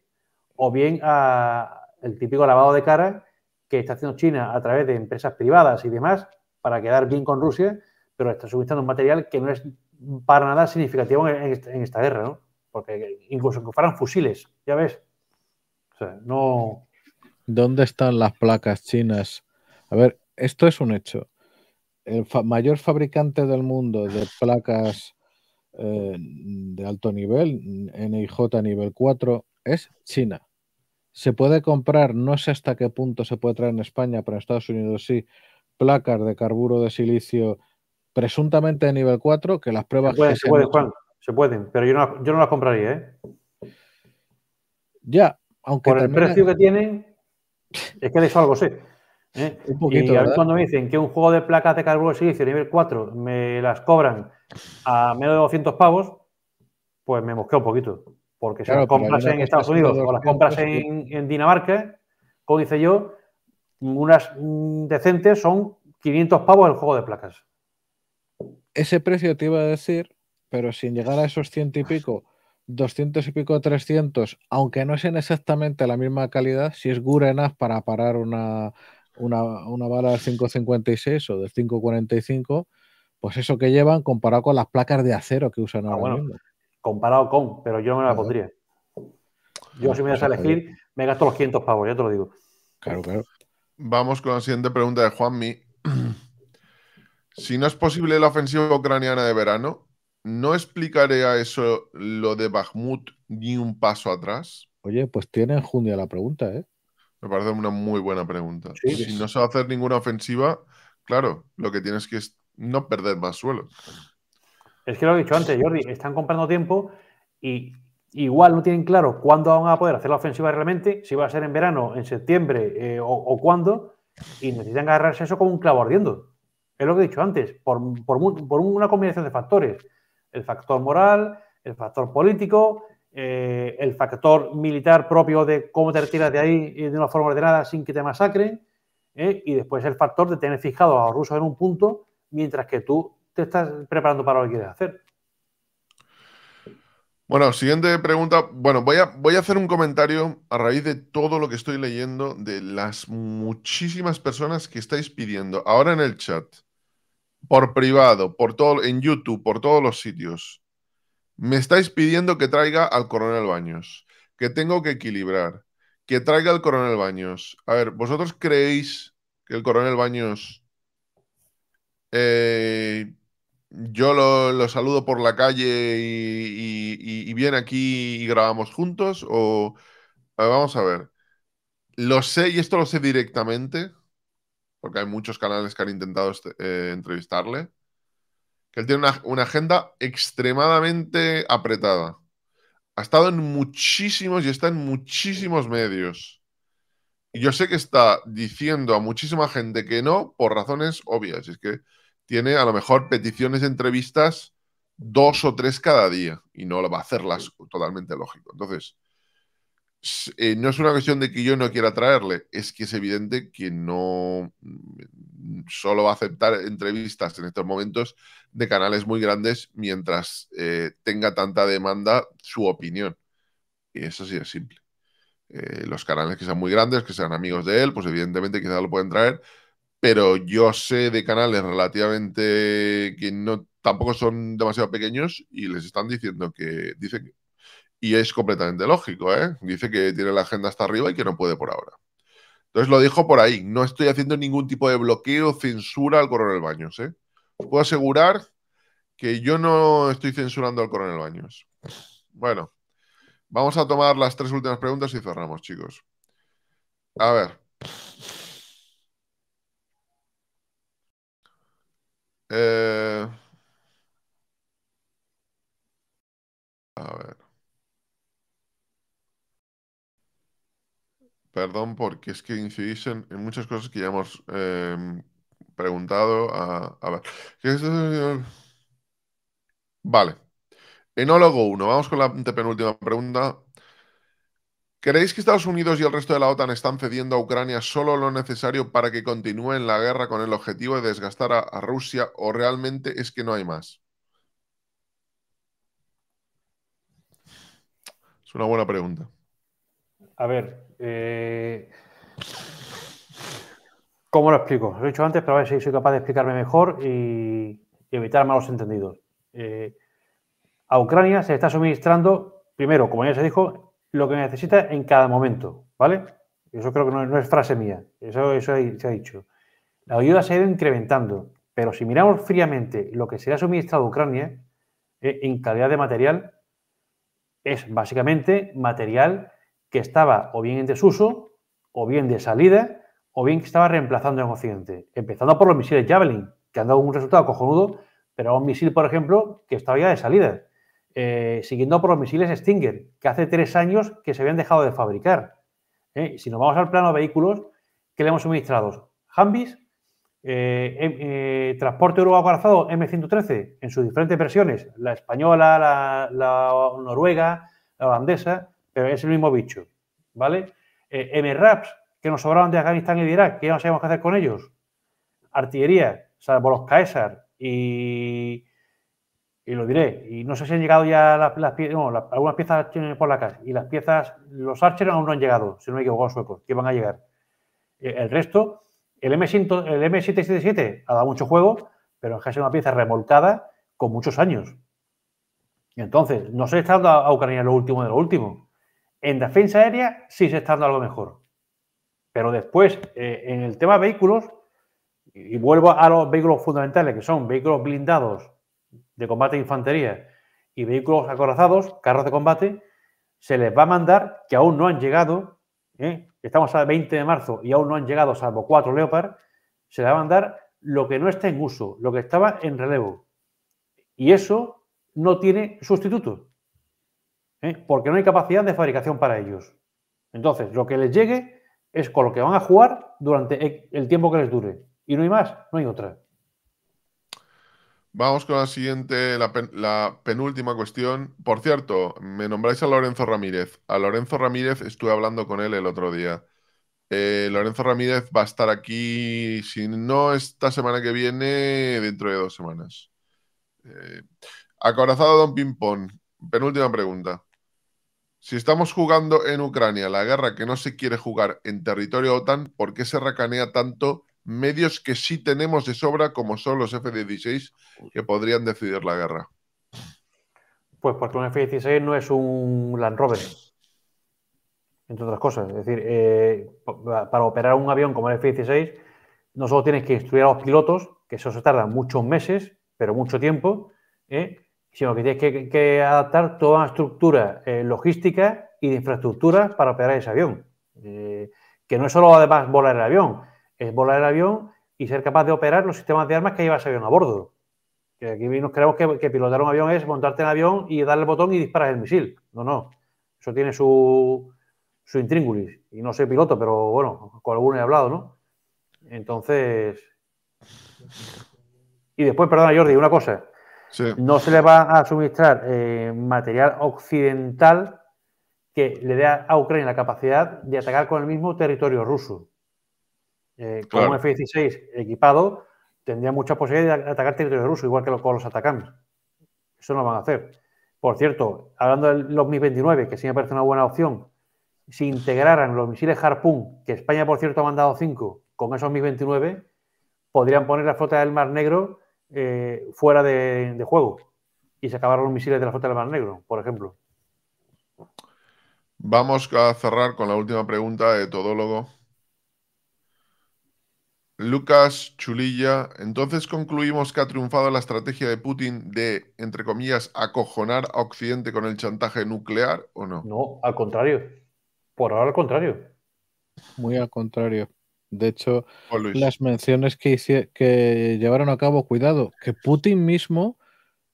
o bien a el típico lavado de cara que está haciendo China a través de empresas privadas y demás para quedar bien con Rusia, pero está suministrando un material que no es para nada significativo en, esta, guerra, ¿no? Porque incluso que fueran fusiles, ya ves. O sea, no. ¿Dónde están las placas chinas? A ver, esto es un hecho. El mayor fabricante del mundo de placas eh, de alto nivel, NIJ nivel 4, es China. Se puede comprar, no sé hasta qué punto se puede traer en España, pero en Estados Unidos sí, placas de carburo de silicio presuntamente de nivel 4, que las pruebas... Se, pueden, Juan, se pueden, pero yo no, yo no las compraría, ¿eh? Ya, aunque... Por el precio que tiene, es que de eso algo sé. ¿eh? poquito, y a ver cuando me dicen que un juego de placas de carburo de silicio nivel 4 me las cobran a menos de 200 pavos, pues me mosqueo un poquito. Porque si las compras en Estados Unidos o las compras en, Dinamarca, como dice yo, unas mm, decentes son 500 pavos el juego de placas. Ese precio te iba a decir, pero sin llegar a esos ciento y pico, 200 y pico, 300, aunque no sean exactamente la misma calidad, si es good enough para parar una, una, una bala de 5.56 o de 5.45, pues eso que llevan comparado con las placas de acero que usan ah, ahora Comparado con, pero yo no me la pondría. Yo si me das a pues elegir, me gasto los 500 pavos, ya te lo digo. Claro, claro. Vamos con la siguiente pregunta de Juanmi. Si no es posible la ofensiva ucraniana de verano, ¿no explicaré a eso lo de Bakhmut ni un paso atrás? Oye, pues tiene enjundia la pregunta, ¿eh? Me parece una muy buena pregunta. si no se va a hacer ninguna ofensiva, claro, lo que tienes que es no perder más suelo. Es que lo he dicho antes, Jordi, están comprando tiempo y igual no tienen claro cuándo van a poder hacer la ofensiva realmente, si va a ser en verano, en septiembre eh, o, cuándo, y necesitan agarrarse eso como un clavo ardiendo. Es lo que he dicho antes, por una combinación de factores. El factor moral, el factor político, eh, el factor militar propio de cómo te retiras de ahí de una forma ordenada sin que te masacren, ¿eh? y después el factor de tener fijado a los rusos en un punto mientras que tú te estás preparando para lo que quieres hacer. Bueno, siguiente pregunta. Bueno, voy a, voy a hacer un comentario a raíz de todo lo que estoy leyendo, de las muchísimas personas que estáis pidiendo ahora en el chat, por privado, por todo, en YouTube, por todos los sitios. Me estáis pidiendo que traiga al coronel Baños, que tengo que equilibrar, que traiga al coronel Baños. A ver, ¿vosotros creéis que el coronel Baños... Eh, yo lo, saludo por la calle y, viene aquí y grabamos juntos o... vamos a ver. Lo sé y esto lo sé directamente, porque hay muchos canales que han intentado este, eh, entrevistarle él tiene una, agenda extremadamente apretada. Ha estado en muchísimos y está en muchísimos medios. Y yo sé que está diciendo a muchísima gente que no por razones obvias. Es que tiene a lo mejor peticiones de entrevistas dos o tres cada día y no va a hacerlas totalmente lógico. Entonces, eh, no es una cuestión de que yo no quiera traerle, es que es evidente que no, solo va a aceptar entrevistas en estos momentos de canales muy grandes mientras eh, tenga tanta demanda su opinión. Y eso sí es simple. Eh, los canales que sean muy grandes, que sean amigos de él, pues evidentemente quizás lo pueden traer, pero yo sé de canales relativamente que no tampoco son demasiado pequeños y les están diciendo que dice y es completamente lógico, ¿eh? Dice que tiene la agenda hasta arriba y que no puede por ahora. Entonces lo dijo por ahí, no estoy haciendo ningún tipo de bloqueo, censura al coronel Baños. ¿eh? puedo asegurar que yo no estoy censurando al coronel Baños. Bueno, vamos a tomar las tres últimas preguntas y cerramos, chicos. A ver. Eh, a ver. perdón, porque es que incidís en, muchas cosas que ya hemos em, preguntado. A, ver. vale. Enólogo 1, vamos con la penúltima pregunta. ¿Creéis que Estados Unidos y el resto de la OTAN están cediendo a Ucrania solo lo necesario para que continúe en la guerra con el objetivo de desgastar a Rusia o realmente es que no hay más? Es una buena pregunta. A ver, eh, ¿Cómo lo explico? Lo he dicho antes, pero a ver si soy capaz de explicarme mejor y, evitar malos entendidos. Eh, a Ucrania se está suministrando, primero, como ya se dijo, lo que necesita en cada momento, ¿vale? Eso creo que no, es frase mía, eso, se ha dicho. La ayuda se ha ido incrementando, pero si miramos fríamente lo que se le ha suministrado a Ucrania eh, en calidad de material, es básicamente material que estaba o bien en desuso, o bien de salida, o bien que estaba reemplazando en Occidente. Empezando por los misiles Javelin, que han dado un resultado cojonudo, pero un misil, por ejemplo, que estaba ya de salida. Eh, siguiendo por los misiles Stinger, que hace tres años que se habían dejado de fabricar. Eh, si nos vamos al plano de vehículos, que le hemos suministrado? Hambis, eh, transporte europeo acorazado M113 en sus diferentes versiones, la española, la noruega, la holandesa, es el mismo bicho, ¿vale? m eh, M-RAPs, que nos sobraban de Afganistán y de Irak, ¿qué vamos no qué hacer con ellos. Artillería, salvo los Caesar y, y lo diré, y no sé si han llegado ya las, piezas, algunas piezas tienen por la calle, y las piezas, los Archer aún no han llegado, si no me equivoco, los suecos, que van a llegar. Eh, el resto, el, m el M777 ha dado mucho juego, pero es una pieza remolcada con muchos años. Entonces, no se está dando a Ucrania lo último de lo último. En defensa aérea sí se está dando algo mejor. Pero después, eh, en el tema vehículos, y vuelvo a los vehículos fundamentales, que son vehículos blindados de combate de infantería y vehículos acorazados, carros de combate, se les va a mandar que aún no han llegado, ¿eh? estamos a 20 de marzo y aún no han llegado, salvo cuatro Leopard, se les va a mandar lo que no está en uso, lo que estaba en relevo. Y eso no tiene sustituto. ¿eh? porque no hay capacidad de fabricación para ellos. Entonces, lo que les llegue es con lo que van a jugar durante e, el tiempo que les dure. Y no hay más, no hay otra. Vamos con la siguiente, la, penúltima cuestión. Por cierto, me nombráis a Lorenzo Ramírez. A Lorenzo Ramírez estuve hablando con él el otro día. Eh, Lorenzo Ramírez va a estar aquí, si no esta semana que viene, dentro de dos semanas. Eh, acorazado Don ping pong, penúltima pregunta. Si estamos jugando en Ucrania la guerra que no se quiere jugar en territorio OTAN, ¿por qué se racanea tanto medios que sí tenemos de sobra, como son los F-16, que podrían decidir la guerra? Pues porque un F-16 no es un Land Rover, entre otras cosas. Es decir, eh, para operar un avión como el F-16, no solo tienes que instruir a los pilotos, que eso se tarda muchos meses, pero mucho tiempo, ¿eh? sino que tienes que, adaptar toda una estructura eh, logística y de infraestructura para operar ese avión. Eh, que no es solo además volar el avión, es volar el avión y ser capaz de operar los sistemas de armas que lleva ese avión a bordo. Que aquí nos creemos que, pilotar un avión es montarte en el avión y darle el botón y disparar el misil. No, no. Eso tiene su, su intríngulis. Y no soy piloto, pero bueno, con alguno he hablado, ¿no? Entonces. Y después, perdona, Jordi, una cosa. No se le va a suministrar eh, material occidental que le dé a Ucrania la capacidad de atacar con el mismo territorio ruso. Eh, con un F-16 equipado tendría mucha posibilidad de atacar territorio ruso, igual que con los atacantes. Eso no lo van a hacer. Por cierto, hablando de los mi 29, que sí me parece una buena opción, si integraran los misiles Harpoon, que España, por cierto, ha mandado cinco, con esos mi 29 podrían poner la flota del Mar Negro eh, fuera de, de, juego y se acabaron los misiles de la flota del Mar Negro, por ejemplo. Vamos a cerrar con la última pregunta de Todólogo. Lucas Chulilla, entonces concluimos que ha triunfado la estrategia de Putin de, entre comillas, acojonar a Occidente con el chantaje nuclear o no? No, al contrario. Por ahora al contrario. Muy al contrario. De hecho, oh, las menciones que, que llevaron a cabo, cuidado, que Putin mismo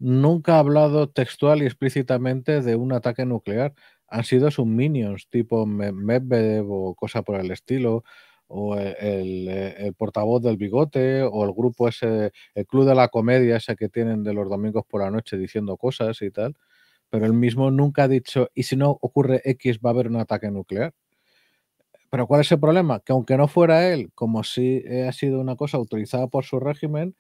nunca ha hablado textual y explícitamente de un ataque nuclear. Han sido sus minions, tipo Medvedev o cosa por el estilo, o el, el, portavoz del bigote, o el grupo ese, el club de la comedia ese que tienen de los domingos por la noche diciendo cosas y tal. Pero él mismo nunca ha dicho, y si no ocurre X va a haber un ataque nuclear. Pero ¿cuál es el problema? Que aunque no fuera él, como si ha sido una cosa autorizada por su régimen,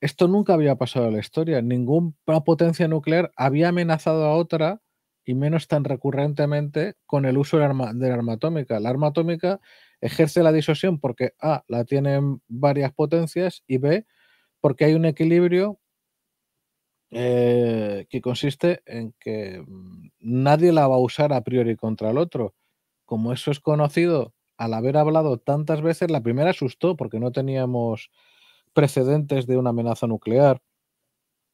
esto nunca había pasado en la historia. Ninguna potencia nuclear había amenazado a otra y menos tan recurrentemente con el uso del arma, de la arma atómica. La arma atómica ejerce la disuasión porque A, la tienen varias potencias y B, porque hay un equilibrio eh, que consiste en que mm, nadie la va a usar a priori contra el otro como eso es conocido, al haber hablado tantas veces, la primera asustó porque no teníamos precedentes de una amenaza nuclear.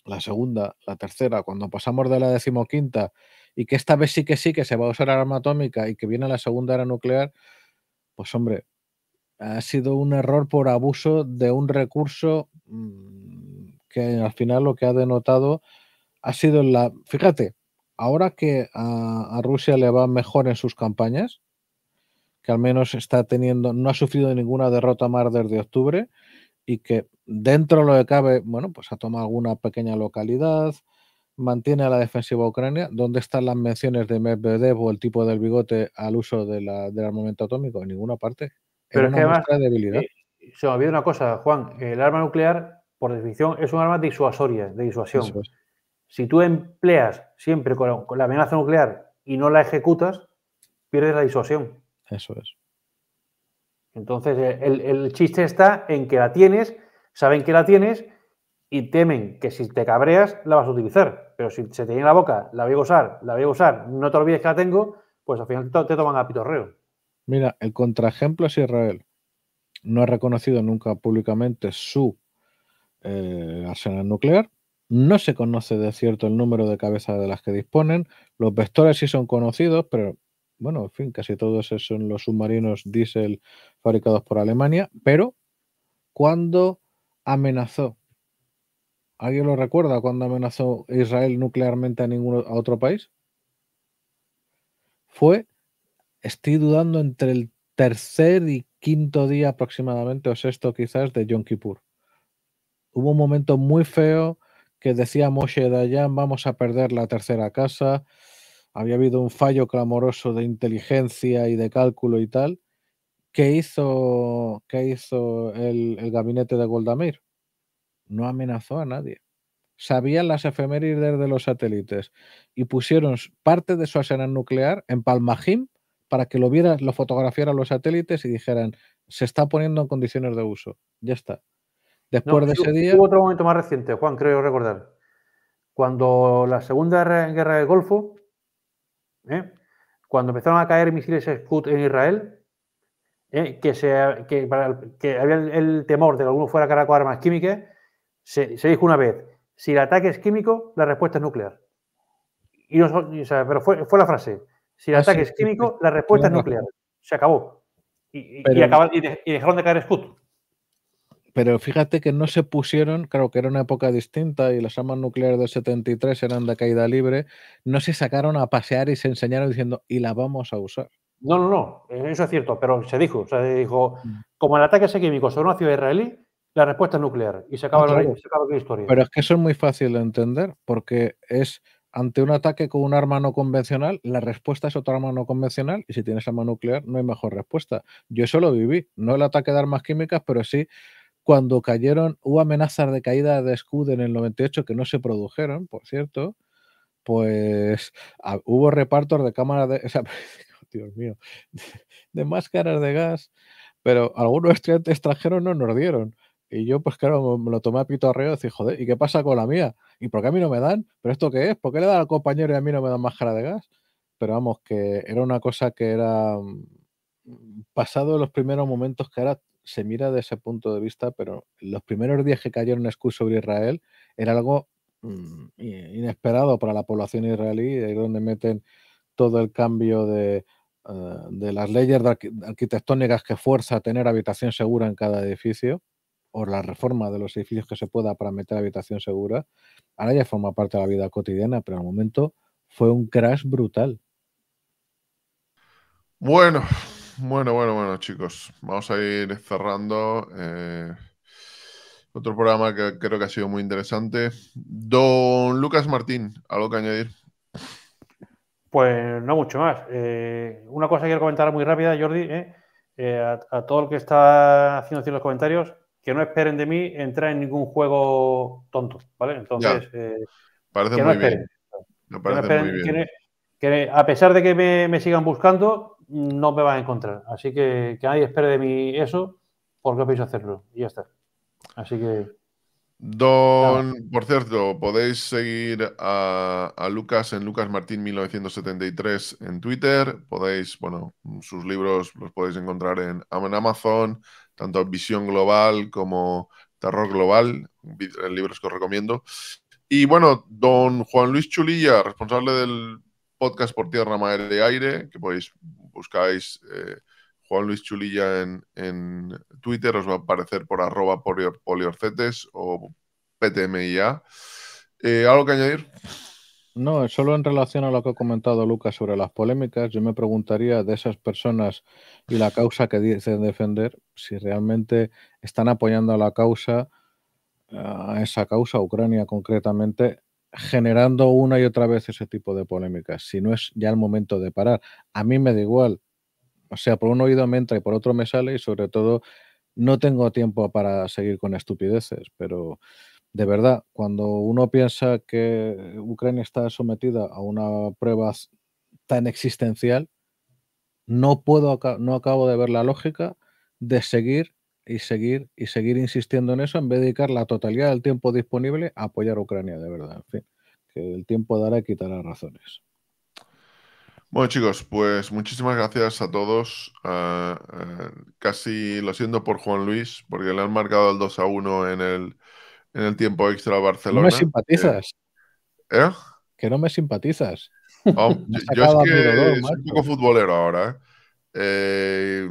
La segunda, la tercera, cuando pasamos de la decimoquinta y que esta vez sí que sí que se va a usar arma atómica y que viene la segunda era nuclear, pues hombre, ha sido un error por abuso de un recurso mm, que al final lo que ha denotado ha sido la... Fíjate, ahora que a, a Rusia le va mejor en sus campañas, que al menos está teniendo, no ha sufrido ninguna derrota más desde octubre y que dentro de lo que cabe, bueno, pues ha tomado alguna pequeña localidad, mantiene a la defensiva Ucrania. ¿Dónde están las menciones de Medvedev o el tipo del bigote al uso del armamento atómico? En ninguna parte. Pero es que además, debilidad. se me olvida una cosa, Juan. El arma nuclear, por definición, es un arma disuasoria, de disuasión. Si tú empleas siempre con la amenaza nuclear y no la ejecutas, pierdes la disuasión. Eso es. Entonces, eh, el, chiste está en que la tienes, saben que la tienes y temen que si te cabreas la vas a utilizar. Pero si se te llena la boca, la voy a usar, la voy a usar, no te olvides que la tengo, pues al final te, toman a pitorreo. Mira, el contraejemplo es Israel. No ha reconocido nunca públicamente su eh, arsenal nuclear. No se conoce de cierto el número de cabezas de las que disponen. Los vectores sí son conocidos, pero bueno, en fin, casi todos esos son los submarinos diésel fabricados por Alemania, pero cuando amenazó, ¿alguien lo recuerda cuando amenazó Israel nuclearmente a, ninguno, a otro país? Fue, estoy dudando, entre el tercer y quinto día aproximadamente, o sexto quizás, de Yom Kippur. Hubo un momento muy feo que decía Moshe Dayan, vamos a perder la tercera casa, había habido un fallo clamoroso de inteligencia y de cálculo y tal. ¿Qué hizo, hizo el, gabinete de Goldamir? No amenazó a nadie. Sabían las efemérides de los satélites y pusieron parte de su arsenal nuclear en Palmajim para que lo vieran, lo fotografiaran los satélites y dijeran, se está poniendo en condiciones de uso. Ya está. Después de ese día. Hubo otro momento más reciente, Juan, creo recordar. Cuando la Segunda Guerra del Golfo, ¿eh? cuando empezaron a caer misiles Scud en Israel, ¿eh? que, se, que, para, había el, temor de que alguno fuera cargar con armas químicas, se, dijo una vez, si el ataque es químico, la respuesta es nuclear. Y pero fue, la frase, si el ah, ataque es químico, la respuesta es nuclear. Se acabó. Y, y dejaron de caer Scud pero fíjate que no se pusieron, creo que era una época distinta y las armas nucleares del 73 eran de caída libre, no se sacaron a pasear y se enseñaron diciendo, y la vamos a usar. No, no, no, eh, eso es cierto, pero se dijo, o sea, se dijo, mm. como el ataque ese químico sobre una ciudad israelí, la respuesta es nuclear y se acaba, la, historia. Pero es que eso es muy fácil de entender porque es ante un ataque con un arma no convencional, la respuesta es otra arma no convencional y si tienes arma nuclear no hay mejor respuesta. Yo eso lo viví, no el ataque de armas químicas, pero sí cuando cayeron, hubo amenazas de caída de Scud en el 98 que no se produjeron, por cierto, pues ah, hubo repartos de cámaras de, Dios mío, de, máscaras de gas, pero algunos estudiantes extranjeros no nos dieron. Y yo, pues claro, me lo tomé a pito arreo y dije, joder, ¿y qué pasa con la mía? ¿Y por qué a mí no me dan? ¿Pero esto qué es? ¿Por qué le dan al compañero y a mí no me dan máscara de gas? Pero vamos, que era una cosa que era mm, mm, pasado los primeros momentos que era se mira de ese punto de vista, pero los primeros días que cayó un escudo sobre Israel era algo mm, inesperado para la población israelí, ahí donde meten todo el cambio de, eh, de las leyes arquitectónicas que fuerza a tener habitación segura en cada edificio, o la reforma de los edificios que se pueda para meter habitación segura, ahora ya forma parte de la vida cotidiana, pero al momento fue un crash brutal. Bueno, bueno, bueno, bueno, chicos, vamos a ir cerrando. Eh, otro programa que creo que ha sido muy interesante. Don Lucas Martín, ¿algo que añadir? Pues no mucho más. Eh, una cosa que quiero comentar muy rápida, Jordi, ¿eh? a, todo el que está haciendo los comentarios, que no esperen de mí entrar en ningún juego tonto, ¿vale? Entonces, parece muy Bien. parece a pesar de que me, me sigan buscando, no me van a encontrar. Así que que nadie espere de mí eso, porque podéis hacerlo. Y ya está. Así que. Don, por cierto, podéis seguir a, Lucas en Lucas Martín 1973 en Twitter. Podéis, bueno, sus libros los podéis encontrar en, Amazon, tanto Visión Global como Terror Global, libros que os recomiendo. Y bueno, don Juan Luis Chulilla, responsable del podcast Por Tierra, Madre y Aire, que podéis buscáis eh, Juan Luis Chulilla en, Twitter, os va a aparecer por arroba poliorcetes o PTMIA. Eh, ¿Algo que añadir? No, solo en relación a lo que ha comentado Lucas sobre las polémicas, yo me preguntaría de esas personas y la causa que dicen defender, si realmente están apoyando a la causa, a esa causa, a Ucrania concretamente, generando una y otra vez ese tipo de polémicas, si no es ya el momento de parar. A mí me da igual, o sea, por un oído me entra y por otro me sale y sobre todo no tengo tiempo para seguir con estupideces, pero de verdad, cuando uno piensa que Ucrania está sometida a una prueba tan existencial, no puedo no acabo de ver la lógica de seguir y seguir y seguir insistiendo en eso en vez de dedicar la totalidad del tiempo disponible a apoyar a Ucrania, de verdad. En fin, que el tiempo dará y quitará razones. Bueno, chicos, pues muchísimas gracias a todos. Ah, ah, casi lo siento por Juan Luis, porque le han marcado el 2 a 1 en el, en el tiempo extra a Barcelona. No me simpatizas. ¿Eh? Que no me simpatizas. yo es que soy un poco futbolero ahora. ¿eh?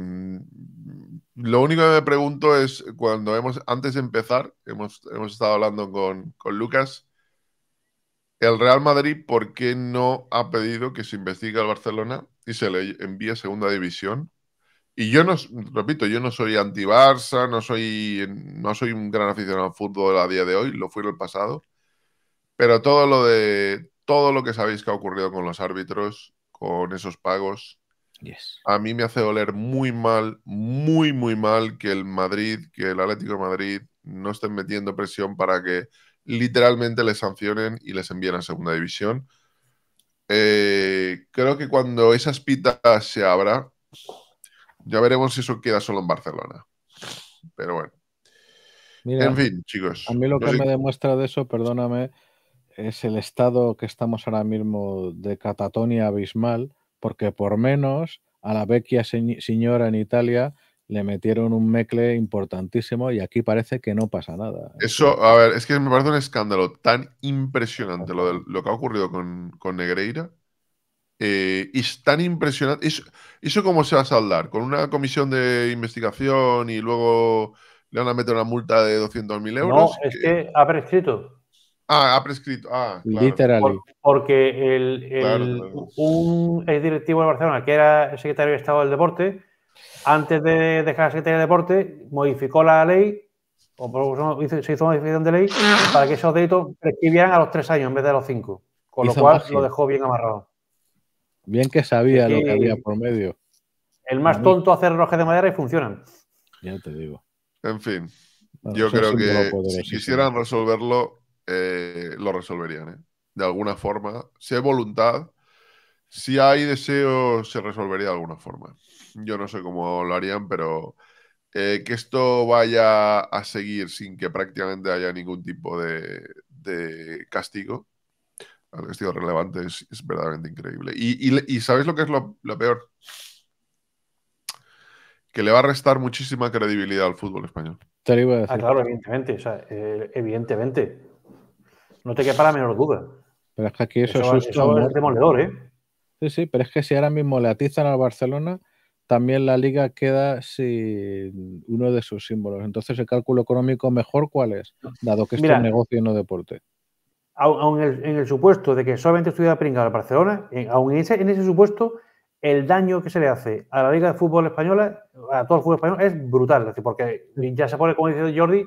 Lo único que me pregunto es, cuando hemos, antes de empezar, hemos, estado hablando con, Lucas, el Real Madrid, ¿por qué no ha pedido que se investigue al Barcelona y se le envíe a segunda división? Y yo no, repito, yo no soy anti-Barça, no soy, no soy un gran aficionado al fútbol a día de hoy, lo fui en el pasado, pero todo lo de, todo lo que sabéis que ha ocurrido con los árbitros, con esos pagos, a mí me hace oler muy mal, muy, muy mal que el Madrid, que el Atlético de Madrid no estén metiendo presión para que literalmente les sancionen y les envíen a segunda división. Eh, creo que cuando esa espita se abra, ya veremos si eso queda solo en Barcelona. Pero bueno. en fin, chicos. A mí lo que me demuestra de eso, perdóname, es el estado que estamos ahora mismo de catatonia abismal porque por menos a la vecchia señora en Italia le metieron un mecle importantísimo y aquí parece que no pasa nada. ¿eh? Eso, a ver, es que me parece un escándalo tan impresionante lo, lo que ha ocurrido con, Negreira. Eh, y es tan impresionante. Eso, ¿Eso cómo se va a saldar? ¿Con una comisión de investigación y luego le van a meter una multa de 200.000 euros? No, es que, a ver, Ah, ha prescrito. Ah, claro. porque el, el, un exdirectivo de Barcelona, que era el secretario de Estado del Deporte, antes de dejar la Secretaría de Deporte, modificó la ley, o se hizo una modificación de ley, para que esos delitos prescribieran a los tres años en vez de a los cinco. Con lo cual lo dejó bien amarrado. Bien que sabía lo que había por medio. El más tonto hace relojes de madera y funcionan. Ya te digo. En fin, yo creo que si quisieran resolverlo, eh, lo resolverían. ¿eh? De alguna forma, si hay voluntad, si hay deseo, se resolvería de alguna forma. Yo no sé cómo lo harían, pero eh, que esto vaya a seguir sin que prácticamente haya ningún tipo de, castigo, al castigo relevante, es, verdaderamente increíble. Y, sabes ¿sabéis lo que es lo, peor? que le va a restar muchísima credibilidad al fútbol español. Ah, claro, evidentemente. evidentemente. No te quepa la menor duda. Pero es que aquí eso, es, demoledor, ¿eh? Sí, sí, pero es que si ahora mismo le atizan al Barcelona, también la liga queda sin uno de sus símbolos. Entonces, el cálculo económico mejor, ¿cuál es? Dado que es un negocio y no deporte. ...aún en el, supuesto de que solamente estuviera pringado al Barcelona, ...aún en ese, supuesto, el daño que se le hace a la Liga de Fútbol Española, a todo el fútbol español, es brutal. porque ya se pone, como dice Jordi,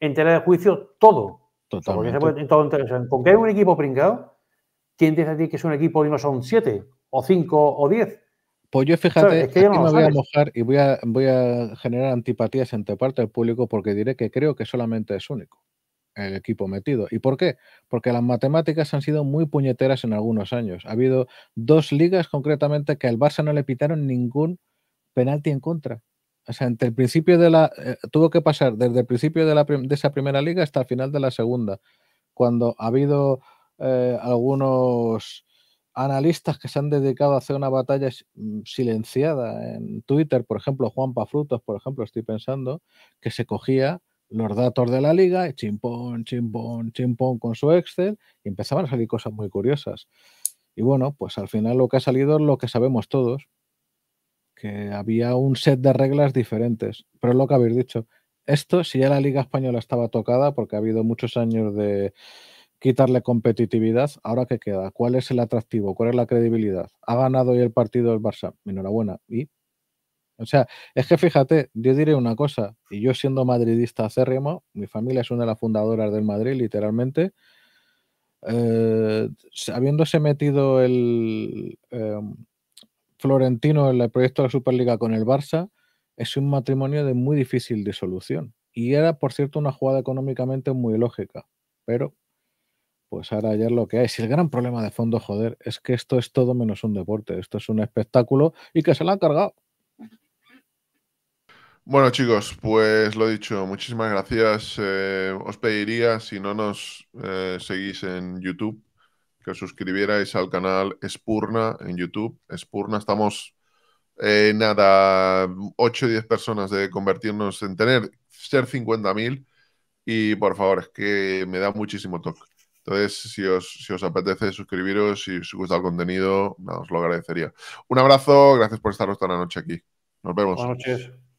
en tela de juicio todo. Porque hay un equipo pringado, ¿quién dice a ti que es un equipo y no son siete, o cinco, o diez? Pues yo fíjate, yo me voy a mojar y voy a, voy a generar antipatías entre parte del público porque diré que creo que solamente es único el equipo metido. ¿Y por qué? Porque las matemáticas han sido muy puñeteras en algunos años. Ha habido dos ligas concretamente que al Barça no le pitaron ningún penalti en contra. O sea, el principio de la. Eh, tuvo que pasar desde el principio de, de esa primera liga hasta el final de la segunda. Cuando ha habido eh, algunos analistas que se han dedicado a hacer una batalla mm, silenciada en Twitter, por ejemplo, Juan Pafrutos, por ejemplo, estoy pensando, que se cogía los datos de la liga, chimpón, chimpón, chimpón con su Excel, y empezaban a salir cosas muy curiosas. Y bueno, pues al final lo que ha salido es lo que sabemos todos, que había un set de reglas diferentes. Pero es lo que habéis dicho. Esto, si ya la Liga Española estaba tocada, porque ha habido muchos años de quitarle competitividad, ahora qué queda, ¿cuál es el atractivo? ¿Cuál es la credibilidad? ¿Ha ganado hoy el partido el Barça? Enhorabuena. ¿Y? O sea, es que fíjate, yo diré una cosa, y yo siendo madridista acérrimo, mi familia es una de las fundadoras del Madrid, literalmente, eh, habiéndose metido el, em, Florentino en el proyecto de la Superliga con el Barça es un matrimonio de muy difícil disolución. Y era, por cierto, una jugada económicamente muy lógica. Pero, pues ahora ya lo que hay. Si el gran problema de fondo, joder, es que esto es todo menos un deporte. Esto es un espectáculo y que se lo han cargado. Bueno, chicos, pues lo dicho, muchísimas gracias. Eh, os pediría, si no nos eh, seguís en YouTube, que os suscribierais al canal Spurna en YouTube. Spurna, estamos eh, nada, 8 o 10 personas de convertirnos en tener, ser 50.000 y por favor, es que me da muchísimo toque. Entonces, si os, si os apetece suscribiros, si os gusta el contenido, nada os lo agradecería. Un abrazo, gracias por estar la noche aquí. Nos vemos. Buenas noches.